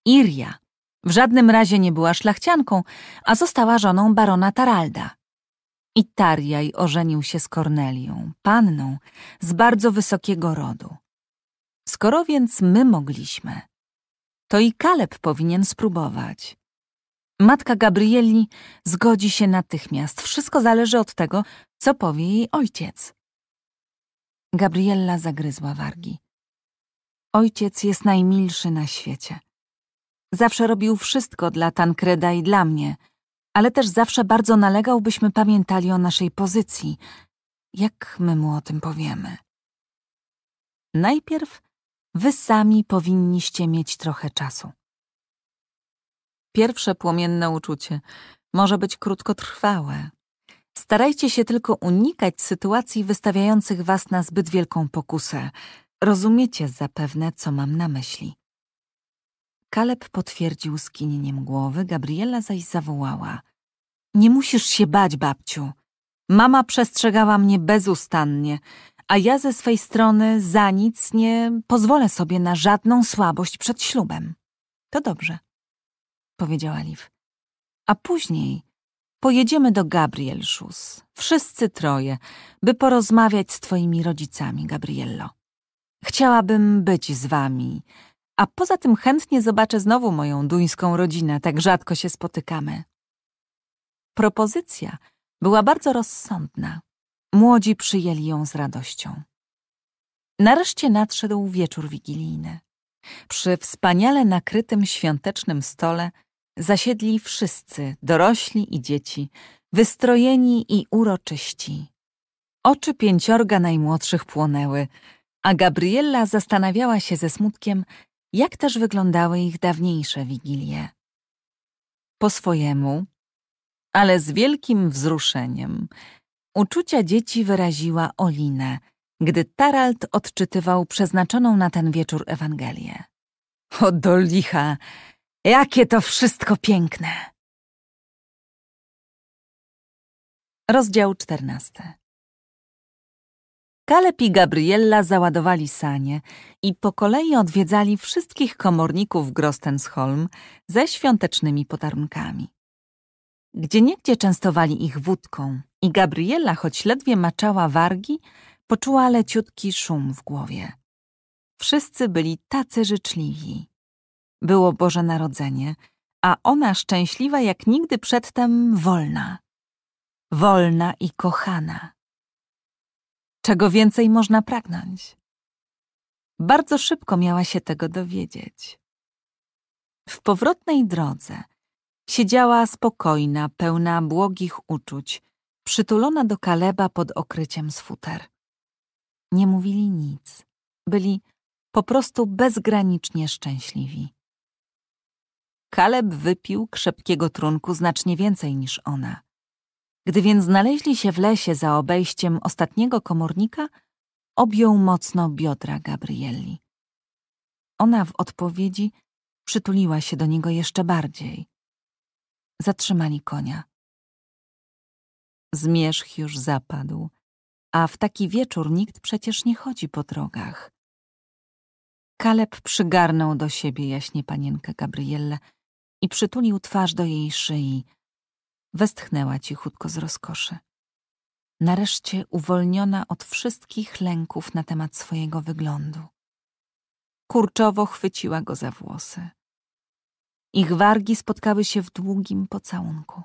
Iria, w żadnym razie nie była szlachcianką, a została żoną barona Taralda. I Tarjaj ożenił się z Kornelią, panną z bardzo wysokiego rodu. Skoro więc my mogliśmy, to i Kaleb powinien spróbować. Matka Gabrieli zgodzi się natychmiast. Wszystko zależy od tego, co powie jej ojciec. Gabriella zagryzła wargi. Ojciec jest najmilszy na świecie. Zawsze robił wszystko dla Tankreda i dla mnie, ale też zawsze bardzo nalegał, byśmy pamiętali o naszej pozycji. Jak my mu o tym powiemy? Najpierw wy sami powinniście mieć trochę czasu. Pierwsze płomienne uczucie może być krótkotrwałe. Starajcie się tylko unikać sytuacji wystawiających was na zbyt wielką pokusę. Rozumiecie zapewne, co mam na myśli. Kaleb potwierdził skinieniem głowy, Gabriela zaś zawołała. Nie musisz się bać, babciu. Mama przestrzegała mnie bezustannie, a ja ze swej strony za nic nie pozwolę sobie na żadną słabość przed ślubem. To dobrze, powiedziała Liv. A później pojedziemy do Gabriel Schuss, wszyscy troje, by porozmawiać z twoimi rodzicami, Gabriello. Chciałabym być z wami a poza tym chętnie zobaczę znowu moją duńską rodzinę, tak rzadko się spotykamy. Propozycja była bardzo rozsądna. Młodzi przyjęli ją z radością. Nareszcie nadszedł wieczór wigilijny. Przy wspaniale nakrytym świątecznym stole zasiedli wszyscy, dorośli i dzieci, wystrojeni i uroczyści. Oczy pięciorga najmłodszych płonęły, a Gabriella zastanawiała się ze smutkiem, jak też wyglądały ich dawniejsze wigilie. Po swojemu, ale z wielkim wzruszeniem, uczucia dzieci wyraziła Olinę, gdy Tarald odczytywał przeznaczoną na ten wieczór Ewangelię. O do licha, jakie to wszystko piękne! Rozdział czternasty. Kaleb i Gabriella załadowali sanie i po kolei odwiedzali wszystkich komorników Grostensholm ze świątecznymi podarunkami. Gdzieniegdzie częstowali ich wódką i Gabriella, choć ledwie maczała wargi, poczuła leciutki szum w głowie. Wszyscy byli tacy życzliwi. Było Boże Narodzenie, a ona szczęśliwa jak nigdy przedtem wolna. Wolna i kochana. Czego więcej można pragnąć? Bardzo szybko miała się tego dowiedzieć. W powrotnej drodze siedziała spokojna, pełna błogich uczuć, przytulona do Kaleba pod okryciem sfuter. Nie mówili nic. Byli po prostu bezgranicznie szczęśliwi. Kaleb wypił krzepkiego trunku znacznie więcej niż ona. Gdy więc znaleźli się w lesie za obejściem ostatniego komornika, objął mocno biodra Gabrielli. Ona w odpowiedzi przytuliła się do niego jeszcze bardziej. Zatrzymali konia. Zmierzch już zapadł, a w taki wieczór nikt przecież nie chodzi po drogach. Kaleb przygarnął do siebie jaśnie panienkę Gabrielle i przytulił twarz do jej szyi – Westchnęła cichutko z rozkoszy. Nareszcie uwolniona od wszystkich lęków na temat swojego wyglądu. Kurczowo chwyciła go za włosy. Ich wargi spotkały się w długim pocałunku.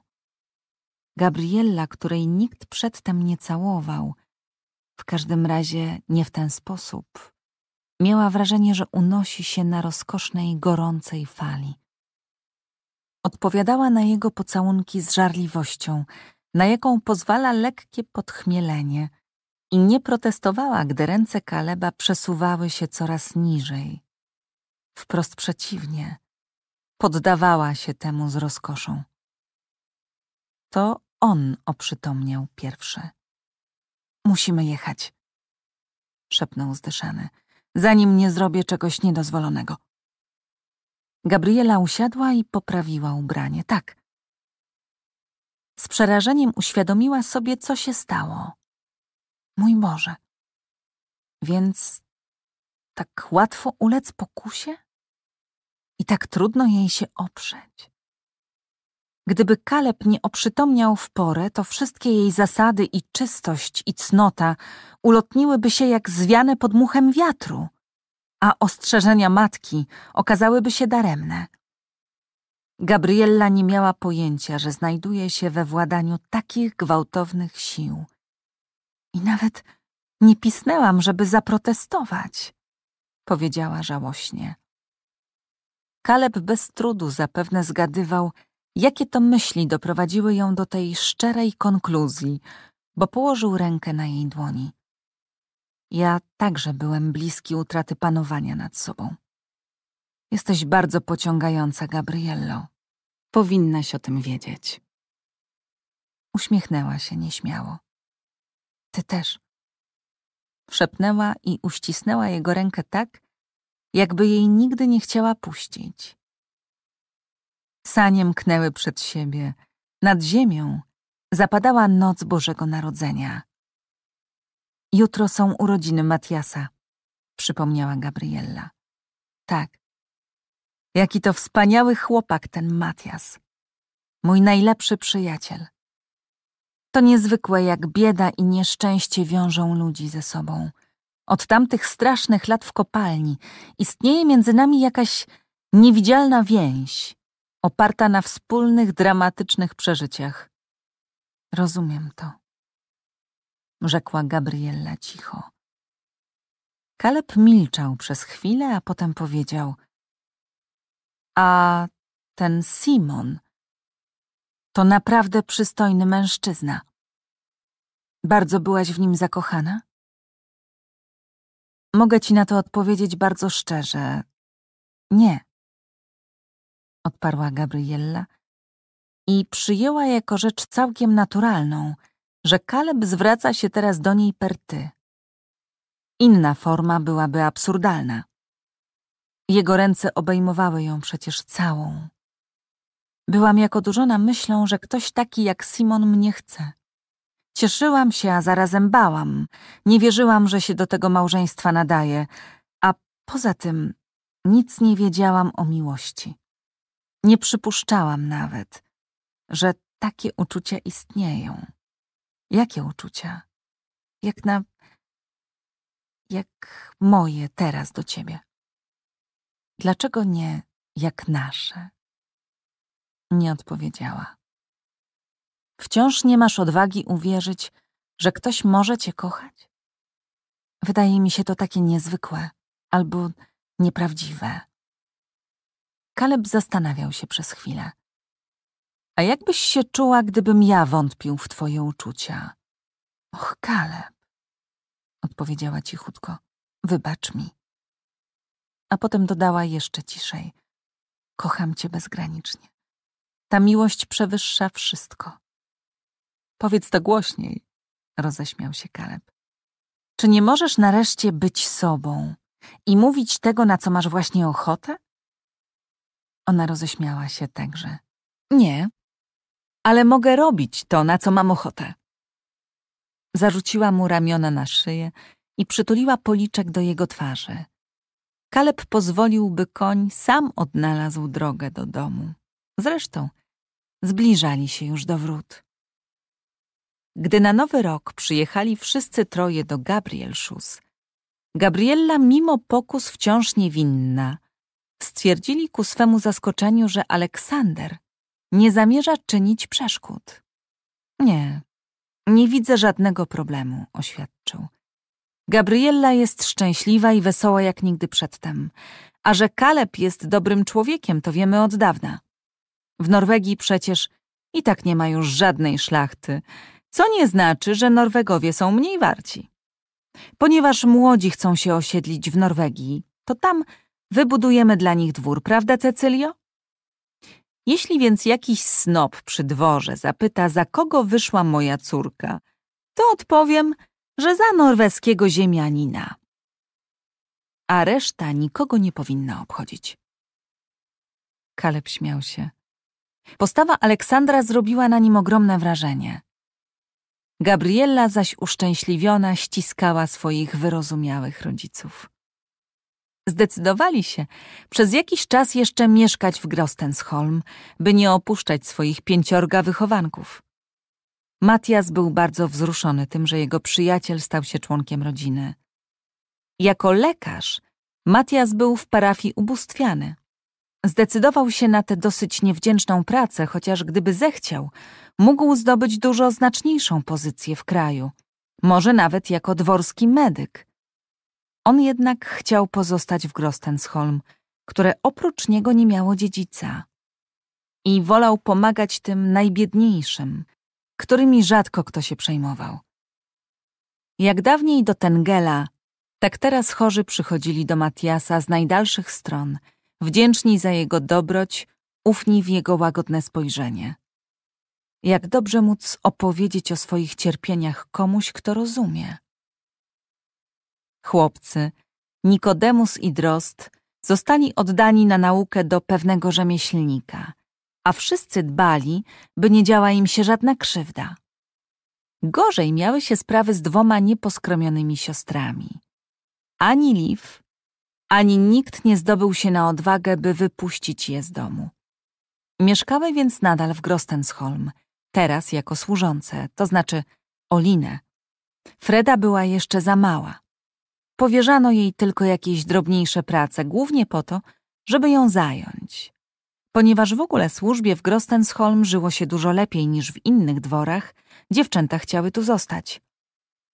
Gabriella, której nikt przedtem nie całował, w każdym razie nie w ten sposób, miała wrażenie, że unosi się na rozkosznej, gorącej fali. Odpowiadała na jego pocałunki z żarliwością, na jaką pozwala lekkie podchmielenie, i nie protestowała, gdy ręce Kaleba przesuwały się coraz niżej. Wprost przeciwnie, poddawała się temu z rozkoszą. To on oprzytomniał pierwszy. Musimy jechać, szepnął zdyszany, zanim nie zrobię czegoś niedozwolonego. Gabriela usiadła i poprawiła ubranie, tak. Z przerażeniem uświadomiła sobie, co się stało. Mój Boże. Więc tak łatwo ulec pokusie? I tak trudno jej się oprzeć. Gdyby Kaleb nie oprzytomniał w porę, to wszystkie jej zasady i czystość i cnota ulotniłyby się jak zwiane pod muchem wiatru a ostrzeżenia matki okazałyby się daremne. Gabriella nie miała pojęcia, że znajduje się we władaniu takich gwałtownych sił. I nawet nie pisnęłam, żeby zaprotestować, powiedziała żałośnie. Kaleb bez trudu zapewne zgadywał, jakie to myśli doprowadziły ją do tej szczerej konkluzji, bo położył rękę na jej dłoni. Ja także byłem bliski utraty panowania nad sobą. Jesteś bardzo pociągająca, Gabriello. Powinnaś o tym wiedzieć. Uśmiechnęła się nieśmiało. Ty też. Szepnęła i uścisnęła jego rękę tak, jakby jej nigdy nie chciała puścić. Sanie mknęły przed siebie. Nad ziemią zapadała noc Bożego Narodzenia. Jutro są urodziny Matiasa, przypomniała Gabriella. Tak. Jaki to wspaniały chłopak ten Matias. Mój najlepszy przyjaciel. To niezwykłe, jak bieda i nieszczęście wiążą ludzi ze sobą. Od tamtych strasznych lat w kopalni istnieje między nami jakaś niewidzialna więź, oparta na wspólnych dramatycznych przeżyciach. Rozumiem to rzekła Gabriella cicho. Kaleb milczał przez chwilę, a potem powiedział: A ten Simon to naprawdę przystojny mężczyzna. Bardzo byłaś w nim zakochana? Mogę ci na to odpowiedzieć bardzo szczerze. Nie, odparła Gabriella i przyjęła jako rzecz całkiem naturalną, że Kaleb zwraca się teraz do niej per ty. Inna forma byłaby absurdalna. Jego ręce obejmowały ją przecież całą. Byłam jako dużona myślą, że ktoś taki jak Simon mnie chce. Cieszyłam się, a zarazem bałam. Nie wierzyłam, że się do tego małżeństwa nadaje, a poza tym nic nie wiedziałam o miłości. Nie przypuszczałam nawet, że takie uczucia istnieją. Jakie uczucia? Jak na. jak moje teraz do ciebie. Dlaczego nie jak nasze? Nie odpowiedziała. Wciąż nie masz odwagi uwierzyć, że ktoś może cię kochać? Wydaje mi się to takie niezwykłe albo nieprawdziwe. Kaleb zastanawiał się przez chwilę. A jakbyś się czuła, gdybym ja wątpił w twoje uczucia? Och, Kaleb, odpowiedziała cichutko, wybacz mi. A potem dodała jeszcze ciszej. Kocham cię bezgranicznie. Ta miłość przewyższa wszystko. Powiedz to głośniej, roześmiał się Kaleb. Czy nie możesz nareszcie być sobą i mówić tego, na co masz właśnie ochotę? Ona roześmiała się także. Nie, ale mogę robić to, na co mam ochotę. Zarzuciła mu ramiona na szyję i przytuliła policzek do jego twarzy. Kaleb pozwolił, by koń sam odnalazł drogę do domu. Zresztą zbliżali się już do wrót. Gdy na nowy rok przyjechali wszyscy troje do Gabrielszus, Gabriella mimo pokus wciąż niewinna, stwierdzili ku swemu zaskoczeniu, że Aleksander nie zamierza czynić przeszkód. Nie, nie widzę żadnego problemu, oświadczył. Gabriella jest szczęśliwa i wesoła jak nigdy przedtem, a że Kaleb jest dobrym człowiekiem, to wiemy od dawna. W Norwegii przecież i tak nie ma już żadnej szlachty, co nie znaczy, że Norwegowie są mniej warci. Ponieważ młodzi chcą się osiedlić w Norwegii, to tam wybudujemy dla nich dwór, prawda, Cecylio? Jeśli więc jakiś snob przy dworze zapyta, za kogo wyszła moja córka, to odpowiem, że za norweskiego ziemianina. A reszta nikogo nie powinna obchodzić. Kaleb śmiał się. Postawa Aleksandra zrobiła na nim ogromne wrażenie. Gabriella zaś uszczęśliwiona ściskała swoich wyrozumiałych rodziców. Zdecydowali się przez jakiś czas jeszcze mieszkać w Grostensholm, by nie opuszczać swoich pięciorga wychowanków. Matias był bardzo wzruszony tym, że jego przyjaciel stał się członkiem rodziny. Jako lekarz Matias był w parafii ubóstwiany. Zdecydował się na tę dosyć niewdzięczną pracę, chociaż gdyby zechciał, mógł zdobyć dużo znaczniejszą pozycję w kraju, może nawet jako dworski medyk. On jednak chciał pozostać w Grostensholm, które oprócz niego nie miało dziedzica. I wolał pomagać tym najbiedniejszym, którymi rzadko kto się przejmował. Jak dawniej do Tengela, tak teraz chorzy przychodzili do Matiasa z najdalszych stron, wdzięczni za jego dobroć, ufni w jego łagodne spojrzenie. Jak dobrze móc opowiedzieć o swoich cierpieniach komuś, kto rozumie. Chłopcy, Nikodemus i Drost, zostali oddani na naukę do pewnego rzemieślnika, a wszyscy dbali, by nie działa im się żadna krzywda. Gorzej miały się sprawy z dwoma nieposkromionymi siostrami. Ani Liv, ani nikt nie zdobył się na odwagę, by wypuścić je z domu. Mieszkały więc nadal w Grostensholm, teraz jako służące, to znaczy Olinę. Freda była jeszcze za mała. Powierzano jej tylko jakieś drobniejsze prace, głównie po to, żeby ją zająć. Ponieważ w ogóle służbie w Grostensholm żyło się dużo lepiej niż w innych dworach, dziewczęta chciały tu zostać.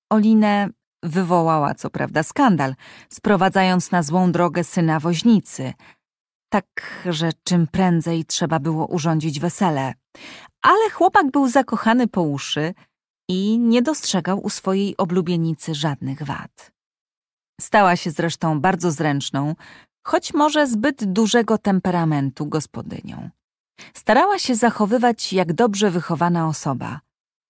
Olinę wywołała co prawda skandal, sprowadzając na złą drogę syna woźnicy. Tak, że czym prędzej trzeba było urządzić wesele. Ale chłopak był zakochany po uszy i nie dostrzegał u swojej oblubienicy żadnych wad. Stała się zresztą bardzo zręczną, choć może zbyt dużego temperamentu gospodynią. Starała się zachowywać jak dobrze wychowana osoba,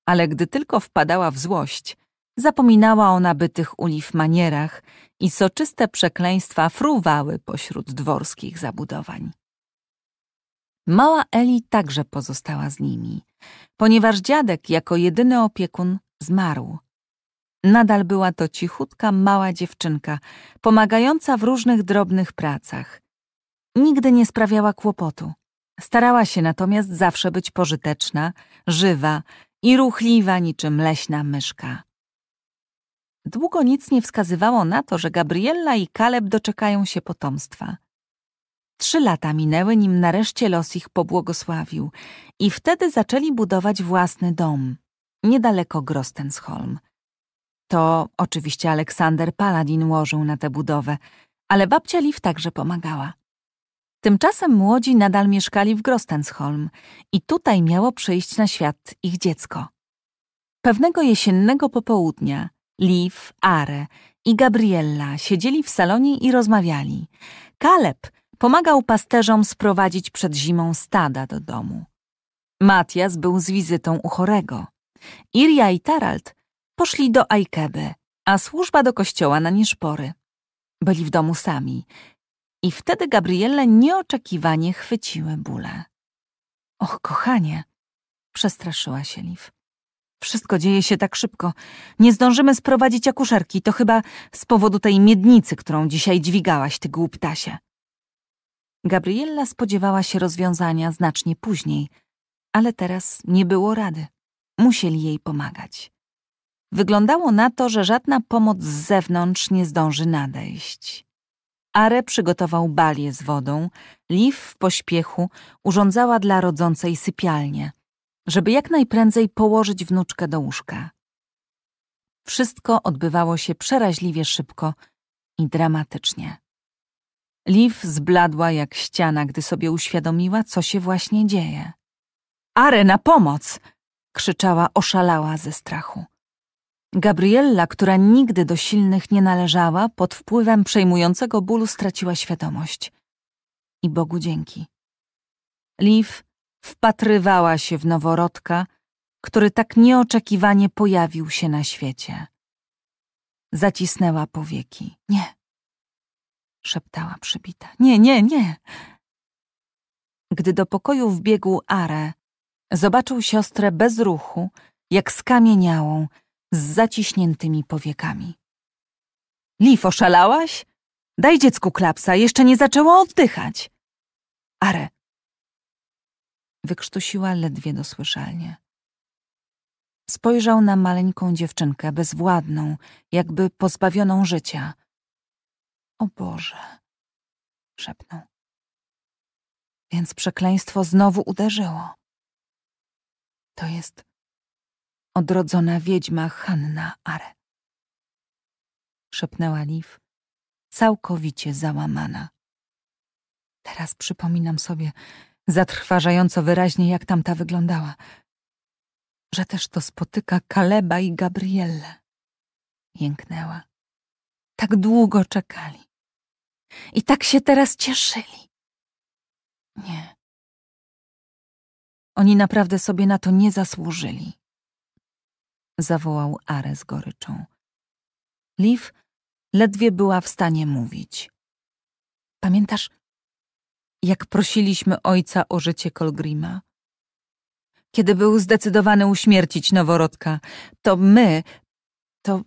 ale gdy tylko wpadała w złość, zapominała o nabytych uli w manierach i soczyste przekleństwa fruwały pośród dworskich zabudowań. Mała Eli także pozostała z nimi, ponieważ dziadek jako jedyny opiekun zmarł – Nadal była to cichutka, mała dziewczynka, pomagająca w różnych drobnych pracach. Nigdy nie sprawiała kłopotu. Starała się natomiast zawsze być pożyteczna, żywa i ruchliwa niczym leśna myszka. Długo nic nie wskazywało na to, że Gabriella i Kaleb doczekają się potomstwa. Trzy lata minęły, nim nareszcie los ich pobłogosławił i wtedy zaczęli budować własny dom, niedaleko Grostensholm. To oczywiście Aleksander Paladin łożył na tę budowę, ale babcia Liv także pomagała. Tymczasem młodzi nadal mieszkali w Grostensholm i tutaj miało przyjść na świat ich dziecko. Pewnego jesiennego popołudnia Liv, Are i Gabriella siedzieli w salonie i rozmawiali. Kaleb pomagał pasterzom sprowadzić przed zimą stada do domu. Matias był z wizytą u chorego. Iria i Tarald poszli do Aikeby, a służba do kościoła na nieszpory. Byli w domu sami. I wtedy Gabrielle nieoczekiwanie chwyciły bóle. Och, kochanie, przestraszyła się Liv. Wszystko dzieje się tak szybko. Nie zdążymy sprowadzić akuszerki. To chyba z powodu tej miednicy, którą dzisiaj dźwigałaś, ty głuptasie. Gabriella spodziewała się rozwiązania znacznie później, ale teraz nie było rady. Musieli jej pomagać. Wyglądało na to, że żadna pomoc z zewnątrz nie zdąży nadejść. Are przygotował balię z wodą, Liv w pośpiechu urządzała dla rodzącej sypialnię, żeby jak najprędzej położyć wnuczkę do łóżka. Wszystko odbywało się przeraźliwie szybko i dramatycznie. Liv zbladła jak ściana, gdy sobie uświadomiła, co się właśnie dzieje. Are na pomoc! krzyczała oszalała ze strachu. Gabriella, która nigdy do silnych nie należała, pod wpływem przejmującego bólu straciła świadomość. I Bogu dzięki. Liv wpatrywała się w noworodka, który tak nieoczekiwanie pojawił się na świecie. Zacisnęła powieki. Nie, szeptała przybita. Nie, nie, nie. Gdy do pokoju wbiegł Are, zobaczył siostrę bez ruchu, jak skamieniałą, z zaciśniętymi powiekami. Lif, oszalałaś? Daj dziecku klapsa, jeszcze nie zaczęło oddychać. Are. Wykrztusiła ledwie dosłyszalnie. Spojrzał na maleńką dziewczynkę, bezwładną, jakby pozbawioną życia. O Boże, szepnął. Więc przekleństwo znowu uderzyło. To jest odrodzona wiedźma Hanna Are. Szepnęła Liv, całkowicie załamana. Teraz przypominam sobie zatrważająco wyraźnie, jak tamta wyglądała. Że też to spotyka Kaleba i Gabrielle. Jęknęła. Tak długo czekali. I tak się teraz cieszyli. Nie. Oni naprawdę sobie na to nie zasłużyli zawołał Are z goryczą. Liv ledwie była w stanie mówić. Pamiętasz, jak prosiliśmy ojca o życie Kolgrima? Kiedy był zdecydowany uśmiercić noworodka, to my, to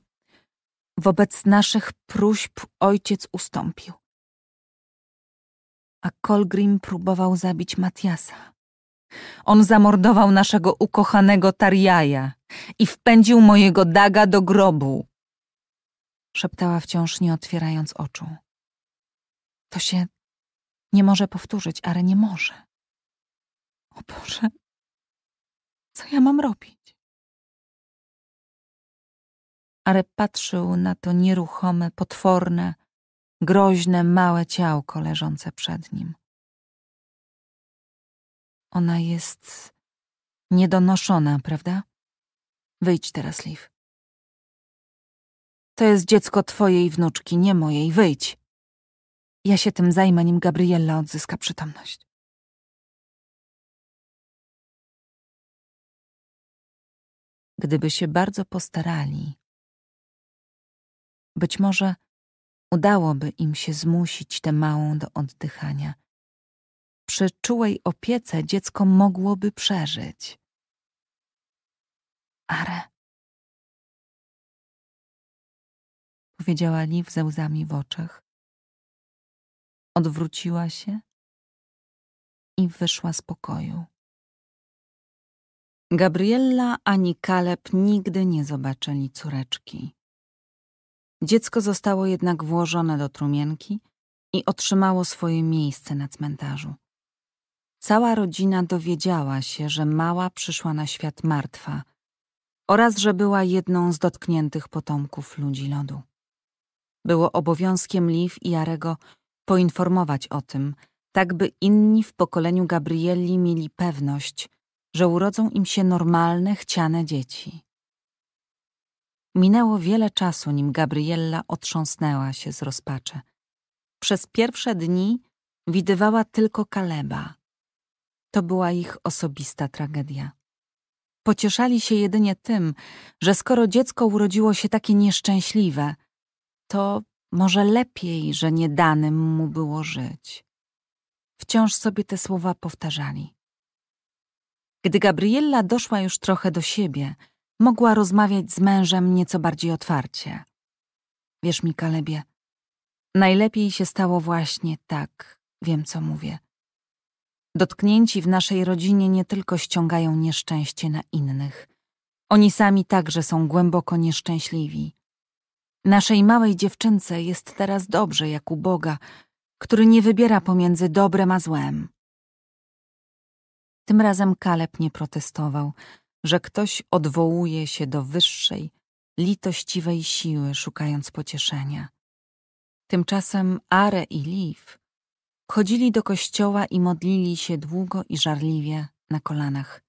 wobec naszych próśb ojciec ustąpił. A Kolgrim próbował zabić Matiasa. On zamordował naszego ukochanego Tarjaja i wpędził mojego daga do grobu. Szeptała wciąż, nie otwierając oczu. To się nie może powtórzyć, ale nie może. O Boże, co ja mam robić? Ale patrzył na to nieruchome, potworne, groźne, małe ciałko leżące przed nim. Ona jest niedonoszona, prawda? Wyjdź teraz, Liv. To jest dziecko twojej wnuczki, nie mojej. Wyjdź. Ja się tym zajmę, nim Gabriella odzyska przytomność. Gdyby się bardzo postarali, być może udałoby im się zmusić tę małą do oddychania. Przy czułej opiece dziecko mogłoby przeżyć. Are. Powiedziała Liv ze łzami w oczach. Odwróciła się i wyszła z pokoju. Gabriella ani Kaleb nigdy nie zobaczyli córeczki. Dziecko zostało jednak włożone do trumienki i otrzymało swoje miejsce na cmentarzu. Cała rodzina dowiedziała się, że mała przyszła na świat martwa – oraz że była jedną z dotkniętych potomków ludzi lodu. Było obowiązkiem Liv i Jarego poinformować o tym, tak by inni w pokoleniu Gabrielli mieli pewność, że urodzą im się normalne, chciane dzieci. Minęło wiele czasu, nim Gabriella otrząsnęła się z rozpaczy. Przez pierwsze dni widywała tylko Kaleba. To była ich osobista tragedia. Pocieszali się jedynie tym, że skoro dziecko urodziło się takie nieszczęśliwe, to może lepiej, że nie danym mu było żyć. Wciąż sobie te słowa powtarzali. Gdy Gabriella doszła już trochę do siebie, mogła rozmawiać z mężem nieco bardziej otwarcie. Wiesz mi, Kalebie, najlepiej się stało właśnie tak, wiem co mówię. Dotknięci w naszej rodzinie nie tylko ściągają nieszczęście na innych, oni sami także są głęboko nieszczęśliwi. Naszej małej dziewczynce jest teraz dobrze jak u Boga, który nie wybiera pomiędzy dobrem a złem. Tym razem Kaleb nie protestował, że ktoś odwołuje się do wyższej, litościwej siły, szukając pocieszenia. Tymczasem Are i Liv Chodzili do kościoła i modlili się długo i żarliwie na kolanach.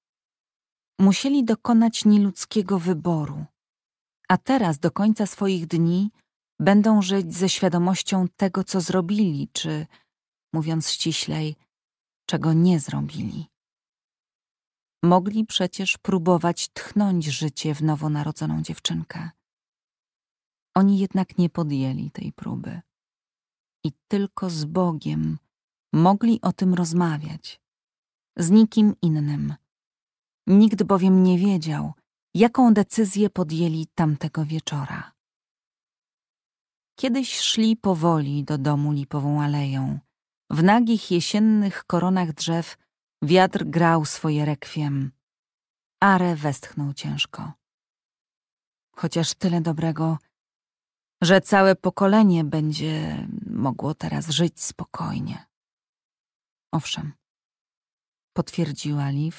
Musieli dokonać nieludzkiego wyboru, a teraz do końca swoich dni będą żyć ze świadomością tego, co zrobili, czy, mówiąc ściślej, czego nie zrobili. Mogli przecież próbować tchnąć życie w nowonarodzoną dziewczynkę. Oni jednak nie podjęli tej próby. I tylko z Bogiem mogli o tym rozmawiać. Z nikim innym. Nikt bowiem nie wiedział, jaką decyzję podjęli tamtego wieczora. Kiedyś szli powoli do domu lipową aleją. W nagich jesiennych koronach drzew wiatr grał swoje rekwiem. Are westchnął ciężko. Chociaż tyle dobrego, że całe pokolenie będzie mogło teraz żyć spokojnie. Owszem. Potwierdziła Liv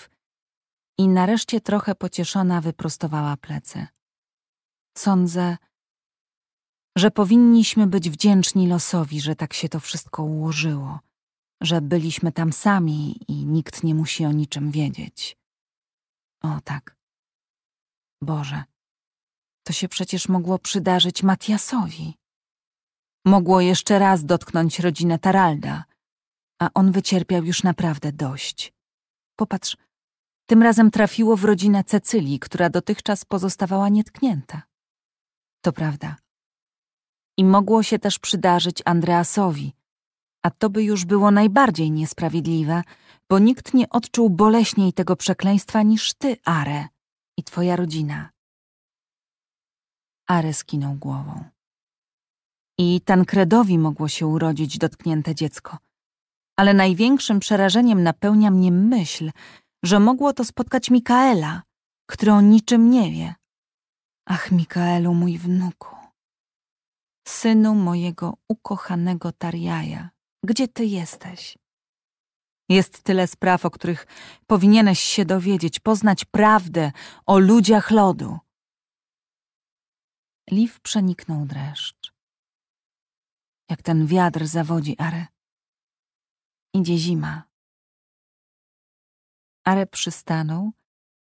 i nareszcie trochę pocieszona wyprostowała plecy. Sądzę, że powinniśmy być wdzięczni losowi, że tak się to wszystko ułożyło, że byliśmy tam sami i nikt nie musi o niczym wiedzieć. O tak. Boże, to się przecież mogło przydarzyć Matiasowi. Mogło jeszcze raz dotknąć rodzinę Taralda – a on wycierpiał już naprawdę dość. Popatrz, tym razem trafiło w rodzinę Cecylii, która dotychczas pozostawała nietknięta. To prawda. I mogło się też przydarzyć Andreasowi, a to by już było najbardziej niesprawiedliwe, bo nikt nie odczuł boleśniej tego przekleństwa niż ty, Are, i twoja rodzina. Are skinął głową. I Tankredowi mogło się urodzić dotknięte dziecko, ale największym przerażeniem napełnia mnie myśl, że mogło to spotkać Mikaela, który o niczym nie wie. Ach, Mikaelu, mój wnuku, synu mojego ukochanego Tarjaja, gdzie ty jesteś? Jest tyle spraw, o których powinieneś się dowiedzieć, poznać prawdę o ludziach lodu. Liw przeniknął dreszcz. Jak ten wiatr zawodzi Are? Idzie zima. Ale przystanął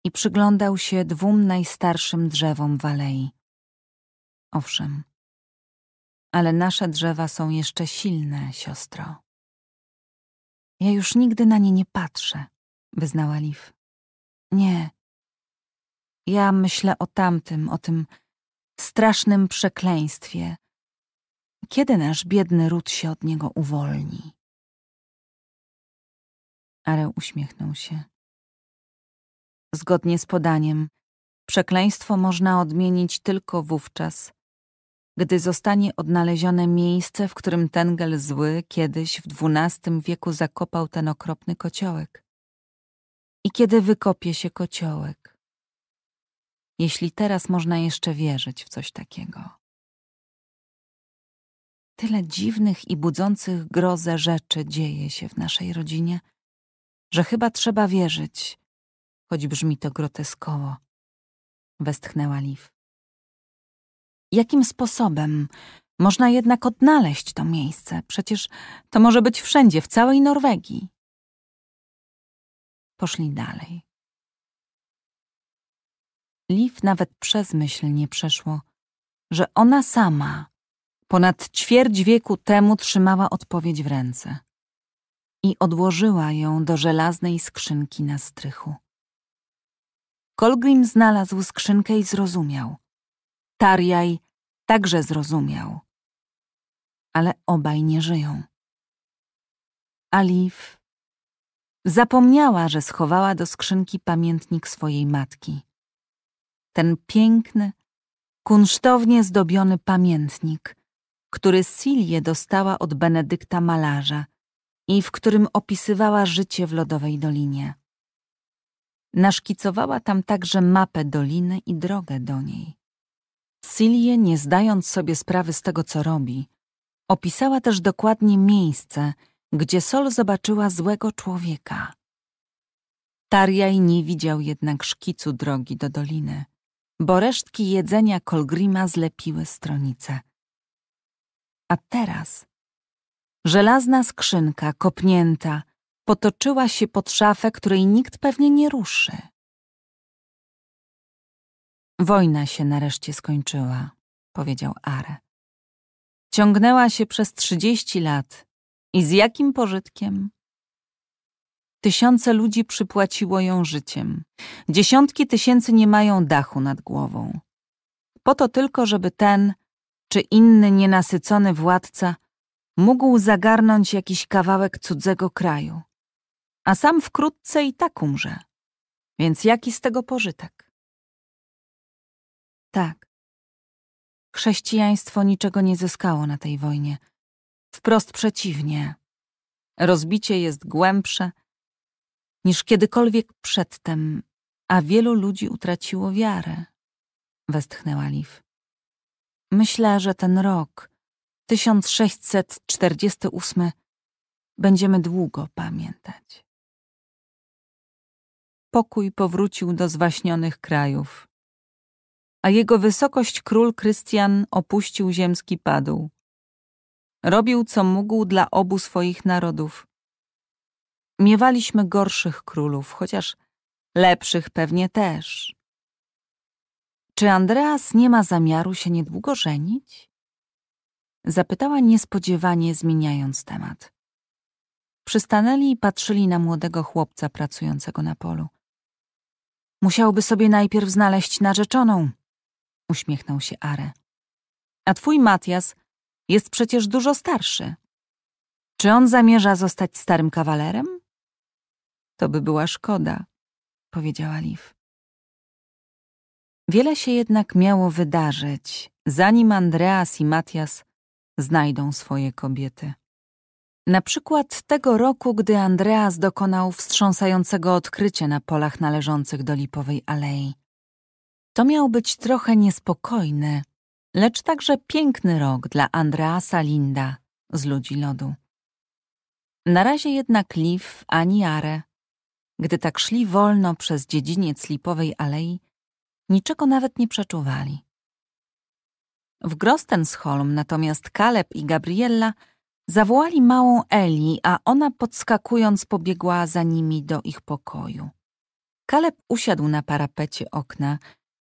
i przyglądał się dwóm najstarszym drzewom w alei. Owszem, ale nasze drzewa są jeszcze silne, siostro. Ja już nigdy na nie nie patrzę, wyznała Liv. Nie. Ja myślę o tamtym, o tym strasznym przekleństwie. Kiedy nasz biedny ród się od niego uwolni? ale uśmiechnął się. Zgodnie z podaniem, przekleństwo można odmienić tylko wówczas, gdy zostanie odnalezione miejsce, w którym Tengel zły kiedyś w XII wieku zakopał ten okropny kociołek. I kiedy wykopie się kociołek? Jeśli teraz można jeszcze wierzyć w coś takiego. Tyle dziwnych i budzących grozę rzeczy dzieje się w naszej rodzinie – że chyba trzeba wierzyć, choć brzmi to groteskowo. Westchnęła Liv. Jakim sposobem można jednak odnaleźć to miejsce? Przecież to może być wszędzie, w całej Norwegii. Poszli dalej. Liv nawet przez myśl nie przeszło, że ona sama ponad ćwierć wieku temu trzymała odpowiedź w ręce i odłożyła ją do żelaznej skrzynki na strychu. Kolgrim znalazł skrzynkę i zrozumiał. Tarjaj także zrozumiał. Ale obaj nie żyją. Alif zapomniała, że schowała do skrzynki pamiętnik swojej matki. Ten piękny, kunsztownie zdobiony pamiętnik, który Silie dostała od Benedykta malarza, i w którym opisywała życie w lodowej dolinie. Naszkicowała tam także mapę doliny i drogę do niej. Silje nie zdając sobie sprawy z tego, co robi, opisała też dokładnie miejsce, gdzie Sol zobaczyła złego człowieka. Tarjaj nie widział jednak szkicu drogi do doliny, bo resztki jedzenia Kolgrima zlepiły stronice. A teraz Żelazna skrzynka, kopnięta, potoczyła się pod szafę, której nikt pewnie nie ruszy. Wojna się nareszcie skończyła, powiedział Are. Ciągnęła się przez trzydzieści lat. I z jakim pożytkiem? Tysiące ludzi przypłaciło ją życiem. Dziesiątki tysięcy nie mają dachu nad głową. Po to tylko, żeby ten czy inny nienasycony władca mógł zagarnąć jakiś kawałek cudzego kraju, a sam wkrótce i tak umrze. Więc jaki z tego pożytek? Tak. Chrześcijaństwo niczego nie zyskało na tej wojnie. Wprost przeciwnie. Rozbicie jest głębsze niż kiedykolwiek przedtem, a wielu ludzi utraciło wiarę, westchnęła Liv. Myślę, że ten rok 1648 będziemy długo pamiętać. Pokój powrócił do zwaśnionych krajów, a jego wysokość król Krystian opuścił ziemski padł. Robił co mógł dla obu swoich narodów. Miewaliśmy gorszych królów, chociaż lepszych pewnie też. Czy Andreas nie ma zamiaru się niedługo żenić? Zapytała niespodziewanie, zmieniając temat. Przystanęli i patrzyli na młodego chłopca pracującego na polu. Musiałby sobie najpierw znaleźć narzeczoną, uśmiechnął się Are. A twój Matias jest przecież dużo starszy. Czy on zamierza zostać starym kawalerem? To by była szkoda, powiedziała Liv. Wiele się jednak miało wydarzyć, zanim Andreas i Matias znajdą swoje kobiety. Na przykład tego roku, gdy Andreas dokonał wstrząsającego odkrycia na polach należących do Lipowej Alei. To miał być trochę niespokojny, lecz także piękny rok dla Andreasa Linda z ludzi lodu. Na razie jednak Liv ani Are, gdy tak szli wolno przez dziedziniec Lipowej Alei, niczego nawet nie przeczuwali. W Grostensholm natomiast Kaleb i Gabriella zawołali małą Eli, a ona podskakując pobiegła za nimi do ich pokoju. Kaleb usiadł na parapecie okna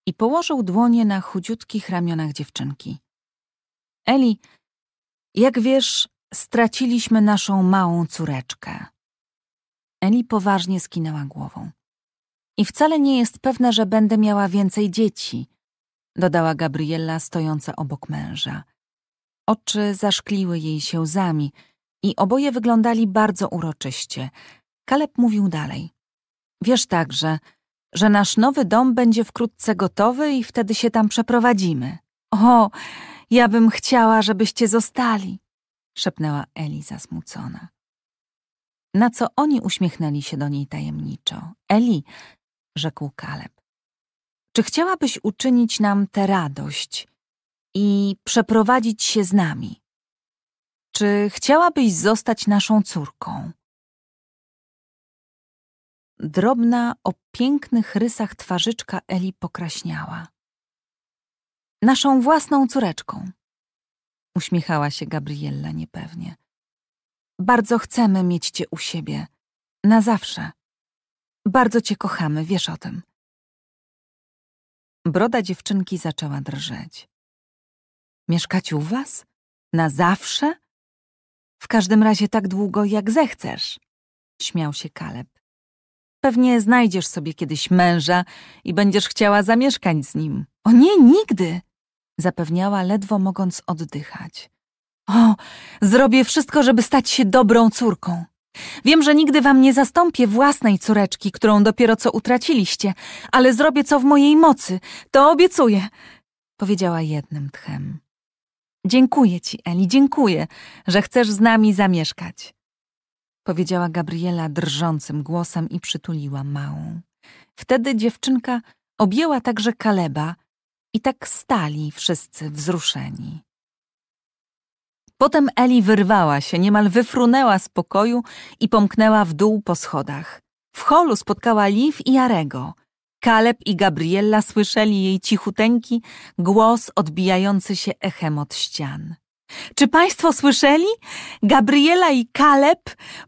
i położył dłonie na chudziutkich ramionach dziewczynki. Eli, jak wiesz, straciliśmy naszą małą córeczkę. Eli poważnie skinęła głową. I wcale nie jest pewna, że będę miała więcej dzieci dodała Gabriella stojąca obok męża. Oczy zaszkliły jej się łzami i oboje wyglądali bardzo uroczyście. Kaleb mówił dalej. Wiesz także, że nasz nowy dom będzie wkrótce gotowy i wtedy się tam przeprowadzimy. O, ja bym chciała, żebyście zostali, szepnęła Eli zasmucona. Na co oni uśmiechnęli się do niej tajemniczo. Eli, rzekł Kaleb. Czy chciałabyś uczynić nam tę radość i przeprowadzić się z nami? Czy chciałabyś zostać naszą córką? Drobna, o pięknych rysach twarzyczka Eli pokraśniała. Naszą własną córeczką, uśmiechała się Gabriella niepewnie. Bardzo chcemy mieć cię u siebie, na zawsze. Bardzo cię kochamy, wiesz o tym. Broda dziewczynki zaczęła drżeć. Mieszkać u was? Na zawsze? W każdym razie tak długo, jak zechcesz, śmiał się Kaleb. Pewnie znajdziesz sobie kiedyś męża i będziesz chciała zamieszkać z nim. O nie, nigdy! zapewniała, ledwo mogąc oddychać. O, zrobię wszystko, żeby stać się dobrą córką. Wiem, że nigdy wam nie zastąpię własnej córeczki, którą dopiero co utraciliście, ale zrobię co w mojej mocy, to obiecuję, powiedziała jednym tchem. Dziękuję ci, Eli, dziękuję, że chcesz z nami zamieszkać, powiedziała Gabriela drżącym głosem i przytuliła małą. Wtedy dziewczynka objęła także Kaleba i tak stali wszyscy wzruszeni. Potem Eli wyrwała się, niemal wyfrunęła z pokoju i pomknęła w dół po schodach. W holu spotkała Liv i Jarego. Kaleb i Gabriella słyszeli jej cichuteńki głos odbijający się echem od ścian. Czy państwo słyszeli? Gabriela i Kaleb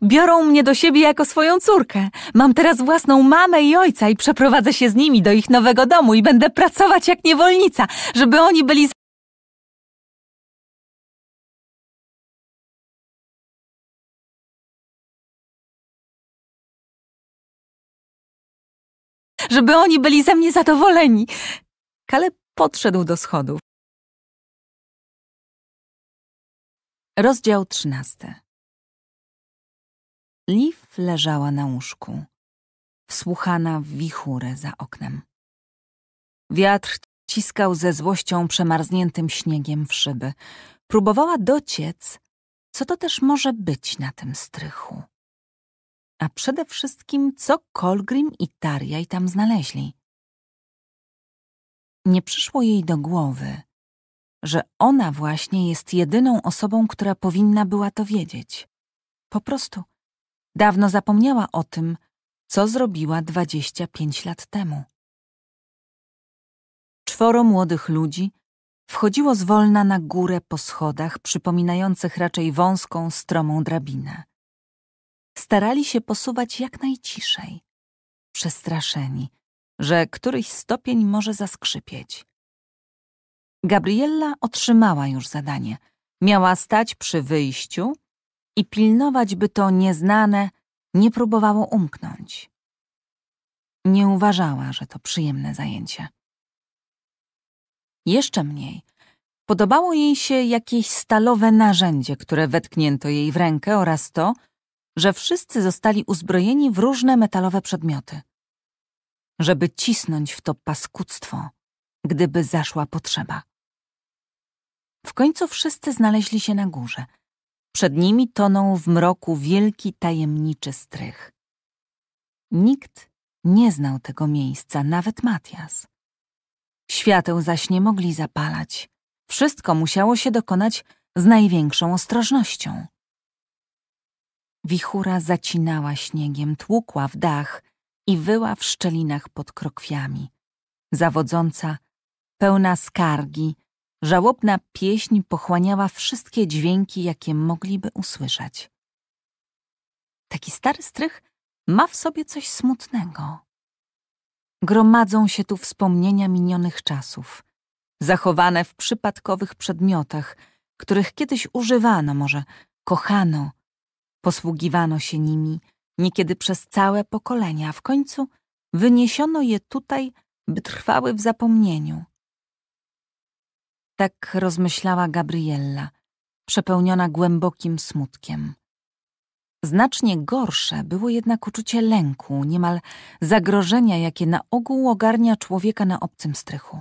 biorą mnie do siebie jako swoją córkę. Mam teraz własną mamę i ojca i przeprowadzę się z nimi do ich nowego domu i będę pracować jak niewolnica, żeby oni byli żeby oni byli ze mnie zadowoleni. Kaleb podszedł do schodów. Rozdział trzynasty. Liv leżała na łóżku, wsłuchana w wichurę za oknem. Wiatr ciskał ze złością przemarzniętym śniegiem w szyby. Próbowała dociec, co to też może być na tym strychu a przede wszystkim co Kolgrim i Tarjaj tam znaleźli. Nie przyszło jej do głowy, że ona właśnie jest jedyną osobą, która powinna była to wiedzieć. Po prostu dawno zapomniała o tym, co zrobiła 25 lat temu. Czworo młodych ludzi wchodziło zwolna na górę po schodach, przypominających raczej wąską, stromą drabinę starali się posuwać jak najciszej, przestraszeni, że któryś stopień może zaskrzypieć. Gabriella otrzymała już zadanie. Miała stać przy wyjściu i pilnować, by to nieznane nie próbowało umknąć. Nie uważała, że to przyjemne zajęcie. Jeszcze mniej. Podobało jej się jakieś stalowe narzędzie, które wetknięto jej w rękę oraz to, że wszyscy zostali uzbrojeni w różne metalowe przedmioty, żeby cisnąć w to paskudztwo, gdyby zaszła potrzeba. W końcu wszyscy znaleźli się na górze. Przed nimi tonął w mroku wielki, tajemniczy strych. Nikt nie znał tego miejsca, nawet Matias. Świateł zaś nie mogli zapalać. Wszystko musiało się dokonać z największą ostrożnością. Wichura zacinała śniegiem, tłukła w dach i wyła w szczelinach pod krokwiami. Zawodząca, pełna skargi, żałobna pieśń pochłaniała wszystkie dźwięki, jakie mogliby usłyszeć. Taki stary strych ma w sobie coś smutnego. Gromadzą się tu wspomnienia minionych czasów, zachowane w przypadkowych przedmiotach, których kiedyś używano, może kochano – Posługiwano się nimi niekiedy przez całe pokolenia, a w końcu wyniesiono je tutaj, by trwały w zapomnieniu. Tak rozmyślała Gabriella, przepełniona głębokim smutkiem. Znacznie gorsze było jednak uczucie lęku, niemal zagrożenia, jakie na ogół ogarnia człowieka na obcym strychu.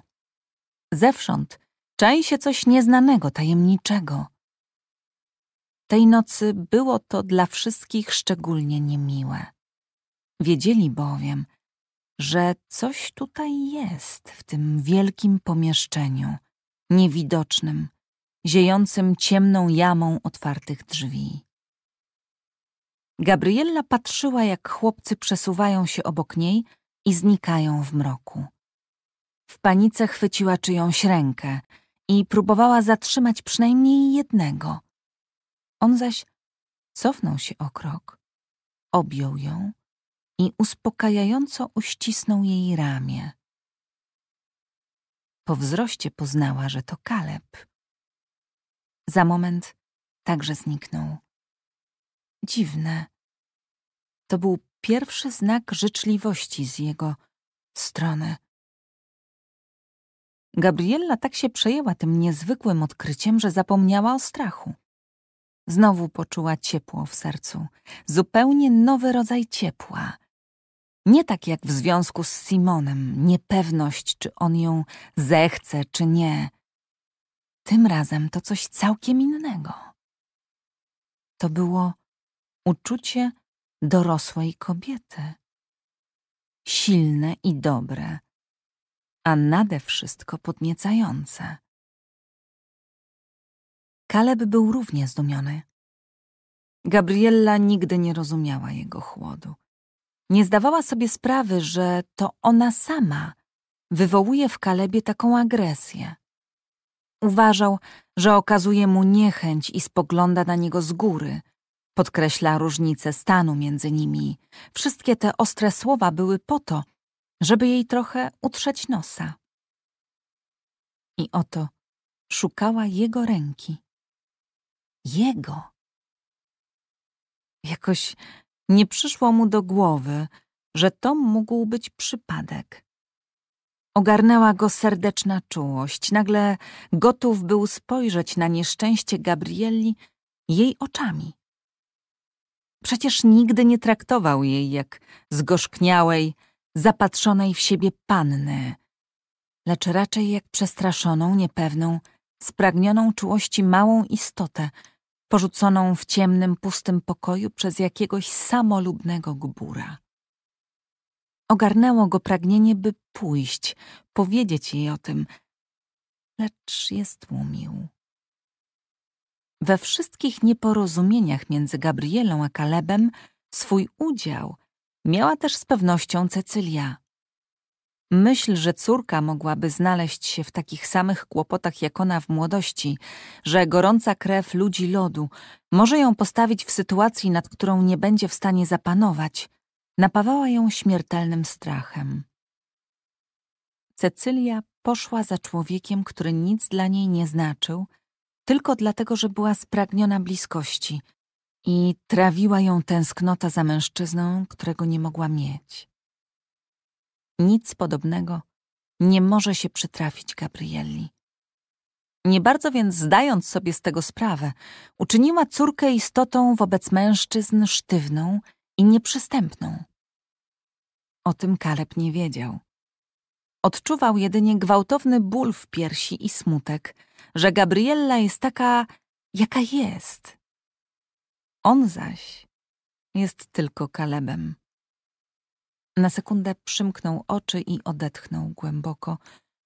Zewsząd czai się coś nieznanego, tajemniczego, tej nocy było to dla wszystkich szczególnie niemiłe. Wiedzieli bowiem, że coś tutaj jest w tym wielkim pomieszczeniu, niewidocznym, ziejącym ciemną jamą otwartych drzwi. Gabriella patrzyła, jak chłopcy przesuwają się obok niej i znikają w mroku. W panice chwyciła czyjąś rękę i próbowała zatrzymać przynajmniej jednego – on zaś cofnął się o krok, objął ją i uspokajająco uścisnął jej ramię. Po wzroście poznała, że to Kaleb. Za moment także zniknął. Dziwne. To był pierwszy znak życzliwości z jego strony. Gabriella tak się przejęła tym niezwykłym odkryciem, że zapomniała o strachu. Znowu poczuła ciepło w sercu, zupełnie nowy rodzaj ciepła. Nie tak jak w związku z Simonem, niepewność, czy on ją zechce, czy nie. Tym razem to coś całkiem innego. To było uczucie dorosłej kobiety. Silne i dobre, a nade wszystko podniecające. Kaleb był równie zdumiony. Gabriella nigdy nie rozumiała jego chłodu. Nie zdawała sobie sprawy, że to ona sama wywołuje w Kalebie taką agresję. Uważał, że okazuje mu niechęć i spogląda na niego z góry. Podkreśla różnicę stanu między nimi. Wszystkie te ostre słowa były po to, żeby jej trochę utrzeć nosa. I oto szukała jego ręki jego. Jakoś nie przyszło mu do głowy, że to mógł być przypadek. Ogarnęła go serdeczna czułość. Nagle gotów był spojrzeć na nieszczęście Gabrieli jej oczami. Przecież nigdy nie traktował jej jak zgorzkniałej, zapatrzonej w siebie panny, lecz raczej jak przestraszoną, niepewną spragnioną czułości małą istotę, porzuconą w ciemnym, pustym pokoju przez jakiegoś samolubnego gbura. Ogarnęło go pragnienie, by pójść, powiedzieć jej o tym, lecz je stłumił. We wszystkich nieporozumieniach między Gabrielą a Kalebem swój udział miała też z pewnością Cecylia. Myśl, że córka mogłaby znaleźć się w takich samych kłopotach jak ona w młodości, że gorąca krew ludzi lodu może ją postawić w sytuacji, nad którą nie będzie w stanie zapanować, napawała ją śmiertelnym strachem. Cecylia poszła za człowiekiem, który nic dla niej nie znaczył, tylko dlatego, że była spragniona bliskości i trawiła ją tęsknota za mężczyzną, którego nie mogła mieć. Nic podobnego nie może się przytrafić Gabrielli. Nie bardzo więc zdając sobie z tego sprawę, uczyniła córkę istotą wobec mężczyzn sztywną i nieprzystępną. O tym Kaleb nie wiedział. Odczuwał jedynie gwałtowny ból w piersi i smutek, że Gabriella jest taka, jaka jest. On zaś jest tylko Kalebem. Na sekundę przymknął oczy i odetchnął głęboko,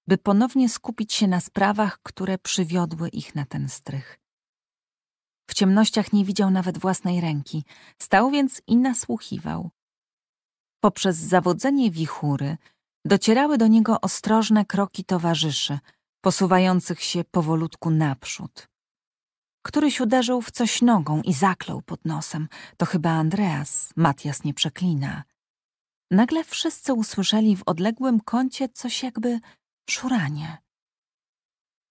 by ponownie skupić się na sprawach, które przywiodły ich na ten strych. W ciemnościach nie widział nawet własnej ręki, stał więc i nasłuchiwał. Poprzez zawodzenie wichury docierały do niego ostrożne kroki towarzyszy, posuwających się powolutku naprzód. Któryś uderzył w coś nogą i zaklął pod nosem. To chyba Andreas, Matias nie przeklina. Nagle wszyscy usłyszeli w odległym kącie coś jakby szuranie.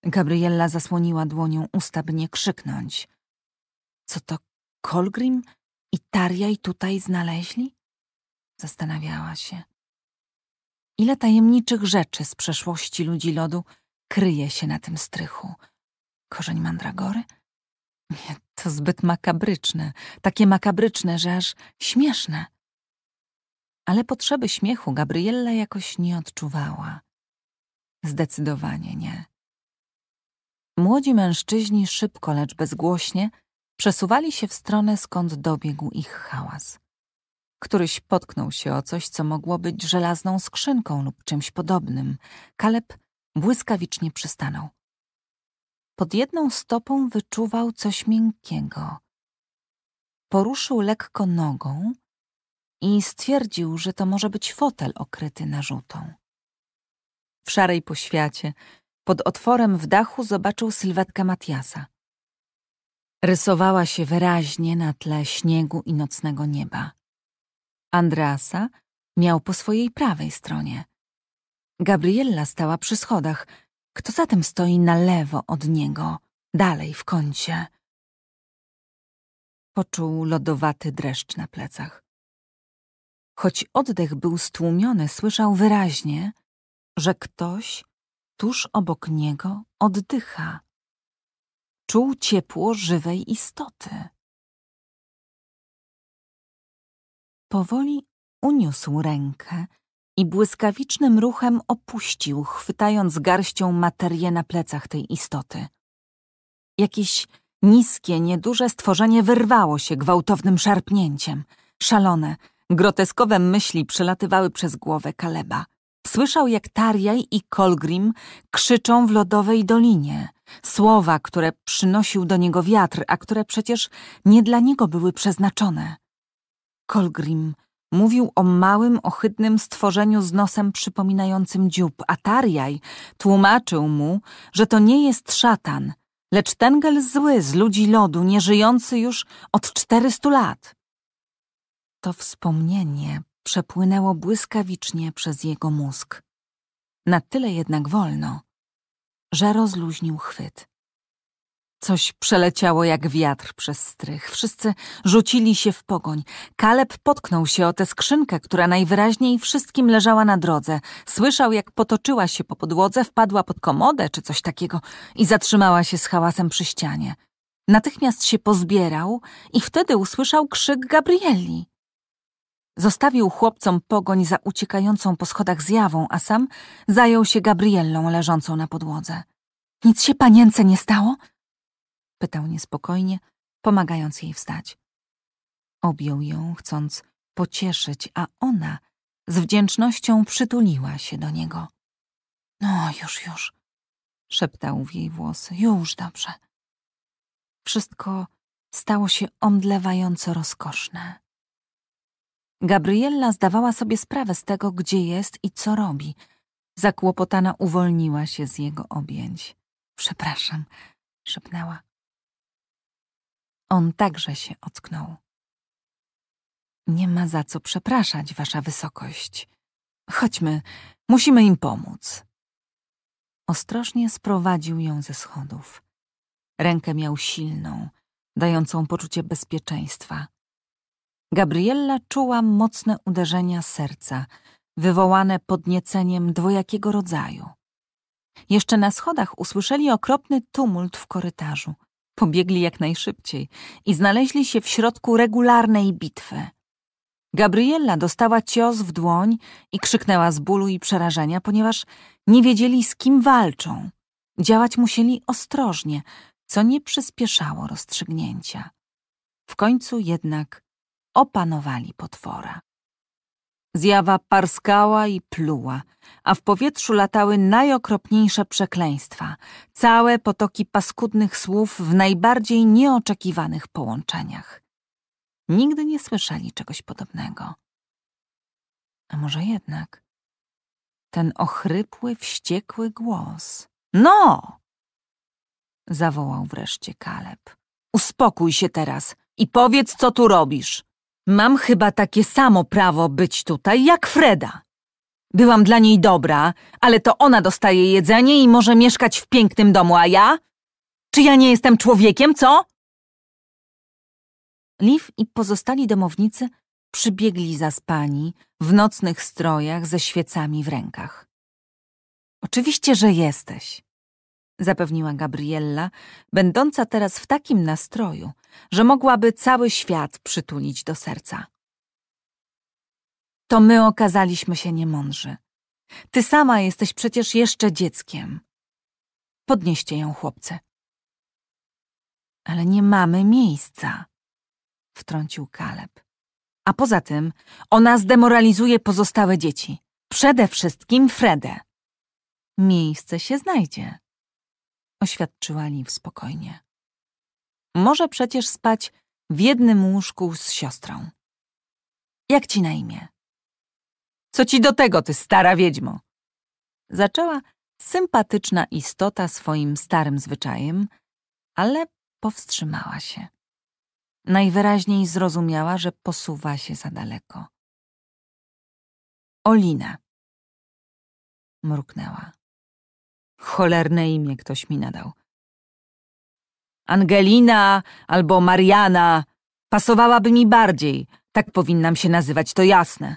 Gabriella zasłoniła dłonią usta, by nie krzyknąć. Co to Kolgrim i Tarjaj tutaj znaleźli? Zastanawiała się. Ile tajemniczych rzeczy z przeszłości ludzi lodu kryje się na tym strychu? Korzeń mandragory? Nie, to zbyt makabryczne, takie makabryczne, że aż śmieszne ale potrzeby śmiechu Gabriella jakoś nie odczuwała. Zdecydowanie nie. Młodzi mężczyźni szybko, lecz bezgłośnie przesuwali się w stronę, skąd dobiegł ich hałas. Któryś potknął się o coś, co mogło być żelazną skrzynką lub czymś podobnym. Kaleb błyskawicznie przystanął. Pod jedną stopą wyczuwał coś miękkiego. Poruszył lekko nogą i stwierdził, że to może być fotel okryty narzutą. W szarej poświacie, pod otworem w dachu zobaczył sylwetkę Matiasa. Rysowała się wyraźnie na tle śniegu i nocnego nieba. Andreasa miał po swojej prawej stronie. Gabriella stała przy schodach. Kto zatem stoi na lewo od niego, dalej w kącie? Poczuł lodowaty dreszcz na plecach. Choć oddech był stłumiony, słyszał wyraźnie, że ktoś tuż obok niego oddycha. Czuł ciepło żywej istoty. Powoli uniósł rękę i błyskawicznym ruchem opuścił, chwytając garścią materię na plecach tej istoty. Jakieś niskie, nieduże stworzenie wyrwało się gwałtownym szarpnięciem. Szalone, Groteskowe myśli przelatywały przez głowę Kaleba. Słyszał, jak Tarjaj i Kolgrim krzyczą w lodowej dolinie. Słowa, które przynosił do niego wiatr, a które przecież nie dla niego były przeznaczone. Kolgrim mówił o małym, ohydnym stworzeniu z nosem przypominającym dziób, a Tarjaj tłumaczył mu, że to nie jest szatan, lecz tengel zły z ludzi lodu, nieżyjący już od 400 lat to wspomnienie przepłynęło błyskawicznie przez jego mózg. Na tyle jednak wolno, że rozluźnił chwyt. Coś przeleciało jak wiatr przez strych. Wszyscy rzucili się w pogoń. Kaleb potknął się o tę skrzynkę, która najwyraźniej wszystkim leżała na drodze. Słyszał, jak potoczyła się po podłodze, wpadła pod komodę czy coś takiego i zatrzymała się z hałasem przy ścianie. Natychmiast się pozbierał i wtedy usłyszał krzyk Gabrieli. Zostawił chłopcom pogoń za uciekającą po schodach zjawą, a sam zajął się Gabriellą leżącą na podłodze. Nic się panience nie stało? Pytał niespokojnie, pomagając jej wstać. Objął ją, chcąc pocieszyć, a ona z wdzięcznością przytuliła się do niego. No, już, już, szeptał w jej włosy. Już dobrze. Wszystko stało się omdlewająco rozkoszne. Gabriella zdawała sobie sprawę z tego, gdzie jest i co robi. Zakłopotana uwolniła się z jego objęć. Przepraszam, szepnęła. On także się ocknął. Nie ma za co przepraszać, wasza wysokość. Chodźmy, musimy im pomóc. Ostrożnie sprowadził ją ze schodów. Rękę miał silną, dającą poczucie bezpieczeństwa. Gabriella czuła mocne uderzenia serca, wywołane podnieceniem dwojakiego rodzaju. Jeszcze na schodach usłyszeli okropny tumult w korytarzu. Pobiegli jak najszybciej i znaleźli się w środku regularnej bitwy. Gabriella dostała cios w dłoń i krzyknęła z bólu i przerażenia, ponieważ nie wiedzieli z kim walczą. Działać musieli ostrożnie, co nie przyspieszało rozstrzygnięcia. W końcu jednak opanowali potwora. Zjawa parskała i pluła, a w powietrzu latały najokropniejsze przekleństwa, całe potoki paskudnych słów w najbardziej nieoczekiwanych połączeniach. Nigdy nie słyszeli czegoś podobnego. A może jednak ten ochrypły, wściekły głos. No! zawołał wreszcie Kaleb. Uspokój się teraz i powiedz, co tu robisz. Mam chyba takie samo prawo być tutaj jak Freda. Byłam dla niej dobra, ale to ona dostaje jedzenie i może mieszkać w pięknym domu, a ja? Czy ja nie jestem człowiekiem, co? Liv i pozostali domownicy przybiegli zaspani, w nocnych strojach ze świecami w rękach. Oczywiście, że jesteś zapewniła Gabriella, będąca teraz w takim nastroju, że mogłaby cały świat przytulić do serca. To my okazaliśmy się niemądrzy. Ty sama jesteś przecież jeszcze dzieckiem. Podnieście ją, chłopcy. Ale nie mamy miejsca, wtrącił Kaleb. A poza tym ona zdemoralizuje pozostałe dzieci. Przede wszystkim Fredę. Miejsce się znajdzie, oświadczyła Liv spokojnie. Może przecież spać w jednym łóżku z siostrą. Jak ci na imię? Co ci do tego, ty stara wiedźmo? Zaczęła sympatyczna istota swoim starym zwyczajem, ale powstrzymała się. Najwyraźniej zrozumiała, że posuwa się za daleko. Olina. Mruknęła. Cholerne imię ktoś mi nadał. Angelina albo Mariana pasowałaby mi bardziej. Tak powinnam się nazywać, to jasne.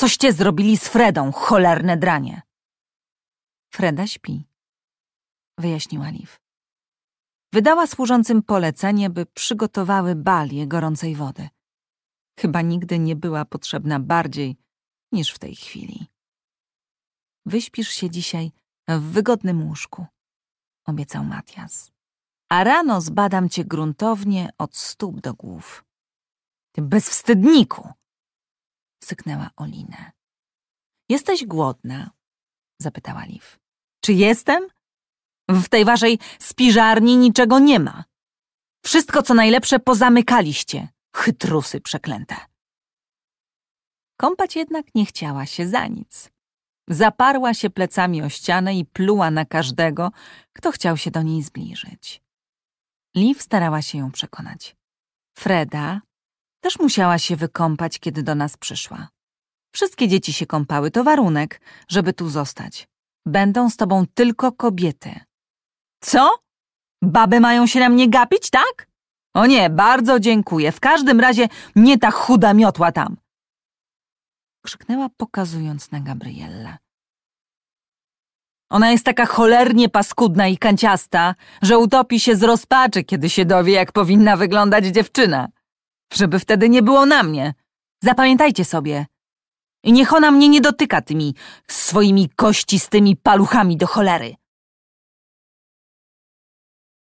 Coście zrobili z Fredą, cholerne dranie. Freda śpi, wyjaśniła Liv. Wydała służącym polecenie, by przygotowały balię gorącej wody. Chyba nigdy nie była potrzebna bardziej niż w tej chwili. Wyśpisz się dzisiaj w wygodnym łóżku, obiecał Matias. A rano zbadam cię gruntownie od stóp do głów. Ty bezwstydniku! syknęła Olinę. Jesteś głodna? zapytała Liv. Czy jestem? W tej waszej spiżarni niczego nie ma. Wszystko, co najlepsze, pozamykaliście, chytrusy przeklęte. Kąpać jednak nie chciała się za nic. Zaparła się plecami o ścianę i pluła na każdego, kto chciał się do niej zbliżyć. Liv starała się ją przekonać. Freda też musiała się wykąpać, kiedy do nas przyszła. Wszystkie dzieci się kąpały, to warunek, żeby tu zostać. Będą z tobą tylko kobiety. Co? Baby mają się na mnie gapić, tak? O nie, bardzo dziękuję. W każdym razie nie ta chuda miotła tam krzyknęła, pokazując na Gabriella. Ona jest taka cholernie paskudna i kanciasta, że utopi się z rozpaczy, kiedy się dowie, jak powinna wyglądać dziewczyna. Żeby wtedy nie było na mnie. Zapamiętajcie sobie. I niech ona mnie nie dotyka tymi swoimi kościstymi paluchami do cholery.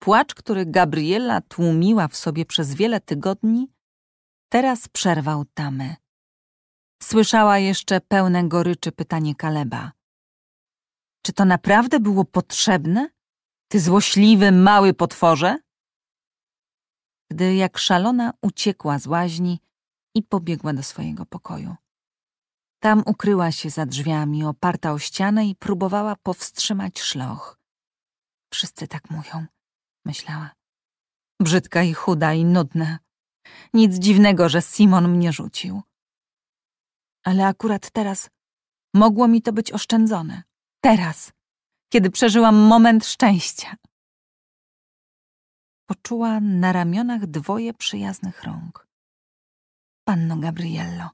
Płacz, który Gabriela tłumiła w sobie przez wiele tygodni, teraz przerwał tamę. Słyszała jeszcze pełne goryczy pytanie Kaleba. Czy to naprawdę było potrzebne? Ty złośliwy, mały potworze? Gdy jak szalona uciekła z łaźni i pobiegła do swojego pokoju. Tam ukryła się za drzwiami, oparta o ścianę i próbowała powstrzymać szloch. Wszyscy tak mówią, myślała. Brzydka i chuda i nudna. Nic dziwnego, że Simon mnie rzucił ale akurat teraz mogło mi to być oszczędzone. Teraz, kiedy przeżyłam moment szczęścia. Poczuła na ramionach dwoje przyjaznych rąk. Panno Gabriello.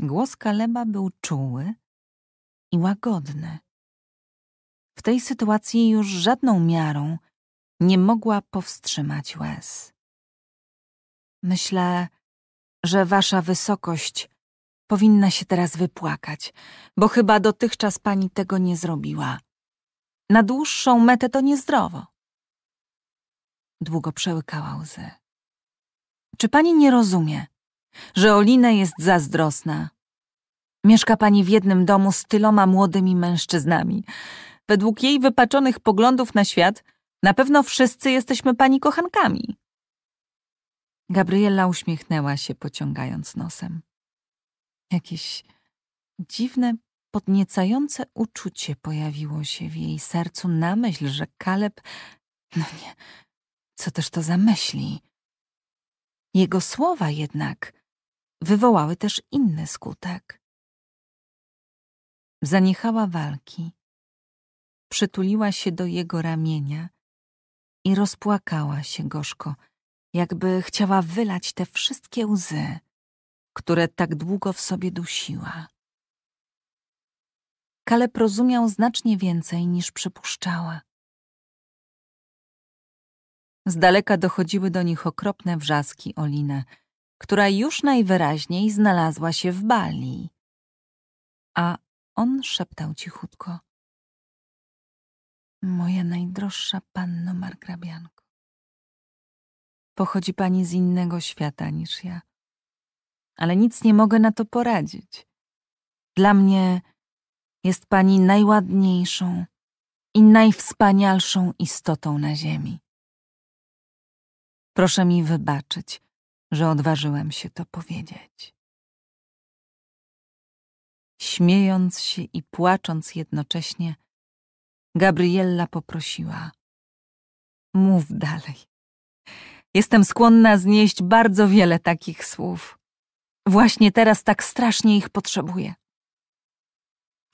Głos Kaleba był czuły i łagodny. W tej sytuacji już żadną miarą nie mogła powstrzymać łez. Myślę, że wasza wysokość Powinna się teraz wypłakać, bo chyba dotychczas pani tego nie zrobiła. Na dłuższą metę to niezdrowo. Długo przełykała łzy. Czy pani nie rozumie, że Olina jest zazdrosna? Mieszka pani w jednym domu z tyloma młodymi mężczyznami. Według jej wypaczonych poglądów na świat, na pewno wszyscy jesteśmy pani kochankami. Gabriela uśmiechnęła się, pociągając nosem. Jakieś dziwne, podniecające uczucie pojawiło się w jej sercu na myśl, że Kaleb. No nie, co też to za myśli? Jego słowa jednak wywołały też inny skutek. Zaniechała walki, przytuliła się do jego ramienia i rozpłakała się gorzko, jakby chciała wylać te wszystkie łzy które tak długo w sobie dusiła. Kaleb rozumiał znacznie więcej niż przypuszczała. Z daleka dochodziły do nich okropne wrzaski Olinę, która już najwyraźniej znalazła się w Bali. A on szeptał cichutko. Moja najdroższa panno Margrabianko. Pochodzi pani z innego świata niż ja ale nic nie mogę na to poradzić. Dla mnie jest pani najładniejszą i najwspanialszą istotą na Ziemi. Proszę mi wybaczyć, że odważyłem się to powiedzieć. Śmiejąc się i płacząc jednocześnie, Gabriella poprosiła: Mów dalej. Jestem skłonna znieść bardzo wiele takich słów. Właśnie teraz tak strasznie ich potrzebuje.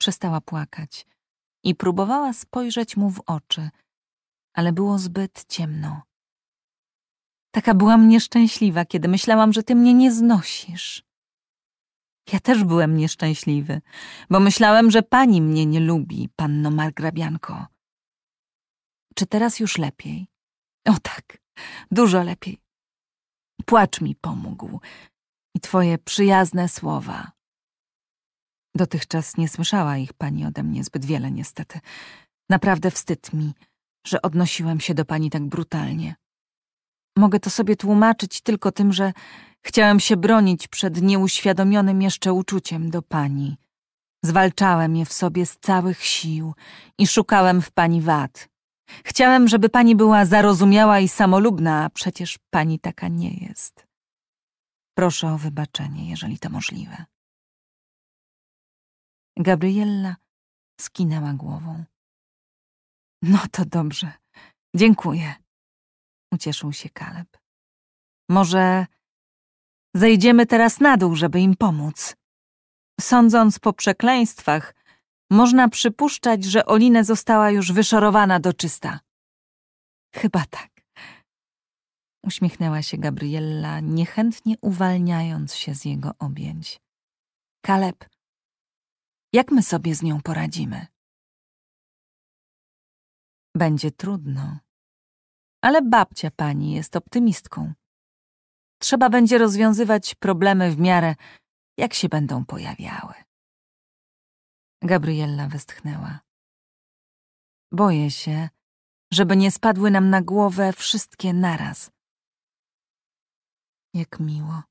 Przestała płakać i próbowała spojrzeć mu w oczy, ale było zbyt ciemno. Taka byłam nieszczęśliwa, kiedy myślałam, że ty mnie nie znosisz. Ja też byłem nieszczęśliwy, bo myślałem, że pani mnie nie lubi, panno Margrabianko. Czy teraz już lepiej? O tak, dużo lepiej. Płacz mi pomógł i twoje przyjazne słowa. Dotychczas nie słyszała ich pani ode mnie zbyt wiele, niestety. Naprawdę wstyd mi, że odnosiłem się do pani tak brutalnie. Mogę to sobie tłumaczyć tylko tym, że chciałem się bronić przed nieuświadomionym jeszcze uczuciem do pani. Zwalczałem je w sobie z całych sił i szukałem w pani wad. Chciałem, żeby pani była zarozumiała i samolubna, a przecież pani taka nie jest. Proszę o wybaczenie, jeżeli to możliwe. Gabriella skinęła głową. No to dobrze. Dziękuję. Ucieszył się Kaleb. Może zejdziemy teraz na dół, żeby im pomóc. Sądząc po przekleństwach, można przypuszczać, że Olinę została już wyszorowana do czysta. Chyba tak uśmiechnęła się Gabriella, niechętnie uwalniając się z jego objęć. Kaleb, jak my sobie z nią poradzimy? Będzie trudno, ale babcia pani jest optymistką. Trzeba będzie rozwiązywać problemy w miarę, jak się będą pojawiały. Gabriella westchnęła. Boję się, żeby nie spadły nam na głowę wszystkie naraz. Jak miło.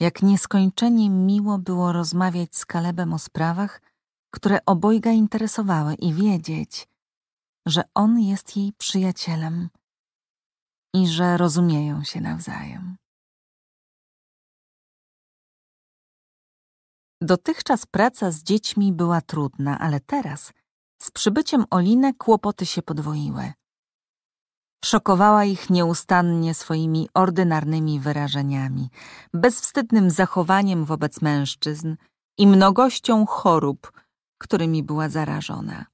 Jak nieskończenie miło było rozmawiać z Kalebem o sprawach, które obojga interesowały i wiedzieć, że on jest jej przyjacielem i że rozumieją się nawzajem. Dotychczas praca z dziećmi była trudna, ale teraz, z przybyciem Oliny, kłopoty się podwoiły. Szokowała ich nieustannie swoimi ordynarnymi wyrażeniami, bezwstydnym zachowaniem wobec mężczyzn i mnogością chorób, którymi była zarażona.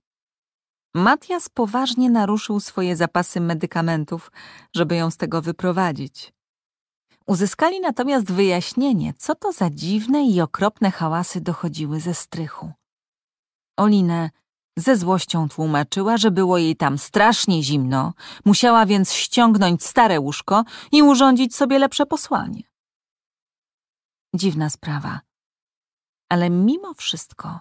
Matias poważnie naruszył swoje zapasy medykamentów, żeby ją z tego wyprowadzić. Uzyskali natomiast wyjaśnienie, co to za dziwne i okropne hałasy dochodziły ze strychu. Olinę ze złością tłumaczyła, że było jej tam strasznie zimno, musiała więc ściągnąć stare łóżko i urządzić sobie lepsze posłanie. Dziwna sprawa. Ale mimo wszystko,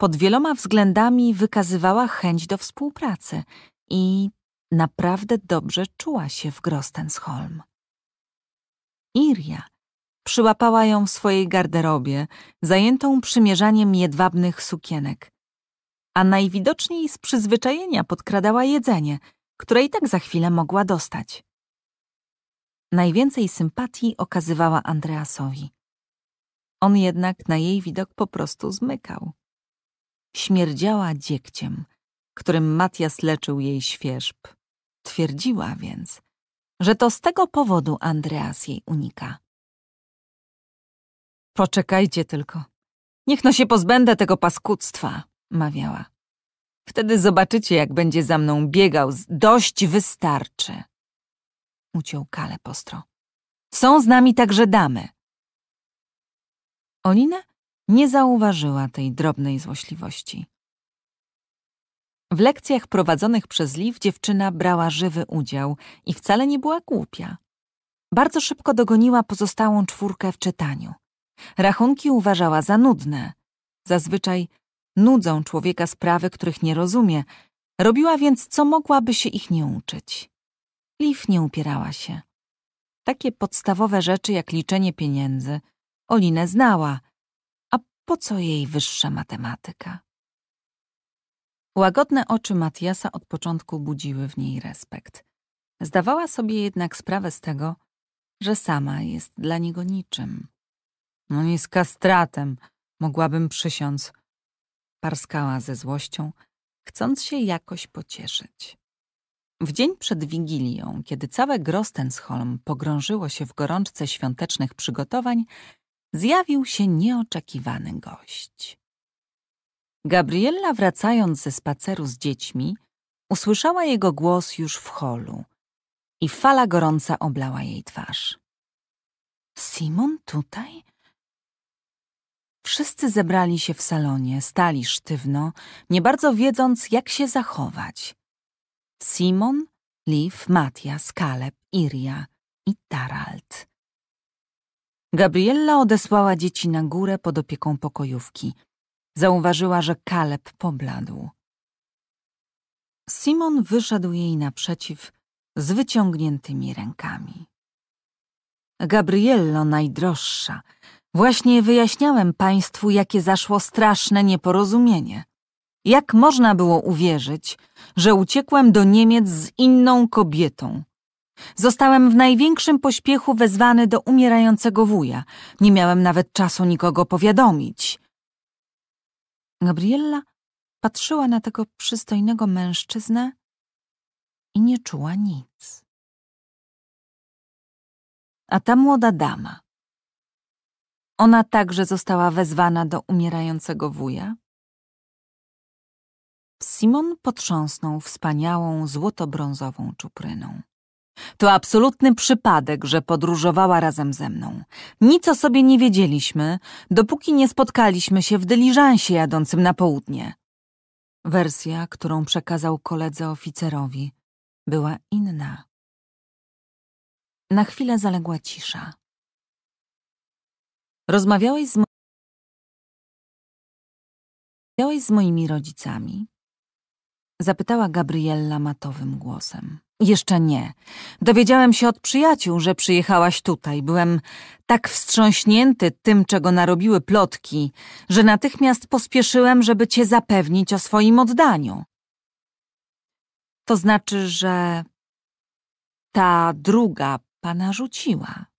pod wieloma względami wykazywała chęć do współpracy i naprawdę dobrze czuła się w Grostensholm. Iria przyłapała ją w swojej garderobie, zajętą przymierzaniem jedwabnych sukienek, a najwidoczniej z przyzwyczajenia podkradała jedzenie, które i tak za chwilę mogła dostać. Najwięcej sympatii okazywała Andreasowi. On jednak na jej widok po prostu zmykał. Śmierdziała dziekciem, którym Matias leczył jej świerzb. Twierdziła więc, że to z tego powodu Andreas jej unika. Poczekajcie tylko. Niech no się pozbędę tego paskudztwa mawiała. Wtedy zobaczycie, jak będzie za mną biegał. Dość wystarczy. Uciął Kale postro. Są z nami także damy. Olina nie zauważyła tej drobnej złośliwości. W lekcjach prowadzonych przez Liv dziewczyna brała żywy udział i wcale nie była głupia. Bardzo szybko dogoniła pozostałą czwórkę w czytaniu. Rachunki uważała za nudne. Zazwyczaj nudzą człowieka sprawy, których nie rozumie. Robiła więc, co mogłaby się ich nie uczyć. Liv nie upierała się. Takie podstawowe rzeczy jak liczenie pieniędzy Olinę znała, a po co jej wyższa matematyka? Łagodne oczy Matiasa od początku budziły w niej respekt. Zdawała sobie jednak sprawę z tego, że sama jest dla niego niczym. No nie z kastratem, mogłabym przysiąc, Parskała ze złością, chcąc się jakoś pocieszyć. W dzień przed Wigilią, kiedy całe Grostensholm pogrążyło się w gorączce świątecznych przygotowań, zjawił się nieoczekiwany gość. Gabriella, wracając ze spaceru z dziećmi, usłyszała jego głos już w holu i fala gorąca oblała jej twarz. Simon tutaj? Wszyscy zebrali się w salonie, stali sztywno, nie bardzo wiedząc, jak się zachować. Simon, Liv, Matias, Kaleb, Iria i Tarald. Gabriella odesłała dzieci na górę pod opieką pokojówki. Zauważyła, że Kaleb pobladł. Simon wyszedł jej naprzeciw z wyciągniętymi rękami. Gabriello najdroższa, Właśnie wyjaśniałem Państwu, jakie zaszło straszne nieporozumienie. Jak można było uwierzyć, że uciekłem do Niemiec z inną kobietą? Zostałem w największym pośpiechu wezwany do umierającego wuja. Nie miałem nawet czasu nikogo powiadomić. Gabriella patrzyła na tego przystojnego mężczyznę i nie czuła nic. A ta młoda dama ona także została wezwana do umierającego wuja? Simon potrząsnął wspaniałą, złoto-brązową czupryną. To absolutny przypadek, że podróżowała razem ze mną. Nic o sobie nie wiedzieliśmy, dopóki nie spotkaliśmy się w dyliżansie jadącym na południe. Wersja, którą przekazał koledze oficerowi, była inna. Na chwilę zaległa cisza. Rozmawiałeś z, mo Rozmawiałeś z moimi rodzicami? Zapytała Gabriella matowym głosem. Jeszcze nie. Dowiedziałem się od przyjaciół, że przyjechałaś tutaj. Byłem tak wstrząśnięty tym, czego narobiły plotki, że natychmiast pospieszyłem, żeby cię zapewnić o swoim oddaniu. To znaczy, że ta druga pana rzuciła.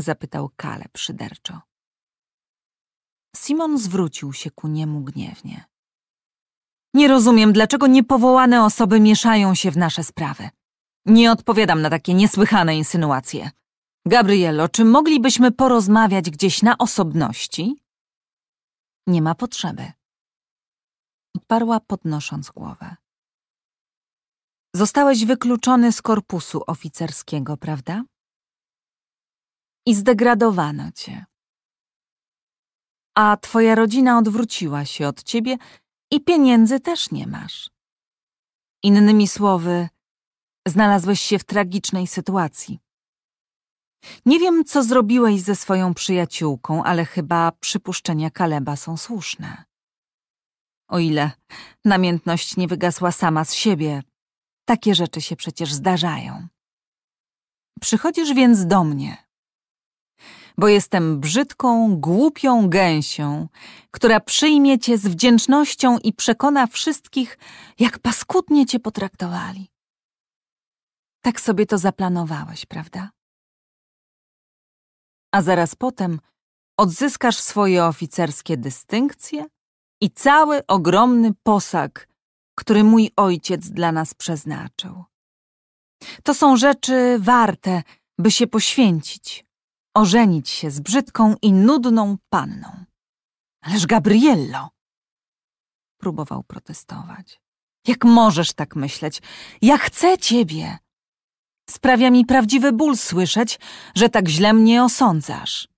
Zapytał Kale szyderczo. Simon zwrócił się ku niemu gniewnie. Nie rozumiem, dlaczego niepowołane osoby mieszają się w nasze sprawy. Nie odpowiadam na takie niesłychane insynuacje. Gabrielo, czy moglibyśmy porozmawiać gdzieś na osobności? Nie ma potrzeby. Odparła podnosząc głowę. Zostałeś wykluczony z korpusu oficerskiego, prawda? i zdegradowano cię. A twoja rodzina odwróciła się od ciebie i pieniędzy też nie masz. Innymi słowy, znalazłeś się w tragicznej sytuacji. Nie wiem, co zrobiłeś ze swoją przyjaciółką, ale chyba przypuszczenia Kaleba są słuszne. O ile namiętność nie wygasła sama z siebie, takie rzeczy się przecież zdarzają. Przychodzisz więc do mnie, bo jestem brzydką, głupią gęsią, która przyjmie cię z wdzięcznością i przekona wszystkich, jak paskudnie cię potraktowali. Tak sobie to zaplanowałeś, prawda? A zaraz potem odzyskasz swoje oficerskie dystynkcje i cały ogromny posag, który mój ojciec dla nas przeznaczył. To są rzeczy warte, by się poświęcić ożenić się z brzydką i nudną panną. Ależ Gabriello! Próbował protestować. Jak możesz tak myśleć? Ja chcę ciebie! Sprawia mi prawdziwy ból słyszeć, że tak źle mnie osądzasz.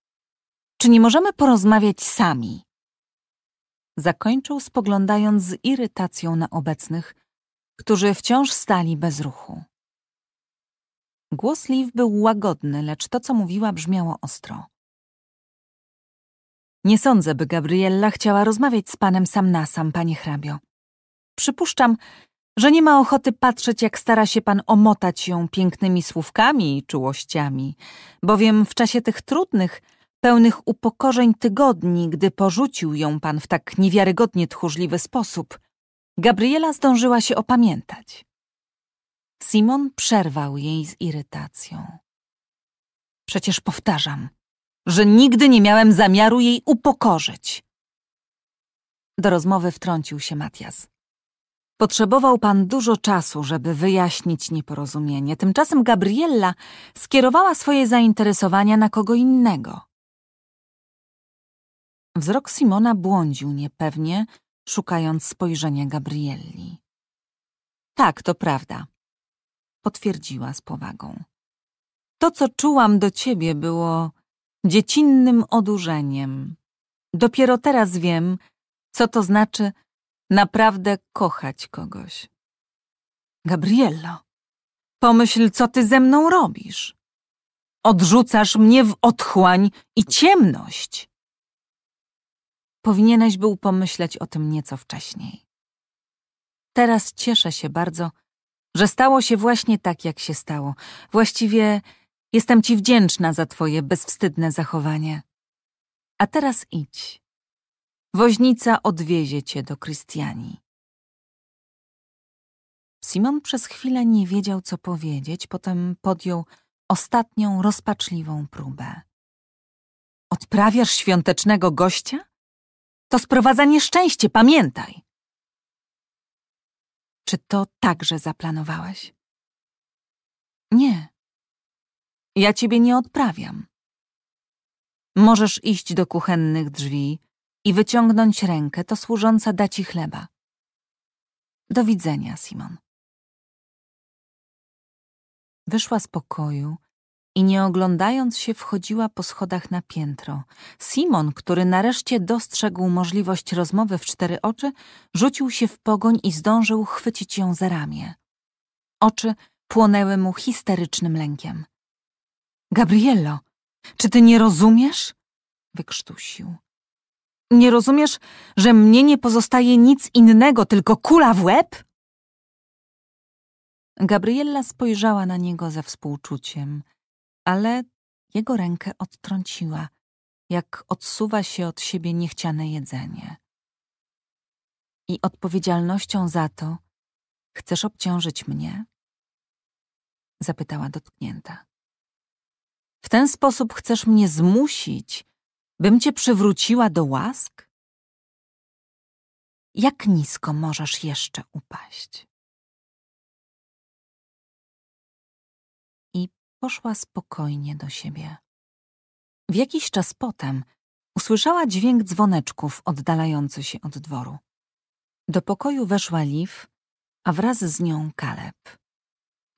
Czy nie możemy porozmawiać sami? Zakończył spoglądając z irytacją na obecnych, którzy wciąż stali bez ruchu. Głos Liv był łagodny, lecz to, co mówiła, brzmiało ostro. Nie sądzę, by Gabriella chciała rozmawiać z panem sam na sam, panie hrabio. Przypuszczam, że nie ma ochoty patrzeć, jak stara się pan omotać ją pięknymi słówkami i czułościami, bowiem w czasie tych trudnych, pełnych upokorzeń tygodni, gdy porzucił ją pan w tak niewiarygodnie tchórzliwy sposób, Gabriela zdążyła się opamiętać. Simon przerwał jej z irytacją. Przecież powtarzam, że nigdy nie miałem zamiaru jej upokorzyć. Do rozmowy wtrącił się Matias. Potrzebował pan dużo czasu, żeby wyjaśnić nieporozumienie. Tymczasem Gabriella skierowała swoje zainteresowania na kogo innego. Wzrok Simona błądził niepewnie, szukając spojrzenia Gabrielli. Tak, to prawda potwierdziła z powagą. To, co czułam do ciebie, było dziecinnym odurzeniem. Dopiero teraz wiem, co to znaczy naprawdę kochać kogoś. Gabriello, pomyśl, co ty ze mną robisz. Odrzucasz mnie w otchłań i ciemność. Powinieneś był pomyśleć o tym nieco wcześniej. Teraz cieszę się bardzo, że stało się właśnie tak, jak się stało. Właściwie jestem ci wdzięczna za twoje bezwstydne zachowanie. A teraz idź. Woźnica odwiezie cię do Krystiani. Simon przez chwilę nie wiedział, co powiedzieć, potem podjął ostatnią rozpaczliwą próbę. Odprawiasz świątecznego gościa? To sprowadza nieszczęście, pamiętaj! Czy to także zaplanowałaś? Nie. Ja ciebie nie odprawiam. Możesz iść do kuchennych drzwi i wyciągnąć rękę, to służąca da ci chleba. Do widzenia, Simon. Wyszła z pokoju i nie oglądając się wchodziła po schodach na piętro. Simon, który nareszcie dostrzegł możliwość rozmowy w cztery oczy, rzucił się w pogoń i zdążył chwycić ją za ramię. Oczy płonęły mu histerycznym lękiem. Gabriello, czy ty nie rozumiesz? wykrztusił. Nie rozumiesz, że mnie nie pozostaje nic innego, tylko kula w łeb? Gabriella spojrzała na niego ze współczuciem ale jego rękę odtrąciła, jak odsuwa się od siebie niechciane jedzenie. I odpowiedzialnością za to chcesz obciążyć mnie? Zapytała dotknięta. W ten sposób chcesz mnie zmusić, bym cię przywróciła do łask? Jak nisko możesz jeszcze upaść? poszła spokojnie do siebie. W jakiś czas potem usłyszała dźwięk dzwoneczków oddalający się od dworu. Do pokoju weszła Liv, a wraz z nią Kaleb.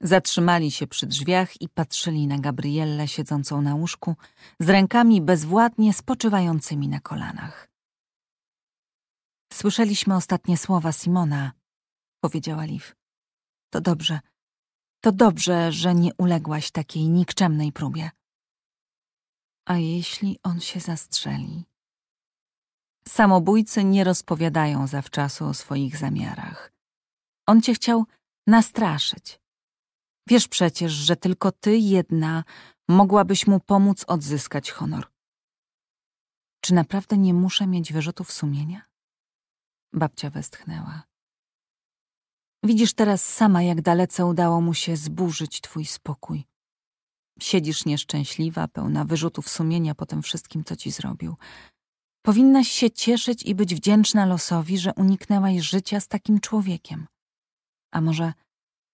Zatrzymali się przy drzwiach i patrzyli na Gabriellę siedzącą na łóżku z rękami bezwładnie spoczywającymi na kolanach. Słyszeliśmy ostatnie słowa Simona, powiedziała Liv. To dobrze, to dobrze, że nie uległaś takiej nikczemnej próbie. A jeśli on się zastrzeli? Samobójcy nie rozpowiadają zawczasu o swoich zamiarach. On cię chciał nastraszyć. Wiesz przecież, że tylko ty jedna mogłabyś mu pomóc odzyskać honor. Czy naprawdę nie muszę mieć wyrzutów sumienia? Babcia westchnęła. Widzisz teraz sama, jak dalece udało mu się zburzyć twój spokój. Siedzisz nieszczęśliwa, pełna wyrzutów sumienia po tym wszystkim, co ci zrobił. Powinnaś się cieszyć i być wdzięczna losowi, że uniknęłaś życia z takim człowiekiem. A może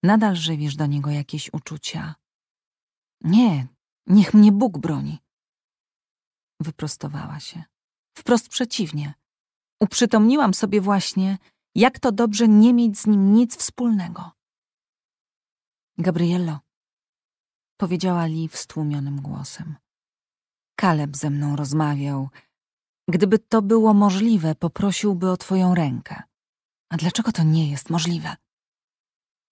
nadal żywisz do niego jakieś uczucia? Nie, niech mnie Bóg broni. Wyprostowała się. Wprost przeciwnie. Uprzytomniłam sobie właśnie, jak to dobrze nie mieć z nim nic wspólnego. Gabriello, powiedziała Li stłumionym głosem. Kaleb ze mną rozmawiał. Gdyby to było możliwe, poprosiłby o twoją rękę. A dlaczego to nie jest możliwe?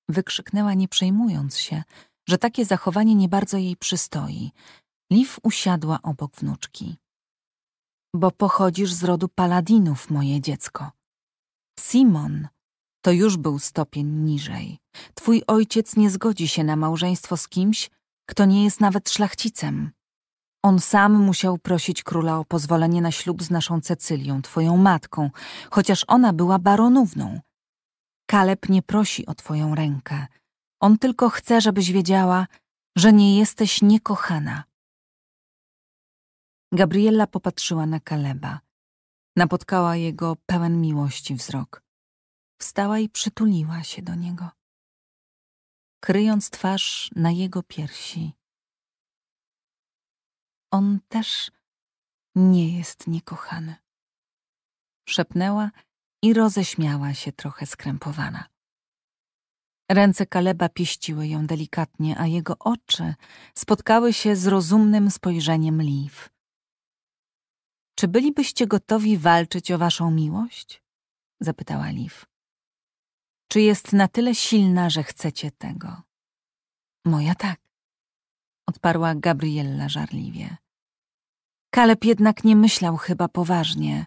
Wykrzyknęła nie przejmując się, że takie zachowanie nie bardzo jej przystoi. Liv usiadła obok wnuczki. Bo pochodzisz z rodu paladinów, moje dziecko. Simon to już był stopień niżej. Twój ojciec nie zgodzi się na małżeństwo z kimś, kto nie jest nawet szlachcicem. On sam musiał prosić króla o pozwolenie na ślub z naszą Cecylią, twoją matką, chociaż ona była baronówną. Kaleb nie prosi o twoją rękę. On tylko chce, żebyś wiedziała, że nie jesteś niekochana. Gabriella popatrzyła na Kaleba. Napotkała jego pełen miłości wzrok. Wstała i przytuliła się do niego, kryjąc twarz na jego piersi. On też nie jest niekochany. Szepnęła i roześmiała się trochę skrępowana. Ręce Kaleba pieściły ją delikatnie, a jego oczy spotkały się z rozumnym spojrzeniem Liv. Czy bylibyście gotowi walczyć o waszą miłość? zapytała Liv. Czy jest na tyle silna, że chcecie tego? Moja tak, odparła Gabriella żarliwie. Kaleb jednak nie myślał chyba poważnie,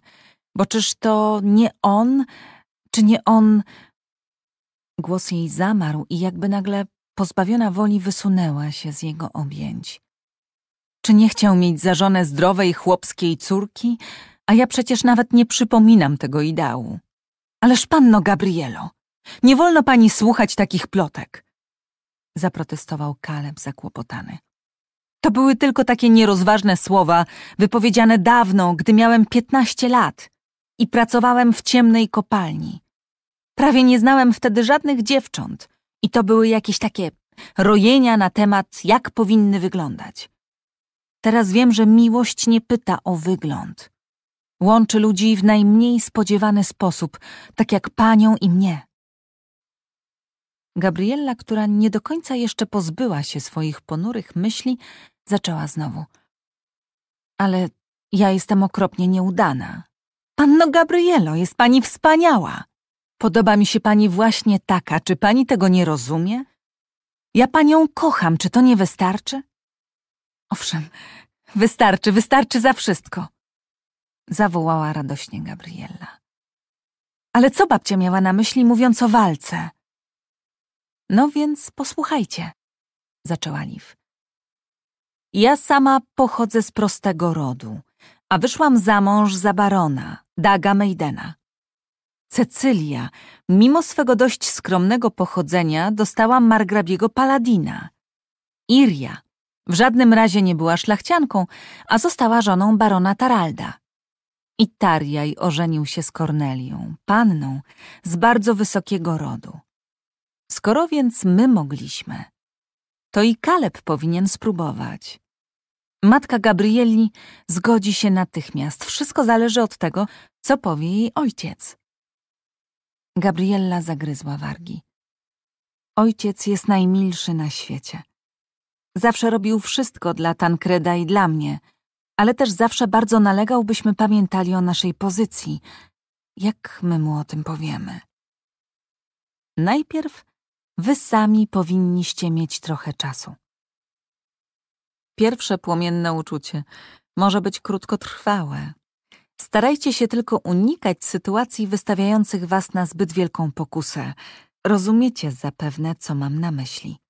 bo czyż to nie on, czy nie on? Głos jej zamarł i jakby nagle pozbawiona woli wysunęła się z jego objęć. Czy nie chciał mieć za żonę zdrowej chłopskiej córki? A ja przecież nawet nie przypominam tego ideału. Ależ panno Gabrielo, nie wolno pani słuchać takich plotek. Zaprotestował Kaleb zakłopotany. To były tylko takie nierozważne słowa, wypowiedziane dawno, gdy miałem piętnaście lat i pracowałem w ciemnej kopalni. Prawie nie znałem wtedy żadnych dziewcząt i to były jakieś takie rojenia na temat, jak powinny wyglądać. Teraz wiem, że miłość nie pyta o wygląd. Łączy ludzi w najmniej spodziewany sposób, tak jak panią i mnie. Gabriella, która nie do końca jeszcze pozbyła się swoich ponurych myśli, zaczęła znowu. Ale ja jestem okropnie nieudana. Panno Gabrielo, jest pani wspaniała. Podoba mi się pani właśnie taka. Czy pani tego nie rozumie? Ja panią kocham, czy to nie wystarczy? Owszem, wystarczy, wystarczy za wszystko. Zawołała radośnie Gabriella. Ale co babcia miała na myśli, mówiąc o walce? No więc posłuchajcie, zaczęła Liv. Ja sama pochodzę z prostego rodu, a wyszłam za mąż za barona, Daga Meidena. Cecylia, mimo swego dość skromnego pochodzenia, dostała margrabiego paladina. Iria, w żadnym razie nie była szlachcianką, a została żoną barona Taralda. I Tarjaj ożenił się z Kornelią, panną z bardzo wysokiego rodu. Skoro więc my mogliśmy, to i Kaleb powinien spróbować. Matka Gabrieli zgodzi się natychmiast. Wszystko zależy od tego, co powie jej ojciec. Gabriella zagryzła wargi. Ojciec jest najmilszy na świecie. Zawsze robił wszystko dla Tankreda i dla mnie, ale też zawsze bardzo nalegał, byśmy pamiętali o naszej pozycji. Jak my mu o tym powiemy? Najpierw wy sami powinniście mieć trochę czasu. Pierwsze płomienne uczucie może być krótkotrwałe. Starajcie się tylko unikać sytuacji wystawiających was na zbyt wielką pokusę. Rozumiecie zapewne, co mam na myśli.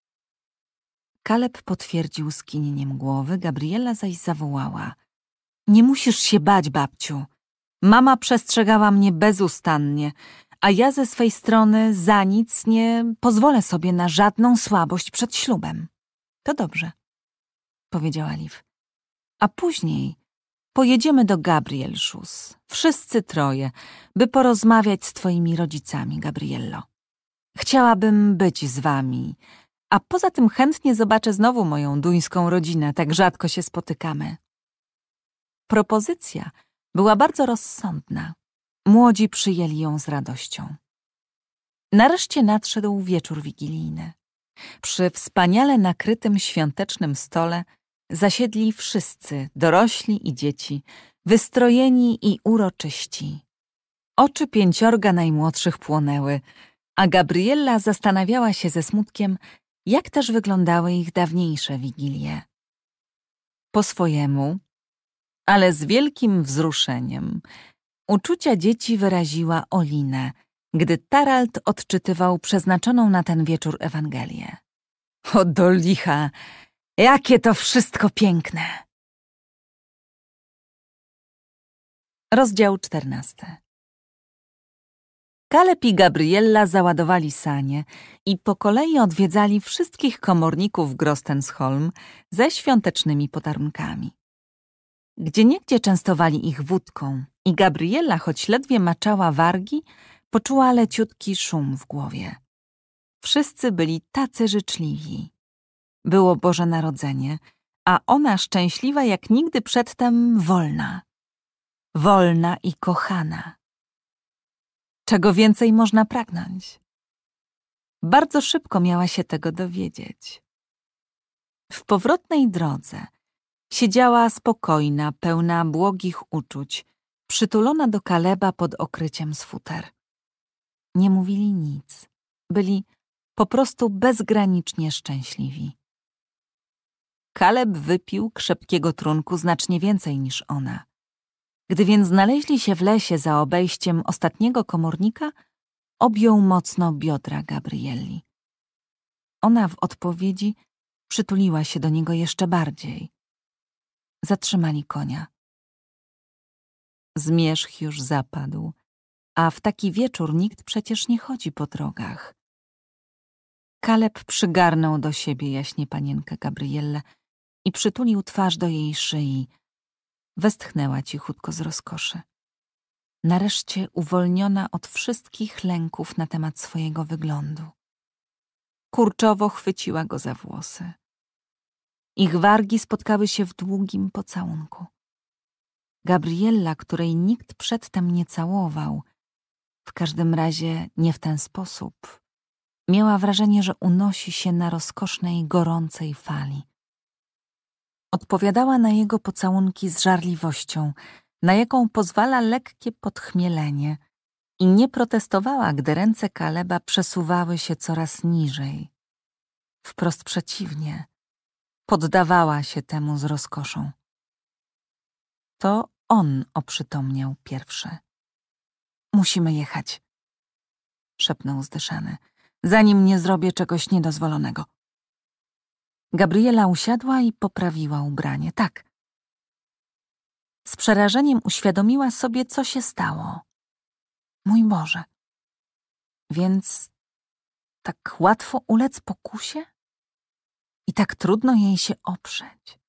Kaleb potwierdził skinieniem głowy, Gabriela zaś zawołała. Nie musisz się bać, babciu. Mama przestrzegała mnie bezustannie, a ja ze swej strony za nic nie pozwolę sobie na żadną słabość przed ślubem. To dobrze, powiedziała Liv. A później pojedziemy do Gabriel Schuss, wszyscy troje, by porozmawiać z twoimi rodzicami, Gabriello. Chciałabym być z wami a poza tym chętnie zobaczę znowu moją duńską rodzinę, tak rzadko się spotykamy. Propozycja była bardzo rozsądna. Młodzi przyjęli ją z radością. Nareszcie nadszedł wieczór wigilijny. Przy wspaniale nakrytym świątecznym stole zasiedli wszyscy, dorośli i dzieci, wystrojeni i uroczyści. Oczy pięciorga najmłodszych płonęły, a Gabriella zastanawiała się ze smutkiem, jak też wyglądały ich dawniejsze wigilie. Po swojemu, ale z wielkim wzruszeniem, uczucia dzieci wyraziła Olinę, gdy Tarald odczytywał przeznaczoną na ten wieczór Ewangelię. O do licha, jakie to wszystko piękne! Rozdział czternasty. Kaleb i Gabriella załadowali sanie i po kolei odwiedzali wszystkich komorników Grostensholm ze świątecznymi podarunkami. Gdzieniegdzie częstowali ich wódką i Gabriella, choć ledwie maczała wargi, poczuła leciutki szum w głowie. Wszyscy byli tacy życzliwi. Było Boże Narodzenie, a ona szczęśliwa jak nigdy przedtem wolna. Wolna i kochana. Czego więcej można pragnąć? Bardzo szybko miała się tego dowiedzieć. W powrotnej drodze siedziała spokojna, pełna błogich uczuć, przytulona do Kaleba pod okryciem sfuter. Nie mówili nic. Byli po prostu bezgranicznie szczęśliwi. Kaleb wypił krzepkiego trunku znacznie więcej niż ona. Gdy więc znaleźli się w lesie za obejściem ostatniego komornika, objął mocno biodra Gabrielli. Ona w odpowiedzi przytuliła się do niego jeszcze bardziej. Zatrzymali konia. Zmierzch już zapadł, a w taki wieczór nikt przecież nie chodzi po drogach. Kaleb przygarnął do siebie jaśnie panienkę Gabrielle i przytulił twarz do jej szyi – Westchnęła cichutko z rozkoszy. Nareszcie uwolniona od wszystkich lęków na temat swojego wyglądu. Kurczowo chwyciła go za włosy. Ich wargi spotkały się w długim pocałunku. Gabriella, której nikt przedtem nie całował, w każdym razie nie w ten sposób, miała wrażenie, że unosi się na rozkosznej, gorącej fali. Odpowiadała na jego pocałunki z żarliwością, na jaką pozwala lekkie podchmielenie, i nie protestowała, gdy ręce Kaleba przesuwały się coraz niżej. Wprost przeciwnie, poddawała się temu z rozkoszą. To on oprzytomniał pierwszy. Musimy jechać, szepnął zdyszany, zanim nie zrobię czegoś niedozwolonego. Gabriela usiadła i poprawiła ubranie, tak. Z przerażeniem uświadomiła sobie, co się stało. Mój Boże. Więc tak łatwo ulec pokusie? I tak trudno jej się oprzeć.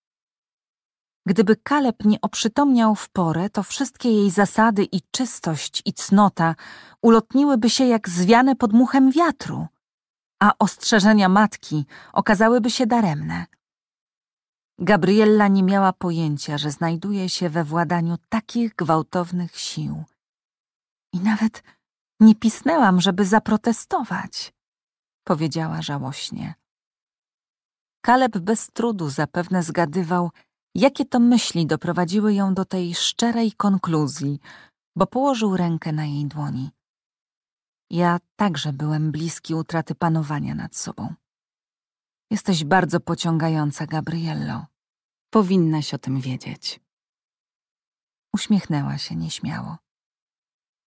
Gdyby Kaleb nie oprzytomniał w porę, to wszystkie jej zasady i czystość i cnota ulotniłyby się jak zwiane pod muchem wiatru a ostrzeżenia matki okazałyby się daremne. Gabriella nie miała pojęcia, że znajduje się we władaniu takich gwałtownych sił. I nawet nie pisnęłam, żeby zaprotestować, powiedziała żałośnie. Kaleb bez trudu zapewne zgadywał, jakie to myśli doprowadziły ją do tej szczerej konkluzji, bo położył rękę na jej dłoni. Ja także byłem bliski utraty panowania nad sobą. Jesteś bardzo pociągająca, Gabriello. Powinnaś o tym wiedzieć. Uśmiechnęła się nieśmiało.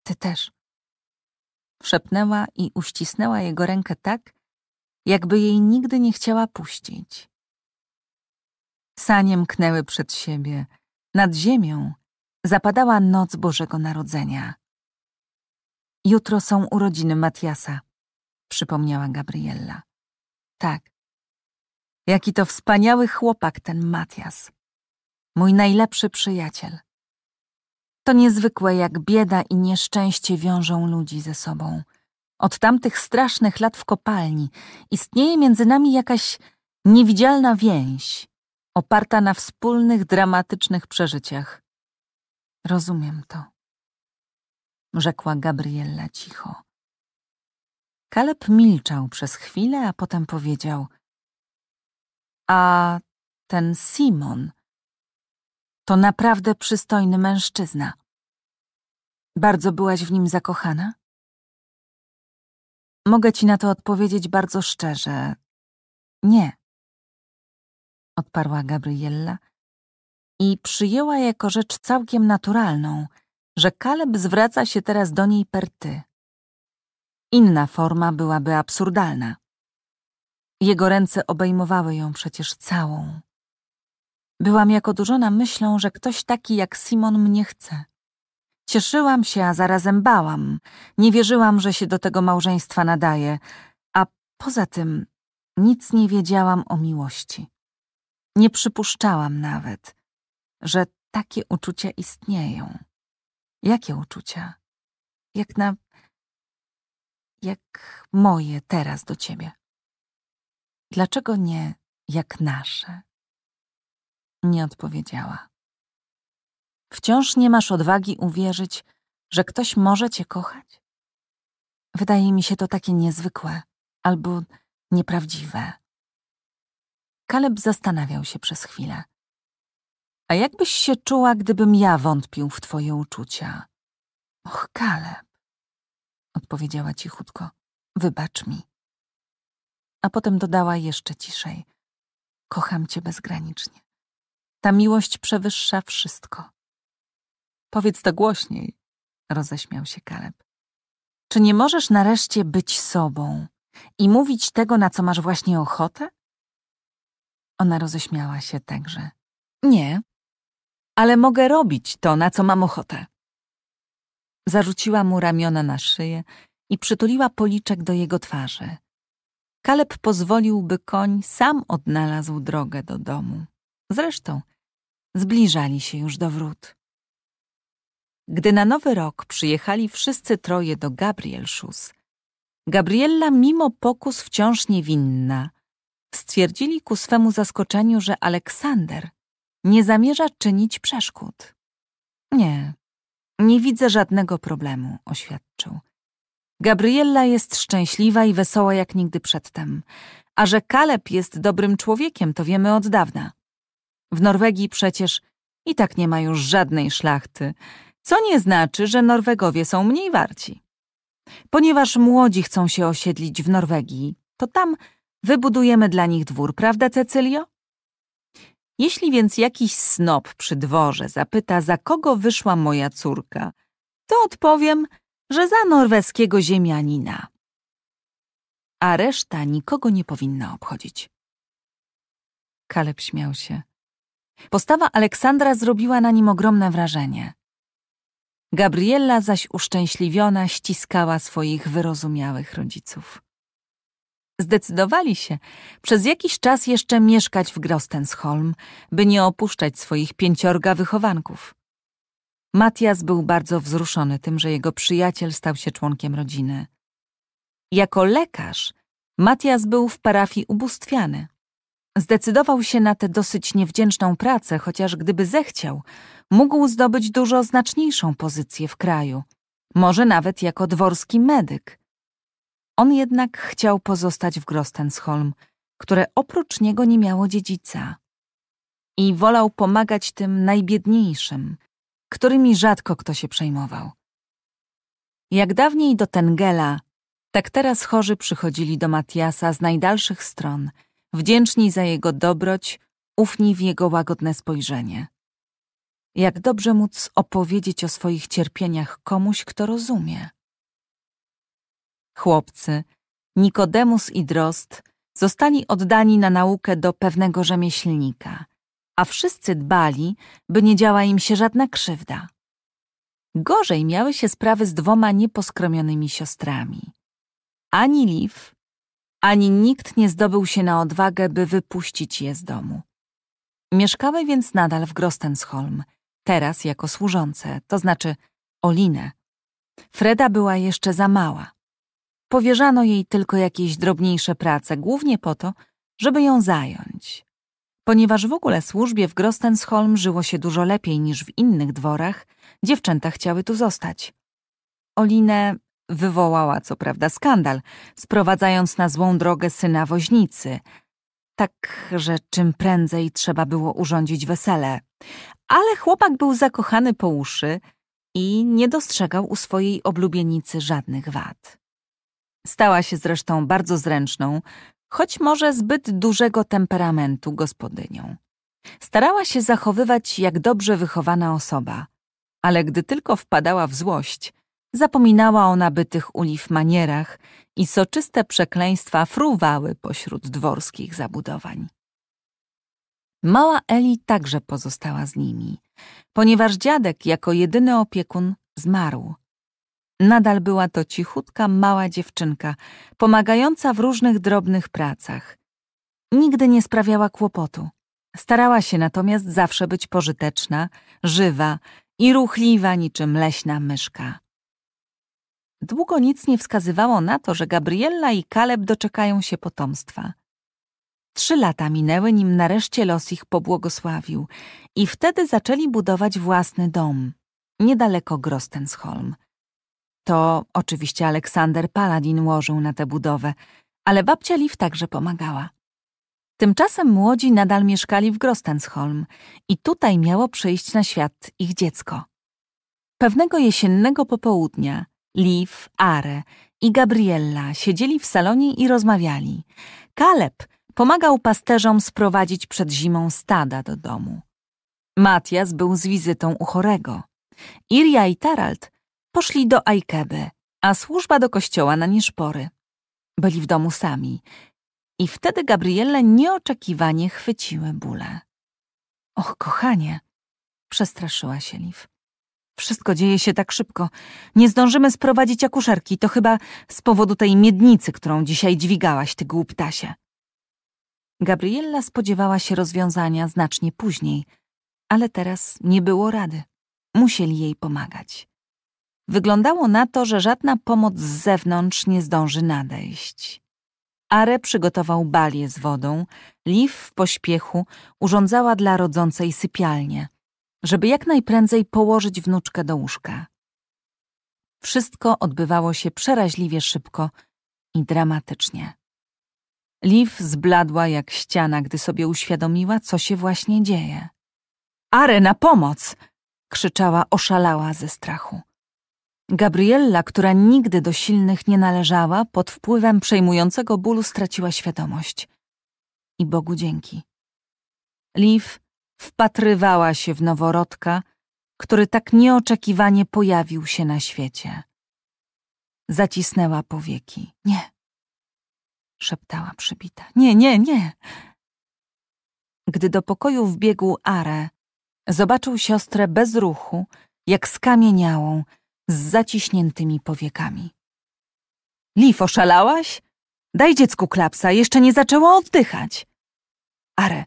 Ty też. Szepnęła i uścisnęła jego rękę tak, jakby jej nigdy nie chciała puścić. Sanie mknęły przed siebie. Nad ziemią zapadała noc Bożego Narodzenia. Jutro są urodziny Matiasa, przypomniała Gabriella. Tak. Jaki to wspaniały chłopak ten Matias. Mój najlepszy przyjaciel. To niezwykłe, jak bieda i nieszczęście wiążą ludzi ze sobą. Od tamtych strasznych lat w kopalni istnieje między nami jakaś niewidzialna więź, oparta na wspólnych dramatycznych przeżyciach. Rozumiem to rzekła Gabriella cicho. Kaleb milczał przez chwilę, a potem powiedział: A ten Simon to naprawdę przystojny mężczyzna. Bardzo byłaś w nim zakochana? Mogę ci na to odpowiedzieć bardzo szczerze. Nie, odparła Gabriella i przyjęła jako rzecz całkiem naturalną, że Kaleb zwraca się teraz do niej per ty. Inna forma byłaby absurdalna. Jego ręce obejmowały ją przecież całą. Byłam jako dużona myślą, że ktoś taki jak Simon mnie chce. Cieszyłam się, a zarazem bałam. Nie wierzyłam, że się do tego małżeństwa nadaje, a poza tym nic nie wiedziałam o miłości. Nie przypuszczałam nawet, że takie uczucia istnieją. Jakie uczucia? Jak na. jak moje teraz do ciebie. Dlaczego nie jak nasze? Nie odpowiedziała. Wciąż nie masz odwagi uwierzyć, że ktoś może cię kochać? Wydaje mi się to takie niezwykłe albo nieprawdziwe. Kaleb zastanawiał się przez chwilę. A jakbyś się czuła, gdybym ja wątpił w twoje uczucia? Och, Kaleb, odpowiedziała cichutko, wybacz mi. A potem dodała jeszcze ciszej. Kocham cię bezgranicznie. Ta miłość przewyższa wszystko. Powiedz to głośniej, roześmiał się Kaleb. Czy nie możesz nareszcie być sobą i mówić tego, na co masz właśnie ochotę? Ona roześmiała się także. Nie, ale mogę robić to, na co mam ochotę. Zarzuciła mu ramiona na szyję i przytuliła policzek do jego twarzy. Kaleb pozwolił, by koń sam odnalazł drogę do domu. Zresztą zbliżali się już do wrót. Gdy na nowy rok przyjechali wszyscy troje do Gabriel Schuss, Gabriella mimo pokus wciąż niewinna, stwierdzili ku swemu zaskoczeniu, że Aleksander nie zamierza czynić przeszkód. Nie, nie widzę żadnego problemu, oświadczył. Gabriella jest szczęśliwa i wesoła jak nigdy przedtem, a że Kaleb jest dobrym człowiekiem, to wiemy od dawna. W Norwegii przecież i tak nie ma już żadnej szlachty, co nie znaczy, że Norwegowie są mniej warci. Ponieważ młodzi chcą się osiedlić w Norwegii, to tam wybudujemy dla nich dwór, prawda, Cecylio? Jeśli więc jakiś snob przy dworze zapyta, za kogo wyszła moja córka, to odpowiem, że za norweskiego ziemianina. A reszta nikogo nie powinna obchodzić. Kaleb śmiał się. Postawa Aleksandra zrobiła na nim ogromne wrażenie. Gabriella zaś uszczęśliwiona ściskała swoich wyrozumiałych rodziców. Zdecydowali się przez jakiś czas jeszcze mieszkać w Grostensholm, by nie opuszczać swoich pięciorga wychowanków. Matias był bardzo wzruszony tym, że jego przyjaciel stał się członkiem rodziny. Jako lekarz Matias był w parafii ubóstwiany. Zdecydował się na tę dosyć niewdzięczną pracę, chociaż gdyby zechciał, mógł zdobyć dużo znaczniejszą pozycję w kraju, może nawet jako dworski medyk. On jednak chciał pozostać w Grostensholm, które oprócz niego nie miało dziedzica. I wolał pomagać tym najbiedniejszym, którymi rzadko kto się przejmował. Jak dawniej do Tengela, tak teraz chorzy przychodzili do Matiasa z najdalszych stron, wdzięczni za jego dobroć, ufni w jego łagodne spojrzenie. Jak dobrze móc opowiedzieć o swoich cierpieniach komuś, kto rozumie. Chłopcy, Nikodemus i Drost, zostali oddani na naukę do pewnego rzemieślnika, a wszyscy dbali, by nie działa im się żadna krzywda. Gorzej miały się sprawy z dwoma nieposkromionymi siostrami. Ani Liv, ani nikt nie zdobył się na odwagę, by wypuścić je z domu. Mieszkały więc nadal w Grostensholm, teraz jako służące, to znaczy Olinę. Freda była jeszcze za mała. Powierzano jej tylko jakieś drobniejsze prace, głównie po to, żeby ją zająć. Ponieważ w ogóle służbie w Grostensholm żyło się dużo lepiej niż w innych dworach, dziewczęta chciały tu zostać. Olinę wywołała co prawda skandal, sprowadzając na złą drogę syna woźnicy. Tak, że czym prędzej trzeba było urządzić wesele. Ale chłopak był zakochany po uszy i nie dostrzegał u swojej oblubienicy żadnych wad. Stała się zresztą bardzo zręczną, choć może zbyt dużego temperamentu gospodynią. Starała się zachowywać jak dobrze wychowana osoba, ale gdy tylko wpadała w złość, zapominała o nabytych uli w manierach i soczyste przekleństwa fruwały pośród dworskich zabudowań. Mała Eli także pozostała z nimi, ponieważ dziadek jako jedyny opiekun zmarł – Nadal była to cichutka, mała dziewczynka, pomagająca w różnych drobnych pracach. Nigdy nie sprawiała kłopotu. Starała się natomiast zawsze być pożyteczna, żywa i ruchliwa niczym leśna myszka. Długo nic nie wskazywało na to, że Gabriella i Kaleb doczekają się potomstwa. Trzy lata minęły, nim nareszcie los ich pobłogosławił i wtedy zaczęli budować własny dom, niedaleko Grostensholm. To oczywiście Aleksander Paladin łożył na tę budowę, ale babcia Liv także pomagała. Tymczasem młodzi nadal mieszkali w Grostensholm i tutaj miało przyjść na świat ich dziecko. Pewnego jesiennego popołudnia Liv, Are i Gabriella siedzieli w salonie i rozmawiali. Kaleb pomagał pasterzom sprowadzić przed zimą stada do domu. Matias był z wizytą u chorego. Iria i Tarald poszli do Aikeby, a służba do kościoła na nieszpory. Byli w domu sami. I wtedy Gabrielle nieoczekiwanie chwyciły bóle. Och, kochanie, przestraszyła się Liv. Wszystko dzieje się tak szybko. Nie zdążymy sprowadzić akuszerki. To chyba z powodu tej miednicy, którą dzisiaj dźwigałaś, ty głuptasie. Gabriella spodziewała się rozwiązania znacznie później, ale teraz nie było rady. Musieli jej pomagać. Wyglądało na to, że żadna pomoc z zewnątrz nie zdąży nadejść. Are przygotował balię z wodą, Liv w pośpiechu urządzała dla rodzącej sypialnię, żeby jak najprędzej położyć wnuczkę do łóżka. Wszystko odbywało się przeraźliwie szybko i dramatycznie. Liv zbladła jak ściana, gdy sobie uświadomiła, co się właśnie dzieje. Are na pomoc! krzyczała oszalała ze strachu. Gabriella, która nigdy do silnych nie należała, pod wpływem przejmującego bólu straciła świadomość. I Bogu dzięki. Liv wpatrywała się w noworodka, który tak nieoczekiwanie pojawił się na świecie. Zacisnęła powieki. Nie, szeptała przybita. Nie, nie, nie. Gdy do pokoju wbiegł Are, zobaczył siostrę bez ruchu, jak skamieniałą, z zaciśniętymi powiekami. Lif, oszalałaś? Daj dziecku klapsa, jeszcze nie zaczęło oddychać. Are.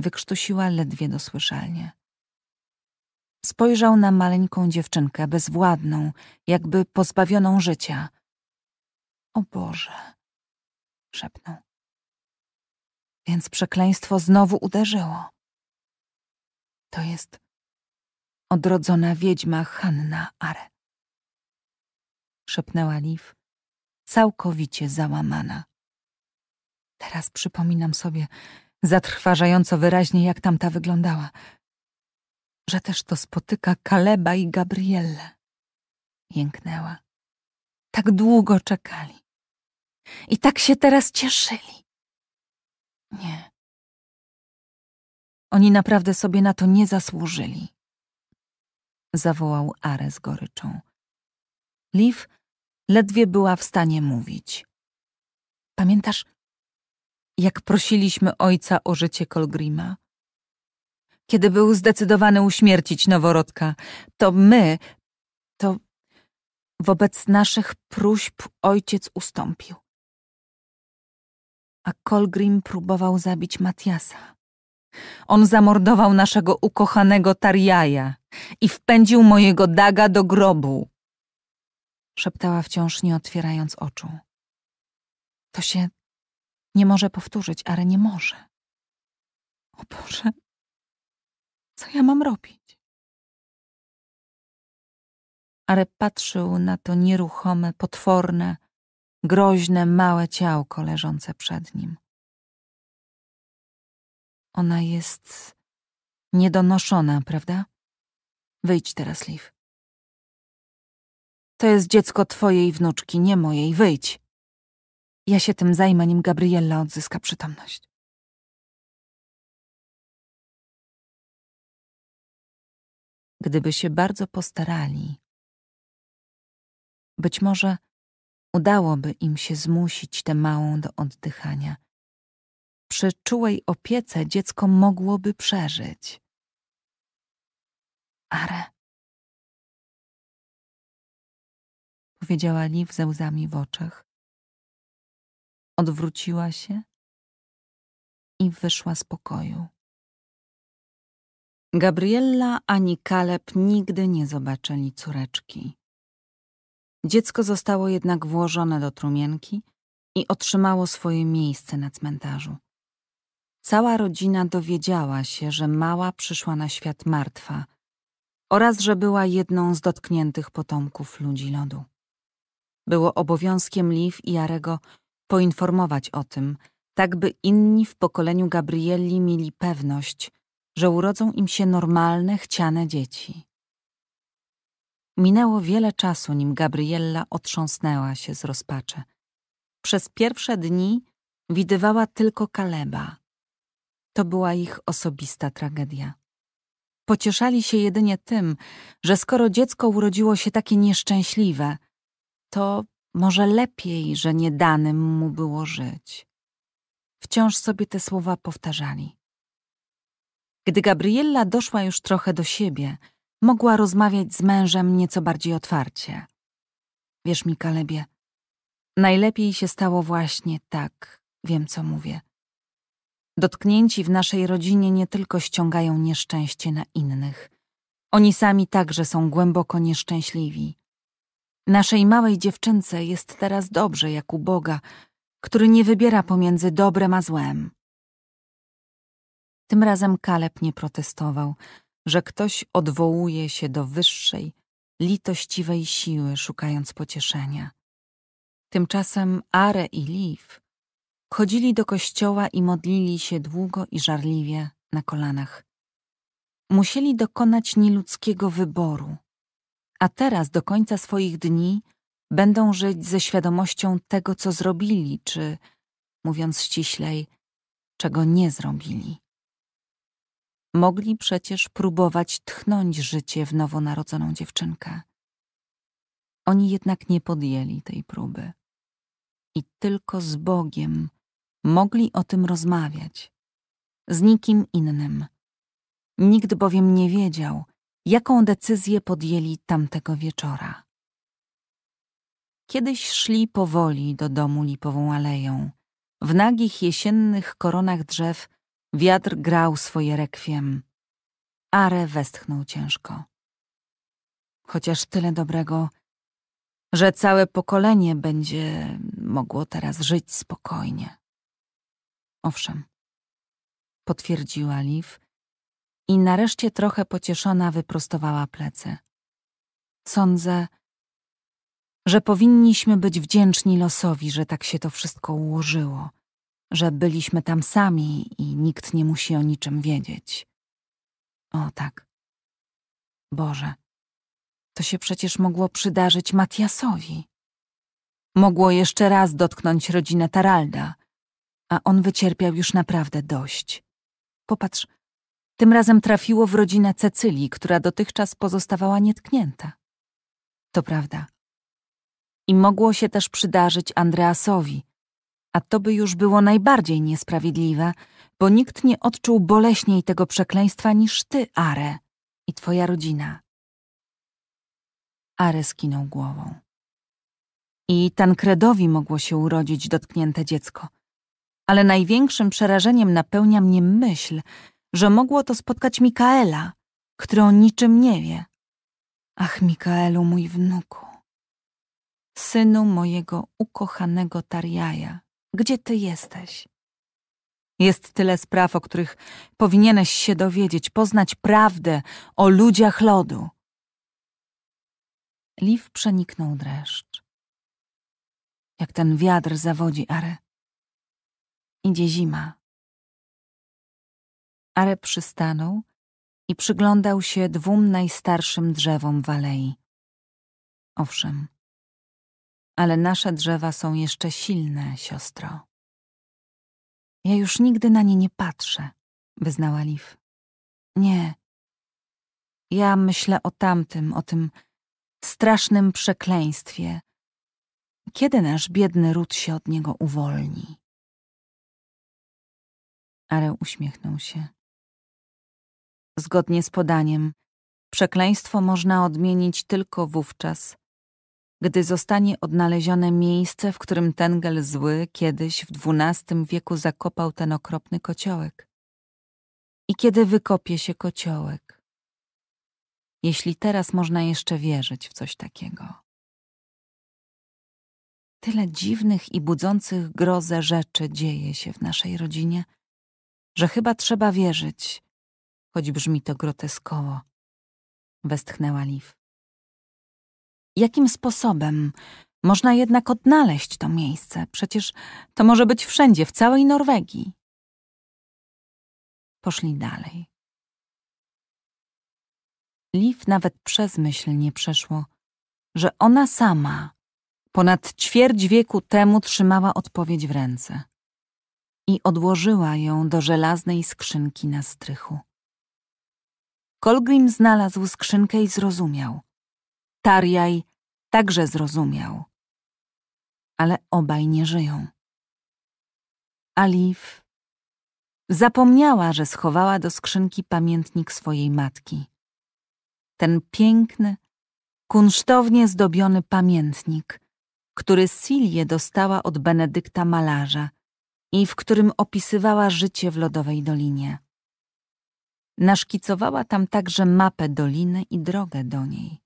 Wykrztusiła ledwie dosłyszalnie. Spojrzał na maleńką dziewczynkę, bezwładną, jakby pozbawioną życia. O Boże, szepnął. Więc przekleństwo znowu uderzyło. To jest odrodzona wiedźma Hanna Are. Szepnęła Liv, całkowicie załamana. Teraz przypominam sobie zatrważająco wyraźnie, jak tamta wyglądała. Że też to spotyka Kaleba i Gabrielle. Jęknęła. Tak długo czekali. I tak się teraz cieszyli. Nie. Oni naprawdę sobie na to nie zasłużyli zawołał Are z goryczą. Liv ledwie była w stanie mówić. Pamiętasz, jak prosiliśmy ojca o życie Kolgrima? Kiedy był zdecydowany uśmiercić noworodka, to my, to wobec naszych próśb ojciec ustąpił. A Kolgrim próbował zabić Matiasa. On zamordował naszego ukochanego Tarjaja i wpędził mojego Daga do grobu. Szeptała wciąż nie otwierając oczu. To się nie może powtórzyć, ale nie może. O Boże, co ja mam robić? Ale patrzył na to nieruchome, potworne, groźne, małe ciałko leżące przed nim ona jest niedonoszona, prawda? Wyjdź teraz, Liv. To jest dziecko twojej wnuczki, nie mojej. Wyjdź. Ja się tym zajmę, nim Gabriella odzyska przytomność. Gdyby się bardzo postarali, być może udałoby im się zmusić tę małą do oddychania, przy czułej opiece dziecko mogłoby przeżyć. Are, powiedziała Liv ze łzami w oczach. Odwróciła się i wyszła z pokoju. Gabriella ani Kaleb nigdy nie zobaczyli córeczki. Dziecko zostało jednak włożone do trumienki i otrzymało swoje miejsce na cmentarzu. Cała rodzina dowiedziała się, że mała przyszła na świat martwa oraz że była jedną z dotkniętych potomków ludzi lodu. Było obowiązkiem Liv i Jarego poinformować o tym, tak by inni w pokoleniu Gabrielli mieli pewność, że urodzą im się normalne, chciane dzieci. Minęło wiele czasu, nim Gabriella otrząsnęła się z rozpaczy. Przez pierwsze dni widywała tylko Kaleba. To była ich osobista tragedia. Pocieszali się jedynie tym, że skoro dziecko urodziło się takie nieszczęśliwe, to może lepiej, że nie danym mu było żyć. Wciąż sobie te słowa powtarzali. Gdy Gabriella doszła już trochę do siebie, mogła rozmawiać z mężem nieco bardziej otwarcie. Wiesz mi, Kalebie, najlepiej się stało właśnie tak, wiem co mówię. Dotknięci w naszej rodzinie nie tylko ściągają nieszczęście na innych, oni sami także są głęboko nieszczęśliwi. Naszej małej dziewczynce jest teraz dobrze jak u Boga, który nie wybiera pomiędzy dobrem a złem. Tym razem Kaleb nie protestował, że ktoś odwołuje się do wyższej, litościwej siły, szukając pocieszenia. Tymczasem Are i Liv Chodzili do kościoła i modlili się długo i żarliwie na kolanach. Musieli dokonać nieludzkiego wyboru, a teraz do końca swoich dni będą żyć ze świadomością tego, co zrobili, czy, mówiąc ściślej, czego nie zrobili. Mogli przecież próbować tchnąć życie w nowonarodzoną dziewczynkę. Oni jednak nie podjęli tej próby. I tylko z Bogiem mogli o tym rozmawiać. Z nikim innym. Nikt bowiem nie wiedział, jaką decyzję podjęli tamtego wieczora. Kiedyś szli powoli do domu lipową aleją. W nagich jesiennych koronach drzew wiatr grał swoje rekwiem. Are westchnął ciężko. Chociaż tyle dobrego, że całe pokolenie będzie mogło teraz żyć spokojnie. Owszem, potwierdziła Liv i nareszcie trochę pocieszona wyprostowała plecy. Sądzę, że powinniśmy być wdzięczni losowi, że tak się to wszystko ułożyło, że byliśmy tam sami i nikt nie musi o niczym wiedzieć. O tak. Boże, to się przecież mogło przydarzyć Matiasowi. Mogło jeszcze raz dotknąć rodzinę Taralda a on wycierpiał już naprawdę dość. Popatrz, tym razem trafiło w rodzinę Cecylii, która dotychczas pozostawała nietknięta. To prawda. I mogło się też przydarzyć Andreasowi, a to by już było najbardziej niesprawiedliwe, bo nikt nie odczuł boleśniej tego przekleństwa niż ty, Are, i twoja rodzina. Are skinął głową. I Tankredowi mogło się urodzić dotknięte dziecko, ale największym przerażeniem napełnia mnie myśl, że mogło to spotkać Mikaela, który o niczym nie wie. Ach, Mikaelu, mój wnuku, synu mojego ukochanego Tarjaja, gdzie ty jesteś? Jest tyle spraw, o których powinieneś się dowiedzieć, poznać prawdę o ludziach lodu. Liw przeniknął dreszcz. Jak ten wiatr zawodzi Are. Idzie zima. Ale przystanął i przyglądał się dwóm najstarszym drzewom w alei. Owszem, ale nasze drzewa są jeszcze silne, siostro. Ja już nigdy na nie nie patrzę, wyznała Liv. Nie. Ja myślę o tamtym, o tym strasznym przekleństwie. Kiedy nasz biedny ród się od niego uwolni? ale uśmiechnął się. Zgodnie z podaniem, przekleństwo można odmienić tylko wówczas, gdy zostanie odnalezione miejsce, w którym Tengel zły kiedyś w XII wieku zakopał ten okropny kociołek. I kiedy wykopie się kociołek? Jeśli teraz można jeszcze wierzyć w coś takiego. Tyle dziwnych i budzących grozę rzeczy dzieje się w naszej rodzinie – że chyba trzeba wierzyć, choć brzmi to groteskowo. Westchnęła Liv. Jakim sposobem można jednak odnaleźć to miejsce? Przecież to może być wszędzie, w całej Norwegii. Poszli dalej. Liv nawet przez myśl nie przeszło, że ona sama ponad ćwierć wieku temu trzymała odpowiedź w ręce i odłożyła ją do żelaznej skrzynki na strychu. Kolgrim znalazł skrzynkę i zrozumiał. Tarjaj także zrozumiał. Ale obaj nie żyją. Alif zapomniała, że schowała do skrzynki pamiętnik swojej matki. Ten piękny, kunsztownie zdobiony pamiętnik, który Silie dostała od Benedykta malarza i w którym opisywała życie w lodowej dolinie. Naszkicowała tam także mapę doliny i drogę do niej.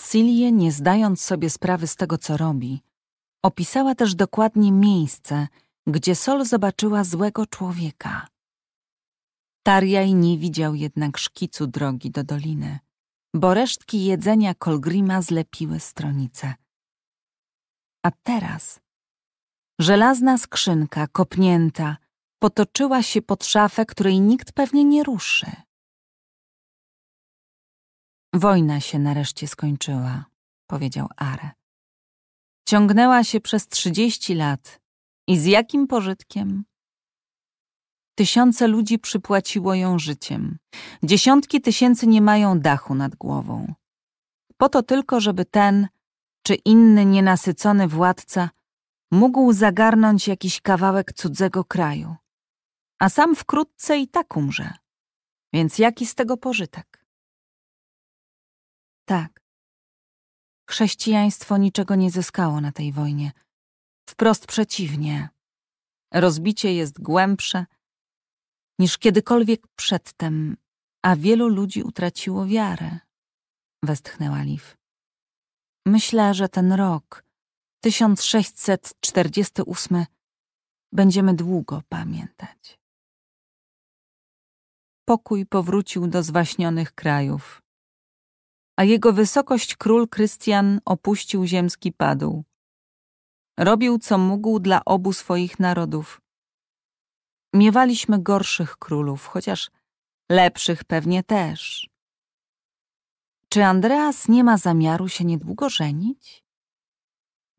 Silie, nie zdając sobie sprawy z tego, co robi, opisała też dokładnie miejsce, gdzie Sol zobaczyła złego człowieka. Tarjaj nie widział jednak szkicu drogi do doliny, bo resztki jedzenia Kolgrima zlepiły stronice. A teraz Żelazna skrzynka, kopnięta, potoczyła się pod szafę, której nikt pewnie nie ruszy. Wojna się nareszcie skończyła, powiedział Are. Ciągnęła się przez trzydzieści lat. I z jakim pożytkiem? Tysiące ludzi przypłaciło ją życiem. Dziesiątki tysięcy nie mają dachu nad głową. Po to tylko, żeby ten czy inny nienasycony władca mógł zagarnąć jakiś kawałek cudzego kraju, a sam wkrótce i tak umrze. Więc jaki z tego pożytek? Tak. Chrześcijaństwo niczego nie zyskało na tej wojnie. Wprost przeciwnie. Rozbicie jest głębsze niż kiedykolwiek przedtem, a wielu ludzi utraciło wiarę, westchnęła Liv. Myślę, że ten rok 1648 będziemy długo pamiętać. Pokój powrócił do zwaśnionych krajów, a jego wysokość król Krystian opuścił ziemski padł. Robił co mógł dla obu swoich narodów. Miewaliśmy gorszych królów, chociaż lepszych pewnie też. Czy Andreas nie ma zamiaru się niedługo żenić?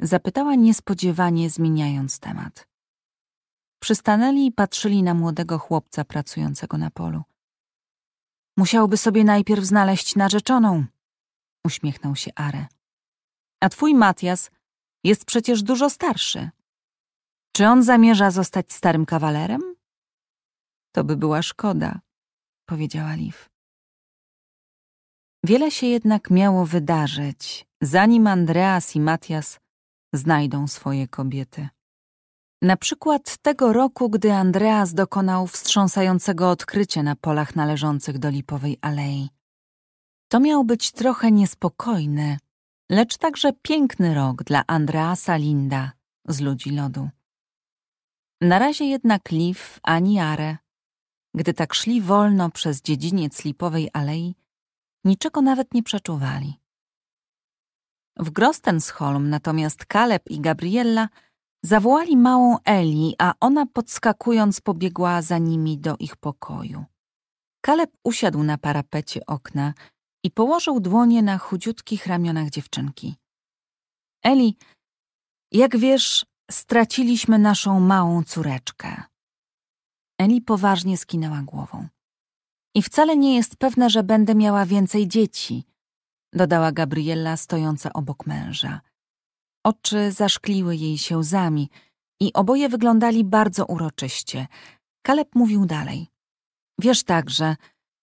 Zapytała niespodziewanie, zmieniając temat. Przystanęli i patrzyli na młodego chłopca pracującego na polu. Musiałby sobie najpierw znaleźć narzeczoną, uśmiechnął się Are. A twój Matias jest przecież dużo starszy. Czy on zamierza zostać starym kawalerem? To by była szkoda, powiedziała Liv. Wiele się jednak miało wydarzyć, zanim Andreas i Matias znajdą swoje kobiety. Na przykład tego roku, gdy Andreas dokonał wstrząsającego odkrycia na polach należących do Lipowej Alei. To miał być trochę niespokojny, lecz także piękny rok dla Andreasa Linda z ludzi lodu. Na razie jednak Liv ani Are, gdy tak szli wolno przez dziedziniec Lipowej Alei, niczego nawet nie przeczuwali. W Grostensholm natomiast Kaleb i Gabriella zawołali małą Eli, a ona podskakując pobiegła za nimi do ich pokoju. Kaleb usiadł na parapecie okna i położył dłonie na chudziutkich ramionach dziewczynki. Eli, jak wiesz, straciliśmy naszą małą córeczkę. Eli poważnie skinęła głową. I wcale nie jest pewna, że będę miała więcej dzieci – dodała Gabriella stojąca obok męża. Oczy zaszkliły jej się łzami i oboje wyglądali bardzo uroczyście. Kaleb mówił dalej. Wiesz także,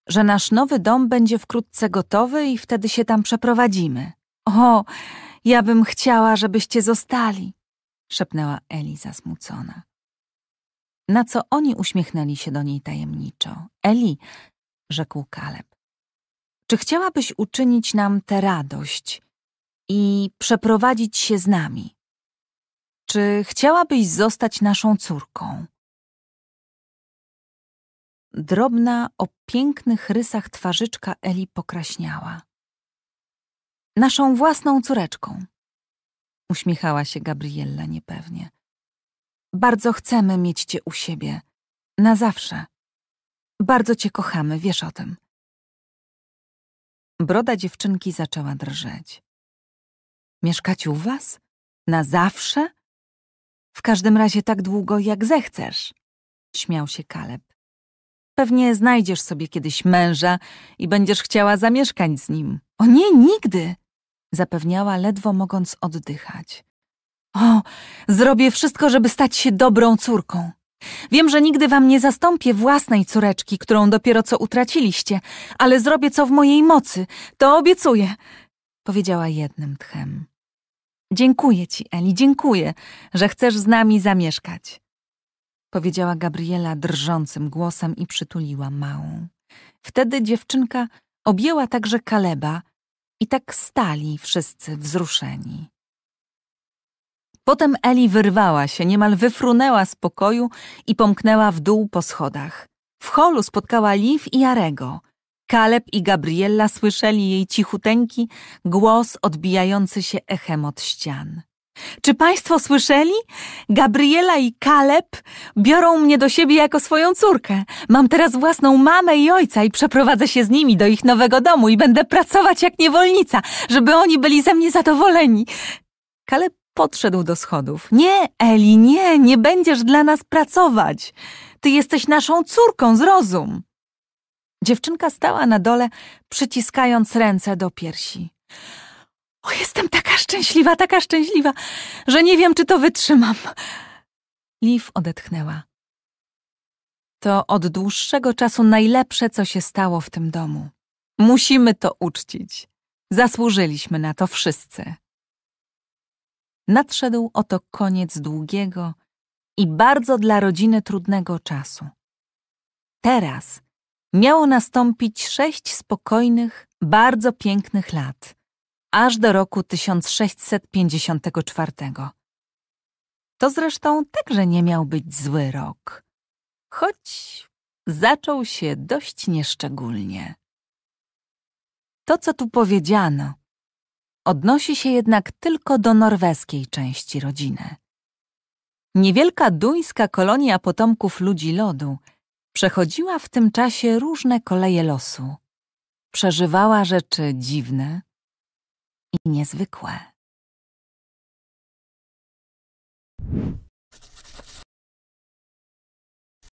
że nasz nowy dom będzie wkrótce gotowy i wtedy się tam przeprowadzimy. O, ja bym chciała, żebyście zostali, szepnęła Eli zasmucona. Na co oni uśmiechnęli się do niej tajemniczo. Eli, rzekł Kaleb. Czy chciałabyś uczynić nam tę radość i przeprowadzić się z nami? Czy chciałabyś zostać naszą córką? Drobna o pięknych rysach twarzyczka Eli pokraśniała. Naszą własną córeczką, uśmiechała się Gabriella niepewnie. Bardzo chcemy mieć cię u siebie, na zawsze. Bardzo cię kochamy, wiesz o tym. Broda dziewczynki zaczęła drżeć. Mieszkać u was? Na zawsze? W każdym razie tak długo, jak zechcesz, śmiał się Kaleb. Pewnie znajdziesz sobie kiedyś męża i będziesz chciała zamieszkać z nim. O nie, nigdy! zapewniała, ledwo mogąc oddychać. O, zrobię wszystko, żeby stać się dobrą córką. Wiem, że nigdy wam nie zastąpię własnej córeczki, którą dopiero co utraciliście, ale zrobię co w mojej mocy, to obiecuję, powiedziała jednym tchem. Dziękuję ci, Eli, dziękuję, że chcesz z nami zamieszkać, powiedziała Gabriela drżącym głosem i przytuliła małą. Wtedy dziewczynka objęła także Kaleba i tak stali wszyscy wzruszeni. Potem Eli wyrwała się, niemal wyfrunęła z pokoju i pomknęła w dół po schodach. W holu spotkała Liv i Jarego. Kaleb i Gabriella słyszeli jej cichuteńki głos odbijający się echem od ścian. Czy państwo słyszeli? Gabriela i Kaleb biorą mnie do siebie jako swoją córkę. Mam teraz własną mamę i ojca i przeprowadzę się z nimi do ich nowego domu i będę pracować jak niewolnica, żeby oni byli ze mnie zadowoleni. Kaleb Podszedł do schodów. Nie, Eli, nie, nie będziesz dla nas pracować. Ty jesteś naszą córką, zrozum. Dziewczynka stała na dole, przyciskając ręce do piersi. O, jestem taka szczęśliwa, taka szczęśliwa, że nie wiem, czy to wytrzymam. Liv odetchnęła. To od dłuższego czasu najlepsze, co się stało w tym domu. Musimy to uczcić. Zasłużyliśmy na to wszyscy. Nadszedł oto koniec długiego i bardzo dla rodziny trudnego czasu. Teraz miało nastąpić sześć spokojnych, bardzo pięknych lat, aż do roku 1654. To zresztą także nie miał być zły rok, choć zaczął się dość nieszczególnie. To, co tu powiedziano – odnosi się jednak tylko do norweskiej części rodziny. Niewielka duńska kolonia potomków ludzi lodu przechodziła w tym czasie różne koleje losu. Przeżywała rzeczy dziwne i niezwykłe.